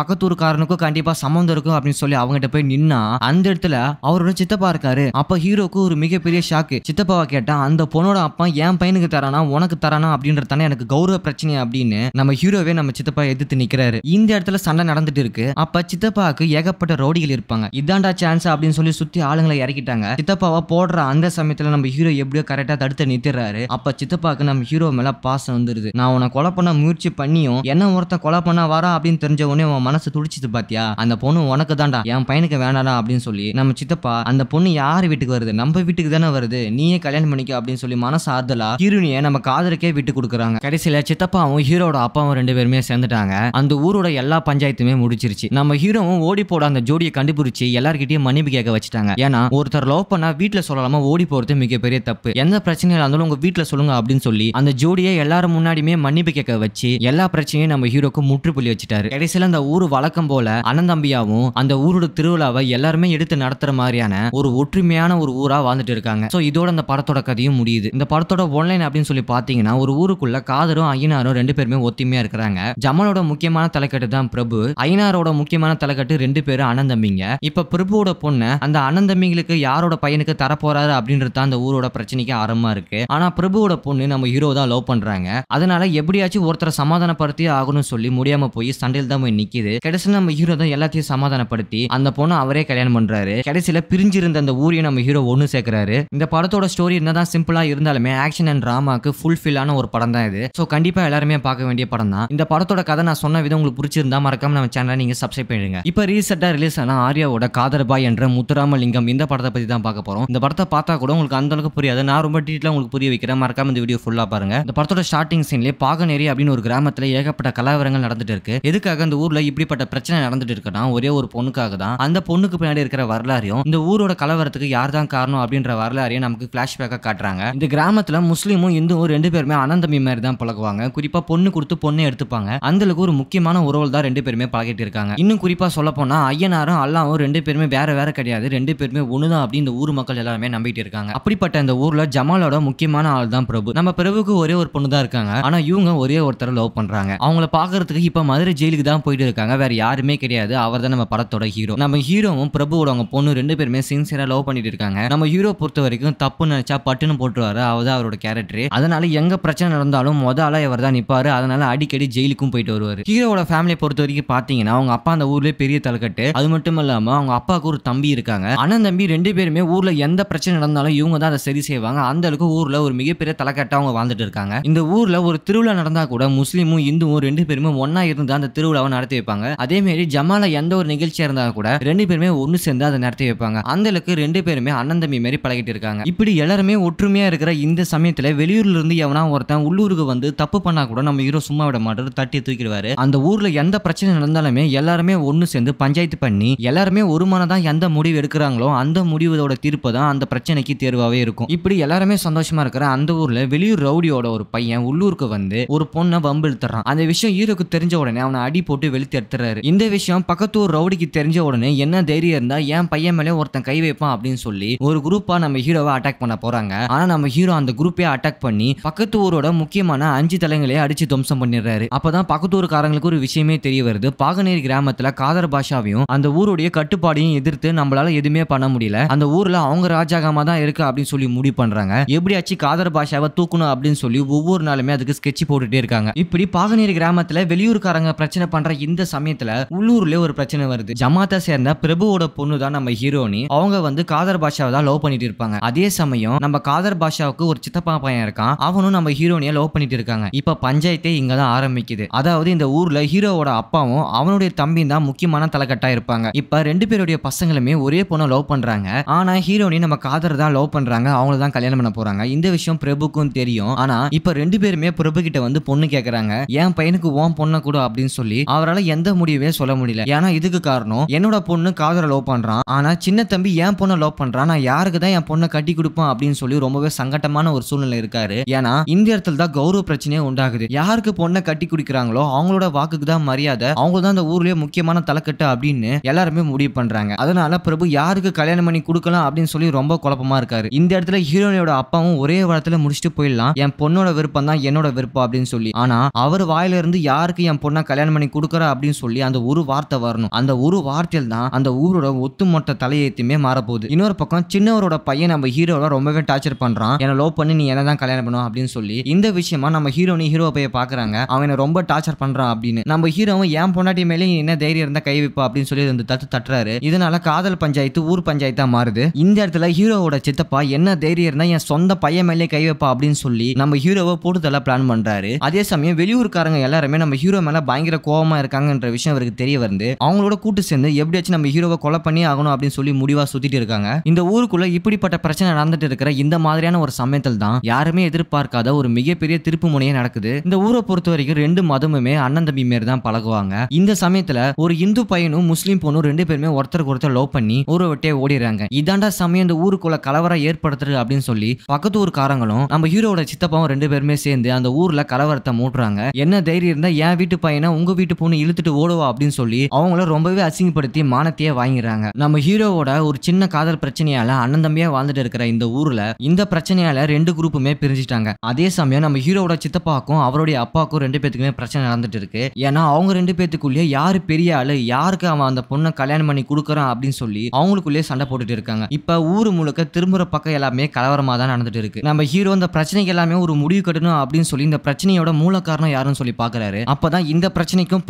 காரனுக்கும் கண்டிப்பா சம்மந்தம் இருக்கும் அப்படின்னு சொல்லி அவங்க கிட்ட போய் நின்னா அந்த இடத்துல அவரோட சித்தப்பா இருக்காரு அப்ப ஹீரோக்கு ஒரு மிகப்பெரிய ஷாக்கு சித்தப்பாவை கேட்டா அந்த பொண்ணோட அப்பா என் பையனுக்கு தரானா உனக்கு தரானா அப்படின்றதானே எனக்கு கௌரவ பிரச்சனை அப்படின்னு நம்ம ஹீரோவே நம்ம சித்தப்பா எதிர்த்து நிக்கிறாரு இந்த இடத்துல சண்டை நடந்துட்டு இருக்கு அப்ப சித்தப்பாவுக்கு ஏகப்பட்ட ரவுடிகள் இருப்பாங்க இதாண்டா சான்ஸ் அப்படின்னு சொல்லி சுத்தி ஆளுங்களை இறக்கிட்டாங்க சித்தப்பாவை போடுற அந்த சமயத்துல நம்ம ஹீரோ எப்படியோ கரெக்டாக தடுத்து நிறுத்திடுறாரு அப்போ சித்தப்பாக்கு நம்ம ஹீரோ மேலே பாசம் வந்துடுது நான் உன கொலை பண்ண முயற்சி பண்ணியும் என்ன ஒருத்தன் கொலை பண்ண வரா அப்படின்னு தெரிஞ்ச உடனே உன் மனசு துடிச்சிது பாத்தியா அந்த பொண்ணு உனக்கு தான்டா என் பையனுக்கு வேணாடா அப்படின்னு சொல்லி நம்ம சித்தப்பா அந்த பொண்ணு யார் வீட்டுக்கு வருது நம்ம வீட்டுக்கு தானே வருது நீயே கல்யாணம் பண்ணிக்க அப்படின்னு சொல்லி மனசு ஆதலா ஹீரோனிய நம்ம காதலுக்கே விட்டு கொடுக்குறாங்க கடைசியில் சித்தப்பாவும் ஹீரோட அப்பாவும் ரெண்டு பேருமே சேர்ந்துட்டாங்க அந்த ஊரோட எல்லா பஞ்சாயத்துமே முடிச்சிருச்சு நம்ம ஹீரோவும் ஓடி போட அந்த ஜோடியை கண்டுபிடிச்சி எல்லார்கிட்டயும் மன்னிப்பு கேட்க வச்சுட்டாங்க ஏன்னா ஒருத்தர் லவ் பண்ணா வீட்டில் சொல்லலாமா ஓடி போகிறது மிகப்பெரிய பெரிய தப்பு எந்த பிரச்சனையில் இருந்தாலும் உங்க வீட்டில் சொல்லுங்க அப்படின்னு சொல்லி அந்த ஜோடியை எல்லாரும் முன்னாடியுமே மன்னிப்பு கேட்க வச்சு எல்லா பிரச்சனையும் நம்ம ஹீரோக்கு முற்றுப்புள்ளி வச்சுட்டாரு கடைசியில அந்த ஊர் வழக்கம் போல அண்ணந்தம்பியாவும் அந்த ஊரோட திருவிழாவை எல்லாருமே எடுத்து நடத்துற மாதிரியான ஒரு ஒற்றுமையான ஒரு ஊரா வாழ்ந்துட்டு இருக்காங்க ஸோ இதோட அந்த படத்தோட கதையும் முடியுது இந்த படத்தோட ஒன்லைன் அப்படின்னு சொல்லி பாத்தீங்கன்னா ஒரு ஊருக்குள்ள காதரும் ஐயனாரும் ரெண்டு பேருமே ஒத்துமையா இருக்கிறாங்க ஜமலோட முக்கியமான தலைக்கட்டு தான் பிரபு ஐயனாரோட முக்கியமான தலைக்கட்டு ரெண்டு பேரும் அண்ணந்தம்பிங்க இப்ப பிரபுவோட பொண்ணு அந்த அண்ணந்தம்பிங்களுக்கு யாரோட பையனுக்கு தரப்போறாரு அப்படின்றது அந்த ஊரோட பிரபுவோட பிரச்சனைக்கு ஆரம்பமா இருக்கு ஆனா பிரபுவோட பொண்ணு நம்ம ஹீரோ தான் லவ் பண்றாங்க அதனால எப்படியாச்சும் ஒருத்தரை சமாதானப்படுத்தி ஆகணும்னு சொல்லி முடியாம போய் சண்டையில் தான் போய் நிக்குது கடைசியில் நம்ம ஹீரோ தான் எல்லாத்தையும் சமாதானப்படுத்தி அந்த பொண்ணை அவரே கல்யாணம் பண்றாரு கடைசியில பிரிஞ்சிருந்த அந்த ஊரையும் நம்ம ஹீரோ ஒண்ணு சேர்க்கிறாரு இந்த படத்தோட ஸ்டோரி என்னதான் சிம்பிளா இருந்தாலுமே ஆக்ஷன் அண்ட் டிராமாக்கு ஆன ஒரு படம் தான் இது ஸோ கண்டிப்பா எல்லாருமே பார்க்க வேண்டிய படம் தான் இந்த படத்தோட கதை நான் சொன்ன விதம் உங்களுக்கு பிடிச்சிருந்தா மறக்காம நம்ம சேனலை நீங்க சப்ஸ்கிரைப் பண்ணிடுங்க இப்போ ரீசெண்டாக ரிலீஸ் ஆன ஆர்யாவோட காதர்பாய் என்ற முத்துராமலிங்கம் இந்த படத்தை பத்தி தான் பார்க்க போறோம் இந்த படத்தை பார்த்தா கூட உங்களுக்கு அந்த உங்களுக்கு புரியாது நான் ரொம்ப டீட்டெயிலாக உங்களுக்கு புரிய வைக்கிறேன் மறக்காம இந்த வீடியோ ஃபுல்லாக பாருங்க இந்த படத்தோட ஸ்டார்டிங் சீன்லேயே பாகநேரி அப்படின்னு ஒரு கிராமத்தில் ஏகப்பட்ட கலவரங்கள் நடந்துட்டு இருக்கு எதுக்காக அந்த ஊரில் இப்படிப்பட்ட பிரச்சனை நடந்துட்டு இருக்குன்னா ஒரே ஒரு பொண்ணுக்காக தான் அந்த பொண்ணுக்கு பின்னாடி இருக்கிற வரலாறையும் இந்த ஊரோட கலவரத்துக்கு யார் தான் காரணம் அப்படின்ற வரலாறையும் நமக்கு ஃபிளாஷ்பேக்காக காட்டுறாங்க இந்த கிராமத்தில் முஸ்லீமும் இந்துவும் ரெண்டு பேருமே அனந்தமி மாதிரி தான் பழகுவாங்க குறிப்பாக பொண்ணு கொடுத்து பொண்ணு எடுத்துப்பாங்க அந்த ஒரு முக்கியமான உறவு தான் ரெண்டு பேருமே பழகிட்டு இருக்காங்க இன்னும் குறிப்பாக சொல்ல போனால் ஐயனாரும் அல்லாவும் ரெண்டு பேருமே வேற வேற கிடையாது ரெண்டு பேருமே ஒன்று தான் அப்படின்னு இந்த ஊர் மக்கள் எல்லாருமே நம்பிட்டு இருக்காங்க அப்படிப்பட்ட பட் அந்த ஊர்ல ஜமாலோட முக்கியமான ஆள் தான் பிரபு நம்ம பிரபுக்கு ஒரே ஒரு பொண்ணு தான் இருக்காங்க ஆனா இவங்க ஒரே ஒருத்தர் லவ் பண்றாங்க அவங்கள பாக்குறதுக்கு இப்ப மதுரை ஜெயிலுக்கு தான் போயிட்டு இருக்காங்க வேற யாருமே கிடையாது அவர் தான் நம்ம படத்தோட ஹீரோ நம்ம ஹீரோவும் பிரபுவோட அவங்க பொண்ணு ரெண்டு பேருமே சின்சியரா லவ் பண்ணிட்டு இருக்காங்க நம்ம ஹீரோ பொறுத்த வரைக்கும் தப்பு நினைச்சா பட்டுன்னு போட்டுருவாரு அவர் அவரோட கேரக்டர் அதனால எங்க பிரச்சனை நடந்தாலும் முதல்ல இவர் தான் நிப்பாரு அதனால அடிக்கடி ஜெயிலுக்கும் போயிட்டு வருவாரு ஹீரோவோட ஃபேமிலியை பொறுத்த வரைக்கும் பாத்தீங்கன்னா அவங்க அப்பா அந்த ஊர்லயே பெரிய தலைக்கட்டு அது மட்டும் இல்லாம அவங்க அப்பாவுக்கு ஒரு தம்பி இருக்காங்க அண்ணன் தம்பி ரெண்டு பேருமே ஊர்ல எந்த பிரச்சனை நடந்தாலும் இவங்க தான் சரி செய்வாங்க அந்த அளவுக்கு ஊரில் ஒரு மிகப்பெரிய தலைக்கட்டாக அவங்க வாழ்ந்துட்டு இருக்காங்க இந்த ஊரில் ஒரு திருவிழா நடந்தா கூட முஸ்லீமும் இந்துவும் ரெண்டு பேருமே ஒன்றா இருந்து அந்த திருவிழாவை நடத்தி வைப்பாங்க அதேமாரி ஜமால எந்த ஒரு நிகழ்ச்சியாக இருந்தால் கூட ரெண்டு பேருமே ஒன்று சேர்ந்து அதை நடத்தி வைப்பாங்க அந்த அளவுக்கு ரெண்டு பேருமே அண்ணன் தம்பி பழகிட்டு இருக்காங்க இப்படி எல்லாருமே ஒற்றுமையாக இருக்கிற இந்த சமயத்தில் வெளியூர்ல இருந்து எவனா ஒருத்தன் உள்ளூருக்கு வந்து தப்பு பண்ணால் கூட நம்ம ஹீரோ சும்மா விட மாட்டார் தட்டி தூக்கிடுவாரு அந்த ஊரில் எந்த பிரச்சனை நடந்தாலுமே எல்லாருமே ஒன்று சேர்ந்து பஞ்சாயத்து பண்ணி எல்லாருமே ஒரு மனதான் எந்த முடிவு எடுக்கிறாங்களோ அந்த முடிவோட தீர்ப்பு தான் அந்த பிரச்சனைக்கு தேர்வாகவே இருக்கும் இருக்கும் இப்படி எல்லாருமே சந்தோஷமா இருக்கிற அந்த ஊர்ல வெளியூர் ரவுடியோட ஒரு பையன் உள்ளூருக்கு வந்து ஒரு பொண்ணை வம்பு இழுத்துறான் அந்த விஷயம் ஈரோக்கு தெரிஞ்ச உடனே அவனை அடி போட்டு வெளுத்து எடுத்துறாரு இந்த விஷயம் பக்கத்து ஊர் ரவுடிக்கு தெரிஞ்ச உடனே என்ன தைரியம் இருந்தா என் பையன் மேலே ஒருத்தன் கை வைப்பான் அப்படின்னு சொல்லி ஒரு குரூப்பா நம்ம ஹீரோவை அட்டாக் பண்ண போறாங்க ஆனா நம்ம ஹீரோ அந்த குரூப்பே அட்டாக் பண்ணி பக்கத்து ஊரோட முக்கியமான அஞ்சு தலைங்களே அடிச்சு துவம்சம் பண்ணிடுறாரு அப்பதான் பக்கத்து ஊருக்காரங்களுக்கு ஒரு விஷயமே தெரிய வருது பாகனேரி கிராமத்துல காதர் பாஷாவையும் அந்த ஊருடைய கட்டுப்பாடையும் எதிர்த்து நம்மளால எதுவுமே பண்ண முடியல அந்த ஊர்ல அவங்க ராஜாகமா தான் இருக்கு அப்படின்னு சொல்லி சொல்லி முடிவு பண்ணுறாங்க எப்படியாச்சும் காதர் பாஷாவை தூக்கணும் அப்படின்னு சொல்லி ஒவ்வொரு நாளுமே அதுக்கு ஸ்கெட்ச் போட்டுட்டே இருக்காங்க இப்படி பாகனீர் கிராமத்தில் வெளியூருக்காரங்க பிரச்சனை பண்ணுற இந்த சமயத்தில் உள்ளூர்லேயே ஒரு பிரச்சனை வருது ஜமாத்தை சேர்ந்த பிரபுவோட பொண்ணு தான் நம்ம ஹீரோனி அவங்க வந்து காதர் பாஷாவை தான் லவ் பண்ணிட்டு இருப்பாங்க அதே சமயம் நம்ம காதர் பாஷாவுக்கு ஒரு சித்தப்பா பையன் இருக்கான் அவனும் நம்ம ஹீரோனியை லவ் பண்ணிட்டு இருக்காங்க இப்ப பஞ்சாயத்தே இங்க தான் ஆரம்பிக்குது அதாவது இந்த ஊர்ல ஹீரோவோட அப்பாவும் அவனுடைய தம்பியும் தான் முக்கியமான தலைக்கட்டா இருப்பாங்க இப்ப ரெண்டு பேருடைய பசங்களுமே ஒரே பொண்ணை லவ் பண்றாங்க ஆனா ஹீரோனி நம்ம காதர் தான் லவ் பண்றாங்க அவங்கள தான் கல்யாணம் பண்ண போறாங்க இந்த விஷயம் பிரபுக்கும் தெரியும் ஆனா இப்ப ரெண்டு பேருமே பிரபு கிட்ட வந்து பொண்ணு கேக்குறாங்க என் பையனுக்கு ஓம் பொண்ணை கூட அப்படின்னு சொல்லி அவரால் எந்த முடிவே சொல்ல முடியல ஏன்னா இதுக்கு காரணம் என்னோட பொண்ணு காதல லவ் பண்றான் ஆனா சின்ன தம்பி என் பொண்ணை லவ் பண்றான் நான் யாருக்கு தான் என் பொண்ணை கட்டி கொடுப்பான் அப்படின்னு சொல்லி ரொம்பவே சங்கட்டமான ஒரு சூழ்நிலை இருக்காரு ஏன்னா இந்த இடத்துல தான் கௌரவ பிரச்சனையே உண்டாகுது யாருக்கு பொண்ணை கட்டி குடிக்கிறாங்களோ அவங்களோட வாக்குக்கு தான் மரியாதை அவங்க தான் அந்த ஊர்லயே முக்கியமான தலைக்கட்டு அப்படின்னு எல்லாருமே முடிவு பண்றாங்க அதனால பிரபு யாருக்கு கல்யாணம் பண்ணி கொடுக்கலாம் அப்படின்னு சொல்லி ரொம்ப குழப்பமா இருக்காரு இந்த இடத்துல ஹீரோனியோட அப்பாவும் ஒரே வாரத்துல முடிச்சுட்டு போயிடலாம் என் பொண்ணோட விருப்பம் தான் என்னோட விருப்பம் அப்படின்னு சொல்லி ஆனா அவர் வாயில இருந்து யாருக்கு என் பொண்ணை கல்யாணம் பண்ணி கொடுக்குறா அப்படின்னு சொல்லி அந்த ஒரு வார்த்தை வரணும் அந்த ஒரு வார்த்தையில் தான் அந்த ஊரோட ஒத்துமொத்த தலையத்தையுமே மாறப்போகுது இன்னொரு பக்கம் சின்னவரோட பையன் நம்ம ஹீரோவை ரொம்பவே டார்ச்சர் பண்றான் என்ன லோ பண்ணி நீ என்ன தான் கல்யாணம் பண்ணும் அப்படின்னு சொல்லி இந்த விஷயமா நம்ம ஹீரோனி ஹீரோ பைய பாக்குறாங்க அவனை ரொம்ப டார்ச்சர் பண்றான் அப்படின்னு நம்ம ஹீரோவும் என் பொண்டாட்டி மேலே என்ன தைரியம் இருந்தா கை வைப்பா அப்படின்னு சொல்லி வந்து தட்டுறாரு இதனால காதல் பஞ்சாயத்து ஊர் பஞ்சாயத்தா மாறுது இந்த இடத்துல ஹீரோவோட சித்தப்பா என்ன என்ன தைரியம் என் சொந்த பையன் மேலே கை வைப்பா அப்படின்னு சொல்லி நம்ம ஹீரோவை போட்டு தள்ள பிளான் பண்றாரு அதே சமயம் வெளியூருக்காரங்க எல்லாருமே நம்ம ஹீரோ மேல பயங்கர கோபமா இருக்காங்கன்ற விஷயம் அவருக்கு தெரிய வந்து அவங்களோட கூட்டு சேர்ந்து எப்படியாச்சும் நம்ம ஹீரோவை கொலை பண்ணி ஆகணும் அப்படின்னு சொல்லி முடிவா சுத்திட்டு இருக்காங்க இந்த ஊருக்குள்ள இப்படிப்பட்ட பிரச்சனை நடந்துட்டு இருக்கிற இந்த மாதிரியான ஒரு சமயத்தில் தான் யாருமே எதிர்பார்க்காத ஒரு மிகப்பெரிய திருப்பு முனையே நடக்குது இந்த ஊரை பொறுத்த வரைக்கும் ரெண்டு மதமுமே அண்ணன் தம்பி மாரி தான் பழகுவாங்க இந்த சமயத்துல ஒரு இந்து பையனும் முஸ்லீம் பொண்ணும் ரெண்டு பேருமே ஒருத்தருக்கு ஒருத்தர் லவ் பண்ணி ஊரை விட்டே ஓடிடுறாங்க இதாண்டா சமயம் இந்த ஊருக்குள்ள கலவரம் ஏற்படுத்த ஒருத்தர் அப்படின்னு சொல்லி பக்கத்து ஊர்காரங்களும் நம்ம ஹீரோட சித்தப்பாவும் ரெண்டு பேருமே சேர்ந்து அந்த ஊர்ல கலவரத்தை மூட்டுறாங்க என்ன தைரியம் இருந்தா என் வீட்டு பையனை உங்க வீட்டு பொண்ணு இழுத்துட்டு ஓடுவா அப்படின்னு சொல்லி அவங்கள ரொம்பவே அசிங்கப்படுத்தி மானத்தையே வாங்கிறாங்க நம்ம ஹீரோவோட ஒரு சின்ன காதல் பிரச்சனையால அண்ணன் தம்பியா வாழ்ந்துட்டு இருக்கிற இந்த ஊர்ல இந்த பிரச்சனையால ரெண்டு குரூப்புமே பிரிஞ்சிட்டாங்க அதே சமயம் நம்ம ஹீரோட சித்தப்பாக்கும் அவருடைய அப்பாக்கும் ரெண்டு பேத்துக்குமே பிரச்சனை நடந்துட்டு இருக்கு ஏன்னா அவங்க ரெண்டு பேத்துக்குள்ளே யாரு பெரிய ஆளு யாருக்கு அவன் அந்த பொண்ணை கல்யாணம் பண்ணி கொடுக்குறான் அப்படின்னு சொல்லி அவங்களுக்குள்ளேயே சண்டை போட்டுட்டு இருக்காங்க இப்ப ஊர் முழுக்க திரும்புற பக்கம் எல்லாமே கலவரமாக தான் நடந்துட்டு இருக்கு நம்ம ஹீரோ இந்த பிரச்சனைக்கு எல்லாமே ஒரு முடிவு கட்டணும் அப்படின்னு சொல்லி இந்த பிரச்சனையோட மூல காரணம் யாருன்னு சொல்லி பாக்குறாரு அப்பதான் இந்த பிரச்சனைக்கும்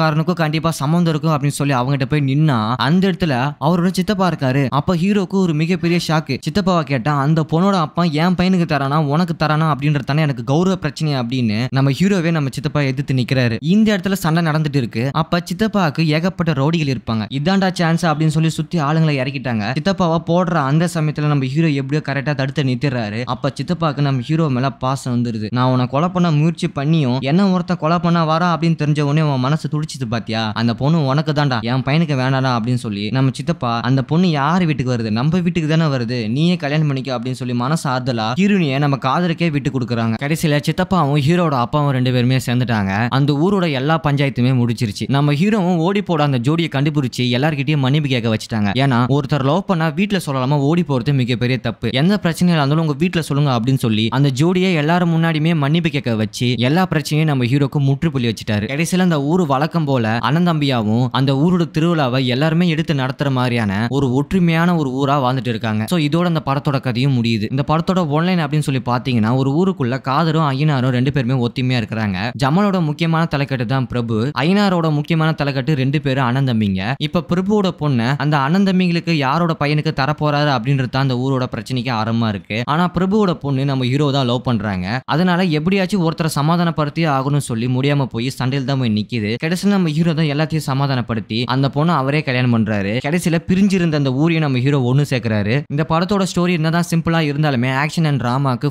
காரனுக்கும் கண்டிப்பா சம்மந்தம் இருக்கும் அப்படின்னு சொல்லி கிட்ட போய் நின்னா அந்த இடத்துல அவரோட சித்தப்பா இருக்காரு அப்ப ஹீரோக்கு ஒரு மிகப்பெரிய ஷாக்கு சித்தப்பாவை கேட்டா அந்த பொண்ணோட அப்பா என் பையனுக்கு தரானா உனக்கு தரானா அப்படின்றதானே எனக்கு கௌரவ பிரச்சனை அப்படின்னு நம்ம ஹீரோவே நம்ம சித்தப்பா எதிர்த்து நிக்கிறாரு இந்த இடத்துல சண்டை நடந்துட்டு இருக்கு அப்ப சித்தப்பாவுக்கு ஏகப்பட்ட ரோடிகள் இருப்பாங்க இதாண்டா சான்ஸ் அப்படின்னு சொல்லி சுத்தி ஆளுங்களை இறக்கிட்டாங்க சித்தப்பாவை போடுற அந்த சமயத்துல நம்ம ஹீரோ எப்படி சித்தப்பாவுக்கு கரெக்டா தடுத்து நிறுத்திடுறாரு அப்ப சித்தப்பாக்கு நம்ம ஹீரோ மேல பாசம் வந்துருது நான் உன கொலை பண்ண முயற்சி பண்ணியும் என்ன ஒருத்த கொலை பண்ண வரா அப்படின்னு தெரிஞ்ச உடனே உன் மனசு துடிச்சிது பாத்தியா அந்த பொண்ணு உனக்கு தான்டா என் பையனுக்கு வேணாடா அப்படின்னு சொல்லி நம்ம சித்தப்பா அந்த பொண்ணு யார் வீட்டுக்கு வருது நம்ம வீட்டுக்கு தானே வருது நீயே கல்யாணம் பண்ணிக்க அப்படின்னு சொல்லி மனசு ஆறுதலா ஹீரோனியை நம்ம காதலுக்கே விட்டு கொடுக்குறாங்க கடைசியில சித்தப்பாவும் ஹீரோட அப்பாவும் ரெண்டு பேருமே சேர்ந்துட்டாங்க அந்த ஊரோட எல்லா பஞ்சாயத்துமே முடிச்சிருச்சு நம்ம ஹீரோவும் ஓடி போட அந்த ஜோடியை கண்டுபிடிச்சு எல்லார்கிட்டயும் மன்னிப்பு கேட்க வச்சுட்டாங்க ஏன்னா ஒருத்தர் லவ் பண்ணா வீட்டுல சொல்லலாமா ஓடி போறது மிகப்பெரிய தப்பு தப்பு எந்த பிரச்சனையா இருந்தாலும் உங்க வீட்டுல சொல்லுங்க அப்படின்னு சொல்லி அந்த ஜோடியை எல்லாரும் முன்னாடியுமே மன்னிப்பு கேட்க வச்சு எல்லா பிரச்சனையும் நம்ம ஹீரோக்கு முற்றுப்புள்ளி வச்சுட்டாரு கடைசியில அந்த ஊர் வழக்கம் போல அண்ணந்தம்பியாவும் அந்த ஊரோட திருவிழாவை எல்லாருமே எடுத்து நடத்துற மாதிரியான ஒரு ஒற்றுமையான ஒரு ஊரா வாழ்ந்துட்டு இருக்காங்க சோ இதோட அந்த படத்தோட கதையும் முடியுது இந்த படத்தோட ஒன்லைன் அப்படின்னு சொல்லி பாத்தீங்கன்னா ஒரு ஊருக்குள்ள காதரும் ஐயனாரும் ரெண்டு பேருமே ஒத்துமையா இருக்கிறாங்க ஜமலோட முக்கியமான தலைக்கட்டு தான் பிரபு ஐயனாரோட முக்கியமான தலைக்கட்டு ரெண்டு பேரும் அண்ணந்தம்பிங்க இப்ப பிரபுவோட பொண்ணு அந்த அண்ணந்தம்பிங்களுக்கு யாரோட பையனுக்கு தரப்போறாரு அப்படின்றது தான் அந்த ஊரோட பிரச்சனை பிரச்சனைக்கு ஆரம்பமா இருக்கு ஆனா பிரபுவோட பொண்ணு நம்ம ஹீரோ தான் லவ் பண்றாங்க அதனால எப்படியாச்சும் ஒருத்தரை சமாதானப்படுத்தி ஆகணும் சொல்லி முடியாம போய் சண்டையில் தான் போய் நிக்குது கடைசியில் நம்ம ஹீரோ தான் எல்லாத்தையும் சமாதானப்படுத்தி அந்த பொண்ணு அவரே கல்யாணம் பண்றாரு கடைசியில பிரிஞ்சிருந்த அந்த ஊரையும் நம்ம ஹீரோ ஒன்னு சேர்க்கிறாரு இந்த படத்தோட ஸ்டோரி என்னதான் சிம்பிளா இருந்தாலுமே ஆக்ஷன் அண்ட் ட்ராமாக்கு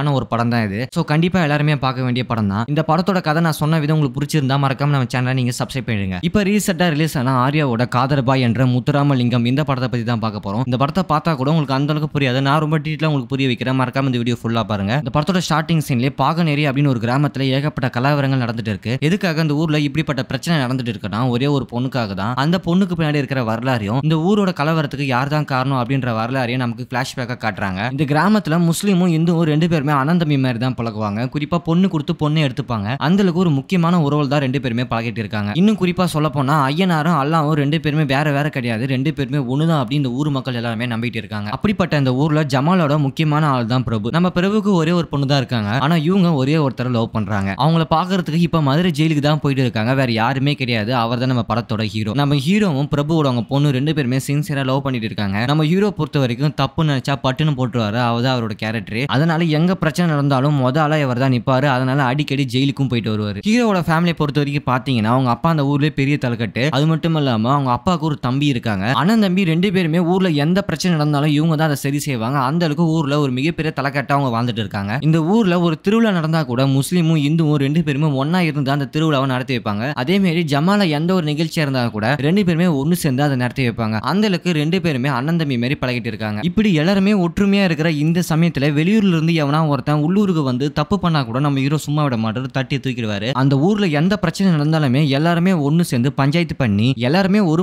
ஆன ஒரு படம் தான் இது ஸோ கண்டிப்பா எல்லாருமே பார்க்க வேண்டிய படம் தான் இந்த படத்தோட கதை நான் சொன்ன விதம் உங்களுக்கு பிடிச்சிருந்தா மறக்காம நம்ம சேனலை நீங்க சப்ஸ்கிரைப் பண்ணிடுங்க இப்போ ரீசெண்டா ரிலீஸ் ஆன ஆர்யாவோட காதர்பாய் என்ற முத்துராமலிங்கம் இந்த படத்தை பத்தி தான் பார்க்க போறோம் இந்த படத்தை பார்த்தா கூட உங்களுக்கு அந்த அளவுக்கு புரியாத நான் ரொம்ப டீட்டெயிலாக உங்களுக்கு புரிய வைக்கிறேன் மறக்காம இந்த வீடியோ ஃபுல்லாக பாருங்க இந்த படத்தோட ஸ்டார்டிங் சீன்லேயே பாகநேரி அப்படின்னு ஒரு கிராமத்தில் ஏகப்பட்ட கலவரங்கள் நடந்துட்டு இருக்கு எதுக்காக அந்த ஊரில் இப்படிப்பட்ட பிரச்சனை நடந்துட்டு இருக்குன்னா ஒரே ஒரு பொண்ணுக்காக தான் அந்த பொண்ணுக்கு பின்னாடி இருக்கிற வரலாறையும் இந்த ஊரோட கலவரத்துக்கு யார் தான் காரணம் அப்படின்ற வரலாறையும் நமக்கு பேக்காக காட்டுறாங்க இந்த கிராமத்தில் முஸ்லீமும் இந்துவும் ரெண்டு பேருமே அனந்தமி மாதிரி தான் பழகுவாங்க குறிப்பாக பொண்ணு கொடுத்து பொண்ணை எடுத்துப்பாங்க அந்தளவுக்கு ஒரு முக்கியமான உறவு தான் ரெண்டு பேருமே பழகிட்டு இருக்காங்க இன்னும் குறிப்பாக சொல்ல போனால் ஐயனாரும் அல்லாவும் ரெண்டு பேருமே வேற வேற கிடையாது ரெண்டு பேருமே ஒன்று தான் அப்படின்னு இந்த ஊர் மக்கள் எல்லாருமே நம்பிட்டு இருக்காங்க அப்படிப்பட்ட இந்த ஊரில் இவங்கள ஜமாலோட முக்கியமான ஆள் தான் பிரபு நம்ம பிரபுக்கு ஒரே ஒரு பொண்ணு தான் இருக்காங்க ஆனா இவங்க ஒரே ஒருத்தரை லவ் பண்றாங்க அவங்கள பாக்குறதுக்கு இப்ப மதுரை ஜெயிலுக்கு தான் போயிட்டு இருக்காங்க வேற யாருமே கிடையாது அவர் தான் நம்ம படத்தோட ஹீரோ நம்ம ஹீரோவும் பிரபுவோட அவங்க பொண்ணு ரெண்டு பேருமே சின்சியரா லவ் பண்ணிட்டு இருக்காங்க நம்ம ஹீரோ பொறுத்த வரைக்கும் தப்பு நினைச்சா பட்டுன்னு போட்டுருவாரு அவர் அவரோட கேரக்டர் அதனால எங்க பிரச்சனை நடந்தாலும் முதல்ல இவர் தான் நிப்பாரு அதனால அடிக்கடி ஜெயிலுக்கும் போயிட்டு வருவாரு ஹீரோவோட ஃபேமிலியை பொறுத்த வரைக்கும் பாத்தீங்கன்னா அவங்க அப்பா அந்த ஊர்லயே பெரிய தலைக்கட்டு அது மட்டும் இல்லாம அவங்க அப்பாவுக்கு ஒரு தம்பி இருக்காங்க அண்ணன் தம்பி ரெண்டு பேருமே ஊர்ல எந்த பிரச்சனை நடந்தாலும் இவங்க தான் அதை சரி செய்வாங்க சொல்லுவாங்க அந்த அளவுக்கு ஊரில் ஒரு மிகப்பெரிய தலைக்கட்டாக அவங்க வாழ்ந்துட்டு இருக்காங்க இந்த ஊரில் ஒரு திருவிழா நடந்தால் கூட முஸ்லீமும் இந்துவும் ரெண்டு பேருமே ஒன்றா இருந்து அந்த திருவிழாவை நடத்தி வைப்பாங்க அதேமாரி ஜமால எந்த ஒரு நிகழ்ச்சியாக இருந்தால் கூட ரெண்டு பேருமே ஒன்று சேர்ந்து அதை நடத்தி வைப்பாங்க அந்த அளவுக்கு ரெண்டு பேருமே அண்ணன் தம்பி மாதிரி பழகிட்டு இருக்காங்க இப்படி எல்லாருமே ஒற்றுமையாக இருக்கிற இந்த சமயத்தில் வெளியூர்ல இருந்து எவனா ஒருத்தன் உள்ளூருக்கு வந்து தப்பு பண்ணா கூட நம்ம ஹீரோ சும்மா விட மாட்டாரு தட்டி தூக்கிடுவாரு அந்த ஊரில் எந்த பிரச்சனை நடந்தாலுமே எல்லாருமே ஒன்று சேர்ந்து பஞ்சாயத்து பண்ணி எல்லாருமே ஒரு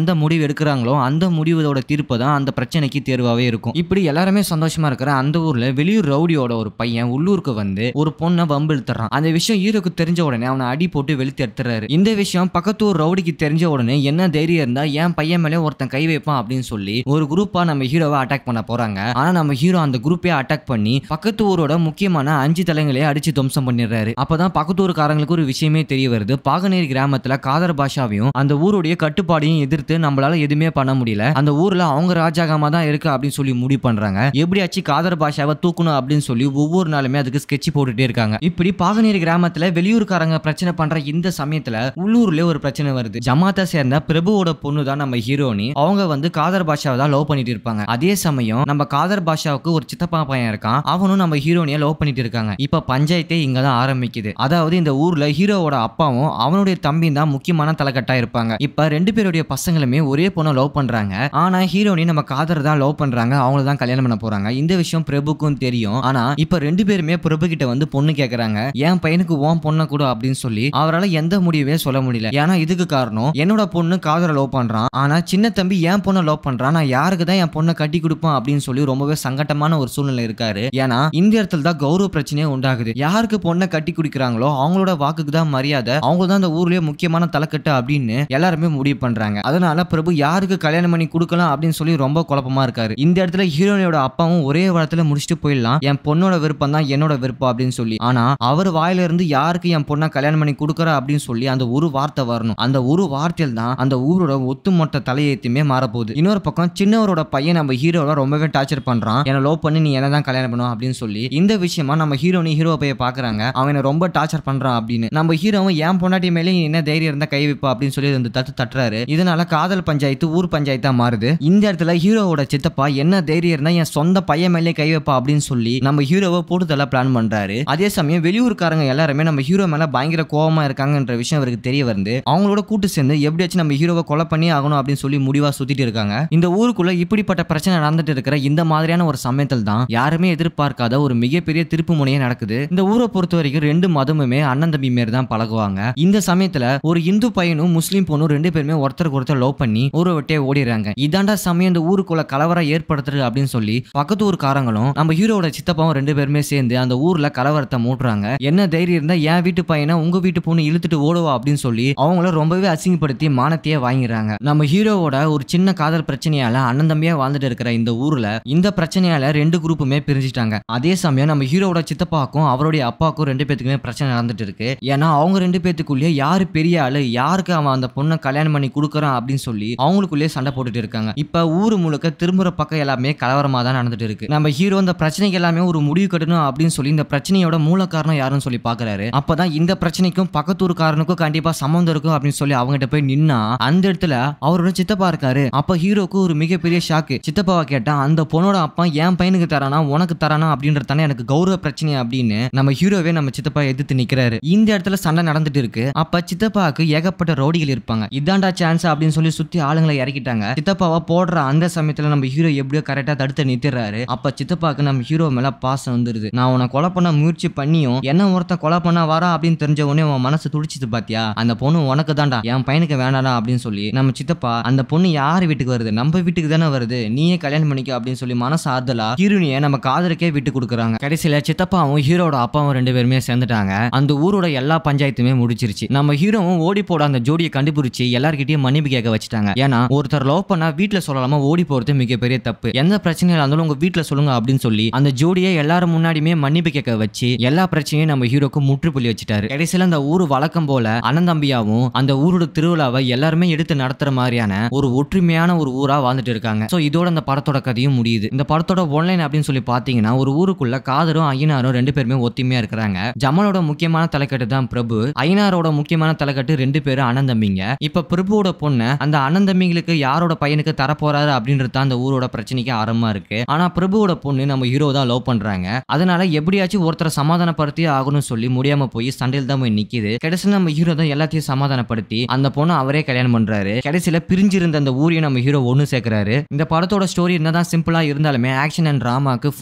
எந்த முடிவு எடுக்கிறாங்களோ அந்த முடிவோட தீர்ப்பு தான் அந்த பிரச்சனைக்கு தேர்வாகவே இருக்கும் இப்படி எல்லாருமே சந்தோஷமா இருக்கிற அந்த ஊர்ல வெளியூர் ரவுடியோட ஒரு பையன் உள்ளூருக்கு வந்து ஒரு பொண்ணை வம்பு இழுத்துறான் அந்த விஷயம் ஹீரோக்கு தெரிஞ்ச உடனே அவனை அடி போட்டு வெளுத்து எடுத்துறாரு இந்த விஷயம் பக்கத்து ஊர் ரவுடிக்கு தெரிஞ்ச உடனே என்ன தைரியம் இருந்தா என் பையன் மேலே ஒருத்தன் கை வைப்பான் அப்படின்னு சொல்லி ஒரு குரூப்பா நம்ம ஹீரோவை அட்டாக் பண்ண போறாங்க ஆனா நம்ம ஹீரோ அந்த குரூப்பே அட்டாக் பண்ணி பக்கத்து ஊரோட முக்கியமான அஞ்சு தலைங்களையே அடிச்சு துவம்சம் பண்ணிடுறாரு அப்பதான் பக்கத்து ஊருக்காரங்களுக்கு ஒரு விஷயமே தெரிய வருது பாகநேரி கிராமத்துல காதர் பாஷாவையும் அந்த ஊருடைய கட்டுப்பாடையும் எதிர்த்து நம்மளால எதுவுமே பண்ண முடியல அந்த ஊர்ல அவங்க ராஜாகமா தான் இருக்கு அப்படின்னு சொல்லி முடிப்பு பண்றாங்க எப்படியாச்சும் காதர் பாஷாவை தூக்கணும் அப்படின்னு சொல்லி ஒவ்வொரு நாளுமே அதுக்கு ஸ்கெட்ச் போட்டுட்டே இருக்காங்க இப்படி பாகநீர் கிராமத்துல வெளியூர்காரங்க பிரச்சனை பண்ற இந்த சமயத்துல உள்ளூர்ல ஒரு பிரச்சனை வருது ஜமாத்தை சேர்ந்த பிரபுவோட பொண்ணு தான் நம்ம ஹீரோனி அவங்க வந்து காதர் பாஷாவை தான் லவ் பண்ணிட்டு இருப்பாங்க அதே சமயம் நம்ம காதர் பாஷாவுக்கு ஒரு சித்தப்பா பையன் இருக்கான் அவனும் நம்ம ஹீரோனிய லவ் பண்ணிட்டு இருக்காங்க இப்ப பஞ்சாயத்தே இங்க தான் ஆரம்பிக்குது அதாவது இந்த ஊர்ல ஹீரோவோட அப்பாவும் அவனுடைய தம்பி தான் முக்கியமான தலைக்கட்டா இருப்பாங்க இப்ப ரெண்டு பேருடைய பசங்களுமே ஒரே பொண்ணை லவ் பண்றாங்க ஆனா ஹீரோனி நம்ம காதர் தான் லவ் பண்றாங்க அவங்கள தான் கல்யாணம் பண்ண போறாங்க இந்த விஷயம் பிரபுக்கும் தெரியும் ஆனா இப்ப ரெண்டு பேருமே பிரபு கிட்ட வந்து பொண்ணு கேக்குறாங்க என் பையனுக்கு ஓம் பொண்ணை கூட அப்படின்னு சொல்லி அவரால் எந்த முடிவே சொல்ல முடியல ஏன்னா இதுக்கு காரணம் என்னோட பொண்ணு காதல லவ் பண்றான் ஆனா சின்ன தம்பி என் பொண்ணை லவ் பண்றான் நான் யாருக்கு தான் என் பொண்ணை கட்டி கொடுப்பான் அப்படின்னு சொல்லி ரொம்பவே சங்கட்டமான ஒரு சூழ்நிலை இருக்காரு ஏன்னா இந்த இடத்துல தான் கௌரவ பிரச்சனையே உண்டாகுது யாருக்கு பொண்ணை கட்டி குடிக்கிறாங்களோ அவங்களோட வாக்குக்கு தான் மரியாதை அவங்க தான் அந்த ஊர்லயே முக்கியமான தலைக்கட்டு அப்படின்னு எல்லாருமே முடிவு பண்றாங்க அதனால பிரபு யாருக்கு கல்யாணம் பண்ணி கொடுக்கலாம் அப்படின்னு சொல்லி ரொம்ப குழப்பமா இருக்காரு இந்த இடத்துல ஹீரோனியோட அப்பாவும் ஒரே வாரத்தில் முடிச்சுட்டு போயிடலாம் என் பொண்ணோட விருப்பம் தான் என்னோட விருப்பம் அப்படின்னு சொல்லி ஆனா அவர் வாயில இருந்து யாருக்கு என் பொண்ணை கல்யாணம் பண்ணி கொடுக்குற அப்படின்னு சொல்லி அந்த ஒரு வார்த்தை வரணும் அந்த ஒரு வார்த்தையில் தான் அந்த ஊரோட ஒத்துமொத்த தலையத்தையுமே மாறப்போகுது இன்னொரு பக்கம் சின்னவரோட பையன் நம்ம ஹீரோட ரொம்பவே டார்ச்சர் பண்றான் என லோ பண்ணி நீ என்ன தான் கல்யாணம் பண்ணுவோம் அப்படின்னு சொல்லி இந்த விஷயமா நம்ம ஹீரோனி ஹீரோ போய் பாக்குறாங்க அவனை ரொம்ப டார்ச்சர் பண்றான் அப்படின்னு நம்ம ஹீரோவும் என் பொண்டாட்டி மேலே என்ன தைரியம் இருந்தா கை வைப்பா அப்படின்னு சொல்லி வந்து தட்டு தட்டுறாரு இதனால காதல் பஞ்சாயத்து ஊர் பஞ்சாயத்தா மாறுது இந்த இடத்துல ஹீரோவோட சித்தப்பா என்ன தைரியம் இருந்தா என் சொந்த பையன் மேலே கை வைப்பா அப்படின்னு சொல்லி நம்ம ஹீரோவை போட்டு தள்ள பிளான் பண்றாரு அதே சமயம் வெளியூர்காரங்க எல்லாருமே நம்ம ஹீரோ மேல பயங்கர கோவமா இருக்காங்கன்ற விஷயம் அவருக்கு தெரிய வந்து அவங்களோட கூட்டு சேர்ந்து எப்படியாச்சும் நம்ம ஹீரோவை கொலை பண்ணி ஆகணும் அப்படின்னு சொல்லி முடிவா சுத்திட்டு இருக்காங்க இந்த ஊருக்குள்ள இப்படிப்பட்ட பிரச்சனை நடந்துட்டு இருக்கிற இந்த மாதிரியான ஒரு சமயத்தில் தான் யாருமே எதிர்பார்க்காத ஒரு மிகப்பெரிய திருப்பு முனையே நடக்குது இந்த ஊரை பொறுத்த வரைக்கும் ரெண்டு மதமுமே அண்ணன் தம்பி மாரி தான் பழகுவாங்க இந்த சமயத்துல ஒரு இந்து பையனும் முஸ்லீம் பொண்ணும் ரெண்டு பேருமே ஒருத்தருக்கு ஒருத்தர் லவ் பண்ணி ஊரை விட்டே ஓடிடுறாங்க இதாண்டா சமயம் இந்த ஊருக்குள்ள கலவரம் ஏற்படுத்துறது அப்படின்னு அப்படின்னு சொல்லி பக்கத்து ஊர்காரங்களும் நம்ம ஹீரோட சித்தப்பாவும் ரெண்டு பேருமே சேர்ந்து அந்த ஊர்ல கலவரத்தை மூட்டுறாங்க என்ன தைரியம் இருந்தா என் வீட்டு பையனை உங்க வீட்டு பொண்ணு இழுத்துட்டு ஓடுவா அப்படின்னு சொல்லி அவங்கள ரொம்பவே அசிங்கப்படுத்தி மானத்தையே வாங்கிடுறாங்க நம்ம ஹீரோவோட ஒரு சின்ன காதல் பிரச்சனையால அண்ணன் தம்பியா வாழ்ந்துட்டு இருக்கிற இந்த ஊர்ல இந்த பிரச்சனையால ரெண்டு குரூப்புமே பிரிஞ்சிட்டாங்க அதே சமயம் நம்ம ஹீரோட சித்தப்பாக்கும் அவருடைய அப்பாவுக்கும் ரெண்டு பேத்துக்குமே பிரச்சனை நடந்துட்டு இருக்கு ஏன்னா அவங்க ரெண்டு பேத்துக்குள்ளேயே யாரு பெரிய ஆளு யாருக்கு அவன் அந்த பொண்ணை கல்யாணம் பண்ணி கொடுக்குறான் அப்படின்னு சொல்லி அவங்களுக்குள்ளேயே சண்டை போட்டுட்டு இருக்காங்க இப்ப ஊர் முழுக்க திரும்புற பக்கம் எல்லாமே கலவரம் கலவரமாக தான் நடந்துட்டு இருக்கு நம்ம ஹீரோ இந்த பிரச்சனைக்கு எல்லாமே ஒரு முடிவு கட்டணும் அப்படின்னு சொல்லி இந்த பிரச்சனையோட மூல காரணம் யாருன்னு சொல்லி பாக்குறாரு அப்பதான் இந்த பிரச்சனைக்கும் பக்கத்து பக்கத்தூர்காரனுக்கும் கண்டிப்பா சம்மந்தம் இருக்கும் அப்படின்னு சொல்லி அவங்ககிட்ட போய் நின்னா அந்த இடத்துல அவரோட சித்தப்பா இருக்காரு அப்ப ஹீரோக்கு ஒரு மிகப்பெரிய ஷாக்கு சித்தப்பாவை கேட்டா அந்த பொண்ணோட அப்பா என் பையனுக்கு தரானா உனக்கு தரானா அப்படின்றது தானே எனக்கு கௌரவ பிரச்சனை அப்படின்னு நம்ம ஹீரோவே நம்ம சித்தப்பா எதிர்த்து நிக்கிறாரு இந்த இடத்துல சண்டை நடந்துட்டு இருக்கு அப்ப சித்தப்பாவுக்கு ஏகப்பட்ட ரோடிகள் இருப்பாங்க இதாண்டா சான்ஸ் அப்படின்னு சொல்லி சுத்தி ஆளுங்களை இறக்கிட்டாங்க சித்தப்பாவை போடுற அந்த சமயத்துல நம்ம ஹீரோ எப்படியோ கரெக்டா தடுத்து நிறுத்திடுறாரு அப்ப சித்தப்பாக்கு நம்ம ஹீரோ மேல பாசம் வந்துருது நான் உன கொலை பண்ண முயற்சி பண்ணியும் என்ன ஒருத்தன் கொலை பண்ண வரா அப்படின்னு தெரிஞ்ச உடனே உன் மனசு துடிச்சது பாத்தியா அந்த பொண்ணு உனக்கு தான்டா என் பையனுக்கு வேணாடா அப்படின்னு சொல்லி நம்ம சித்தப்பா அந்த பொண்ணு யார் வீட்டுக்கு வருது நம்ம வீட்டுக்கு தானே வருது நீயே கல்யாணம் பண்ணிக்க அப்படின்னு சொல்லி மனசு ஆறுதலா ஹீரோனிய நம்ம காதலுக்கே விட்டு கொடுக்குறாங்க கடைசியில சித்தப்பாவும் ஹீரோட அப்பாவும் ரெண்டு பேருமே சேர்ந்துட்டாங்க அந்த ஊரோட எல்லா பஞ்சாயத்துமே முடிச்சிருச்சு நம்ம ஹீரோவும் ஓடி போட அந்த ஜோடியை கண்டுபிடிச்சி எல்லார்கிட்டயும் மன்னிப்பு கேட்க வச்சுட்டாங்க ஏன்னா ஒருத்தர் லவ் பண்ணா வீட்டுல சொல்லலாமா ஓடி போறது மிகப்பெரிய தப்பு எந்த பிரச்சனைகள் இருந்தாலும் உங்க வீட்டில் சொல்லுங்க அப்படின்னு சொல்லி அந்த ஜோடியை எல்லாரும் முன்னாடியுமே மன்னிப்பு கேட்க வச்சு எல்லா பிரச்சனையும் நம்ம ஹீரோக்கும் முற்றுப்புள்ளி வச்சுட்டாரு கடைசியில் அந்த ஊர் வழக்கம் போல அனந்தம்பியாவும் அந்த ஊரோட திருவிழாவை எல்லாருமே எடுத்து நடத்துற மாதிரியான ஒரு ஒற்றுமையான ஒரு ஊரா வாழ்ந்துட்டு இருக்காங்க ஸோ இதோட அந்த படத்தோட கதையும் முடியுது இந்த படத்தோட ஒன்லைன் அப்படின்னு சொல்லி பார்த்தீங்கன்னா ஒரு ஊருக்குள்ள காதரும் ஐயனாரும் ரெண்டு பேருமே ஒத்துமையா இருக்கிறாங்க ஜமலோட முக்கியமான தலைக்கட்டு தான் பிரபு ஐயனாரோட முக்கியமான தலைக்கட்டு ரெண்டு பேரும் அனந்தம்பிங்க இப்ப பிரபுவோட பொண்ணு அந்த அனந்தம்பிங்களுக்கு யாரோட பையனுக்கு தரப்போறாரு அப்படின்றது அந்த ஊரோட பிரச்சனைக்கு ஆரம்பம் படமா இருக்கு ஆனா பிரபுவோட பொண்ணு நம்ம ஹீரோ தான் லவ் பண்றாங்க அதனால எப்படியாச்சும் ஒருத்தரை சமாதானப்படுத்தி ஆகணும்னு சொல்லி முடியாம போய் சண்டையில் தான் போய் நிக்குது கடைசியில் நம்ம ஹீரோ தான் எல்லாத்தையும் சமாதானப்படுத்தி அந்த பொண்ணு அவரே கல்யாணம் பண்றாரு கடைசியில பிரிஞ்சிருந்த அந்த ஊரியை நம்ம ஹீரோ ஒன்னு சேர்க்கிறாரு இந்த படத்தோட ஸ்டோரி என்னதான் சிம்பிளா இருந்தாலுமே ஆக்ஷன் அண்ட் டிராமாக்கு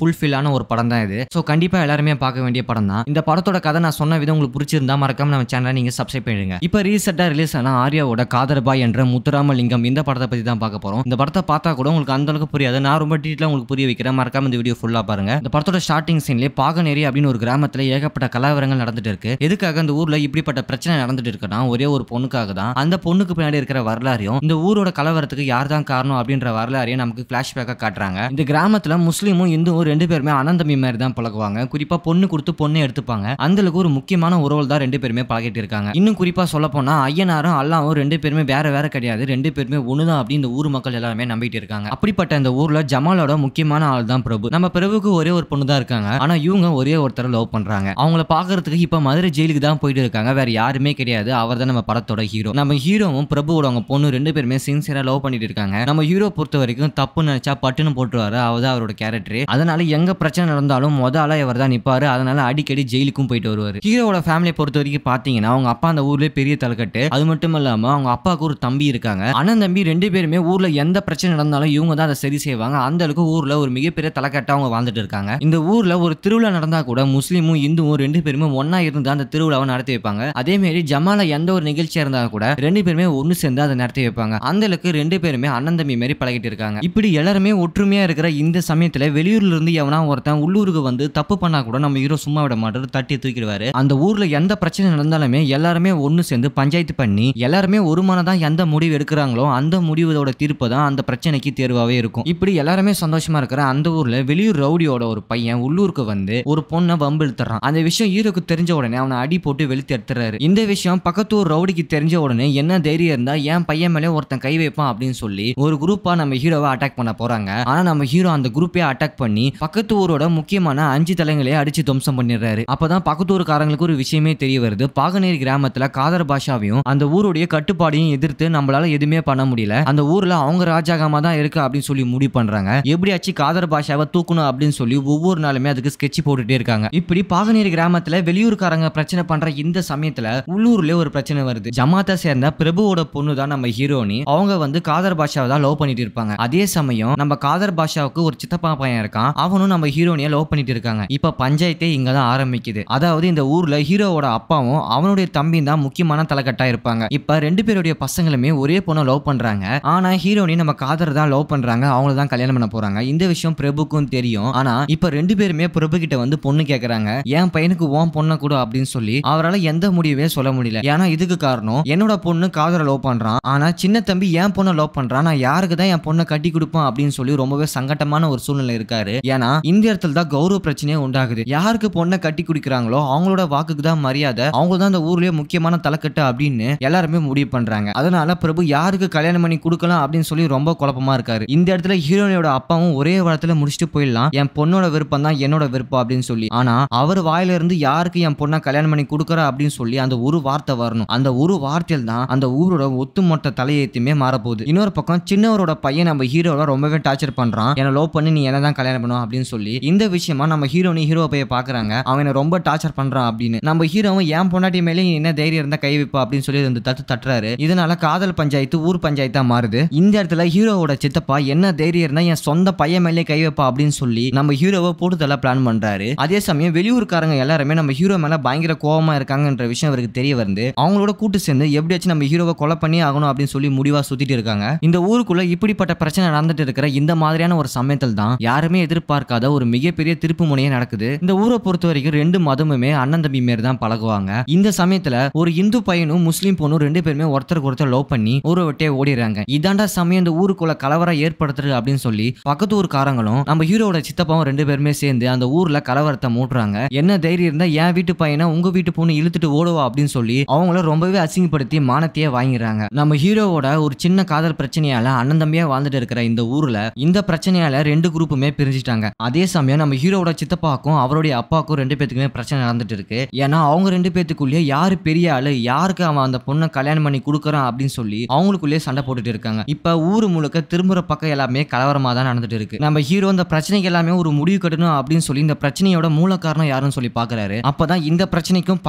ஆன ஒரு படம் தான் இது ஸோ கண்டிப்பா எல்லாருமே பார்க்க வேண்டிய படம் தான் இந்த படத்தோட கதை நான் சொன்ன விதம் உங்களுக்கு பிடிச்சிருந்தா மறக்காம நம்ம சேனலை நீங்க சப்ஸ்கிரைப் பண்ணிடுங்க இப்போ ரீசெண்டா ரிலீஸ் ஆன ஆர்யாவோட காதர்பாய் என்ற முத்துராமலிங்கம் இந்த படத்தை பத்தி தான் பார்க்க போறோம் இந்த படத்தை பார்த்தா கூட உங்களுக்கு அந்த அளவுக்கு புரியாது நான் ரொம்ப டீட்டெயிலாக உங்களுக்கு புரிய வைக்கிறேன் மறக்காம இந்த வீடியோ ஃபுல்லாக பாருங்க இந்த படத்தோட ஸ்டார்டிங் சீன்லேயே பாகநேரி அப்படின்னு ஒரு கிராமத்தில் ஏகப்பட்ட கலவரங்கள் நடந்துட்டு இருக்கு எதுக்காக அந்த ஊரில் இப்படிப்பட்ட பிரச்சனை நடந்துட்டு இருக்குன்னா ஒரே ஒரு பொண்ணுக்காக தான் அந்த பொண்ணுக்கு பின்னாடி இருக்கிற வரலாறையும் இந்த ஊரோட கலவரத்துக்கு யார் தான் காரணம் அப்படின்ற வரலாறையும் நமக்கு ஃப்ளாஷ்பேக்காக காட்டுறாங்க இந்த கிராமத்தில் முஸ்லீமும் இந்துவும் ரெண்டு பேருமே அனந்தமி மாதிரி தான் பழகுவாங்க குறிப்பாக பொண்ணு கொடுத்து பொண்ணை எடுத்துப்பாங்க அந்த ஒரு முக்கியமான உறவு தான் ரெண்டு பேருமே பழகிட்டு இருக்காங்க இன்னும் குறிப்பாக சொல்ல போனால் ஐயனாரும் அல்லாவும் ரெண்டு பேருமே வேற வேற கிடையாது ரெண்டு பேருமே ஒன்று தான் அப்படின்னு இந்த ஊர் மக்கள் எல்லாருமே நம்பிட்டு இருக்காங்க அப்படிப்பட்ட இந்த ஊரில் ஜமால் கமலோட முக்கியமான ஆள் தான் பிரபு நம்ம பிரபுக்கு ஒரே ஒரு பொண்ணு தான் இருக்காங்க ஆனா இவங்க ஒரே ஒருத்தர் லவ் பண்றாங்க அவங்கள பாக்குறதுக்கு இப்ப மதுரை ஜெயிலுக்கு தான் போயிட்டு இருக்காங்க வேற யாருமே கிடையாது அவர் தான் நம்ம படத்தோட ஹீரோ நம்ம ஹீரோவும் பிரபுவோட அவங்க பொண்ணு ரெண்டு பேருமே சின்சியரா லவ் பண்ணிட்டு இருக்காங்க நம்ம ஹீரோ பொறுத்த வரைக்கும் தப்பு நினைச்சா பட்டுன்னு போட்டுருவாரு அவர் அவரோட கேரக்டர் அதனால எங்க பிரச்சனை நடந்தாலும் முதல்ல இவர் தான் நிப்பாரு அதனால அடிக்கடி ஜெயிலுக்கும் போயிட்டு வருவாரு ஹீரோவோட ஃபேமிலியை பொறுத்த வரைக்கும் பாத்தீங்கன்னா அவங்க அப்பா அந்த ஊர்லயே பெரிய தலைக்கட்டு அது மட்டும் இல்லாம அவங்க அப்பாவுக்கு ஒரு தம்பி இருக்காங்க அண்ணன் தம்பி ரெண்டு பேருமே ஊர்ல எந்த பிரச்சனை நடந்தாலும் இவங்க தான் அதை சரி செய்வாங்க அந்த அளவுக்கு ஊர்ல ஒரு மிகப்பெரிய தலைக்கட்டாக அவங்க வாழ்ந்துட்டு இருக்காங்க இந்த ஊரில் ஒரு திருவிழா நடந்தா கூட முஸ்லீமும் இந்துவும் ரெண்டு பேருமே ஒன்னா இருந்து அந்த திருவிழாவை நடத்தி வைப்பாங்க அதே மாதிரி ஜமால எந்த ஒரு நிகழ்ச்சியாக இருந்தால் கூட ரெண்டு பேருமே ஒன்னு சேர்ந்து அதை நடத்தி வைப்பாங்க அந்த அளவுக்கு ரெண்டு பேருமே அண்ணன் தம்பி மாதிரி பழகிட்டு இருக்காங்க இப்படி எல்லாருமே ஒற்றுமையாக இருக்கிற இந்த சமயத்தில் வெளியூர்ல இருந்து எவனா ஒருத்தன் உள்ளூருக்கு வந்து தப்பு பண்ணா கூட நம்ம ஹீரோ சும்மா விட மாட்டாரு தட்டி தூக்கிடுவாரு அந்த ஊர்ல எந்த பிரச்சனை நடந்தாலுமே எல்லாருமே ஒன்று சேர்ந்து பஞ்சாயத்து பண்ணி எல்லாருமே ஒரு மனதான் எந்த முடிவு எடுக்கிறாங்களோ அந்த முடிவோட தீர்ப்பு தான் அந்த பிரச்சனைக்கு தேர்வாகவே இருக்கும் இப்படி எல்லாருமே எல்லாருமே சந்தோஷமா இருக்கிற அந்த ஊர்ல வெளியூர் ரவுடியோட ஒரு பையன் உள்ளூருக்கு வந்து ஒரு பொண்ணை வம்பு இழுத்துறான் அந்த விஷயம் ஹீரோக்கு தெரிஞ்ச உடனே அவனை அடி போட்டு வெளுத்து எடுத்துறாரு இந்த விஷயம் பக்கத்து ஊர் ரவுடிக்கு தெரிஞ்ச உடனே என்ன தைரியம் இருந்தா என் பையன் மேலே ஒருத்தன் கை வைப்பான் அப்படின்னு சொல்லி ஒரு குரூப்பா நம்ம ஹீரோவை அட்டாக் பண்ண போறாங்க ஆனா நம்ம ஹீரோ அந்த குரூப்பே அட்டாக் பண்ணி பக்கத்து ஊரோட முக்கியமான அஞ்சு தலைங்களையே அடிச்சு துவம்சம் பண்ணிடுறாரு அப்பதான் பக்கத்து ஊருக்காரங்களுக்கு ஒரு விஷயமே தெரிய வருது பாகனேரி கிராமத்துல காதர் பாஷாவையும் அந்த ஊருடைய கட்டுப்பாடையும் எதிர்த்து நம்மளால எதுவுமே பண்ண முடியல அந்த ஊர்ல அவங்க ராஜாகமா தான் இருக்கு அப்படின்னு சொல்லி முடிவு பண்றாங்க எப்படியாச்சும் காதர் பாஷாவை தூக்கணும் அப்படின்னு சொல்லி ஒவ்வொரு நாளுமே அதுக்கு ஸ்கெட்ச் போட்டுட்டே இருக்காங்க இப்படி பாகநீர் கிராமத்துல வெளியூர்காரங்க பிரச்சனை பண்ற இந்த சமயத்துல உள்ளூர்ல ஒரு பிரச்சனை வருது ஜமாத்தை சேர்ந்த பிரபுவோட பொண்ணு தான் நம்ம ஹீரோனி அவங்க வந்து காதர் பாஷாவை தான் லவ் பண்ணிட்டு இருப்பாங்க அதே சமயம் நம்ம காதர் பாஷாவுக்கு ஒரு சித்தப்பா பையன் இருக்கான் அவனும் நம்ம ஹீரோனிய லவ் பண்ணிட்டு இருக்காங்க இப்ப பஞ்சாயத்தே இங்க தான் ஆரம்பிக்குது அதாவது இந்த ஊர்ல ஹீரோவோட அப்பாவும் அவனுடைய தம்பியும் தான் முக்கியமான தலைக்கட்டா இருப்பாங்க இப்ப ரெண்டு பேருடைய பசங்களுமே ஒரே பொண்ணை லவ் பண்றாங்க ஆனா ஹீரோனி நம்ம காதர் தான் லவ் பண்றாங்க அவங்கள தான் கல்யாணம் பண்ண போறாங்க இந்த விஷயம் பிரபுக்கும் தெரியும் ஆனா இப்ப ரெண்டு பேருமே பிரபு கிட்ட வந்து பொண்ணு கேக்குறாங்க என் பையனுக்கு ஓம் பொண்ணை கூட அப்படின்னு சொல்லி அவரால் எந்த முடிவே சொல்ல முடியல ஏன்னா இதுக்கு காரணம் என்னோட பொண்ணு காதல லவ் பண்றான் ஆனா சின்ன தம்பி என் பொண்ணை லவ் பண்றான் நான் யாருக்கு தான் என் பொண்ணை கட்டி கொடுப்பான் அப்படின்னு சொல்லி ரொம்பவே சங்கட்டமான ஒரு சூழ்நிலை இருக்காரு ஏன்னா இந்த இடத்துல தான் கௌரவ பிரச்சனையே உண்டாகுது யாருக்கு பொண்ணை கட்டி குடிக்கிறாங்களோ அவங்களோட வாக்குக்கு தான் மரியாதை அவங்க தான் அந்த ஊர்லயே முக்கியமான தலைக்கட்டு அப்படின்னு எல்லாருமே முடிவு பண்றாங்க அதனால பிரபு யாருக்கு கல்யாணம் பண்ணி கொடுக்கலாம் அப்படின்னு சொல்லி ரொம்ப குழப்பமா இருக்காரு இந்த இடத்துல ஹீரோனியோட அப்பாவும் ஒரே வாரத்தில் முடிச்சுட்டு போயிடலாம் என் பொண்ணோட விருப்பம் தான் என்னோட விருப்பம் அப்படின்னு சொல்லி ஆனா அவர் வாயில இருந்து யாருக்கு என் பொண்ணை கல்யாணம் பண்ணி கொடுக்குறா அப்படின்னு சொல்லி அந்த ஒரு வார்த்தை வரணும் அந்த ஒரு வார்த்தையில் தான் அந்த ஊரோட ஒத்துமொத்த தலையத்தையுமே மாறப்போகுது இன்னொரு பக்கம் சின்னவரோட பையன் நம்ம ஹீரோவை ரொம்பவே டார்ச்சர் பண்றான் என லோ பண்ணி நீ என்ன தான் கல்யாணம் பண்ணுவோம் அப்படின்னு சொல்லி இந்த விஷயமா நம்ம ஹீரோனி ஹீரோ போய் பாக்குறாங்க அவனை ரொம்ப டார்ச்சர் பண்றான் அப்படின்னு நம்ம ஹீரோவும் என் பொண்டாட்டி மேலே என்ன தைரியம் இருந்தா கை வைப்பா அப்படின்னு சொல்லி தத்து தட்டுறாரு இதனால காதல் பஞ்சாயத்து ஊர் பஞ்சாயத்தா மாறுது இந்த இடத்துல ஹீரோவோட சித்தப்பா என்ன தைரியம் இருந்தா என் சொந்த பையன் மேலே கை வைப்பா அப்படின்னு சொல்லி நம்ம ஹீரோவை போட்டு தள்ள பிளான் பண்றாரு அதே சமயம் வெளியூர்காரங்க எல்லாருமே நம்ம ஹீரோ மேல பயங்கர கோபமா இருக்காங்கன்ற விஷயம் அவருக்கு தெரிய வந்து அவங்களோட கூட்டு சேர்ந்து எப்படியாச்சும் நம்ம ஹீரோவை கொலை பண்ணி ஆகணும் அப்படின்னு சொல்லி முடிவா சுத்திட்டு இருக்காங்க இந்த ஊருக்குள்ள இப்படிப்பட்ட பிரச்சனை நடந்துட்டு இருக்கிற இந்த மாதிரியான ஒரு சமயத்தில் தான் யாருமே எதிர்பார்க்காத ஒரு மிகப்பெரிய திருப்பு முனையே நடக்குது இந்த ஊரை பொறுத்த வரைக்கும் ரெண்டு மதமுமே அண்ணன் தம்பி மாரி தான் பழகுவாங்க இந்த சமயத்துல ஒரு இந்து பையனும் முஸ்லீம் பொண்ணும் ரெண்டு பேருமே ஒருத்தருக்கு ஒருத்தர் லவ் பண்ணி ஊரை விட்டே ஓடிடுறாங்க இதாண்டா சமயம் இந்த ஊருக்குள்ள கலவரம் ஏற்படுத்துறது அப்படின்னு சொல்லி பக்கத்து ஊர்காரங்களும் நம்ம ஹீரோட சித்தப்பாவும் ரெண்டு பேருமே சேர்ந்து அந்த ஊர்ல கலவரத்தை மூட்டுறாங்க என்ன தைரியம் இருந்தா என் வீட்டு பையனை உங்க வீட்டு பொண்ணு இழுத்துட்டு ஓடுவா அப்படின்னு சொல்லி அவங்கள ரொம்பவே அசிங்கப்படுத்தி மானத்தையே வாங்கிறாங்க நம்ம ஹீரோவோட ஒரு சின்ன காதல் பிரச்சனையால அண்ணன் தம்பியா வாழ்ந்துட்டு இருக்கிற இந்த ஊர்ல இந்த பிரச்சனையால ரெண்டு குரூப்புமே பிரிஞ்சிட்டாங்க அதே சமயம் நம்ம ஹீரோட சித்தப்பாக்கும் அவருடைய அப்பாவுக்கும் ரெண்டு பேத்துக்குமே பிரச்சனை நடந்துட்டு இருக்கு ஏன்னா அவங்க ரெண்டு பேத்துக்குள்ளேயே யாரு பெரிய ஆளு யாருக்கு அவன் அந்த பொண்ணை கல்யாணம் பண்ணி கொடுக்குறான் அப்படின்னு சொல்லி அவங்களுக்குள்ளேயே சண்டை போட்டுட்டு இருக்காங்க இப்ப ஊர் முழுக்க திரும்புற பக்கம் எல்லாமே கலவரமா தான் தான் நடந்துட்டு இருக்கு நம்ம ஹீரோ இந்த பிரச்சனைக்கு எல்லாமே ஒரு முடிவு கட்டணும் அப்படின்னு சொல்லி இந்த பிரச்சனையோட மூல காரணம் யாருன்னு சொல்லி பாக்குறாரு அப்பதான் இந்த பிரச்சனைக்கும்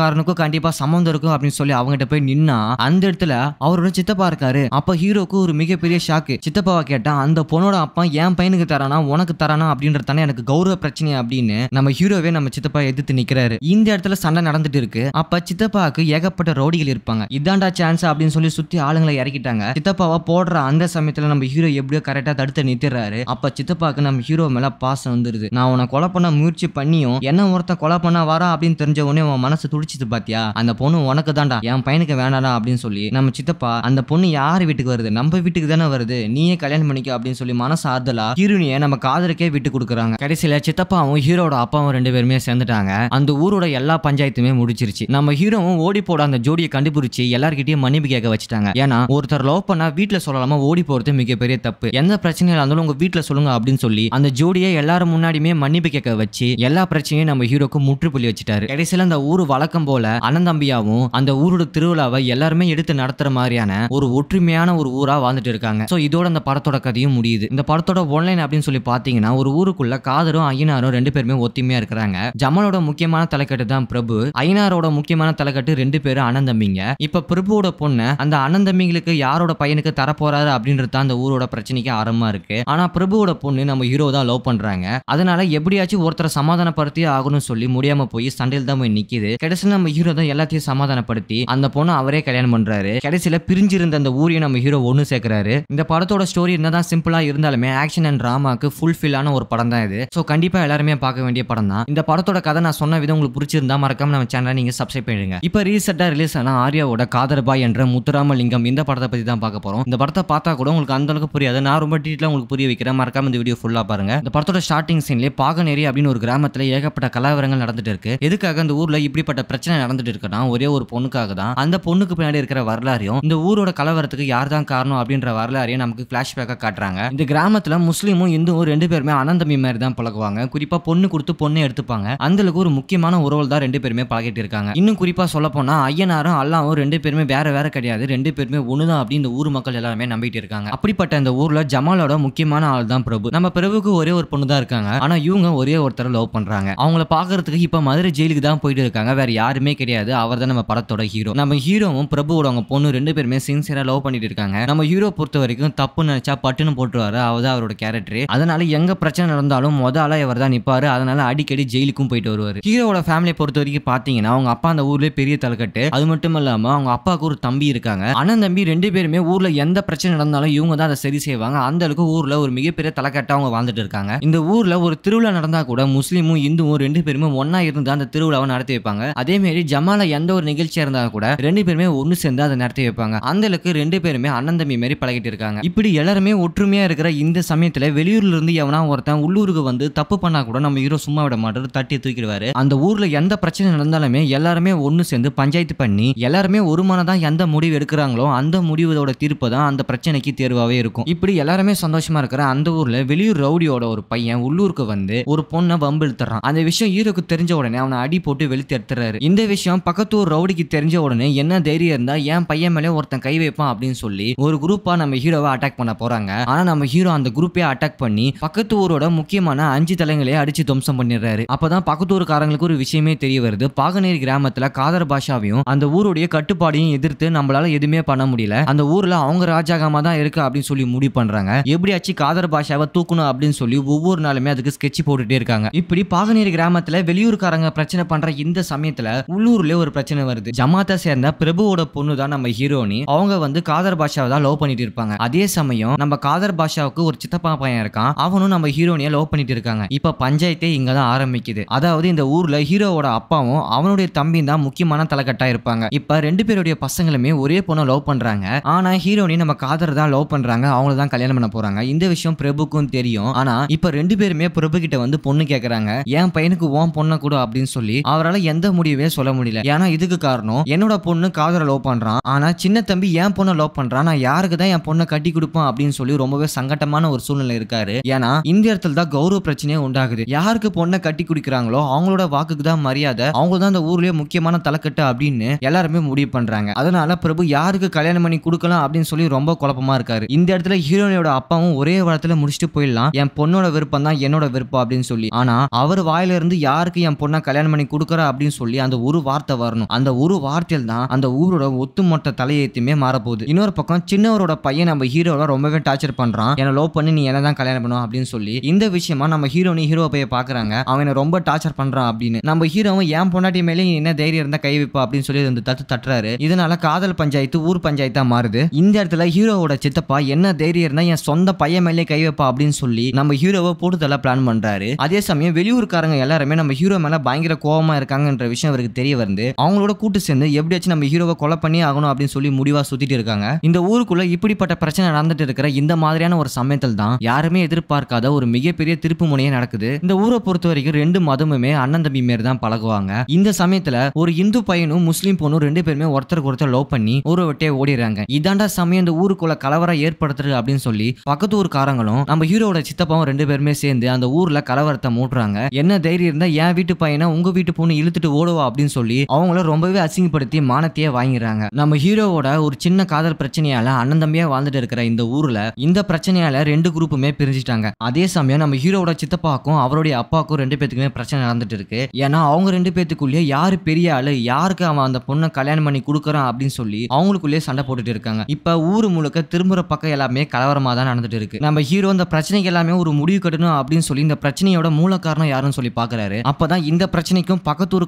காரனுக்கும் கண்டிப்பா சம்மந்தம் இருக்கும் அப்படின்னு சொல்லி அவங்ககிட்ட போய் நின்னா அந்த இடத்துல அவரோட சித்தப்பா இருக்காரு அப்ப ஹீரோக்கு ஒரு மிகப்பெரிய ஷாக்கு சித்தப்பாவை கேட்டா அந்த பொண்ணோட அப்பா என் பையனுக்கு தரானா உனக்கு தரானா தானே எனக்கு கௌரவ பிரச்சனை அப்படின்னு நம்ம ஹீரோவே நம்ம சித்தப்பா எதிர்த்து நிக்கிறாரு இந்த இடத்துல சண்டை நடந்துட்டு இருக்கு அப்ப சித்தப்பாவுக்கு ஏகப்பட்ட ரவுடிகள் இருப்பாங்க இதாண்டா சான்ஸ் அப்படின்னு சொல்லி சுத்தி ஆளுங்களை இறக்கிட்டாங்க சித்தப்பாவை போடுற அந்த சமயத்துல நம்ம ஹீரோ எப்படியோ கரெக்டா தடுத்து நிறுத்தி நிட்டுறாரு அப்ப சித்தப்பாக்கு நம்ம ஹீரோ மேல பாசம் வந்துருது நான் உன கொலை பண்ண முயற்சி பண்ணியும் என்ன ஒருத்தன் கொலை பண்ண வரா அப்படின்னு தெரிஞ்ச உடனே உன் மனசு துடிச்சிது பாத்தியா அந்த பொண்ணு உனக்கு தான்டா என் பையனுக்கு வேணாடா அப்படின்னு சொல்லி நம்ம சித்தப்பா அந்த பொண்ணு யார் வீட்டுக்கு வருது நம்ம வீட்டுக்கு தானே வருது நீயே கல்யாணம் பண்ணிக்க அப்படின்னு சொல்லி மனசு ஆறுதலா ஹீரோனியை நம்ம காதலுக்கே விட்டு கொடுக்குறாங்க கடைசியில சித்தப்பாவும் ஹீரோட அப்பாவும் ரெண்டு பேருமே சேர்ந்துட்டாங்க அந்த ஊரோட எல்லா பஞ்சாயத்துமே முடிச்சிருச்சு நம்ம ஹீரோவும் ஓடி போட அந்த ஜோடியை கண்டுபிடிச்சி எல்லார்கிட்டயும் மன்னிப்பு கேட்க வச்சுட்டாங்க ஏன்னா ஒருத்தர் லவ் பண்ணா வீட்டுல சொல்லலாமா ஓடி போறது மிகப்பெரிய தப்பு எந்த பிரச்சனையில இருந்தாலும் உங்கள் வீட்டில் சொல்லுங்கள் அப்படின்னு சொல்லி அந்த ஜோடியை எல்லாரும் முன்னாடியுமே மன்னிப்பு கேட்க வச்சு எல்லா பிரச்சனையும் நம்ம ஹீரோக்கு முற்றுப்புள்ளி வச்சுட்டாரு கடைசியில் அந்த ஊர் வழக்கம் போல அனந்தம்பியாவும் அந்த ஊரோட திருவிழாவை எல்லாருமே எடுத்து நடத்துற மாதிரியான ஒரு ஒற்றுமையான ஒரு ஊரா வாழ்ந்துட்டு இருக்காங்க ஸோ இதோட அந்த படத்தோட கதையும் முடியுது இந்த படத்தோட ஒன்லைன் அப்படின்னு சொல்லி பார்த்தீங்கன்னா ஒரு ஊருக்குள்ள காதரும் ஐயனாரும் ரெண்டு பேருமே ஒத்துமையா இருக்கிறாங்க ஜமலோட முக்கியமான தலைக்கட்டு தான் பிரபு ஐயனாரோட முக்கியமான தலைக்கட்டு ரெண்டு பேரும் அண்ணந்தம்பிங்க இப்ப பிரபுவோட பொண்ணு அந்த அனந்தம்பிங்களுக்கு யாரோட பையனுக்கு தரப்போறாரு அப்படின்றது அந்த ஊரோட பிரச்சனைக்கு ஆரம்பமா இருக்கு ஆனா பிரபுவோட பொண்ணு நம்ம ஹீரோ தான் லவ் பண்றாங்க அதனால எப்படியாச்சும் ஒருத்தரை சமாதானப்படுத்தி ஆகணும்னு சொல்லி முடியாம போய் சண்டையில் தான் போய் நிக்குது கடைசியில் நம்ம ஹீரோ தான் எல்லாத்தையும் சமாதானப்படுத்தி அந்த பொண்ணு அவரே கல்யாணம் பண்றாரு கடைசியில பிரிஞ்சிருந்த அந்த ஊரையும் நம்ம ஹீரோ ஒன்று சேர்க்கிறாரு இந்த படத்தோட ஸ்டோரி என்னதான் சிம்பிளா இருந்தாலுமே ஆக்ஷன் அண்ட் டிராமாக்கு ஃபுல்ஃபில்லான ஒரு படம் தான் இது ஸோ கண்டிப்பா எல்லாருமே பார்க்க வேண்டிய படம் தான் இந்த படத்தோட கதை நான் சொன்ன விதம் உங்களுக்கு பிடிச்சிருந்தா மறக்காம நம்ம சேனலை நீங்க சப்ஸ்கிரைப் பண்ணிடுங்க இப்போ ரீசெண்டா ரிலீஸ் ஆன ஆர்யாவோட காதர்பாய் என்ற முத்துராமலிங்கம் இந்த படத்தை பத்தி தான் பார்க்க போறோம் இந்த படத்தை பார்த்தா கூட உங்களுக்கு அந்த அளவுக்கு புரியாது நான் ரொம்ப டீட்டெயிலாக உங்களுக்கு புரிய வைக்கிறேன் மறக்காம இந்த வீடியோ ஃபுல்லாக பாருங்க இந்த படத்தோட ஸ்டார்டிங் சீன்லேயே பாகநேரி அப்படின்னு ஒரு கிராமத்தில் ஏகப்பட்ட கலவரங்கள் நடந்துட்டு இருக்கு எதுக்காக அந்த ஊரில் இப்படிப்பட்ட பிரச்சனை நடந்துட்டு இருக்குன்னா ஒரே ஒரு பொண்ணுக்காக தான் அந்த பொண்ணுக்கு பின்னாடி இருக்கிற வரலாறையும் இந்த ஊரோட கலவரத்துக்கு யார் தான் காரணம் அப்படின்ற வரலாறையும் நமக்கு ஃபிளாஷ்பேக்காக காட்டுறாங்க இந்த கிராமத்துல முஸ்லீமும் இந்துவும் ரெண்டு பேருமே அனந்தமி மாதிரி தான் பழகுவாங்க குறிப்பாக பொண்ணு கொடுத்து பொண்ணை எடுத்துப்பாங்க அந்த ஒரு முக்கியமான உறவு தான் ரெண்டு பேருமே பழகிட்டு இருக்காங்க இன்னும் குறிப்பாக சொல்ல போனா ஐயனாரும் அல்லாவும் ரெண்டு பேருமே வேற வேற கிடையாது ரெண்டு பேருமே ஒண்ணுதான் தான் அப்படின்னு இந்த ஊர் மக்கள் எல்லாருமே நம்பிட்டு இருக்காங்க அப்படிப்பட்ட இந்த ஊரில் ஜமாலோட முக்கிய முக்கியமான ஆள் தான் பிரபு நம்ம பிரபுக்கு ஒரே ஒரு பொண்ணு தான் இருக்காங்க ஆனா இவங்க ஒரே ஒருத்தர் லவ் பண்றாங்க அவங்கள பாக்குறதுக்கு இப்ப மதுரை ஜெயிலுக்கு தான் போயிட்டு இருக்காங்க வேற யாருமே கிடையாது அவர் தான் நம்ம படத்தோட ஹீரோ நம்ம ஹீரோவும் பிரபுவோட அவங்க பொண்ணு ரெண்டு பேருமே சின்சியரா லவ் பண்ணிட்டு இருக்காங்க நம்ம ஹீரோ பொறுத்த வரைக்கும் தப்புன்னு நினைச்சா பட்டுன்னு போட்டுருவாரு அவர் அவரோட கேரக்டர் அதனால எங்க பிரச்சனை நடந்தாலும் மொத இவர் தான் நிப்பாரு அதனால அடிக்கடி ஜெயிலுக்கும் போயிட்டு வருவார் ஹீரோட ஃபேமிலியை பொறுத்த வரைக்கும் பாத்தீங்கன்னா அவங்க அப்பா அந்த ஊர்லயே பெரிய தலைக்கட்டு அது மட்டும் இல்லாம அவங்க அப்பாவுக்கு ஒரு தம்பி இருக்காங்க அண்ணன் தம்பி ரெண்டு பேருமே ஊர்ல எந்த பிரச்சனை நடந்தாலும் இவங்க தான் அதை சரி செய்வாங்க அந்த அளவுக்கு ஊர்ல ஊருக்குள்ள ஒரு மிகப்பெரிய தலைக்கட்டாக அவங்க வாழ்ந்துட்டு இருக்காங்க இந்த ஊர்ல ஒரு திருவிழா நடந்தா கூட முஸ்லீமும் இந்துவும் ரெண்டு பேருமே ஒன்னா இருந்து அந்த திருவிழாவை நடத்தி வைப்பாங்க மாதிரி ஜமால எந்த ஒரு நிகழ்ச்சியா இருந்தா கூட ரெண்டு பேருமே ஒண்ணு சேர்ந்து அதை நடத்தி வைப்பாங்க அந்த அளவுக்கு ரெண்டு பேருமே அண்ணன் தம்பி பழகிட்டு இருக்காங்க இப்படி எல்லாருமே ஒற்றுமையா இருக்கிற இந்த சமயத்தில் வெளியூர்ல இருந்து எவனா ஒருத்தன் உள்ளூருக்கு வந்து தப்பு பண்ணா கூட நம்ம ஹீரோ சும்மா விட மாட்டாரு தட்டி தூக்கிடுவாரு அந்த ஊர்ல எந்த பிரச்சனை நடந்தாலுமே எல்லாருமே ஒண்ணு சேர்ந்து பஞ்சாயத்து பண்ணி எல்லாருமே ஒரு மனதான் எந்த முடிவு எடுக்கிறாங்களோ அந்த முடிவோட தீர்ப்பு தான் அந்த பிரச்சனைக்கு தேர்வாவே இருக்கும் இப்படி எல்லாருமே சந்தோஷம் வருஷமா இருக்கிற அந்த ஊர்ல வெளியூர் ரவுடியோட ஒரு பையன் உள்ளூருக்கு வந்து ஒரு பொண்ணை வம்பு அந்த விஷயம் ஈரோக்கு தெரிஞ்ச உடனே அவனை அடி போட்டு வெளுத்து எடுத்துறாரு இந்த விஷயம் பக்கத்து ஊர் ரவுடிக்கு தெரிஞ்ச உடனே என்ன தைரியம் இருந்தா என் பையன் மேலே ஒருத்தன் கை வைப்பான் அப்படின்னு சொல்லி ஒரு குரூப்பா நம்ம ஹீரோவை அட்டாக் பண்ண போறாங்க ஆனா நம்ம ஹீரோ அந்த குரூப்பே அட்டாக் பண்ணி பக்கத்து ஊரோட முக்கியமான அஞ்சு தலைங்களே அடிச்சு துவம்சம் பண்ணிடுறாரு அப்பதான் பக்கத்து ஊருக்காரங்களுக்கு ஒரு விஷயமே தெரிய வருது பாகநேரி கிராமத்துல காதர் பாஷாவையும் அந்த ஊருடைய கட்டுப்பாடையும் எதிர்த்து நம்மளால எதுவுமே பண்ண முடியல அந்த ஊர்ல அவங்க ராஜாகமா தான் இருக்கு அப்படின்னு சொல்லி முடிவு பண்றாங்க எப்படி கட்சி காதர் பாஷாவை தூக்கணும் அப்படின்னு சொல்லி ஒவ்வொரு நாளுமே அதுக்கு ஸ்கெட்ச் போட்டுட்டே இருக்காங்க இப்படி பாகநேரி கிராமத்துல வெளியூருக்காரங்க பிரச்சனை பண்ற இந்த சமயத்துல உள்ளூர்ல ஒரு பிரச்சனை வருது ஜமாத்த சேர்ந்த பிரபுவோட பொண்ணு தான் நம்ம ஹீரோனி அவங்க வந்து காதர் பாஷாவை தான் லவ் பண்ணிட்டு இருப்பாங்க அதே சமயம் நம்ம காதர் பாஷாவுக்கு ஒரு சித்தப்பா பையன் இருக்கான் அவனும் நம்ம ஹீரோனியை லவ் பண்ணிட்டு இருக்காங்க இப்ப பஞ்சாயத்தே இங்க தான் ஆரம்பிக்குது அதாவது இந்த ஊர்ல ஹீரோவோட அப்பாவும் அவனுடைய தம்பியும் தான் முக்கியமான தலைக்கட்டா இருப்பாங்க இப்ப ரெண்டு பேருடைய பசங்களுமே ஒரே பொண்ணை லவ் பண்றாங்க ஆனா ஹீரோனி நம்ம காதர் தான் லவ் பண்றாங்க அவங்கள தான் கல்யாணம் பண்ண போறாங்க இந்த விஷயம் பிரபுக்கும் தெரியும் ஆனா இப்ப ரெண்டு பேருமே பிரபு கிட்ட வந்து பொண்ணு கேக்குறாங்க என் பையனுக்கு ஓம் பொண்ணை கூட அப்படின்னு சொல்லி அவரால் எந்த முடிவே சொல்ல முடியல ஏன்னா இதுக்கு காரணம் என்னோட பொண்ணு காதல லவ் பண்றான் ஆனா சின்ன தம்பி என் பொண்ணை லவ் பண்றான் நான் யாருக்கு தான் என் பொண்ணை கட்டி கொடுப்பான் அப்படின்னு சொல்லி ரொம்பவே சங்கட்டமான ஒரு சூழ்நிலை இருக்காரு ஏன்னா இந்த இடத்துல தான் கௌரவ பிரச்சனையே உண்டாகுது யாருக்கு பொண்ணை கட்டி குடிக்கிறாங்களோ அவங்களோட வாக்குக்கு தான் மரியாதை அவங்க தான் அந்த ஊர்லயே முக்கியமான தலைக்கட்டு அப்படின்னு எல்லாருமே முடிவு பண்றாங்க அதனால பிரபு யாருக்கு கல்யாணம் பண்ணி கொடுக்கலாம் அப்படின்னு சொல்லி ரொம்ப குழப்பமா இருக்காரு இந்த இடத்துல ஹீரோயினோட அப்பாவும் ஒரே வாரத்தில் முடிச்சுட்டு போயிடலாம் என் பொண்ணோட விருப்பம் தான் என்னோட விருப்பம் அப்படின்னு சொல்லி ஆனா அவர் வாயில இருந்து யாருக்கு என் பொண்ணை கல்யாணம் பண்ணி கொடுக்குறா அப்படின்னு சொல்லி அந்த ஒரு வார்த்தை வரணும் அந்த ஒரு வார்த்தையில் தான் அந்த ஊரோட ஒத்துமொத்த தலையத்தையுமே மாறப்போகுது இன்னொரு பக்கம் சின்னவரோட பையன் நம்ம ஹீரோட ரொம்பவே டார்ச்சர் பண்றான் என லோ பண்ணி நீ என்ன தான் கல்யாணம் பண்ணுவோம் அப்படின்னு சொல்லி இந்த விஷயமா நம்ம ஹீரோனி ஹீரோ பைய பாக்குறாங்க அவனை ரொம்ப டார்ச்சர் பண்றான் அப்படின்னு நம்ம ஹீரோவும் என் பொண்டாட்டி மேலே என்ன தைரியம் இருந்தா கை வைப்பா அப்படின்னு சொல்லி இந்த தத்து தட்டுறாரு இதனால காதல் பஞ்சாயத்து ஊர் பஞ்சாயத்தா மாறுது இந்த இடத்துல ஹீரோவோட சித்தப்பா என்ன தைரியம் இருந்தா என் சொந்த பையன் பையன் மேலே கை வைப்பா அப்படின்னு சொல்லி நம்ம ஹீரோவை போட்டு பிளான் பண்றாரு அதே சமயம் வெளியூர்காரங்க எல்லாருமே நம்ம ஹீரோ மேல பயங்கர கோபமா இருக்காங்கன்ற விஷயம் அவருக்கு தெரிய வந்து அவங்களோட கூட்டு சேர்ந்து எப்படியாச்சும் நம்ம ஹீரோவை கொலை பண்ணி ஆகணும் அப்படின்னு சொல்லி முடிவா சுத்திட்டு இருக்காங்க இந்த ஊருக்குள்ள இப்படிப்பட்ட பிரச்சனை நடந்துட்டு இருக்கிற இந்த மாதிரியான ஒரு சமயத்தில் தான் யாருமே எதிர்பார்க்காத ஒரு மிகப்பெரிய திருப்பு முனையே நடக்குது இந்த ஊரை பொறுத்த வரைக்கும் ரெண்டு மதமுமே அண்ணன் தம்பி மாரி தான் பழகுவாங்க இந்த சமயத்துல ஒரு இந்து பையனும் முஸ்லீம் பொண்ணும் ரெண்டு பேருமே ஒருத்தருக்கு ஒருத்தர் லவ் பண்ணி ஒரு வட்டியை ஓடிடுறாங்க இதாண்டா சமயம் இந்த ஊருக்குள்ள கலவரம் ஏற்படுத்துறது அப்படின்னு சொல்லி பக்கத்து காரங்களும் நம்ம ஹீரோட சித்தப்பாவும் ரெண்டு பேருமே சேர்ந்து அந்த ஊர்ல கலவரத்தை மூட்டுறாங்க என்ன தைரியம் இருந்தா என் வீட்டு பையனை உங்க வீட்டு பொண்ணு இழுத்துட்டு ஓடுவா அப்படின்னு சொல்லி அவங்கள ரொம்பவே அசிங்கப்படுத்தி மானத்தையே வாங்கிறாங்க நம்ம ஹீரோவோட ஒரு சின்ன காதல் பிரச்சனையால அண்ணன் தம்பியா வாழ்ந்துட்டு இருக்கிற இந்த ஊர்ல இந்த பிரச்சனையால ரெண்டு குரூப்புமே பிரிஞ்சிட்டாங்க அதே சமயம் நம்ம ஹீரோவோட சித்தப்பாக்கும் அவருடைய அப்பாக்கும் ரெண்டு பேத்துக்குமே பிரச்சனை நடந்துட்டு இருக்கு ஏன்னா அவங்க ரெண்டு பேத்துக்குள்ளே யாரு பெரிய ஆளு யாருக்கு அவன் அந்த பொண்ணை கல்யாணம் பண்ணி கொடுக்குறான் அப்படின்னு சொல்லி அவங்களுக்குள்ளேயே சண்டை போட்டுட்டு இருக்காங்க இப்ப ஊர் முழுக்க திரும்புற பக்கம் எல்லாமே கலவரமா தான் நடந்துட்டு இருக்கு இருக்கு நம்ம ஹீரோ இந்த பிரச்சனைக்கு எல்லாமே ஒரு முடிவு கட்டணும் அப்படின்னு சொல்லி இந்த பிரச்சனையோட மூல காரணம் யாருன்னு சொல்லி பாக்குறாரு அப்பதான் இந்த பிரச்சனைக்கும்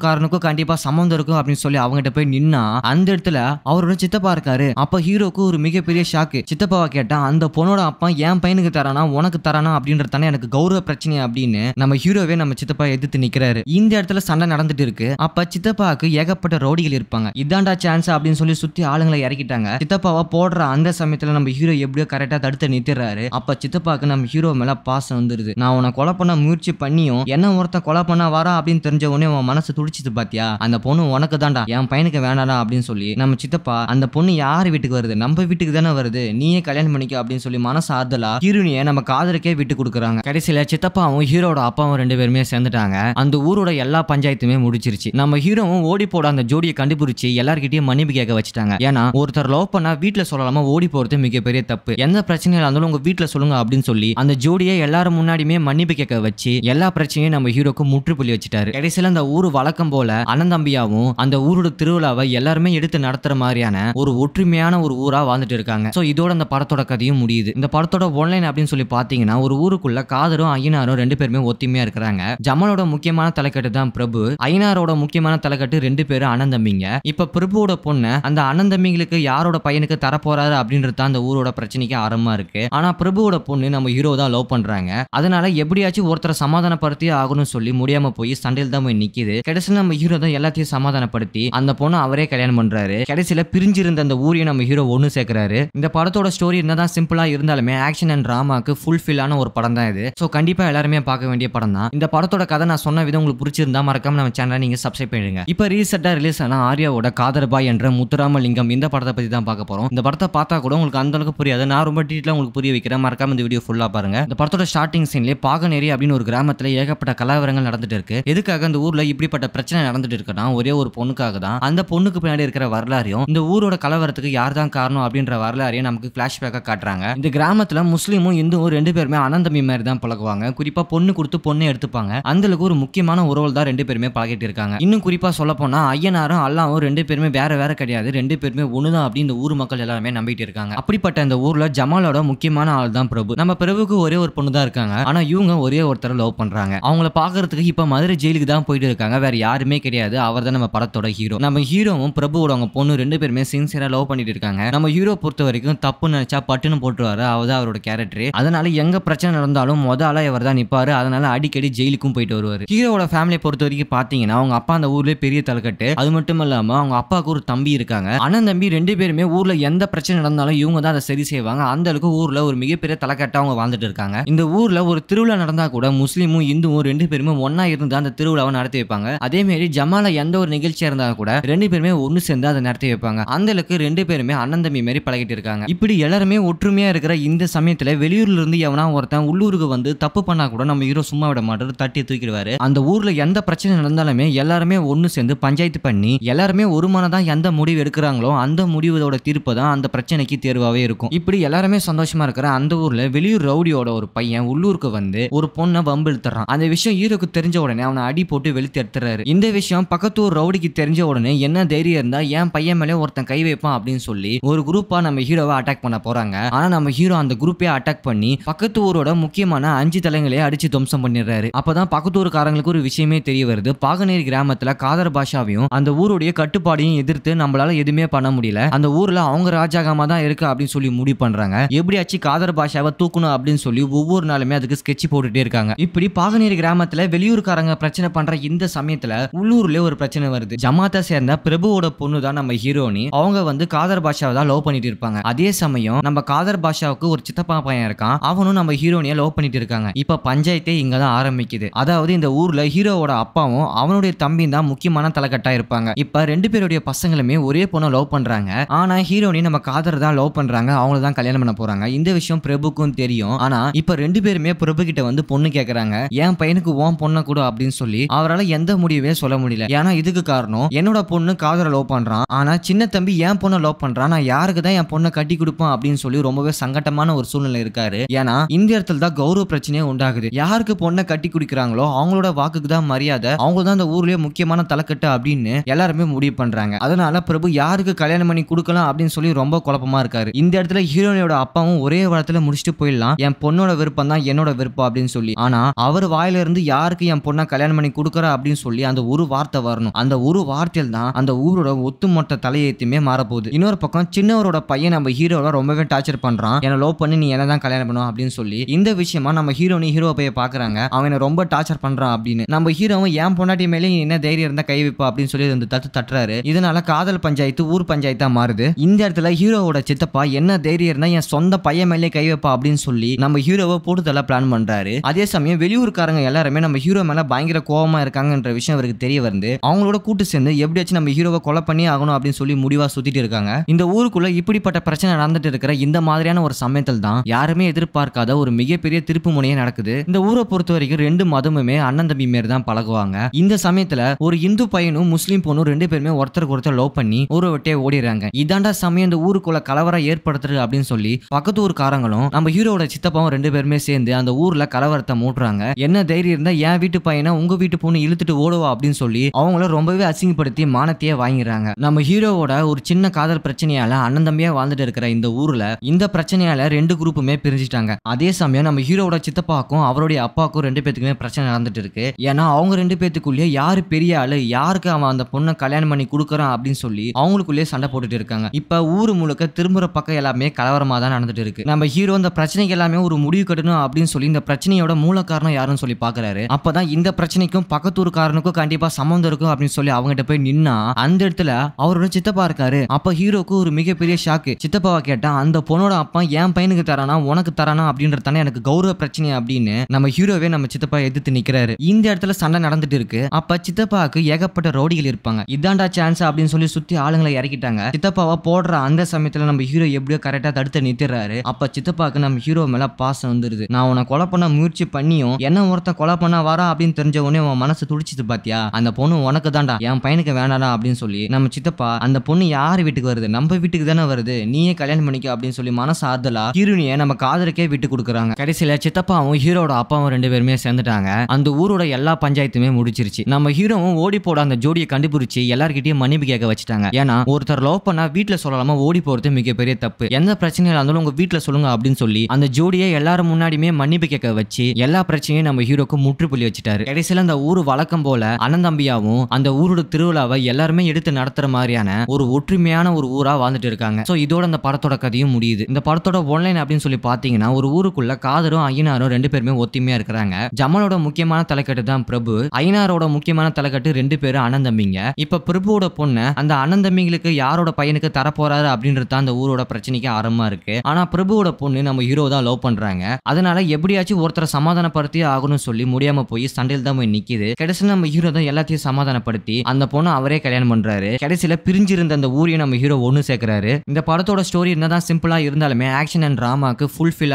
காரனுக்கும் கண்டிப்பா சம்மந்தம் இருக்கும் அப்படின்னு சொல்லி அவங்ககிட்ட போய் நின்னா அந்த இடத்துல அவரோட சித்தப்பா இருக்காரு அப்ப ஹீரோக்கு ஒரு மிகப்பெரிய ஷாக்கு சித்தப்பாவை கேட்டா அந்த பொண்ணோட அப்பா என் பையனுக்கு தரானா உனக்கு தரானா அப்படின்றது எனக்கு கௌரவ பிரச்சனை அப்படின்னு நம்ம ஹீரோவே நம்ம சித்தப்பா எதிர்த்து நிக்கிறாரு இந்த இடத்துல சண்டை நடந்துட்டு இருக்கு அப்ப சித்தப்பாவுக்கு ஏகப்பட்ட ரோடிகள் இருப்பாங்க இதாண்டா சான்ஸ் அப்படின்னு சொல்லி சுத்தி ஆளுங்களை இறக்கிட்டாங்க சித்தப்பாவை போடுற அந்த சமயத்துல நம்ம ஹீரோ எப்படியோ கரெக்டா தடுத்து நிறுத்திடுறாரு அப்போ சித்தப்பாக்கு நம்ம ஹீரோ மேலே பாசம் வந்துடுது நான் உன கொலை பண்ண முயற்சி பண்ணியும் என்ன ஒருத்தன் கொலை பண்ண வரா அப்படின்னு தெரிஞ்ச உடனே உன் மனசு துடிச்சிது பாத்தியா அந்த பொண்ணு உனக்கு தான்டா என் பையனுக்கு வேணாடா அப்படின்னு சொல்லி நம்ம சித்தப்பா அந்த பொண்ணு யார் வீட்டுக்கு வருது நம்ம வீட்டுக்கு தானே வருது நீயே கல்யாணம் பண்ணிக்க அப்படின்னு சொல்லி மனசு ஆறுதலா ஹீரோனியை நம்ம காதலுக்கே விட்டு கொடுக்குறாங்க கடைசியில சித்தப்பாவும் ஹீரோட அப்பாவும் ரெண்டு பேருமே சேர்ந்துட்டாங்க அந்த ஊரோட எல்லா பஞ்சாயத்துமே முடிச்சிருச்சு நம்ம ஹீரோவும் ஓடி போட அந்த ஜோடியை கண்டுபிடிச்சு எல்லார்கிட்டயும் மன்னிப்பு கேட்க வச்சுட்டாங்க ஏன்னா ஒருத்தர் லவ் பண்ணா வீட்டுல சொல்லலாமா ஓடி போறது மிகப்பெரிய தப்பு எந்த பிரச்சனையா இருந்தாலும் உங்க வீட்டுல சொல்லுங்க அப்படின்னு சொல்லி அந்த ஜோடியை எல்லாரும் முன்னாடியுமே மன்னிப்பு கேட்க வச்சு எல்லா பிரச்சனையும் நம்ம ஹீரோக்கு முற்றுப்புள்ளி வச்சுட்டாரு கடைசியில அந்த ஊர் வழக்கம் போல அனந்தம்பியாவும் அந்த ஊரோட திருவிழாவை எல்லாருமே எடுத்து நடத்துற மாதிரியான ஒரு ஒற்றுமையான ஒரு ஊரா வாழ்ந்துட்டு இருக்காங்க ஸோ இதோட அந்த படத்தோட கதையும் முடியுது இந்த படத்தோட ஒன்லைன் அப்படின்னு சொல்லி பார்த்தீங்கன்னா ஒரு ஊருக்குள்ள காதரும் ஐயனாரும் ரெண்டு பேருமே ஒத்துமையா இருக்கிறாங்க ஜமலோட முக்கியமான தலைக்கட்டு தான் பிரபு ஐயனாரோட முக்கியமான தலைக்கட்டு ரெண்டு பேரும் அனந்தம்பிங்க இப்ப பிரபுவோட பொண்ணு அந்த அனந்தம்பிங்களுக்கு யாரோட பையனுக்கு தரப்போறாரு அப்படின்றது அந்த ஊரோட பிரச்சனைக்கு ஆரம்பமா இருக்கு ஆனா பிரபுவோட பொண்ணு நம்ம ஹீரோ தான் லவ் பண்றாங்க அதனால எப்படியாச்சும் ஒருத்தரை சமாதானப்படுத்தி ஆகணும்னு சொல்லி முடியாம போய் சண்டையில் தான் போய் நிக்குது கடைசியில் நம்ம ஹீரோ தான் எல்லாத்தையும் சமாதானப்படுத்தி அந்த பொண்ணை அவரே கல்யாணம் பண்றாரு கடைசியில பிரிஞ்சிருந்த அந்த ஊரையும் நம்ம ஹீரோ ஒண்ணு சேர்க்கிறாரு இந்த படத்தோட ஸ்டோரி என்னதான் சிம்பிளா இருந்தாலுமே ஆக்ஷன் அண்ட் டிராமாக்கு ஆன ஒரு படம் தான் இது ஸோ கண்டிப்பா எல்லாருமே பார்க்க வேண்டிய படம் தான் இந்த படத்தோட கதை நான் சொன்ன விதம் உங்களுக்கு பிடிச்சிருந்தா மறக்காம நம்ம சேனலை நீங்க சப்ஸ்கிரைப் பண்ணிடுங்க இப்போ ரீசெண்டாக ரிலீஸ் ஆன ஆர்யாவோட காதர்பாய் என்ற முத்துராமலிங்கம் இந்த படத்தை பத்தி தான் பார்க்க போறோம் இந்த படத்தை பார்த்தா கூட உங்களுக்கு அந்த அளவுக்கு புரியாது நான் ரொம்ப டீட்டெயிலாக உங்களுக்கு புரிய வைக்கிறேன் நினைக்கிறேன் மறக்காம இந்த வீடியோ ஃபுல்லா பாருங்க இந்த படத்தோட ஸ்டார்டிங் சீன்லேயே பாகநேரி அப்படின்னு ஒரு கிராமத்தில் ஏகப்பட்ட கலவரங்கள் நடந்துட்டு இருக்கு எதுக்காக அந்த ஊர்ல இப்படிப்பட்ட பிரச்சனை நடந்துட்டு இருக்குன்னா ஒரே ஒரு பொண்ணுக்காக தான் அந்த பொண்ணுக்கு பின்னாடி இருக்கிற வரலாறையும் இந்த ஊரோட கலவரத்துக்கு யார் தான் காரணம் அப்படின்ற வரலாறையும் நமக்கு ஃபிளாஷ்பேக்காக காட்டுறாங்க இந்த கிராமத்தில் முஸ்லீமும் இந்துவும் ரெண்டு பேருமே அனந்தமி மாதிரி தான் பழகுவாங்க குறிப்பாக பொண்ணு கொடுத்து பொண்ணு எடுத்துப்பாங்க அந்தளவுக்கு ஒரு முக்கியமான உறவு தான் ரெண்டு பேருமே பழகிட்டு இருக்காங்க இன்னும் குறிப்பாக சொல்ல போனால் ஐயனாரும் அல்லாவும் ரெண்டு பேருமே வேற வேற கிடையாது ரெண்டு பேருமே ஒன்று தான் அப்படின்னு இந்த ஊர் மக்கள் எல்லாருமே நம்பிட்டு இருக்காங்க அப்படிப்பட்ட இந்த ஊரில் ஜமாலோட முக்கியமான ஆள் தான் பிரபு நம்ம பிரபுக்கு ஒரே ஒரு பொண்ணு தான் இருக்காங்க ஆனா இவங்க ஒரே ஒருத்தரை லவ் பண்றாங்க அவங்கள பாக்குறதுக்கு இப்ப மதுரை ஜெயிலுக்கு தான் போயிட்டு இருக்காங்க வேற யாருமே கிடையாது அவர் தான் நம்ம படத்தோட ஹீரோ நம்ம ஹீரோவும் பிரபுவோட அவங்க பொண்ணு ரெண்டு பேருமே சின்சியரா லவ் பண்ணிட்டு இருக்காங்க நம்ம ஹீரோ பொறுத்த வரைக்கும் தப்பு நினைச்சா பட்டுன்னு போட்டுருவாரு அவர் அவரோட கேரக்டர் அதனால எங்க பிரச்சனை நடந்தாலும் மொத இவர் தான் நிப்பாரு அதனால அடிக்கடி ஜெயிலுக்கும் போயிட்டு வருவாரு ஹீரோவோட ஃபேமிலியை பொறுத்த வரைக்கும் பாத்தீங்கன்னா அவங்க அப்பா அந்த ஊர்லயே பெரிய தலைக்கட்டு அது மட்டும் இல்லாம அவங்க அப்பாவுக்கு ஒரு தம்பி இருக்காங்க அண்ணன் தம்பி ரெண்டு பேருமே ஊர்ல எந்த பிரச்சனை நடந்தாலும் இவங்க தான் அதை சரி செய்வாங்க அந்த அளவுக்கு ஊர்ல ஒரு மிக மிகப்பெரிய தலைக்கட்டா அவங்க வாழ்ந்துட்டு இருக்காங்க இந்த ஊர்ல ஒரு திருவிழா நடந்தா கூட முஸ்லீமும் இந்துவும் ரெண்டு பேருமே ஒன்னா இருந்து அந்த திருவிழாவை நடத்தி வைப்பாங்க அதே மாதிரி ஜமால எந்த ஒரு நிகழ்ச்சியா இருந்தா கூட ரெண்டு பேருமே ஒன்னு சேர்ந்து அதை நடத்தி வைப்பாங்க அந்த அளவுக்கு ரெண்டு பேருமே அண்ணன் தம்பி மாதிரி பழகிட்டு இருக்காங்க இப்படி எல்லாருமே ஒற்றுமையா இருக்கிற இந்த சமயத்துல வெளியூர்ல இருந்து எவனா ஒருத்தன் உள்ளூருக்கு வந்து தப்பு பண்ணா கூட நம்ம ஹீரோ சும்மா விட மாட்டாரு தட்டி தூக்கிடுவாரு அந்த ஊர்ல எந்த பிரச்சனை நடந்தாலுமே எல்லாருமே ஒன்னு சேர்ந்து பஞ்சாயத்து பண்ணி எல்லாருமே ஒரு மனதான் எந்த முடிவு எடுக்கிறாங்களோ அந்த முடிவோட தீர்ப்பு தான் அந்த பிரச்சனைக்கு தேர்வாவே இருக்கும் இப்படி எல்லாருமே சந்தோஷமா இருக்கிற அந்த ஊர்ல வெளியூர் ரவுடியோட ஒரு பையன் உள்ளூருக்கு வந்து ஒரு பொண்ணை வம்பு இழுத்துறான் அந்த விஷயம் ஈரோக்கு தெரிஞ்ச உடனே அவனை அடி போட்டு வெளுத்து எடுத்துறாரு இந்த விஷயம் பக்கத்து ஊர் ரவுடிக்கு தெரிஞ்ச உடனே என்ன தைரியம் இருந்தா என் பையன் மேலே ஒருத்தன் கை வைப்பான் அப்படின்னு சொல்லி ஒரு குரூப்பா நம்ம ஹீரோவை அட்டாக் பண்ண போறாங்க ஆனா நம்ம ஹீரோ அந்த குரூப்பே அட்டாக் பண்ணி பக்கத்து ஊரோட முக்கியமான அஞ்சு தலைங்களே அடிச்சு துவம்சம் பண்ணிடுறாரு அப்பதான் பக்கத்து ஊருக்காரங்களுக்கு ஒரு விஷயமே தெரிய வருது பாகனேரி கிராமத்துல காதர் பாஷாவையும் அந்த ஊருடைய கட்டுப்பாடையும் எதிர்த்து நம்மளால எதுவுமே பண்ண முடியல அந்த ஊர்ல அவங்க ராஜாகமா தான் இருக்கு அப்படின்னு சொல்லி முடிவு பண்றாங்க எப்படியாச்சு காதர் பாஷாவை தூக்கணும் அப்படின்னு சொல்லி ஒவ்வொரு நாளுமே அதுக்கு ஸ்கெட்ச் போட்டுட்டே இருக்காங்க இப்படி பாகனேரி கிராமத்துல வெளியூர்காரங்க பிரச்சனை பண்ற இந்த சமயத்துல உள்ளூர்ல ஒரு பிரச்சனை வருது ஜமாத்தை சேர்ந்த பிரபுவோட பொண்ணு தான் நம்ம ஹீரோனி அவங்க வந்து காதர் பாஷாவை தான் லவ் பண்ணிட்டு இருப்பாங்க அதே சமயம் நம்ம காதர் பாஷாவுக்கு ஒரு சித்தப்பா பையன் இருக்கான் அவனும் நம்ம ஹீரோனியை லவ் பண்ணிட்டு இருக்காங்க இப்ப பஞ்சாயத்தே இங்க தான் ஆரம்பிக்குது அதாவது இந்த ஊர்ல ஹீரோவோட அப்பாவும் அவனுடைய தம்பியும் தான் முக்கியமான தலைக்கட்டா இருப்பாங்க இப்ப ரெண்டு பேருடைய பசங்களுமே ஒரே பொண்ணை லவ் பண்றாங்க ஆனா ஹீரோனி நம்ம காதர் தான் லவ் பண்றாங்க அவங்கள தான் கல்யாணம் பண்ண போறாங்க இந்த விஷயம் பிரபுக்கும் தெரியும் ஆனா இப்ப ரெண்டு பேருமே பிரபு கிட்ட வந்து பொண்ணு கேக்குறாங்க என் பையனுக்கு ஓன் பொண்ணை கூட அப்படின்னு சொல்லி அவரால் எந்த முடிவே சொல்ல முடியல ஏன்னா இதுக்கு காரணம் என்னோட பொண்ணு காதல லவ் பண்றான் ஆனா சின்ன தம்பி என் பொண்ணை லவ் பண்றான் நான் யாருக்கு தான் என் பொண்ணை கட்டி கொடுப்பான் அப்படின்னு சொல்லி ரொம்பவே சங்கட்டமான ஒரு சூழ்நிலை இருக்காரு ஏன்னா இந்த இடத்துல தான் கௌரவ பிரச்சனையே உண்டாகுது யாருக்கு பொண்ணை கட்டி குடிக்கிறாங்களோ அவங்களோட வாக்குக்கு தான் மரியாதை அவங்க தான் அந்த ஊர்லயே முக்கியமான தலைக்கட்டு அப்படின்னு எல்லாருமே முடிவு பண்றாங்க அதனால பிரபு யாருக்கு கல்யாணம் பண்ணி கொடுக்கலாம் அப்படின்னு சொல்லி ரொம்ப குழப்பமா இருக்காரு இந்த இடத்துல ஹீரோனியோட அப்பாவும் ஒரே வாரத்தில் இடத்துல முடிச்சுட்டு போயிடலாம் என் பொண்ணோட விருப்பம் தான் என்னோட விருப்பம் அப்படின்னு சொல்லி ஆனா அவர் வாயில இருந்து யாருக்கு என் பொண்ணை கல்யாணம் பண்ணி கொடுக்குறா அப்படின்னு சொல்லி அந்த ஒரு வார்த்தை வரணும் அந்த ஒரு வார்த்தையில் தான் அந்த ஊரோட ஒத்துமொத்த தலையத்தையுமே மாறப்போகுது இன்னொரு பக்கம் சின்னவரோட பையன் நம்ம ஹீரோட ரொம்பவே டார்ச்சர் பண்றான் என லோ பண்ணி நீ என்ன தான் கல்யாணம் பண்ணும் அப்படின்னு சொல்லி இந்த விஷயமா நம்ம ஹீரோனி ஹீரோ பைய பாக்குறாங்க அவனை ரொம்ப டார்ச்சர் பண்றான் அப்படின்னு நம்ம ஹீரோவும் என் பொண்டாட்டி மேலே என்ன தைரியம் இருந்தா கை வைப்பா அப்படின்னு சொல்லி அந்த தட்டு தட்டுறாரு இதனால காதல் பஞ்சாயத்து ஊர் பஞ்சாயத்தா மாறுது இந்த இடத்துல ஹீரோவோட சித்தப்பா என்ன தைரியம் இருந்தா என் சொந்த பையன் மேலே கை வைப்பா அப்படின்னு சொல்லி நம்ம ஹீரோவை போட்டு தள்ள பிளான் பண்றாரு அதே சமயம் வெளியூருக்காரங்க எல்லாருமே நம்ம ஹீரோ மேல பயங்கர கோவமா இருக்காங்கன்ற விஷயம் அவருக்கு தெரிய வந்து அவங்களோட கூட்டு சேர்ந்து எப்படியாச்சும் நம்ம ஹீரோவை கொலை பண்ணி ஆகணும் அப்படின்னு சொல்லி முடிவா சுத்திட்டு இருக்காங்க இந்த ஊருக்குள்ள இப்படிப்பட்ட பிரச்சனை நடந்துட்டு இருக்கிற இந்த மாதிரியான ஒரு சமயத்தில் தான் யாருமே எதிர்பார்க்காத ஒரு மிகப்பெரிய திருப்பு முனையே நடக்குது இந்த ஊரை பொறுத்த வரைக்கும் ரெண்டு மதமுமே அண்ணன் தம்பி மாரி தான் பழகுவாங்க இந்த சமயத்துல ஒரு இந்து பையனும் முஸ்லீம் பொண்ணும் ரெண்டு பேருமே ஒருத்தருக்கு ஒருத்தர் லவ் பண்ணி ஊரை விட்டே ஓடிடுறாங்க இதாண்டா சமயம் இந்த ஊருக்குள்ள கலவரம் ஏற்படுத்துறது அப்படின்னு சொல்லி பக்கத்து ஊருக்காரங்க பசங்களும் நம்ம ஹீரோட சித்தப்பாவும் ரெண்டு பேருமே சேர்ந்து அந்த ஊர்ல கலவரத்தை மூட்டுறாங்க என்ன தைரியம் இருந்தா என் வீட்டு பையனை உங்க வீட்டு பொண்ணு இழுத்துட்டு ஓடுவா அப்படின்னு சொல்லி அவங்கள ரொம்பவே அசிங்கப்படுத்தி மானத்தையே வாங்கிறாங்க நம்ம ஹீரோவோட ஒரு சின்ன காதல் பிரச்சனையால அண்ணன் தம்பியா வாழ்ந்துட்டு இருக்கிற இந்த ஊர்ல இந்த பிரச்சனையால ரெண்டு குரூப்புமே பிரிஞ்சிட்டாங்க அதே சமயம் நம்ம ஹீரோட சித்தப்பாக்கும் அவருடைய அப்பாக்கும் ரெண்டு பேத்துக்குமே பிரச்சனை நடந்துட்டு இருக்கு ஏன்னா அவங்க ரெண்டு பேத்துக்குள்ளேயே யாரு பெரிய ஆளு யாருக்கு அவன் அந்த பொண்ணை கல்யாணம் பண்ணி கொடுக்குறான் அப்படின்னு சொல்லி அவங்களுக்குள்ளேயே சண்டை போட்டுட்டு இருக்காங்க இப்ப ஊர் முழுக்க திரும்புற பக்கம் எல்லாமே கலவரமா தான் நடந்துட்டு இருக்கு நம்ம ஹீரோ இந்த பிரச்சனைக்கு எல்லாமே ஒரு முடிவு கட்டணும் அப்படின்னு சொல்லி இந்த பிரச்சனையோட மூல காரணம் யாருன்னு சொல்லி பாக்குறாரு அப்பதான் இந்த பிரச்சனைக்கும் காரனுக்கும் கண்டிப்பா சம்மந்தம் இருக்கும் அப்படின்னு சொல்லி கிட்ட போய் நின்னா அந்த இடத்துல அவரோட சித்தப்பா இருக்காரு அப்ப ஹீரோக்கு ஒரு மிகப்பெரிய ஷாக்கு சித்தப்பாவை கேட்டா அந்த பொண்ணோட அப்பா என் பையனுக்கு தரானா உனக்கு தரானா அப்படின்றதானே எனக்கு கௌரவ பிரச்சனை அப்படின்னு நம்ம ஹீரோவே நம்ம சித்தப்பா எதிர்த்து நிக்கிறாரு இந்த இடத்துல சண்டை நடந்துட்டு இருக்கு அப்ப சித்தப்பாவுக்கு ஏகப்பட்ட ரோடிகள் இருப்பாங்க இதாண்டா சான்ஸ் அப்படின்னு சொல்லி சுத்தி ஆளுங்களை இறக்கிட்டாங்க சித்தப்பாவை போடுற அந்த சமயத்துல நம்ம ஹீரோ எப்படியோ கரெக்டா தடுத்து நிறுத்திடுறாரு அப்ப சித்தப்பாக்கு நம்ம ஹீரோ மேல பாசம் வந்துருது நான் உன கொலை பண்ண முயற்சி பண்ணியும் என்ன ஒருத்தன் கொலை பண்ண வரா அப்படின்னு தெரிஞ்ச உடனே உன் மனசு துடிச்சிது பாத்தியா அந்த பொண்ணு உனக்கு தான்டா என் பையனுக்கு வேணாடா அப்படின்னு சொல்லி நம்ம சித்தப்பா அந்த பொண்ணு யார் வீட்டுக்கு வருது நம்ம வீட்டுக்கு தானே வருது நீயே கல்யாணம் பண்ணிக்க அப்படின்னு சொல்லி மனசு ஆறுதலா ஹீரோனியை நம்ம காதலுக்கே விட்டு கொடுக்குறாங்க கடைசியில சித்தப்பாவும் ஹீரோட அப்பாவும் ரெண்டு பேருமே சேர்ந்துட்டாங்க அந்த ஊரோட எல்லா பஞ்சாயத்துமே முடிச்சிருச்சு நம்ம ஹீரோவும் ஓடி போட அந்த ஜோடியை கண்டுபிடிச்சி எல்லார்கிட்டயும் மன்னிப்பு கேட்க வச்சுட்டாங்க ஏன்னா ஒருத்தர் லவ் பண்ணா வீட்டுல சொல்லலாமா ஓடி போறது மிகப்பெரிய தப்பு எந்த பிரச்சனையா இருந்தாலும் உங்க வீட்டுல சொல்லுங்க அப்படின்னு சொல்லி அந்த ஜோடியை எல்லாரும் முன்னாடியுமே மன்னிப்பு கேட்க வச்சு எல்லா பிரச்சனையும் நம்ம ஹீரோக்கு முற்றுப்புள்ளி வச்சுட்டாரு கடைசியில் அந்த ஊர் வழக்கம் போல அண்ணந்தம்பியாவும் அந்த ஊரோட திருவிழாவை எல்லாருமே எடுத்து நடத்துற மாதிரியான ஒரு ஒற்றுமையான ஒரு ஊரா வாழ்ந்துட்டு இருக்காங்க ஸோ இதோட அந்த படத்தோட கதையும் முடியுது இந்த படத்தோட ஒன்லைன் அப்படின்னு சொல்லி பாத்தீங்கன்னா ஒரு ஊருக்குள்ள காதரும் ஐயனாரும் ரெண்டு பேருமே ஒத்துமையா இருக்கிறாங்க ஜமலோட முக்கியமான தலைக்கட்டு தான் பிரபு ஐயனாரோட முக்கியமான தலைக்கட்டு ரெண்டு பேரும் அனந்தம்பிங்க இப்ப பிரபுவோட பொண்ணு அந்த அண்ணந்தம்பிங்களுக்கு யாரோட பையனுக்கு தரப்போறாரு அப்படின்றது அந்த ஊரோட பிரச்சனைக்கு ஆரம்பமா இருக்கு ஆனா பிரபுவோட பொண்ணு நம்ம ஹீரோ தான் லவ் பண்றாங்க அதனால எப்படியாச்சும் ஒருத்தரை சமாதானப்படுத்தி ஆகணும்னு சொல்லி முடியாம போய் சண்டையில் தான் போய் நிக்கிது கடைசியில் நம்ம ஹீரோ தான் எல்லாத்தையும் சமாதானப்படுத்தி அந்த பொண்ணு அவரே கல்யாணம் பண்றாரு கடைசியில பிரிஞ்சிருந்த அந்த ஊரையை நம்ம ஹீரோ ஒன்னு சேர்க்கிறாரு இந்த படத்தோட ஸ்டோரி என்னதான் சிம்பிளா இருந்தாலுமே ஆக்ஷன் அண்ட் ட்ராமாக்கு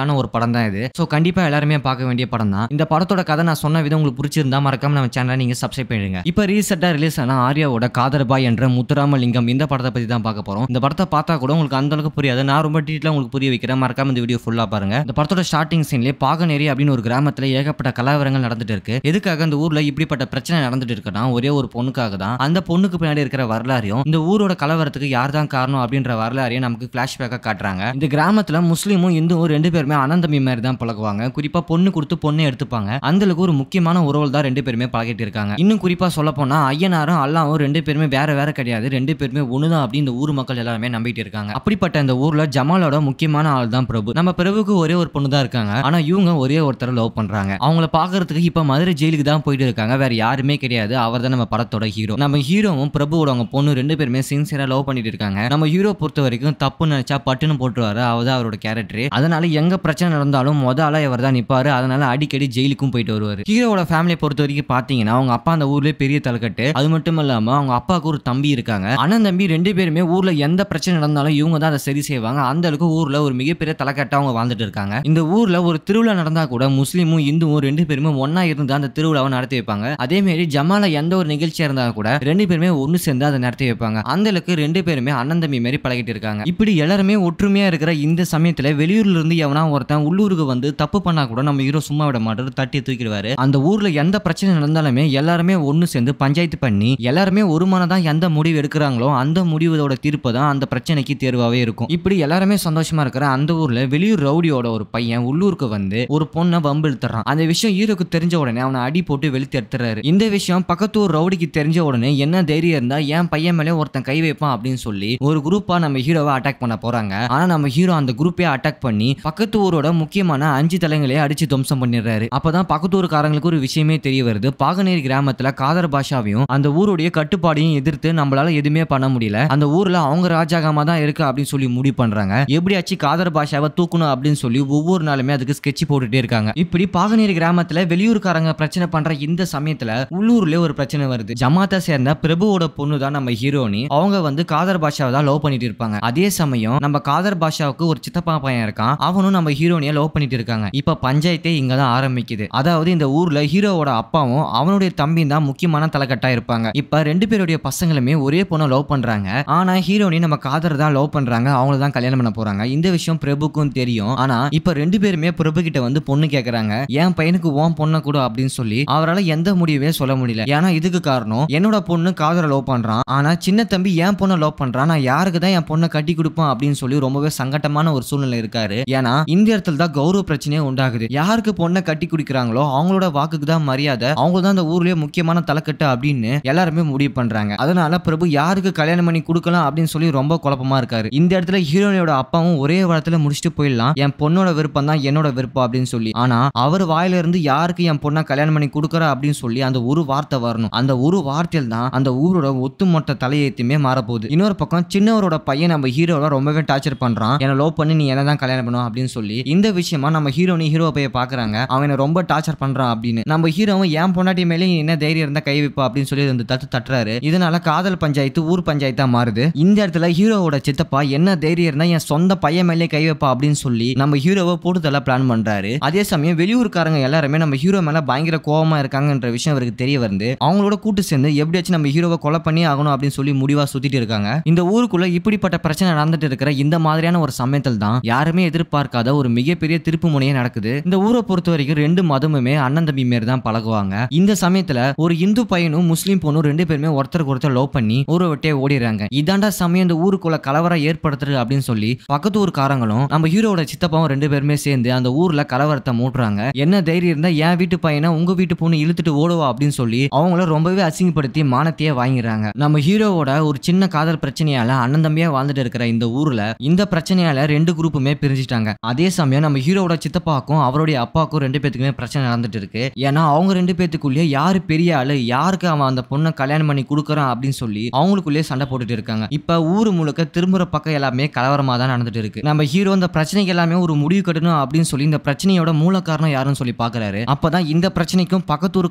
ஆன ஒரு படம் தான் இது ஸோ கண்டிப்பா எல்லாருமே பார்க்க வேண்டிய படம் தான் இந்த படத்தோட கதை நான் சொன்ன விதம் உங்களுக்கு பிடிச்சிருந்தா மறக்காம நம்ம சேனலை நீங்க சப்ஸ்கிரைப் பண்ணிடுங்க இப்போ ரீசெண்டா ரிலீஸ் ஆன ஆர்யாவோட காதர்பாய் என்ற முத்துராமலிங்கம் இந்த படத்தை பத்தி தான் பார்க்க போறோம் இந்த படத்தை பார்த்தா கூட உங்களுக்கு அந்த அளவுக்கு புரியாது நான் ரொம்ப டீட்டெயிலாக உங்களுக்கு புரிய வைக்கிறேன் மறக்காம வந்து வீடியோ ஃபுல்லா பாருங்க இந்த படத்தோட ஸ்டார்டிங் சீன்லேயே பாகநேரி அப்படின்னு ஒரு கிராமத்துல ஏகப்பட்ட கலவரங்கள் நடந்துட்டு இருக்கு எதுக்காக அந்த ஊர்ல இப்படிப்பட்ட பிரச்சனை நடந்துட்டு இருக்குன்னா ஒரே ஒரு பொண்ணுக்காக தான் அந்த பொண்ணுக்கு பின்னாடி இருக்கிற வரலாறையும் இந்த ஊரோட கலவரத்துக்கு யார் தான் காரணம் அப்படின்ற வரலாறையும் நமக்கு ஃப்ளாஷ்பேக்காக காட்டுறாங்க இந்த கிராமத்துல முஸ்லீமும் இந்துவும் ரெண்டு பேருமே அனந்தமி மாதிரி தான் பழகுவாங்க குறிப்பாக பொண்ணு கொடுத்து பொண்ணு எடுத்துப்பாங்க அந்த ஒரு முக்கியமான உறவு தான் ரெண்டு பேருமே பழகிட்டு இருக்காங்க இன்னும் குறிப்பாக சொல்ல போனா ஐயனாரும் அல்லாவும் ரெண்டு பேருமே வேற வேற கிடையாது ரெண்டு பேருமே ஒண்ணுதான் தான் அப்படின்னு இந்த ஊர் மக்கள் எல்லாருமே நம்பிட்டு இருக்காங்க அப்படிப்பட்ட அந்த ஊரில் ஜமாலோட முக்கியமான ஆள் தான் பிரபு பிரபு நம்ம பிரபுக்கு ஒரே ஒரு பொண்ணு தான் இருக்காங்க ஆனா இவங்க ஒரே ஒருத்தர லவ் பண்றாங்க அவங்கள பாக்குறதுக்கு இப்ப மதுரை ஜெயிலுக்கு தான் போயிட்டு இருக்காங்க வேற யாருமே கிடையாது அவர் தான் நம்ம படத்தோட ஹீரோ நம்ம ஹீரோவும் பிரபுவோட அவங்க பொண்ணு ரெண்டு பேருமே சின்சியரா லவ் பண்ணிட்டு இருக்காங்க நம்ம ஹீரோ பொறுத்த வரைக்கும் தப்பு நினைச்சா பட்டுன்னு போட்டுருவாரு அவர் அவரோட கேரக்டர் அதனால எங்க பிரச்சனை நடந்தாலும் முதல்ல இவர் தான் நிப்பாரு அதனால அடிக்கடி ஜெயிலுக்கும் போயிட்டு வருவாரு ஹீரோவோட ஃபேமிலியை பொறுத்த வரைக்கும் பாத்தீங்கன்னா அவங்க அப்பா அந்த ஊர்லயே பெரிய தலைக்கட்டு அது மட்டும் இல்லாம அவங்க அப்பாவுக்கு ஒரு தம்பி இருக்காங்க அண்ணன் தம்பி ரெண்டு பேருமே ஊர்ல எந்த பிரச்சனை நடந்தாலும் இவங்க தான் அதை சரி செய்வாங்க அந்த அளவுக்கு ஊர்ல ஒரு மிகப்பெரிய தலைக்கட்டாக அவங்க வாழ்ந்துட்டு இருக்காங்க இந்த ஊரில் ஒரு திருவிழா நடந்தால் கூட முஸ்லீமும் இந்துவும் ரெண்டு பேருமே ஒன்றா இருந்து அந்த திருவிழாவை நடத்தி வைப்பாங்க அதே மாதிரி ஜமால எந்த ஒரு நிகழ்ச்சியாக இருந்தால் கூட ரெண்டு பேருமே ஒன்று சேர்ந்து அதை நடத்தி வைப்பாங்க அந்த அளவுக்கு ரெண்டு பேருமே அண்ணன் தம்பி மாதிரி பழகிட்டு இருக்காங்க இப்படி எல்லாருமே ஒற்றுமையாக இருக்கிற இந்த சமயத்தில் வெளியூர்லேருந்து எவனா ஒருத்தன் உள்ளூருக்கு வந்து தப்பு பண்ணால் கூட நம்ம ஹீரோ சும்மா விட மாட்டாரு தட்டி தூக்கிடுவாரு அந்த ஊரில் எந்த பிரச்சனை நடந்தாலுமே எல்லாருமே ஒன்று சேர்ந்து பஞ்சாயத்து பண்ணி எல்லாருமே ஒரு மனதான் எந்த முடிவு எடுக்கிறாங்களோ அந்த முடிவோட தீர்ப்பு தான் அந்த பிரச்சனைக்கு தேர்வாகவே இருக்கும் இப்படி எல்லாருமே சந்தோஷமாக இருக்கிற அந்த ஊரில் டைம்ல வெளியூர் ரவுடியோட ஒரு பையன் உள்ளூருக்கு வந்து ஒரு பொண்ணை வம்பு அந்த விஷயம் ஹீரோக்கு தெரிஞ்ச உடனே அவனை அடி போட்டு வெளுத்து எடுத்துறாரு இந்த விஷயம் பக்கத்து ஊர் ரவுடிக்கு தெரிஞ்ச உடனே என்ன தைரியம் இருந்தா என் பையன் மேலே ஒருத்தன் கை வைப்பான் அப்படின்னு சொல்லி ஒரு குரூப்பா நம்ம ஹீரோவை அட்டாக் பண்ண போறாங்க ஆனா நம்ம ஹீரோ அந்த குரூப்பே அட்டாக் பண்ணி பக்கத்து ஊரோட முக்கியமான அஞ்சு தலைங்களே அடிச்சு துவம்சம் பண்ணிடுறாரு அப்பதான் ஊருக்காரங்களுக்கு ஒரு விஷயமே தெரிய வருது பாகநேரி கிராமத்துல காதர் பாஷாவையும் அந்த ஊருடைய கட்டுப்பாடையும் எதிர்த்து நம்மளால எதுவுமே பண்ண முடியல அந்த ஊர்ல அவங்க ராஜாகமா தான் இருக்கு அப்படின்னு சொல்லி முடிவு பண்றாங்க எப்படியாச்சு காதர் பாஷாவை தூக்கணும் அப்படின்னு சொல்லி ஒவ்வொரு நாளுமே அதுக்கு ஸ்கெட்ச் போட்டுட்டே இருக்காங்க இப்படி பாகனேரி கிராமத்துல வெளியூர்காரங்க பிரச்சனை பண்ற இந்த சமயத்துல உள்ளூர்ல ஒரு பிரச்சனை வருது ஜமாத்தை சேர்ந்த பிரபுவோட பொண்ணு தான் நம்ம ஹீரோனி அவங்க வந்து காதர் பாஷாவை தான் லவ் பண்ணிட்டு இருப்பாங்க அதே சமயம் நம்ம காதர் பாஷாவுக்கு ஒரு சித்தப்பா பையன் இருக்கான் அவனும் நம்ம ஹீரோனிய லவ் பண்ணிட்டு இருக்காங்க இப்ப பஞ்சாயத்தே இங்க தான் ஆரம்பிக்குது அதாவது இந்த ஊர்ல ஹீரோவோட அப்பாவும் அவனுடைய தம்பி தான் முக்கியமான தலைக்கட்டா இருப்பாங்க இப்ப ரெண்டு பேருடைய பசங்களுமே ஒரே பொண்ணை லவ் பண்றாங்க ஆனா ஹீரோனி நம்ம காதர் தான் லவ் பண்றாங்க அவங்கள தான் கல்யாணம் பண்ண போறாங்க இந்த விஷயம் பிரபுக்கு அவங்களுக்கும் தெரியும் ஆனா இப்ப ரெண்டு பேருமே பிரபு கிட்ட வந்து பொண்ணு கேக்குறாங்க என் பையனுக்கு ஓம் பொண்ண கூட அப்படின்னு சொல்லி அவரால் எந்த முடிவே சொல்ல முடியல ஏன்னா இதுக்கு காரணம் என்னோட பொண்ணு காதலை லவ் பண்றான் ஆனா சின்ன தம்பி என் பொண்ணை லவ் பண்றான் நான் யாருக்கு தான் என் பொண்ணை கட்டி கொடுப்பான் அப்படின்னு சொல்லி ரொம்பவே சங்கட்டமான ஒரு சூழ்நிலை இருக்காரு ஏன்னா இந்த இடத்துல தான் கௌரவ பிரச்சனையே உண்டாகுது யாருக்கு பொண்ணை கட்டி குடிக்கிறாங்களோ அவங்களோட வாக்குக்கு தான் மரியாதை அவங்க தான் அந்த ஊர்லயே முக்கியமான தலைக்கட்டு அப்படின்னு எல்லாருமே முடிவு பண்றாங்க அதனால பிரபு யாருக்கு கல்யாணம் பண்ணி கொடுக்கலாம் அப்படின்னு சொல்லி ரொம்ப குழப்பமா இருக்காரு இந்த இடத்துல ஹீரோனியோட அப்பாவும் ஒரே வாரத்துல முடிச்சுட்டு தப்பிச்சு போயிடலாம் என் பொண்ணோட விருப்பம் தான் என்னோட விருப்பம் அப்படின்னு சொல்லி ஆனா அவர் வாயில இருந்து யாருக்கு என் பொண்ணை கல்யாணம் பண்ணி கொடுக்குற அப்படின்னு சொல்லி அந்த ஒரு வார்த்தை வரணும் அந்த ஒரு வார்த்தையில் தான் அந்த ஊரோட ஒத்துமொத்த தலையெழுத்துமே மாறப்போகுது இன்னொரு பக்கம் சின்னவரோட பையன் நம்ம ஹீரோவை ரொம்பவே டார்ச்சர் பண்றான் என்ன லோ பண்ணி நீ என்ன தான் கல்யாணம் பண்ணும் அப்படின்னு சொல்லி இந்த விஷயமா நம்ம ஹீரோனி ஹீரோ பையன் பாக்குறாங்க அவனை ரொம்ப டார்ச்சர் பண்றான் அப்படின்னு நம்ம ஹீரோவும் என் பொண்டாட்டி மேலே என்ன தைரியம் இருந்தா கை வைப்பா அப்படின்னு சொல்லி அந்த தட்டு தட்டுறாரு இதனால காதல் பஞ்சாயத்து ஊர் பஞ்சாயத்தா மாறுது இந்த இடத்துல ஹீரோவோட சித்தப்பா என்ன தைரியம் இருந்தா என் சொந்த பையன் மேலே கை வைப்பா அப்படின்னு சொல்லி நம்ம ஹீரோவை போட்டுதெல்லாம் பிளான் பண்றாரு அதே சமயம் வெளியூர்காரங்க எல்லாருமே நம்ம ஹீரோ மேல பயங்கர கோபமா இருக்காங்கன்ற விஷயம் அவருக்கு தெரிய வந்து அவங்களோட கூட்டு சேர்ந்து எப்படியாச்சும் நம்ம ஹீரோவை கொலை பண்ணி ஆகணும் அப்படின்னு சொல்லி முடிவா சுத்திட்டு இருக்காங்க இந்த ஊருக்குள்ள இப்படிப்பட்ட பிரச்சனை நடந்துட்டு இருக்கிற இந்த மாதிரியான ஒரு சமயத்தில் தான் யாருமே எதிர்பார்க்காத ஒரு மிகப்பெரிய திருப்பு முனையே நடக்குது இந்த ஊரை பொறுத்த வரைக்கும் ரெண்டு மதமுமே அண்ணன் தம்பி மாரி தான் பழகுவாங்க இந்த சமயத்துல ஒரு இந்து பையனும் முஸ்லீம் பொண்ணும் ரெண்டு பேருமே ஒருத்தருக்கு ஒருத்தர் லவ் பண்ணி ஊரை விட்டே ஓடிடுறாங்க இதாண்டா சமயம் இந்த ஊருக்குள்ள கலவரம் ஏற்படுத்துறது அப்படின்னு சொல்லி பக்கத்து ஊருக்காரங்களும் நம்ம ஹீரோட சித்தப்பாவும் ரெண்டு பேருமே சேர்ந்து அந்த ஊர்ல கலவரத்தை மூட்டுறாங்க என்ன தைரியம் இருந்தா என் வீட்டு பையனை உங்க வீட்டு பொண்ணு இழுத்துட்டு ஓடுவா அப்படின்னு சொல்லி அவங்கள ரொம்பவே அசிங்கப்படுத்தி மானத்தையே வாங்கிறாங்க நம்ம ஹீரோவோட ஒரு சின்ன காதல் பிரச்சனையால அண்ணன் தம்பியா வாழ்ந்துட்டு இருக்கிற இந்த ஊர்ல இந்த பிரச்சனையால ரெண்டு குரூப்புமே பிரிஞ்சிட்டாங்க அதே சமயம் நம்ம ஹீரோட சித்தப்பாக்கும் அவருடைய அப்பாக்கும் ரெண்டு பேத்துக்குமே பிரச்சனை நடந்துட்டு இருக்கு ஏன்னா அவங்க ரெண்டு பேத்துக்குள்ளேயே யாரு பெரிய ஆளு யாருக்கு அவன் அந்த பொண்ணை கல்யாணம் பண்ணி கொடுக்குறான் அப்படின்னு சொல்லி அவங்களுக்குள்ளேயே சண்டை போட்டுட்டு இருக்காங்க இப்ப ஊர் முழுக்க திரும்புற பக்கம் எல்லாமே கலவரமா தான் நடந்துட்டு இருக்கு நம்ம ஹீரோ அந்த பிரச்சனைக்கு எல்லாமே ஒரு முடிவு கட்டணும் அப்படின்னு சொல்லி இந்த பிரச்சனையோட மூல காரணம் யாருன்னு சொல்லி பாக்குறாரு அப்பதான் இந்த பிரச்சனைக்கும்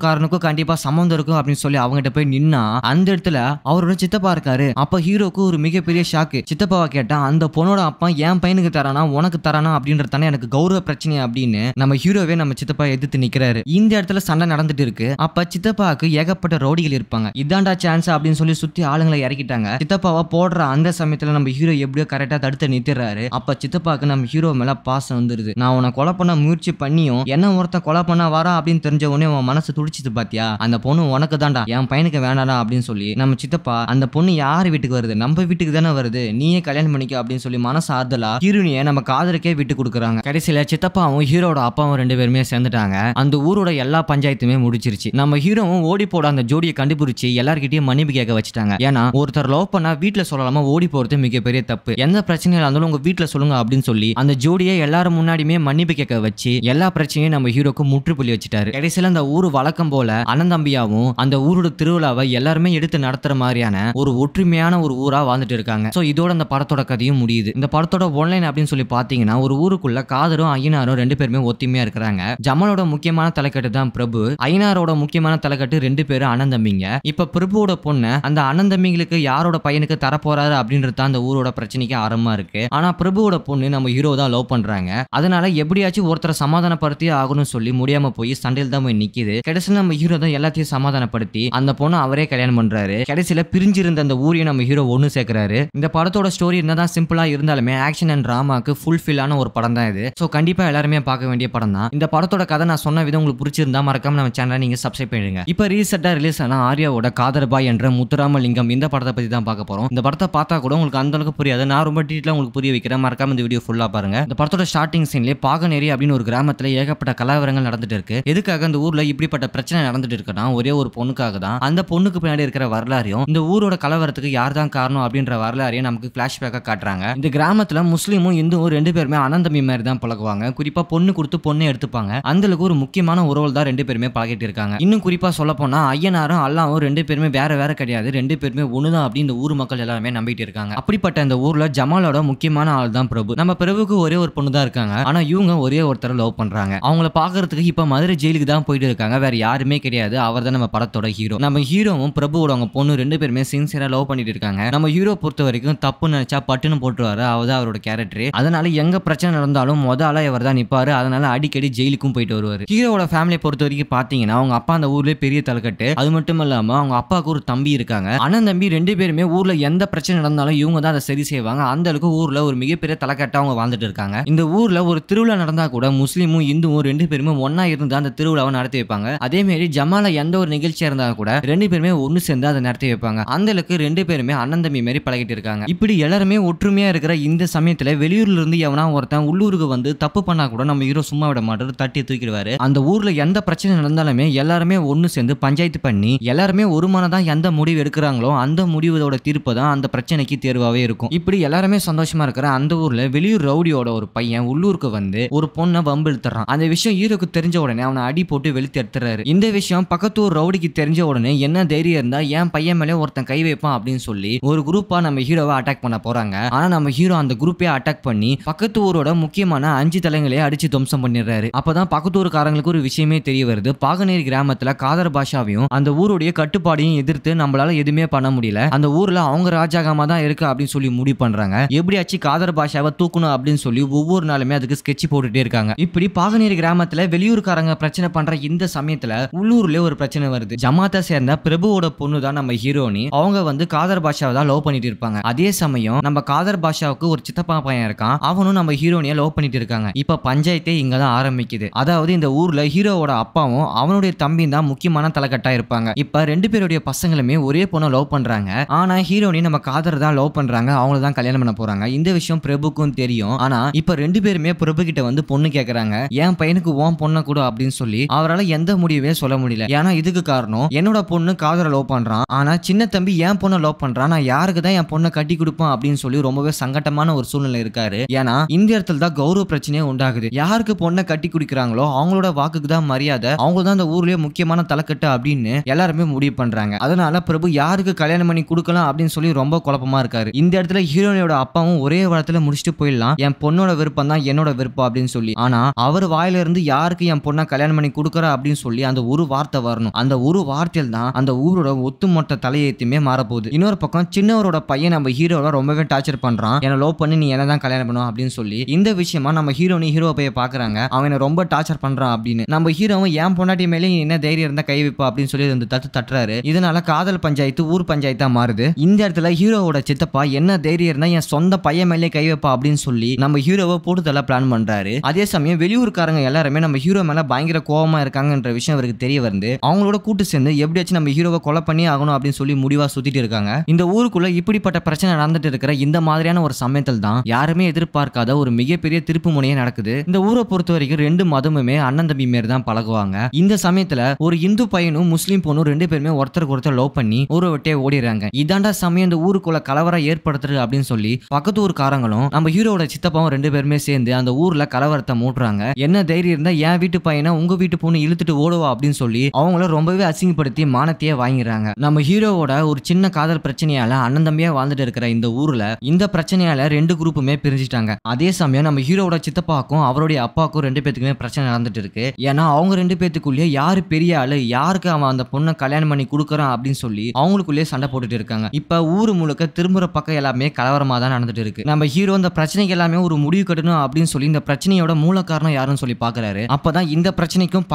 காரனுக்கும் கண்டிப்பா சம்மந்தம் இருக்கும் அப்படின்னு சொல்லி அவங்ககிட்ட போய் நின்னா அந்த இடத்துல அவரோட சித்தப்பா இருக்காரு அப்ப ஹீரோக்கு ஒரு மிகப்பெரிய ஷாக்கு சித்தப்பாவை கேட்டா அந்த பொண்ணோட அப்பா என் பையனுக்கு தரானா உனக்கு தரானா அப்படின்றதானே எனக்கு கௌரவ பிரச்சனை அப்படின்னு நம்ம ஹீரோவே நம்ம சித்தப்பா எதிர்த்து நிக்கிறாரு இந்த இடத்துல சண்டை நடந்துட்டு இருக்கு அப்ப சித்தப்பாவுக்கு ஏகப்பட்ட ரோடிகள் இருப்பாங்க இதாண்டா சான்ஸ் அப்படின்னு சொல்லி சுத்தி ஆளுங்களை இறக்கிட்டாங்க சித்தப்பாவை போடுற அந்த சமயத்துல நம்ம ஹீரோ எப்படியோ கரெக்டா தடுத்து நிறுத்திடுறாரு அப்ப சித்தப்பாக்கு அவருக்கு நம்ம ஹீரோ மேல பாசம் வந்துருது நான் உன கொலை பண்ண முயற்சி பண்ணியும் என்ன ஒருத்தன் கொலை பண்ண வரா அப்படின்னு தெரிஞ்ச உடனே உன் மனசு துடிச்சது பாத்தியா அந்த பொண்ணு உனக்கு தான்டா என் பையனுக்கு வேணாடா அப்படின்னு சொல்லி நம்ம சித்தப்பா அந்த பொண்ணு யார் வீட்டுக்கு வருது நம்ம வீட்டுக்கு தானே வருது நீயே கல்யாணம் பண்ணிக்க அப்படின்னு சொல்லி மனசு ஆறுதலா ஹீரோனிய நம்ம காதலுக்கே விட்டு கொடுக்குறாங்க கடைசியில சித்தப்பாவும் ஹீரோட அப்பாவும் ரெண்டு பேருமே சேர்ந்துட்டாங்க அந்த ஊரோட எல்லா பஞ்சாயத்துமே முடிச்சிருச்சு நம்ம ஹீரோவும் ஓடி போட அந்த ஜோடியை கண்டுபிடிச்சி எல்லார்கிட்டயும் மன்னிப்பு கேட்க வச்சுட்டாங்க ஏன்னா ஒருத்தர் லவ் பண்ணா வீட்டுல சொல்லலாமா ஓடி போறது மிகப்பெரிய தப்பு எந்த பிரச்சனையா இருந்தாலும் உங்க வீட்டுல சொல்லுங்க அப்படின்னு சொல்லி சொல்லி அந்த ஜோடியை எல்லாரும் முன்னாடியுமே மன்னிப்பு கேட்க வச்சு எல்லா பிரச்சனையும் நம்ம ஹீரோக்கு முற்றுப்புள்ளி வச்சுட்டாரு கடைசியில் அந்த ஊர் வழக்கம் போல அண்ணந்தம்பியாவும் அந்த ஊரோட திருவிழாவை எல்லாருமே எடுத்து நடத்துற மாதிரியான ஒரு ஒற்றுமையான ஒரு ஊரா வாழ்ந்துட்டு இருக்காங்க ஸோ இதோட அந்த படத்தோட கதையும் முடியுது இந்த படத்தோட ஒன்லைன் அப்படின்னு சொல்லி பாத்தீங்கன்னா ஒரு ஊருக்குள்ள காதரும் ஐயனாரும் ரெண்டு பேருமே ஒத்தியுமே இருக்கிறாங்க ஜமலோட முக்கியமான தலைக்கட்டு தான் பிரபு ஐயனாரோட முக்கியமான தலைக்கட்டு ரெண்டு பேரும் அனந்தம்பிங்க இப்ப பிரபுவோட பொண்ணு அந்த அனந்தம்பிங்களுக்கு யாரோட பையனுக்கு தரப்போறாரு அப்படின்றது அந்த ஊரோட பிரச்சனைக்கு ஆரம்பமா இருக்கு ஆனா பிரபுவோட பொண்ணு நம்ம நம்ம ஹீரோ தான் லவ் பண்றாங்க அதனால எப்படியாச்சும் ஒருத்தரை சமாதானப்படுத்தி ஆகணும்னு சொல்லி முடியாம போய் சண்டையில் தான் போய் நிக்கிது கடைசியில் நம்ம ஹீரோ தான் எல்லாத்தையும் சமாதானப்படுத்தி அந்த பொண்ணு அவரே கல்யாணம் பண்றாரு கடைசியில பிரிஞ்சிருந்த அந்த ஊரையும் நம்ம ஹீரோ ஒன்று சேர்க்கிறாரு இந்த படத்தோட ஸ்டோரி என்னதான் சிம்பிளா இருந்தாலுமே ஆக்ஷன் அண்ட் ட்ராமாக்கு ஆன ஒரு படம் தான் இது ஸோ கண்டிப்பா எல்லாருமே பார்க்க வேண்டிய படம் தான் இந்த படத்தோட கதை நான் சொன்ன விதம் உங்களுக்கு பிடிச்சிருந்தா மறக்காம நம்ம சேனலை நீங்க சப்ஸ்கிரைப் பண்ணிடுங்க இப்போ ரீசெண்டா ரிலீஸ் ஆன ஆர்யாவோட காதர்பாய் என்ற முத்துராமலிங்கம் இந்த படத்தை பத்தி தான் பார்க்க போறோம் இந்த படத்தை பார்த்தா கூட உங்களுக்கு அந்த அளவுக்கு புரியாது நான் ரொம்ப டீட்டெயிலாக உங்களுக்கு புரிய வைக்கிறேன் மறக்காம இந்த வீடியோ ஃபுல் ஃபுல்லாக பாருங்க இந்த படத்தோட ஸ்டார்டிங் சீன்லேயே பாகநேரி அப்படின்னு ஒரு கிராமத்தில் ஏகப்பட்ட கலவரங்கள் நடந்துட்டு இருக்கு எதுக்காக அந்த ஊரில் இப்படிப்பட்ட பிரச்சனை நடந்துட்டு இருக்குன்னா ஒரே ஒரு பொண்ணுக்காக தான் அந்த பொண்ணுக்கு பின்னாடி இருக்கிற வரலாறையும் இந்த ஊரோட கலவரத்துக்கு யார் தான் காரணம் அப்படின்ற வரலாறையும் நமக்கு ஃப்ளாஷ்பேக்காக காட்டுறாங்க இந்த கிராமத்தில் முஸ்லீமும் இந்துவும் ரெண்டு பேருமே அனந்தமி மாதிரி தான் பழகுவாங்க குறிப்பாக பொண்ணு கொடுத்து பொண்ணு எடுத்துப்பாங்க அந்தளவுக்கு ஒரு முக்கியமான உறவுகள் தான் ரெண்டு பேருமே பழகிட்டு இருக்காங்க இன்னும் குறிப்பாக சொல்ல போனால் ஐயனாரும் அல்லாவும் ரெண்டு பேருமே வேற வேற கிடையாது ரெண்டு பேருமே ஒன்று தான் அப்படின்னு இந்த ஊர் மக்கள் எல்லாருமே நம்பிட்டு இருக்காங்க அப்படிப்பட்ட இந்த ஊரில் ஜமாலோட முக்கியமான ஆள் தான் பிரபு நம்ம பிரபுக்கு ஒரே ஒரு பொண்ணு தான் இருக்காங்க ஆனா இவங்க ஒரே ஒருத்தர் லவ் பண்றாங்க அவங்கள பாக்குறதுக்கு இப்ப மதுரை ஜெயிலுக்கு தான் போயிட்டு இருக்காங்க வேற யாருமே கிடையாது அவர் தான் நம்ம படத்தோட ஹீரோ நம்ம ஹீரோவும் பிரபுவோட அவங்க பொண்ணு ரெண்டு பேருமே சின்சியரா லவ் பண்ணிட்டு இருக்காங்க நம்ம ஹீரோ பொறுத்த வரைக்கும் தப்பு நினைச்சா பட்டுன்னு போட்டுருவாரு அவர் அவரோட கேரக்டர் அதனால எங்க பிரச்சனை நடந்தாலும் மொத இவர் தான் நிப்பாரு அதனால அடிக்கடி ஜெயிலுக்கும் போயிட்டு வருவார் ஹீரோட ஃபேமிலியை பொறுத்த வரைக்கும் பாத்தீங்கன்னா அவங்க அப்பா அந்த ஊர்லயே பெரிய தலைக்கட்டு அது மட்டும் இல்லாம அவங்க அப்பாவுக்கு ஒரு தம்பி இருக்காங்க அண்ணன் தம்பி ரெண்டு பேருமே ஊர்ல எந்த பிரச்சனை நடந்தாலும் இவங்க தான் அதை சரி செய்வாங்க அந்த அளவுக்கு ஊர்ல ஒரு மிகப்பெரிய தலைக்கட்டை அவங்க வாழ்ந்துட்டு இருக்காங்க இந்த ஊர்ல ஒரு திருவிழா நடந்தா கூட முஸ்லீமும் இந்துவும் ரெண்டு பேருமே ஒன்னா இருந்து அந்த திருவிழாவை நடத்தி வைப்பாங்க அதே மாதிரி ஜமால எந்த ஒரு நிகழ்ச்சியா இருந்தா கூட ரெண்டு பேருமே ஒன்னு சேர்ந்து அதை நடத்தி வைப்பாங்க அந்த அளவுக்கு ரெண்டு பேருமே அண்ணன் தம்பி மாதிரி பழகிட்டு இருக்காங்க இப்படி எல்லாருமே ஒற்றுமையா இருக்கிற இந்த சமயத்துல வெளியூர்ல இருந்து எவனா ஒருத்தன் உள்ளூருக்கு வந்து தப்பு பண்ணா கூட நம்ம ஹீரோ சும்மா விட மாட்டாரு தட்டி தூக்கிடுவாரு அந்த ஊர்ல எந்த பிரச்சனை நடந்தாலுமே எல்லாருமே ஒன்னு சேர்ந்து பஞ்சாயத்து பண்ணி எல்லாருமே ஒரு மனதான் எந்த முடிவு எடுக்கிறாங்களோ அந்த முடிவோட தீர்ப்பு தான் அந்த பிரச்சனைக்கு தேர்வாவே இருக்கும் இப்படி எல்லாருமே சந்தோஷமா இருக்கிற அந்த ஊர்ல வெளியூர் ரவுடியோட ஒரு பையன் உள்ளூருக்கு வந்து ஒரு பொண்ணை வம்பு எழுத்துறான் அந்த விஷயம் ஹீரோக்கு தெரிஞ்ச உடனே அவனை அடி போட்டு வெளுத்து எடுத்துறாரு இந்த விஷயம் பக்கத்து ஒரு ரவுடிக்கு தெரிஞ்ச உடனே என்ன தைரியம் இருந்தா என் பையன் மேலே ஒருத்தன் கை வைப்பான் அப்படின்னு சொல்லி ஒரு குரூப்பா நம்ம ஹீரோவை அட்டாக் பண்ண போறாங்க ஆனா நம்ம ஹீரோ அந்த குரூப்பே அட்டாக் பண்ணி பக்கத்து ஊரோட முக்கியமான அஞ்சு தலைங்களே அடிச்சு துவம்சம் பண்ணிடுறாரு அப்பதான் பக்கத்து ஊருக்காரங்களுக்கு ஒரு விஷயமே தெரிய வருது பாகனேரி கிராமத்துல காதர் பாஷாவையும் அந்த ஊருடைய கட்டுப்பாடையும் எதிர்த்து நம்மளால எதுவுமே பண்ண முடியல அந்த ஊர்ல அவங்க ராஜாகமா தான் இருக்கு அப்படின்னு சொல்லி முடிவு பண்றாங்க எப்படியாச்சும் காதர் பாஷாவை தூக்கணும் அப்படின்னு சொல்லி ஒவ்வொரு நாளுமே அதுக்கு ஸ்கெட்ச் போட்டுட்டே இருக்காங்க இப்படி பாகனேரி கிராமத்துல வெளியூர்காரங்க பிரச்சனை பண்ற இந்த சமயத்துல உள்ளூர்ல ஒரு பிரச்சனை வருது ஜமாத்தா சேர்ந்த பிரபுவோட பொண்ணு தான் நம்ம ஹீரோனி அவங்க வந்து காதர் பாஷாவை தான் லவ் பண்ணிட்டு இருப்பாங்க அதே சமயம் நம்ம காதர் பாஷாவுக்கு ஒரு சித்தப்பா பையன் இருக்கான் அவனும் நம்ம ஹீரோனிய லவ் பண்ணிட்டு இருக்காங்க இப்ப பஞ்சாயத்தே இங்க தான் ஆரம்பிக்குது அதாவது இந்த ஊர்ல ஹீரோவோட அப்பாவும் அவனுடைய தம்பி தான் முக்கியமான தலைக்கட்டா இருப்பாங்க இப்ப ரெண்டு பேருடைய பசங்களுமே ஒரே பொண்ணை லவ் பண்றாங்க ஆனா ஹீரோனி நம்ம காதர் தான் லவ் பண்றாங்க அவங்கள தான் கல்யாணம் பண்ண போறாங்க இந்த விஷயம் பிரபுக்கும் தெரியும் விஷயம் ஆனா இப்ப ரெண்டு பேருமே பிரபு கிட்ட வந்து பொண்ணு கேக்குறாங்க என் பையனுக்கு ஓம் பொண்ண கூட அப்படின்னு சொல்லி அவரால் எந்த முடிவே சொல்ல முடியல ஏன்னா இதுக்கு காரணம் என்னோட பொண்ணு காதல லவ் பண்றான் ஆனா சின்ன தம்பி என் பொண்ணை லவ் பண்றான் நான் யாருக்கு தான் என் பொண்ணை கட்டி கொடுப்பான் அப்படின்னு சொல்லி ரொம்பவே சங்கட்டமான ஒரு சூழ்நிலை இருக்காரு ஏன்னா இந்த இடத்துல தான் கௌரவ பிரச்சனையே உண்டாகுது யாருக்கு பொண்ணை கட்டி குடிக்கிறாங்களோ அவங்களோட வாக்குக்கு தான் மரியாதை அவங்க தான் அந்த ஊர்லயே முக்கியமான தலைக்கட்டு அப்படின்னு எல்லாருமே முடிவு பண்றாங்க அதனால பிரபு யாருக்கு கல்யாணம் பண்ணி கொடுக்கலாம் அப்படின்னு சொல்லி ரொம்ப குழப்பமா இருக்காரு இந்த இடத்துல ஹீரோயினோட அப்பாவும் ஒரே வாரத்துல முடிச்சுட்டு போயிடலாம் இருக்கலாம் என் பொண்ணோட விருப்பம் தான் என்னோட விருப்பம் அப்படின்னு சொல்லி ஆனா அவர் வாயில இருந்து யாருக்கு என் பொண்ணை கல்யாணம் பண்ணி கொடுக்குறா அப்படின்னு சொல்லி அந்த ஒரு வார்த்தை வரணும் அந்த ஒரு வார்த்தையில் தான் அந்த ஊரோட ஒத்துமொத்த தலையெழுத்துமே மாறப்போகுது இன்னொரு பக்கம் சின்னவரோட பையன் நம்ம ஹீரோவை ரொம்பவே டார்ச்சர் பண்றான் என்ன லோ பண்ணி நீ என்ன தான் கல்யாணம் பண்ணும் அப்படின்னு சொல்லி இந்த விஷயமா நம்ம ஹீரோனி ஹீரோ பைய பாக்குறாங்க அவனை ரொம்ப டார்ச்சர் பண்றான் அப்படின்னு நம்ம ஹீரோவும் ஏன் பொண்டாட்டி மேலே என்ன தைரியம் இருந்தா கை வைப்பா அப்படின்னு சொல்லி இந்த தட்டு தட்டுறாரு இதனால காதல் பஞ்சாயத்து ஊர் பஞ்சாயத்தா மாறுது இந்த இடத்துல ஹீரோவோட சித்தப்பா என்ன தைரியம் இருந்தா என் சொந்த பையன் மேலே கை வைப்பா அப்படின்னு சொல்லி சொல்லி நம்ம ஹீரோவை போட்டு பிளான் பண்றாரு அதே சமயம் வெளியூருக்காரங்க எல்லாருமே நம்ம ஹீரோ மேல பயங்கர கோபமா இருக்காங்கன்ற விஷயம் அவருக்கு தெரிய வந்து அவங்களோட கூட்டு சேர்ந்து எப்படியாச்சும் நம்ம ஹீரோவை கொலை பண்ணி ஆகணும் அப்படின்னு சொல்லி முடிவா சுத்திட்டு இருக்காங்க இந்த ஊருக்குள்ள இப்படிப்பட்ட பிரச்சனை நடந்துட்டு இருக்கிற இந்த மாதிரியான ஒரு சமயத்தில் தான் யாருமே எதிர்பார்க்காத ஒரு மிகப்பெரிய திருப்பு முனையே நடக்குது இந்த ஊரை பொறுத்த வரைக்கும் ரெண்டு மதமுமே அண்ணன் தம்பி மாரி தான் பழகுவாங்க இந்த சமயத்துல ஒரு இந்து பையனும் முஸ்லீம் பொண்ணும் ரெண்டு பேருமே ஒருத்தருக்கு ஒருத்தர் லவ் பண்ணி ஊரை விட்டே ஓடிடுறாங்க இதாண்டா சமயம் இந்த ஊருக்குள்ள கலவரம் ஏற்படுத்துறது அப்படின்னு சொல்லி பக்கத்து ஊர்காரங்களும் நம்ம ஹீரோட அவரோட சித்தப்பாவும் ரெண்டு பேருமே சேர்ந்து அந்த ஊர்ல கலவரத்தை மூட்டுறாங்க என்ன தைரியம் இருந்தா என் வீட்டு பையனை உங்க வீட்டு பொண்ணு இழுத்துட்டு ஓடுவா அப்படின்னு சொல்லி அவங்கள ரொம்பவே அசிங்கப்படுத்தி மானத்தையே வாங்கிடுறாங்க நம்ம ஹீரோவோட ஒரு சின்ன காதல் பிரச்சனையால அண்ணன் வாழ்ந்துட்டு இருக்கிற இந்த ஊர்ல இந்த பிரச்சனையால ரெண்டு குரூப்புமே பிரிஞ்சிட்டாங்க அதே சமயம் நம்ம ஹீரோவோட சித்தப்பாக்கும் அவருடைய அப்பாக்கும் ரெண்டு பேத்துக்குமே பிரச்சனை நடந்துட்டு இருக்கு ஏன்னா அவங்க ரெண்டு பேத்துக்குள்ளேயே யாரு பெரிய ஆளு யாருக்கு அவன் அந்த பொண்ணை கல்யாணம் பண்ணி கொடுக்குறான் அப்படின்னு சொல்லி அவங்களுக்குள்ளேயே சண்டை போட்டுட்டு இருக்காங்க இப்ப ஊர் முழுக்க திரும்புற பக்கம் எல்லாமே கலவரமா தான் நடந்துட்டு இருக்கு நம்ம ஹீரோ அந்த பிரச்சனைகள் எல்லாமே ஒரு முடிவு கட்டணும் அப்படின்னு சொல்லி இந்த பிரச்சனையோட மூல காரணம் யாருன்னு சொல்லி பாக்குறாரு அப்பதான் இந்த பிரச்சனைக்கும்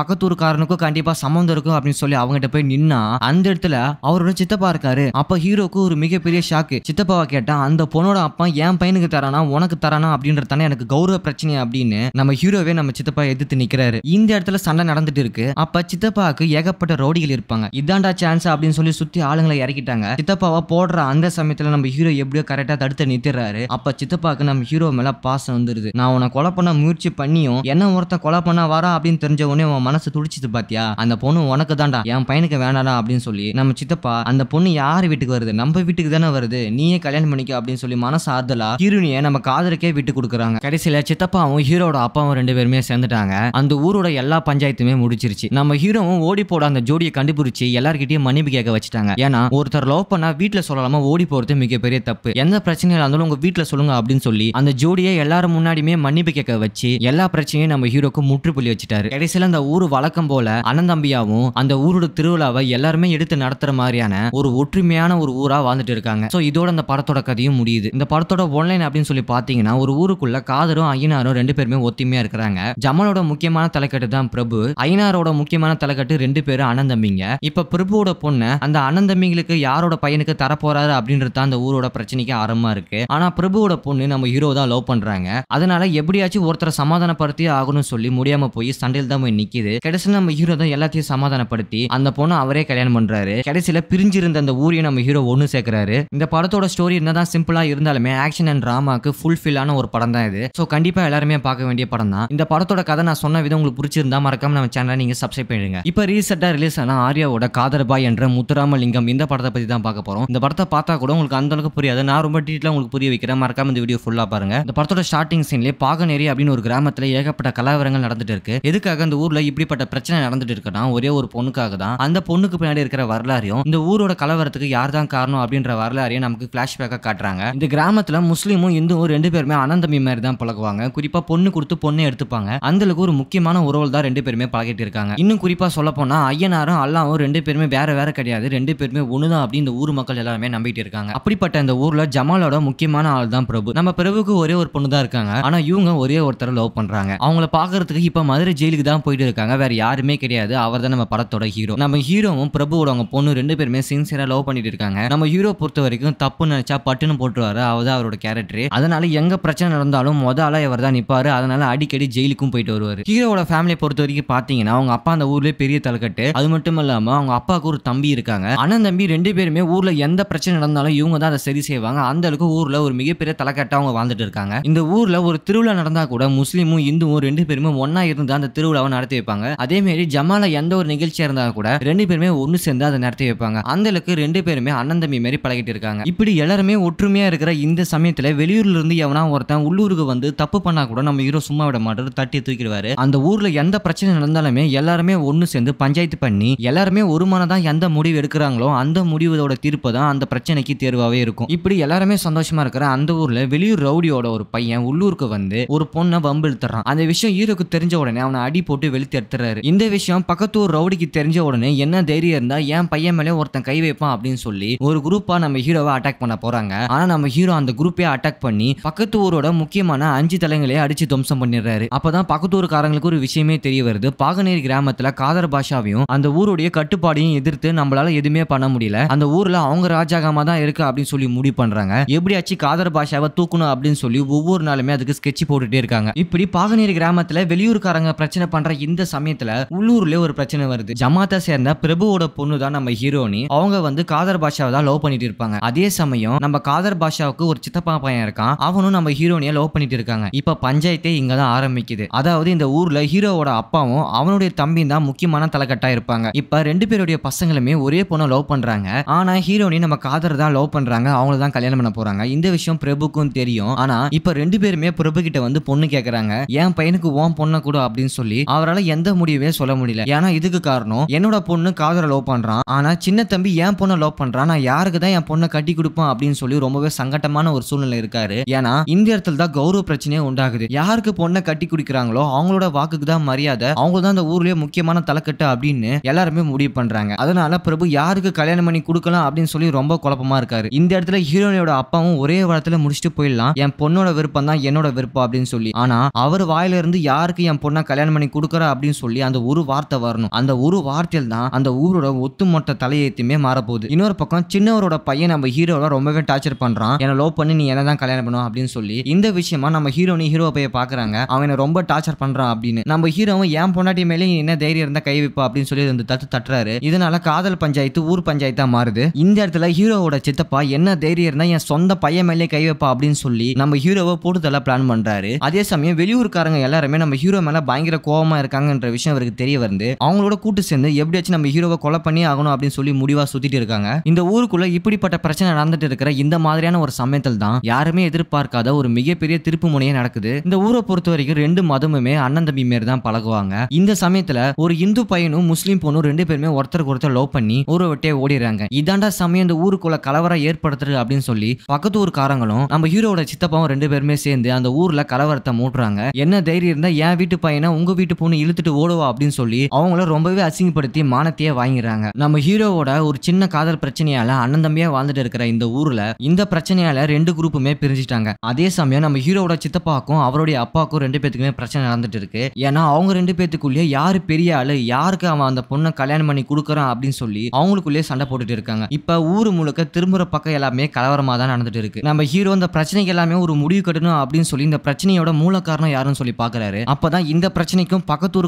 காரனுக்கும் கண்டிப்பா சம்மந்தம் இருக்கும் அப்படின்னு சொல்லி அவங்க கிட்ட போய் நின்னா அந்த இடத்துல அவரோட சித்தப்பா இருக்காரு அப்ப ஹீரோக்கு ஒரு மிகப்பெரிய ஷாக்கு சித்தப்பாவை கேட்டா அந்த பொண்ணோட அப்பா என் பையனுக்கு தரானா உனக்கு தரானா அப்படின்றதானே எனக்கு கௌரவ பிரச்சனை அப்படின்னு நம்ம ஹீரோவே நம்ம சித்தப்பா எதிர்த்து நிக்கிறாரு இந்த இடத்துல சண்டை நடந்துட்டு இருக்கு அப்ப சித்தப்பாவுக்கு ஏகப்பட்ட ரோடிகள் இருப்பாங்க இதாண்டா சான்ஸ் அப்படின்னு சொல்லி சுத்தி ஆளுங்களை இறக்கிட்டாங்க சித்தப்பாவை போடுற அந்த சமயத்துல நம்ம ஹீரோ எப்படியோ கரெக்டா தடுத்து நிறுத்திடுறாரு அப்ப சித்தப்பாக்கு நம்ம ஹீரோ அவன் மேல பாசம் வந்துடுது நான் உன்னை கொலை பண்ண முயற்சி பண்ணியும் என்ன ஒருத்த கொலை பண்ண வரா அப்படின்னு தெரிஞ்ச உடனே உன் மனசு துடிச்சிது பாத்தியா அந்த பொண்ணு உனக்கு தான்டா என் பையனுக்கு வேணாடா அப்படின்னு சொல்லி நம்ம சித்தப்பா அந்த பொண்ணு யார் வீட்டுக்கு வருது நம்ம வீட்டுக்கு தானே வருது நீயே கல்யாணம் பண்ணிக்க அப்படின்னு சொல்லி மனசு ஆதலா ஹீரோனியை நம்ம காதலுக்கே விட்டு கொடுக்குறாங்க கடைசியில சித்தப்பாவும் ஹீரோட அப்பாவும் ரெண்டு பேருமே சேர்ந்துட்டாங்க அந்த ஊரோட எல்லா பஞ்சாயத்துமே முடிச்சிருச்சு நம்ம ஹீரோவும் ஓடி போட அந்த ஜோடியை கண்டுபிடிச்சி எல்லார்கிட்டயும் மன்னிப்பு கேட்க வச்சுட்டாங்க ஏன்னா ஒருத்தர் லவ் பண்ணா வீட்டுல சொல்லலாமா ஓடி போறது மிகப்பெரிய தப்பு எந்த பிரச்சனையில இருந்தாலும் உங்க வீட்டுல சொல்லுங்க அப்படின்னு சொல்லி அந்த ஜோடியை எல்லாரும் முன்னாடியுமே மன்னிப்பு கேட்க வச்சு எல்லா பிரச்சனையும் நம்ம ஹீரோக்கு முற்றுப்புள்ளி வச்சுட்டாரு கடைசியில் அந்த ஊர் வழக்கம் போல அண்ணந்தம்பியாவும் அந்த ஊரோட திருவிழாவை எல்லாருமே எடுத்து நடத்துற மாதிரியான ஒரு ஒற்றுமையான ஒரு ஊரா வாழ்ந்துட்டு இருக்காங்க ஸோ இதோட அந்த படத்தோட கதையும் முடியுது இந்த படத்தோட ஒன்லைன் அப்படின்னு சொல்லி பார்த்தீங்கன்னா ஒரு ஊருக்குள்ள காதரும் ஐயனாரும் ரெண்டு பேருமே ஒத்தியுமையா இருக்கிறாங்க ஜமலோட முக்கியமான தலைக்கட்டு தான் பிரபு ஐயனாரோட முக்கியமான தலைக்கட்டு ரெண்டு பேரும் அண்ணந்தம்பிங்க இப்ப பிரபுவோட பொண்ணு அந்த அண்ணந்தம்பிங்களுக்கு யாரோட பையனுக்கு தரப்போறாரு அப்படின்றது அந்த ஊரோட பிரச்சனைக்கு ஆரம்பமா இருக்கு ஆனா பிரபுவோட பொண்ணு நம்ம ஹீரோ தான் லவ் பண்றாங்க அதனால எப்படியாச்சும் ஒருத்தரை சமாதானப்படுத்தி ஆகணும்னு சொல்லி முடியாம போய் சண்டையில் தான் போய் நிக்குது கடைசியில் நம்ம ஹீரோ தான் எல்லாத்தையும் சமாதானப்படுத்தி அந்த பொண்ணு அவரே கல்யாணம் பண்றாரு கடைசியில பிரிஞ்சிருந்த அந்த ஊரையும் நம்ம ஹீரோ ஒன்று சேர்க்கிறாரு இந்த படத்தோட ஸ்டோரி என்னதான் சிம்பிளா இருந்தாலுமே ஆக்ஷன் அண்ட் டிராமாக்கு ஃபுல்ஃபில்லான ஒரு படம் தான் இது ஸோ கண்டிப்பா எல்லாருமே பார்க்க வேண்டிய படம் தான் இந்த படத்தோட கதை நான் சொன்ன விதம் உங்களுக்கு பிடிச்சிருந்தா மறக்காம நம்ம சேனலை நீங்க சப்ஸ்கிரைப் பண்ணிடுங்க இப்போ ரீசெண்டா ரிலீஸ் ஆன ஆர்யாவோட காதர்பாய் என்ற முத்துராமலிங்கம் இந்த படத்தை பத்தி தான் பார்க்க போறோம் இந்த படத்தை பார்த்தா கூட உங்களுக்கு அந்த அளவுக்கு புரியாது நான் ரொம்ப டீட்டெயிலாக உங்களுக்கு புரிய வைக்கிறேன் மறக்காம இந்த வீடியோ ஃபுல்லாக பாருங்க இந்த படத்தோட ஸ்டார்டிங் சீன்லேயே பாகநேரி அப்படின்னு ஒரு கிராமத்துல ஏகப்பட்ட கலவரங்கள் நடந்துட்டு இருக்கு எதுக்காக அந்த ஊர்ல இப்படிப்பட்ட பிரச்சனை நடந்துட்டு இருக்குன்னா ஒரே ஒரு பொண்ணுக்காக தான் அந்த பொண்ணுக்கு பின்னாடி இருக்கிற வரலாறையும் இந்த ஊரோட கலவரத்துக்கு யார் தான் காரணம் அப்படின்ற வரலாறையும் நமக்கு பேக்கா காட்டுறாங்க இந்த கிராமத்துல முஸ்லீமும் இந்துவும் ரெண்டு பேருமே அனந்தமி மாதிரி தான் பழகுவாங்க குறிப்பா பொண்ணு கொடுத்து பொண்ணு எடுத்துப்பாங்க அந்த ஒரு முக்கியமான உறவு தான் ரெண்டு பேருமே பழகிட்டு இருக்காங்க இன்னும் குறிப்பா சொல்ல போனா ஐயனாரும் அல்லாவும் ரெண்டு பேருமே வேற வேற கிடையாது ரெண்டு பேருமே ஒண்ணுதான் அப்படின்னு இந்த ஊர் மக்கள் எல்லாருமே நம்பிட்டு இருக்காங்க அப்படிப்பட்ட இந்த ஊர்ல ஜமாலோட முக்கியமான ஆள் தான் பிரபு நம்ம பிரபுக்கு ஒரே ஒரு பொண்ணு தான் இருக்காங்க ஆனா இவங்க ஒரே ஒருத்தரை லவ் பண்றாங்க அவங்கள பாக்குறதுக்கு இப்ப மதுரை ஜெயிலுக்கு தான் போயிட்டு இருக்காங்க வேற யாருமே கிடையாது அவர் நம்ம படத்தோட ஹீரோ நம்ம ஹீரோவும் பிரபுவோட அவங்க பொண்ணு ரெண்டு பேருமே சின்சியரா லவ் பண்ணிட்டு இருக்காங்க நம்ம ஹீரோ பொறுத்த வரைக்கும் தப்பு நினைச்சா பட்டுன்னு போட்டுருவாரு அவதான் அவரோட கேரக்டர் அதனால எங்க பிரச்சனை நடந்தாலும் முதல்ல இவர் தான் நிப்பாரு அதனால அடிக்கடி ஜெயிலுக்கும் போயிட்டு வருவாரு ஹீரோட ஃபேமிலியை பொறுத்த வரைக்கும் பாத்தீங்கன்னா அவங்க அப்பா அந்த ஊர்லயே பெரிய தலைக்கட்டு அது மட்டும் இல்லாம அவங்க அப்பாவுக்கு ஒரு தம்பி இருக்காங்க அண்ணன் தம்பி ரெண்டு பேருமே ஊர்ல எந்த பிரச்சனை நடந்தாலும் இவங்க தான் அதை சரி செய்வாங்க அந்த அளவுக்கு ஊர்ல ஒரு மிகப்பெரிய தலைக்கட்டா அவங்க வாழ்ந்துட்டு இருக்காங்க இந்த ஊர்ல ஒரு திருவிழா நடந்தா கூட முஸ்லீமும் இந்துவும் ரெண்டு பேருமே ஒன்னா இருந்து அந்த திருவிழாவை நடத்தி வைப்பாங்க அதே மாதிரி ஜமால எந்த ஒரு நிகழ்ச்சியா இருந்தா கூட ரெண்டு பேருமே ஒண்ணு சேர்ந்து அதை நடத்தி வைப்பாங்க அந்த அளவுக்கு ரெண்டு பேருமே அண்ணன் தம்பி மாதிரி பழகிட்டு இருக்காங்க இப்படி எல்லாருமே ஒற்றுமையா இருக்கிற இந்த சமயத்துல வெளியூர்ல இருந்து எவனா ஒருத்தன் உள்ளூருக்கு வந்து தப்பு பண்ணா கூட நம்ம ஹீரோ சும்மா விட மாட்டாரு தட்டி தூக்கிடுவாரு அந்த ஊர்ல எந்த பிரச்சனை நடந்தாலுமே எல்லாருமே ஒண்ணு சேர்ந்து பஞ்சாயத்து பண்ணி எல்லாருமே ஒரு மனதான் எந்த முடிவு எடுக்கிறாங்களோ அந்த முடிவோட தீர்ப்பு தான் அந்த பிரச்சனைக்கு தேர்வாவே இருக்கும் இப்படி எல்லாருமே சந்தோஷமா இருக்கிற அந்த ஊர்ல வெளியூர் ரவுடியோட ஹீரோவோட ஒரு பையன் உள்ளூருக்கு வந்து ஒரு பொண்ணை வம்பு எழுத்துறான் அந்த விஷயம் ஹீரோக்கு தெரிஞ்ச உடனே அவனை அடி போட்டு வெளுத்து எடுத்துறாரு இந்த விஷயம் பக்கத்து ஒரு ரவுடிக்கு தெரிஞ்ச உடனே என்ன தைரியம் இருந்தா என் பையன் மேலே ஒருத்தன் கை வைப்பான் அப்படின்னு சொல்லி ஒரு குரூப்பா நம்ம ஹீரோவை அட்டாக் பண்ண போறாங்க ஆனா நம்ம ஹீரோ அந்த குரூப்பே அட்டாக் பண்ணி பக்கத்து ஊரோட முக்கியமான அஞ்சு தலைங்களே அடிச்சு துவம்சம் பண்ணிடுறாரு அப்பதான் பக்கத்து ஊருக்காரங்களுக்கு ஒரு விஷயமே தெரிய வருது பாகனேரி கிராமத்துல காதர் பாஷாவையும் அந்த ஊருடைய கட்டுப்பாடையும் எதிர்த்து நம்மளால எதுவுமே பண்ண முடியல அந்த ஊர்ல அவங்க ராஜாகமா தான் இருக்கு அப்படின்னு சொல்லி முடிவு பண்றாங்க எப்படியாச்சு காதர் பாஷாவை தூக்கணும் அப்படின்னு சொல்லி சொல்லி ஒவ்வொரு நாளுமே அதுக்கு ஸ்கெட்ச் போட்டுட்டே இருக்காங்க இப்படி பாகனேரி கிராமத்துல வெளியூர்காரங்க பிரச்சனை பண்ற இந்த சமயத்துல உள்ளூர்ல ஒரு பிரச்சனை வருது ஜமாத்தை சேர்ந்த பிரபுவோட பொண்ணு தான் நம்ம ஹீரோனி அவங்க வந்து காதர் பாஷாவை தான் லவ் பண்ணிட்டு இருப்பாங்க அதே சமயம் நம்ம காதர் பாஷாவுக்கு ஒரு சித்தப்பா பையன் இருக்கான் அவனும் நம்ம ஹீரோனியை லவ் பண்ணிட்டு இருக்காங்க இப்ப பஞ்சாயத்தே இங்க தான் ஆரம்பிக்குது அதாவது இந்த ஊர்ல ஹீரோவோட அப்பாவும் அவனுடைய தம்பியும் தான் முக்கியமான தலைக்கட்டா இருப்பாங்க இப்ப ரெண்டு பேருடைய பசங்களுமே ஒரே பொண்ணை லவ் பண்றாங்க ஆனா ஹீரோனி நம்ம காதர் தான் லவ் பண்றாங்க அவங்கள தான் கல்யாணம் பண்ண போறாங்க இந்த விஷயம் பிரபுக்கும் தெரியும் ஆனா தான் இப்ப ரெண்டு பேருமே பிரபு கிட்ட வந்து பொண்ணு கேக்குறாங்க என் பையனுக்கு ஓன் பொண்ணை கூட அப்படின்னு சொல்லி அவரால் எந்த முடிவே சொல்ல முடியல ஏன்னா இதுக்கு காரணம் என்னோட பொண்ணு காதல லவ் பண்றான் ஆனா சின்ன தம்பி என் பொண்ணை லவ் பண்றான் நான் யாருக்கு தான் என் பொண்ணை கட்டி கொடுப்பான் அப்படின்னு சொல்லி ரொம்பவே சங்கட்டமான ஒரு சூழ்நிலை இருக்காரு ஏன்னா இந்த இடத்துல தான் கௌரவ பிரச்சனையே உண்டாகுது யாருக்கு பொண்ணை கட்டி குடிக்கிறாங்களோ அவங்களோட வாக்குக்கு தான் மரியாதை அவங்க தான் அந்த ஊர்லயே முக்கியமான தலைக்கட்டு அப்படின்னு எல்லாருமே முடிவு பண்றாங்க அதனால பிரபு யாருக்கு கல்யாணம் பண்ணி கொடுக்கலாம் அப்படின்னு சொல்லி ரொம்ப குழப்பமா இருக்காரு இந்த இடத்துல ஹீரோனியோட அப்பாவும் ஒரே வாரத்துல முடிச்சுட்டு போயிடலாம் என் பொண்ணு பொண்ணோட விருப்பம் தான் என்னோட விருப்பம் அப்படின்னு சொல்லி ஆனா அவர் வாயிலிருந்து யாருக்கு என் பொண்ணை கல்யாணம் பண்ணி கொடுக்குறா அப்படின்னு சொல்லி அந்த ஒரு வார்த்தை வரணும் அந்த ஒரு வார்த்தையில் தான் அந்த ஊரோட ஒத்துமொத்த தலையத்தையுமே மாறப்போகுது இன்னொரு பக்கம் சின்னவரோட பையன் நம்ம ஹீரோவை ரொம்பவே டார்ச்சர் பண்றான் என்ன லோ பண்ணி நீ என்ன தான் கல்யாணம் பண்ணுவோம் அப்படின்னு சொல்லி இந்த விஷயமா நம்ம ஹீரோனி ஹீரோ பைய பாக்குறாங்க அவனை ரொம்ப டார்ச்சர் பண்றான் அப்படின்னு நம்ம ஹீரோவும் என் பொண்டாட்டி மேலே என்ன தைரியம் இருந்தா கை வைப்பா அப்படின்னு சொல்லி வந்து தட்டுறாரு இதனால காதல் பஞ்சாயத்து ஊர் பஞ்சாயத்தா மாறுது இந்த இடத்துல ஹீரோவோட சித்தப்பா என்ன தைரியம் இருந்தா என் சொந்த பையன் மேலே கை வைப்பா அப்படின்னு சொல்லி நம்ம ஹீரோவை போட்டு பிளான் பண்றாரு அதே சமயம் வெளியூர்காரங்க எல்லாருமே நம்ம ஹீரோ மேல பயங்கர கோபமாக இருக்காங்கன்ற விஷயம் அவருக்கு தெரிய வந்து அவங்களோட கூட்டு சேர்ந்து எப்படியாச்சும் நம்ம ஹீரோவை கொலை பண்ணி ஆகணும் அப்படின்னு சொல்லி முடிவா சுத்திட்டு இருக்காங்க இந்த ஊருக்குள்ள இப்படிப்பட்ட பிரச்சனை நடந்துட்டு இருக்கிற இந்த மாதிரியான ஒரு சமயத்தில் தான் யாருமே எதிர்பார்க்காத ஒரு மிகப்பெரிய திருப்பு முனையே நடக்குது இந்த ஊரை பொறுத்த வரைக்கும் ரெண்டு மதமுமே அண்ணன் தம்பி மாரி தான் பழகுவாங்க இந்த சமயத்துல ஒரு இந்து பையனும் முஸ்லீம் பொண்ணும் ரெண்டு பேருமே ஒருத்தருக்கு ஒருத்தர் லவ் பண்ணி ஊரை விட்டே ஓடிடுறாங்க இதாண்டா சமயம் இந்த ஊருக்குள்ள கலவரம் ஏற்படுத்துறது அப்படின்னு சொல்லி பக்கத்து ஊருக்காரங்களும் நம்ம ஹீரோட சித்தப்பாவும் ரெண்டு பேருமே சேர்ந்து அந்த ஊர்ல கலவரத்தை மூட்டுறாங்க என்ன தைரியம் இருந்தா என் வீட்டு பையனை உங்க வீட்டு பொண்ணு இழுத்துட்டு ஓடுவா அப்படின்னு சொல்லி அவங்கள ரொம்பவே அசிங்கப்படுத்தி மானத்தையே வாங்கிறாங்க நம்ம ஹீரோவோட ஒரு சின்ன காதல் பிரச்சனையால அண்ணன் தம்பியா வாழ்ந்துட்டு இருக்கிற இந்த ஊர்ல இந்த பிரச்சனையால ரெண்டு குரூப்புமே பிரிஞ்சுட்டாங்க அதே சமயம் நம்ம ஹீரோவோட சித்தப்பாக்கும் அவருடைய அப்பாக்கும் ரெண்டு பேத்துக்குமே பிரச்சனை நடந்துட்டு இருக்கு ஏன்னா அவங்க ரெண்டு பேத்துக்குள்ளே யாரு பெரிய ஆளு யாருக்கு அவன் அந்த பொண்ணை கல்யாணம் பண்ணி கொடுக்குறான் அப்படின்னு சொல்லி அவங்களுக்குள்ளே சண்டை போட்டுட்டு இருக்காங்க இப்ப ஊர் முழுக்க திரும்புற பக்கம் எல்லாமே கலவரமா தான் நடந்துட்டு இருக்கு நம்ம ஹீரோ இந்த பிரச்சனைக்கு எல்லாமே ஒரு ஒரு முடிவு கட்டணும் அப்படின்னு சொல்லி இந்த பிரச்சனையோட மூல காரணம் யாருன்னு சொல்லி பாக்குறாரு அப்பதான் இந்த பிரச்சனைக்கும்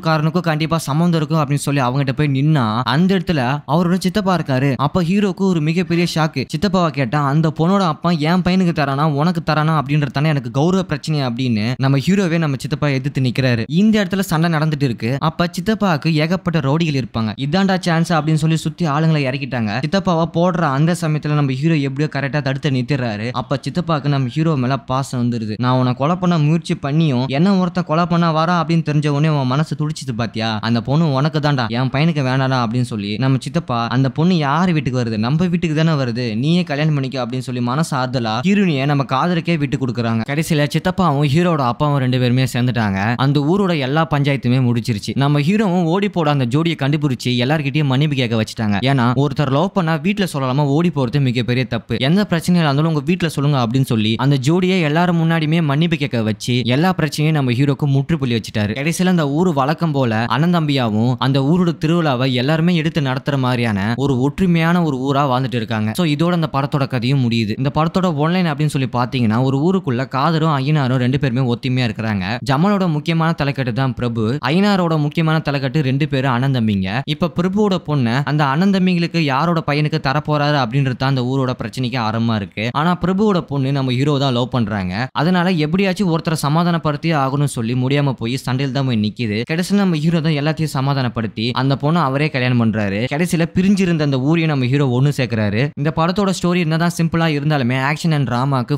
காரனுக்கும் கண்டிப்பா சம்மந்தம் இருக்கும் அப்படின்னு சொல்லி கிட்ட போய் நின்னா அந்த இடத்துல அவரோட சித்தப்பா இருக்காரு அப்ப ஹீரோக்கு ஒரு மிகப்பெரிய ஷாக்கு சித்தப்பாவை கேட்டா அந்த பொண்ணோட அப்பா என் பையனுக்கு தரானா உனக்கு தரானா அப்படின்றதானே எனக்கு கௌரவ பிரச்சனை அப்படின்னு நம்ம ஹீரோவே நம்ம சித்தப்பா எதிர்த்து நிக்கிறாரு இந்த இடத்துல சண்டை நடந்துட்டு இருக்கு அப்ப சித்தப்பாவுக்கு ஏகப்பட்ட ரோடிகள் இருப்பாங்க இதாண்டா சான்ஸ் அப்படின்னு சொல்லி சுத்தி ஆளுங்களை இறக்கிட்டாங்க சித்தப்பாவை போடுற அந்த சமயத்துல நம்ம ஹீரோ எப்படியோ கரெக்டா தடுத்து நிறுத்திடுறாரு அப்ப சித்தப்பாக்கு நம்ம ஹீரோ மேல பாசம் வந்துருது நான் உன்னை கொலை பண்ண முயற்சி பண்ணியும் என்ன ஒருத்த கொலை பண்ண வரா அப்படின்னு தெரிஞ்ச உடனே உன் மனசு துடிச்சிது பாத்தியா அந்த பொண்ணு உனக்கு தான்டா என் பையனுக்கு வேணாடா அப்படின்னு சொல்லி நம்ம சித்தப்பா அந்த பொண்ணு யார் வீட்டுக்கு வருது நம்ம வீட்டுக்கு தானே வருது நீயே கல்யாணம் பண்ணிக்க அப்படின்னு சொல்லி மனசு ஆறுதலா ஹீரோனியை நம்ம காதலுக்கே விட்டு கொடுக்குறாங்க கடைசியில சித்தப்பாவும் ஹீரோட அப்பாவும் ரெண்டு பேருமே சேர்ந்துட்டாங்க அந்த ஊரோட எல்லா பஞ்சாயத்துமே முடிச்சிருச்சு நம்ம ஹீரோவும் ஓடி போட அந்த ஜோடியை கண்டுபிடிச்சி எல்லார்கிட்டயும் மன்னிப்பு கேட்க வச்சுட்டாங்க ஏன்னா ஒருத்தர் லவ் பண்ணா வீட்டுல சொல்லலாமா ஓடி போறது மிகப்பெரிய தப்பு எந்த பிரச்சனையா இருந்தாலும் உங்க வீட்டுல சொல்லுங்க அப்படின்னு சொல்லி அந்த ஜோடியை எல்லாரும் முன்னாடியுமே மன்னிப்பு கேட்க வச்சு எல்லா பிரச்சனையும் நம்ம ஹீரோக்கு முற்றுப்புள்ளி வச்சுட்டாரு கடைசியில அந்த ஊர் வழக்கம் போல அனந்தம்பியாவும் அந்த ஊரோட திருவிழாவை எல்லாருமே எடுத்து நடத்துற மாதிரியான ஒரு ஒற்றுமையான ஒரு ஊரா வாழ்ந்துட்டு இருக்காங்க சோ இதோட அந்த படத்தோட கதையும் முடியுது இந்த படத்தோட ஒன்லைன் அப்படின்னு சொல்லி பார்த்தீங்கன்னா ஒரு ஊருக்குள்ள காதரும் ஐயனாரும் ரெண்டு பேருமே ஒத்துமையா இருக்கிறாங்க ஜமலோட முக்கியமான தலைக்கட்டு தான் பிரபு ஐயனாரோட முக்கியமான தலைக்கட்டு ரெண்டு பேரும் அனந்தம்பிங்க இப்ப பிரபுவோட பொண்ணு அந்த அனந்தம்பிங்களுக்கு யாரோட பையனுக்கு தரப்போறாரு அப்படின்றது தான் அந்த ஊரோட பிரச்சனைக்கு ஆரம்பமா இருக்கு ஆனா பிரபுவோட பொண்ணு நம்ம ஹீரோ தான் லவ் பண்ற பண்றாங்க அதனால எப்படியாச்சும் ஒருத்தரை சமாதானப்படுத்தி ஆகணும்னு சொல்லி முடியாம போய் சண்டையில் தான் போய் நிக்குது கடைசியில் நம்ம ஹீரோ தான் எல்லாத்தையும் சமாதானப்படுத்தி அந்த பொண்ணு அவரே கல்யாணம் பண்றாரு கடைசியில பிரிஞ்சிருந்த அந்த ஊரையும் நம்ம ஹீரோ ஒன்னு சேர்க்கிறாரு இந்த படத்தோட ஸ்டோரி என்னதான் சிம்பிளா இருந்தாலுமே ஆக்ஷன் அண்ட் டிராமாக்கு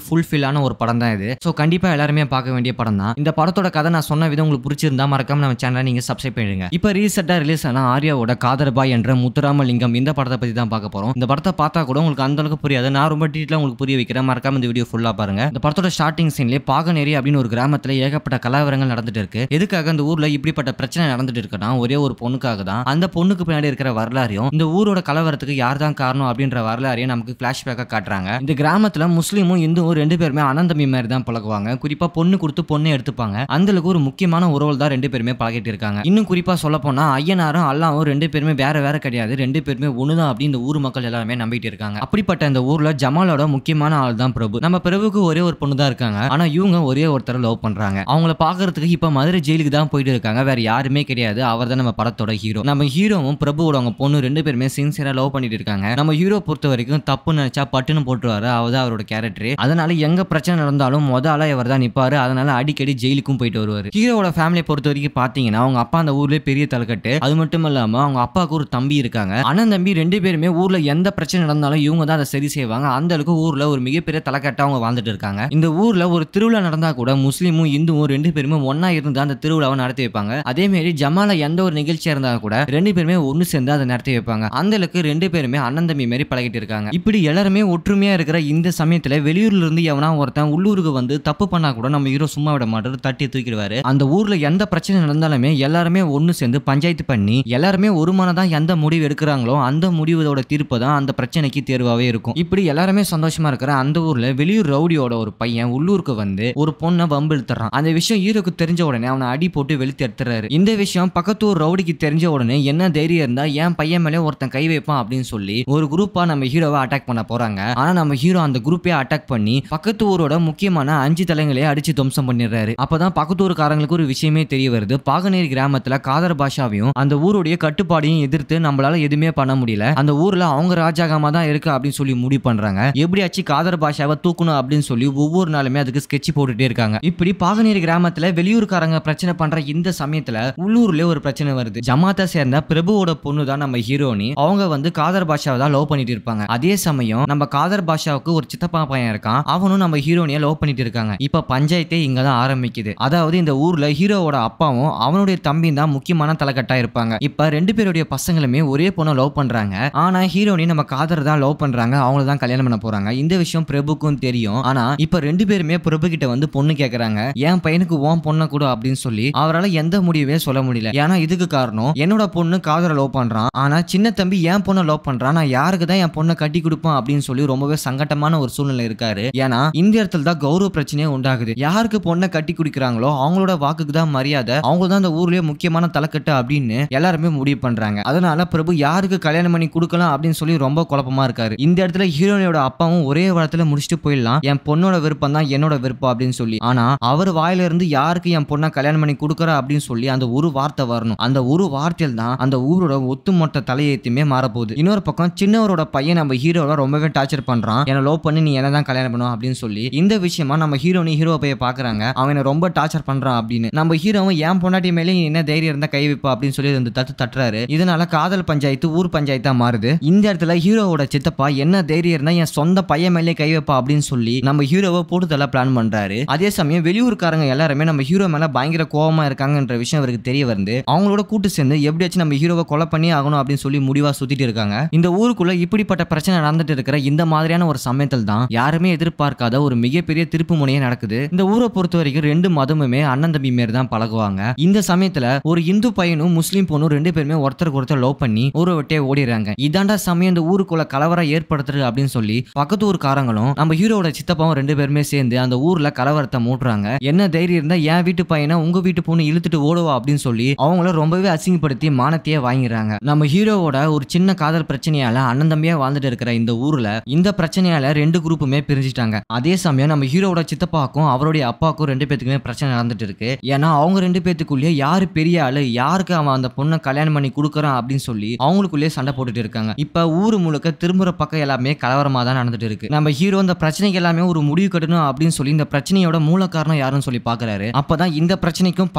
ஆன ஒரு படம் தான் இது ஸோ கண்டிப்பா எல்லாருமே பார்க்க வேண்டிய படம் தான் இந்த படத்தோட கதை நான் சொன்ன விதம் உங்களுக்கு பிடிச்சிருந்தா மறக்காம நம்ம சேனலை நீங்க சப்ஸ்கிரைப் பண்ணிடுங்க இப்போ ரீசெண்டா ரிலீஸ் ஆன ஆரியாவோட காதர்பாய் என்ற முத்துராமலிங்கம் இந்த படத்தை பத்தி தான் பார்க்க போறோம் இந்த படத்தை பார்த்தா கூட உங்களுக்கு அந்த அளவுக்கு புரியாது நான் ரொம்ப டீட்டெயிலாக உங்களுக்கு புரிய வைக்கிறேன் மறக்காம இந்த வீடியோ ஃபுல்லாக பாருங்க இந்த படத்தோட படத்தோட ஸ்டார்டிங் சீன்லேயே பாகநேரி அப்படின்னு ஒரு கிராமத்துல ஏகப்பட்ட கலாவரங்கள் நடந்துட்டு இருக்கு எதுக்காக அந்த ஊர்ல இப்படிப்பட்ட பிரச்சனை நடந்துட்டு இருக்குன்னா ஒரே ஒரு பொண்ணுக்காக தான் அந்த பொண்ணுக்கு பின்னாடி இருக்கிற வரலாறையும் இந்த ஊரோட கலவரத்துக்கு யார் தான் காரணம் அப்படின்ற வரலாறையும் நமக்கு ஃப்ளாஷ்பேக்காக காட்டுறாங்க இந்த கிராமத்துல முஸ்லீமும் இந்துவும் ரெண்டு பேருமே அனந்தமி மாதிரி தான் பழகுவாங்க குறிப்பா பொண்ணு கொடுத்து பொண்ணு எடுத்துப்பாங்க அந்த ஒரு முக்கியமான உறவு தான் ரெண்டு பேருமே பழகிட்டு இருக்காங்க இன்னும் குறிப்பா சொல்ல போனா ஐயனாரும் அல்லாவும் ரெண்டு பேருமே வேற வேற கிடையாது ரெண்டு பேருமே ஒண்ணுதான் அப்படின்னு இந்த ஊர் மக்கள் எல்லாருமே நம்பிட்டு இருக்காங்க அப்படிப்பட்ட இந்த ஊர்ல ஜமாலோட முக்கியமான ஆள் தான் பிரபு நம்ம பிரபுக்கு ஒரே ஒரு பொண்ணு தான் இருக்காங்க ஆனால் இவங்க ஒரே ஒருத்தரை லவ் பண்றாங்க அவங்கள பார்க்கறதுக்கு இப்போ மதுரை ஜெயிலுக்கு தான் போயிட்டு இருக்காங்க வேற யாருமே கிடையாது அவர் தான் நம்ம படத்தோட ஹீரோ நம்ம ஹீரோவும் பிரபுவோட அவங்க பொண்ணு ரெண்டு பேருமே சின்சியரா லவ் பண்ணிட்டு இருக்காங்க நம்ம ஹீரோ பொறுத்த வரைக்கும் தப்பு நினைச்சா பட்டுன்னு போட்டுருவாரு அவர் அவரோட கேரக்டர் அதனால எங்க பிரச்சனை நடந்தாலும் முதல்ல இவர் தான் நிப்பாரு அதனால அடிக்கடி ஜெயிலுக்கும் போயிட்டு வருவார் ஹீரோவோட ஃபேமிலியை பொறுத்த வரைக்கும் பார்த்தீங்கன்னா அவங்க அப்பா அந்த ஊர்லேயே பெரிய தலைக்கட்டு அது மட்டும் இல்லாமல் அவங்க அப்பாவுக்கு ஒரு தம்பி இருக்காங்க அண்ணன் தம்பி ரெண்டு பேருமே ஊரில் எந்த பிரச்சனை நடந்தாலும் இவங்க தான் அதை சரி செய்வாங்க அந்த அளவுக்கு ஊரில் ஒரு மிகப்பெரிய தலைக்கட்டாக அவங்க வாழ்ந்துட்டு இருக்காங்க இந்த இந்த ஊரில் ஒரு திருவிழா நடந்தால் கூட முஸ்லீமும் இந்துவும் ரெண்டு பேருமே ஒன்றா இருந்து அந்த திருவிழாவை நடத்தி வைப்பாங்க அதேமாரி ஜமால எந்த ஒரு நிகழ்ச்சியாக இருந்தால் கூட ரெண்டு பேருமே ஒன்று சேர்ந்து அதை நடத்தி வைப்பாங்க அளவுக்கு ரெண்டு பேருமே அண்ணன் தம்பி மாதிரி பழகிட்டு இருக்காங்க இப்படி எல்லாருமே ஒற்றுமையாக இருக்கிற இந்த சமயத்தில் வெளியூர்ல இருந்து எவனா ஒருத்தன் உள்ளூருக்கு வந்து தப்பு பண்ணால் கூட நம்ம ஹீரோ சும்மா விட மாட்டாரு தட்டி தூக்கிடுவாரு அந்த ஊரில் எந்த பிரச்சனை நடந்தாலுமே எல்லாருமே ஒன்று சேர்ந்து பஞ்சாயத்து பண்ணி எல்லாருமே ஒரு எந்த முடிவு எடுக்கிறாங்களோ அந்த முடிவோட தீர்ப்பு தான் அந்த பிரச்சனைக்கு தேர்வாகவே இருக்கும் இப்படி எல்லாருமே சந்தோஷமா இருக்கிற அந்த ஊரில் வெளியூர் ரவுடியோட ஒரு பையன் பையன் உள்ளூருக்கு வந்து ஒரு பொண்ணை வம்பு இழுத்துறான் அந்த விஷயம் ஹீரோக்கு தெரிஞ்ச உடனே அவனை அடி போட்டு வெளுத்து எடுத்துறாரு இந்த விஷயம் பக்கத்து ஒரு ரவுடிக்கு தெரிஞ்ச உடனே என்ன தைரியம் இருந்தா என் பையன் மேலே ஒருத்தன் கை வைப்பான் அப்படின்னு சொல்லி ஒரு குரூப்பா நம்ம ஹீரோவை அட்டாக் பண்ண போறாங்க ஆனா நம்ம ஹீரோ அந்த குரூப்பே அட்டாக் பண்ணி பக்கத்து ஊரோட முக்கியமான அஞ்சு தலைங்களையே அடிச்சு துவம்சம் பண்ணிடுறாரு அப்பதான் பக்கத்து ஊருக்காரங்களுக்கு ஒரு விஷயமே தெரிய வருது பாகநேரி கிராமத்துல காதர் பாஷாவையும் அந்த ஊருடைய கட்டுப்பாடையும் எதிர்த்து நம்மளால எதுவுமே பண்ண முடியல அந்த ஊர்ல அவங்க ராஜாகமா தான் இருக்கு அப்படின்னு சொல்லி முடிவு பண்றாங்க எப்படியாச்சு காதர் பாஷாவை தூக்கணும் அப்படின்னு சொல்லி ஒவ்வொரு ஒவ்வொரு நாளுமே அதுக்கு ஸ்கெட்ச் போட்டுட்டே இருக்காங்க இப்படி பாகனேரி கிராமத்துல வெளியூர்காரங்க பிரச்சனை பண்ற இந்த சமயத்துல உள்ளூர்ல ஒரு பிரச்சனை வருது ஜமாத்தை சேர்ந்த பிரபுவோட பொண்ணு தான் நம்ம ஹீரோனி அவங்க வந்து காதர் பாஷாவை தான் லவ் பண்ணிட்டு இருப்பாங்க அதே சமயம் நம்ம காதர் பாஷாவுக்கு ஒரு சித்தப்பா பையன் இருக்கான் அவனும் நம்ம ஹீரோனிய லவ் பண்ணிட்டு இருக்காங்க இப்ப பஞ்சாயத்தே இங்க தான் ஆரம்பிக்குது அதாவது இந்த ஊர்ல ஹீரோவோட அப்பாவும் அவனுடைய தம்பி தான் முக்கியமான தலைக்கட்டா இருப்பாங்க இப்ப ரெண்டு பேருடைய பசங்களுமே ஒரே பொண்ணை லவ் பண்றாங்க ஆனா ஹீரோனி நம்ம காதர் தான் லவ் பண்றாங்க அவங்கள தான் கல்யாணம் பண்ண போறாங்க இந்த விஷயம் பிரபுக்கும் தெரியும் ஆனா இப்ப ரெண்டு பேருமே பிரபு கிட்ட வந்து பொண்ணு கேக்குறாங்க என் பையனுக்கு ஓன் பொண்ணை கூட அப்படின்னு சொல்லி அவரால் எந்த முடிவே சொல்ல முடியல ஏன்னா இதுக்கு காரணம் என்னோட பொண்ணு காதல லவ் பண்றான் ஆனா சின்ன தம்பி என் பொண்ணை லவ் பண்றான் நான் யாருக்கு தான் என் பொண்ணை கட்டி கொடுப்பான் அப்படின்னு சொல்லி ரொம்பவே சங்கட்டமான ஒரு சூழ்நிலை இருக்காரு ஏன்னா இந்த இடத்துல தான் கௌரவ பிரச்சனையே உண்டாகுது யாருக்கு பொண்ணை கட்டி குடிக்கிறாங்களோ அவங்களோட வாக்குக்கு தான் மரியாதை அவங்க தான் அந்த ஊர்லயே முக்கியமான தலைக்கட்டு அப்படின்னு எல்லாருமே முடிவு பண்றாங்க அதனால பிரபு யாருக்கு கல்யாணம் பண்ணி கொடுக்கலாம் அப்படின்னு சொல்லி ரொம்ப குழப்பமா இருக்காரு இந்த இடத்துல ஹீரோனியோட அப்பாவும் ஒரே வாரத்துல முடிச்சுட்டு போயிடலாம் என் பொண்ணோட விருப்பம் தான் என்னோட விருப்பம் அப்படின்னு சொல்லி ஆனா அவர் வாயில இருந்து யாருக்கு என் பொண்ணை கல்யாணம் பண்ணி கொடுக்கற அப்படின்னு சொல்லி அந்த ஒரு வார்த்தை வரணும் அந்த ஒரு வார்த்தையில் தான் அந்த ஊரோட ஒத்துமொத்த தலையத்தையுமே மாறப்போகுது இன்னொரு பக்கம் சின்னவரோட பையன் நம்ம ஹீரோவை ரொம்பவே டார்ச்சர் பண்றான் என லோ பண்ணி நீ என்ன தான் கல்யாணம் பண்ணுவோம் அப்படின்னு சொல்லி இந்த விஷயமா நம்ம ஹீரோனி ஹீரோ போய் பாக்குறாங்க அவனை ரொம்ப டார்ச்சர் பண்றான் அப்படின்னு நம்ம ஹீரோவும் என் பொண்டாட்டி மேலே என்ன தைரியம் இருந்தா கை வைப்பா அப்படின்னு சொல்லி வந்து தட்டு தட்டுறாரு இதனால காதல் பஞ்சாயத்து ஊர் பஞ்சாயத்தா மாறுது இந்த இடத்துல ஹீரோவோட சித்தப்பா என்ன தைரியம் இருந்தா என் சொந்த பையன் மேலே கை வைப்பா அப்படின்னு சொல்லி நம்ம ஹீரோவை போட்டுதெல்லாம் பிளான் பண்றாரு அதே சமயம் வெளியூர்காரங்க எல்லாருமே நம்ம ஹீரோ மேல பயங்கர கோபமாக இருக்காங்கன்ற விஷயம் அவருக்கு தெரிய வருது அவங்களோட கூட்டு சேர்ந்து எப்படியாச்சும் நம்ம ஹீரோவை கொலை பண்ணி ஆகணும் அப்படின்னு சொல்லி முடிவாக சுத்திட்டு இருக்காங்க இந்த ஊருக்குள்ள இப்படிப்பட்ட பிரச்சனை நடந்துட்டு இருக்கிற இந்த மாதிரியான ஒரு சமயத்தில் தான் யாருமே எதிர்பார்க்காத ஒரு மிகப்பெரிய திருப்பு முனையே நடக்குது இந்த ஊரை பொறுத்த வரைக்கும் ரெண்டு மதமுமே அண்ணன் தம்பி மாரி தான் பழகுவாங்க இந்த சமயத்துல ஒரு இந்து பையனும் முஸ்லீம் பொண்ணும் ரெண்டு பேருமே ஒருத்தருக்கு ஒருத்தர் லவ் பண்ணி ஊரை விட்டே ஓடிடுறாங்க இதாண்டா சமயம் இந்த ஊருக்குள்ள கலவரம் ஏற்படுத்துறது அப்படின்னு சொல்லி பக்கத்து ஊர்காரங்களும் நம்ம ஹீரோட சித்தப்பாவும் ரெண்டு பேருமே எல்லாருமே சேர்ந்து அந்த ஊர்ல கலவரத்தை மூட்டுறாங்க என்ன தைரியம் இருந்தா என் வீட்டு பையனை உங்க வீட்டு பொண்ணு இழுத்துட்டு ஓடுவா அப்படின்னு சொல்லி அவங்கள ரொம்பவே அசிங்கப்படுத்தி மானத்தையே வாங்கிறாங்க நம்ம ஹீரோவோட ஒரு சின்ன காதல் பிரச்சனையால அண்ணன் தம்பியா வாழ்ந்துட்டு இருக்கிற இந்த ஊர்ல இந்த பிரச்சனையால ரெண்டு குரூப்புமே பிரிஞ்சிட்டாங்க அதே சமயம் நம்ம ஹீரோவோட சித்தப்பாக்கும் அவருடைய அப்பாக்கும் ரெண்டு பேத்துக்குமே பிரச்சனை நடந்துட்டு இருக்கு ஏன்னா அவங்க ரெண்டு பேத்துக்குள்ளேயே யாரு பெரிய ஆளு யாருக்கு அவன் அந்த பொண்ணை கல்யாணம் பண்ணி கொடுக்குறான் அப்படின்னு சொல்லி அவங்களுக்குள்ளேயே சண்டை போட்டுட்டு இருக்காங்க இப்ப ஊர் முழுக்க திரும்புற பக்கம் எல்லாமே கலவரமா தான் நடந்துட்டு இருக்கு நம்ம ஹீரோ அந்த பிரச்சனைக்கு எல்லாமே ஒரு முடிவு கட்டு விடணும் அப்படின்னு சொல்லி இந்த பிரச்சனையோட மூல காரணம் யாருன்னு சொல்லி பாக்குறாரு அப்பதான் இந்த பிரச்சனைக்கும்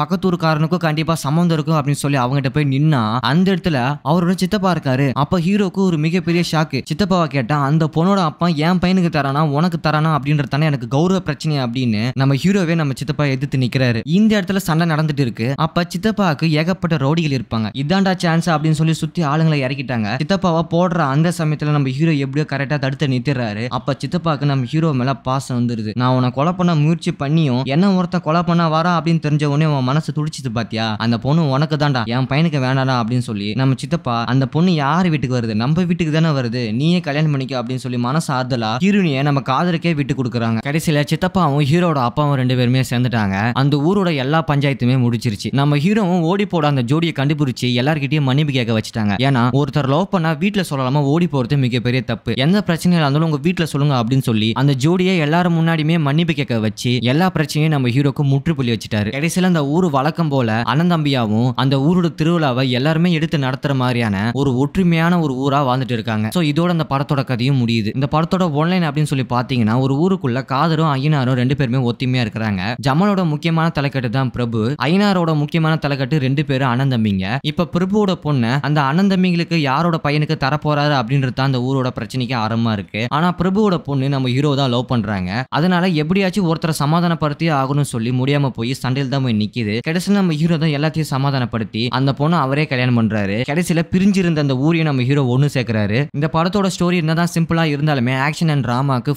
காரனுக்கும் கண்டிப்பா சம்மந்தம் இருக்கும் அப்படின்னு சொல்லி கிட்ட போய் நின்னா அந்த இடத்துல அவரோட சித்தப்பா இருக்காரு அப்ப ஹீரோக்கு ஒரு மிகப்பெரிய ஷாக்கு சித்தப்பாவை கேட்டா அந்த பொண்ணோட அப்பா என் பையனுக்கு தரானா உனக்கு தரானா அப்படின்றது எனக்கு கௌரவ பிரச்சனை அப்படின்னு நம்ம ஹீரோவே நம்ம சித்தப்பா எதிர்த்து நிக்கிறாரு இந்த இடத்துல சண்டை நடந்துட்டு இருக்கு அப்ப சித்தப்பாவுக்கு ஏகப்பட்ட ரோடிகள் இருப்பாங்க இதாண்டா சான்ஸ் அப்படின்னு சொல்லி சுத்தி ஆளுங்களை இறக்கிட்டாங்க சித்தப்பாவை போடுற அந்த சமயத்துல நம்ம ஹீரோ எப்படியோ கரெக்டா தடுத்து நிறுத்திடுறாரு அப்ப சித்தப்பாக்கு நம்ம ஹீரோ மேல பாசம் வந்து வந்துருது நான் உன கொலை பண்ண முயற்சி பண்ணியும் என்ன ஒருத்தன் கொலை பண்ண வரா அப்படின்னு தெரிஞ்ச உடனே உன் மனசு துடிச்சிது பாத்தியா அந்த பொண்ணு உனக்கு தான்டா என் பையனுக்கு வேணாடா அப்படின்னு சொல்லி நம்ம சித்தப்பா அந்த பொண்ணு யார் வீட்டுக்கு வருது நம்ம வீட்டுக்கு தானே வருது நீயே கல்யாணம் பண்ணிக்க அப்படின்னு சொல்லி மனசு ஆறுதலா ஹீரோனியை நம்ம காதலுக்கே விட்டு கொடுக்குறாங்க கடைசியில சித்தப்பாவும் ஹீரோட அப்பாவும் ரெண்டு பேருமே சேர்ந்துட்டாங்க அந்த ஊரோட எல்லா பஞ்சாயத்துமே முடிச்சிருச்சு நம்ம ஹீரோவும் ஓடி போட அந்த ஜோடியை கண்டுபிடிச்சி எல்லார்கிட்டயும் மன்னிப்பு கேட்க வச்சுட்டாங்க ஏன்னா ஒருத்தர் லவ் பண்ணா வீட்டுல சொல்லலாமா ஓடி போறது மிகப்பெரிய தப்பு எந்த பிரச்சனையா இருந்தாலும் உங்க வீட்டுல சொல்லுங்க அப்படின்னு சொல்லி அந்த ஜோடியை எல்லாரும் முன்னாடியுமே மன்னிப்பு கேட்க வச்சு எல்லா பிரச்சனையும் நம்ம ஹீரோக்கு முற்றுப்புள்ளி வச்சுட்டாரு கடைசியில் அந்த ஊர் வழக்கம் போல அனந்தம்பியாவும் அந்த ஊரோட திருவிழாவை எல்லாருமே எடுத்து நடத்துற மாதிரியான ஒரு ஒற்றுமையான ஒரு ஊரா வாழ்ந்துட்டு இருக்காங்க ஸோ இதோட அந்த படத்தோட கதையும் முடியுது இந்த படத்தோட ஒன்லைன் அப்படின்னு சொல்லி பாத்தீங்கன்னா ஒரு ஊருக்குள்ள காதரும் ஐயனாரும் ரெண்டு பேருமே ஒத்துமையா இருக்கிறாங்க ஜமலோட முக்கியமான தலைக்கட்டு தான் பிரபு ஐயனாரோட முக்கியமான தலைக்கட்டு ரெண்டு பேரும் அனந்தம்பிங்க இப்ப பிரபுவோட பொண்ணு அந்த அனந்தம்பிங்களுக்கு யாரோட பையனுக்கு தரப்போறாரு அப்படின்றது அந்த ஊரோட பிரச்சனைக்கு ஆரம்பமா இருக்கு ஆனா பிரபுவோட பொண்ணு நம்ம ஹீரோ தான் லவ் பண்றாங்க அதனால எப்படியாச்சும் ஒருத்தரை சமாதானப்படுத்தி ஆகணும்னு சொல்லி முடியாம போய் சண்டையில் தான் போய் நிக்கிது கடைசியில் நம்ம ஹீரோ தான் எல்லாத்தையும் சமாதானப்படுத்தி அந்த பொண்ணை அவரே கல்யாணம் பண்றாரு கடைசியில பிரிஞ்சிருந்த அந்த ஊரையை நம்ம ஹீரோ ஒன்று சேர்க்கிறாரு இந்த படத்தோட ஸ்டோரி என்னதான் சிம்பிளா இருந்தாலுமே ஆக்ஷன் அண்ட் ட்ராமாக்கு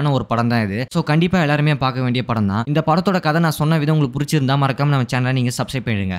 ஆன ஒரு படம் தான் இது ஸோ கண்டிப்பா எல்லாருமே பார்க்க வேண்டிய படம் தான் இந்த படத்தோட கதை நான் சொன்ன விதம் உங்களுக்கு பிடிச்சிருந்தா மறக்காம நம்ம சேனலை நீங்க சப்ஸ்கிரைப் பண்ணிடுங்க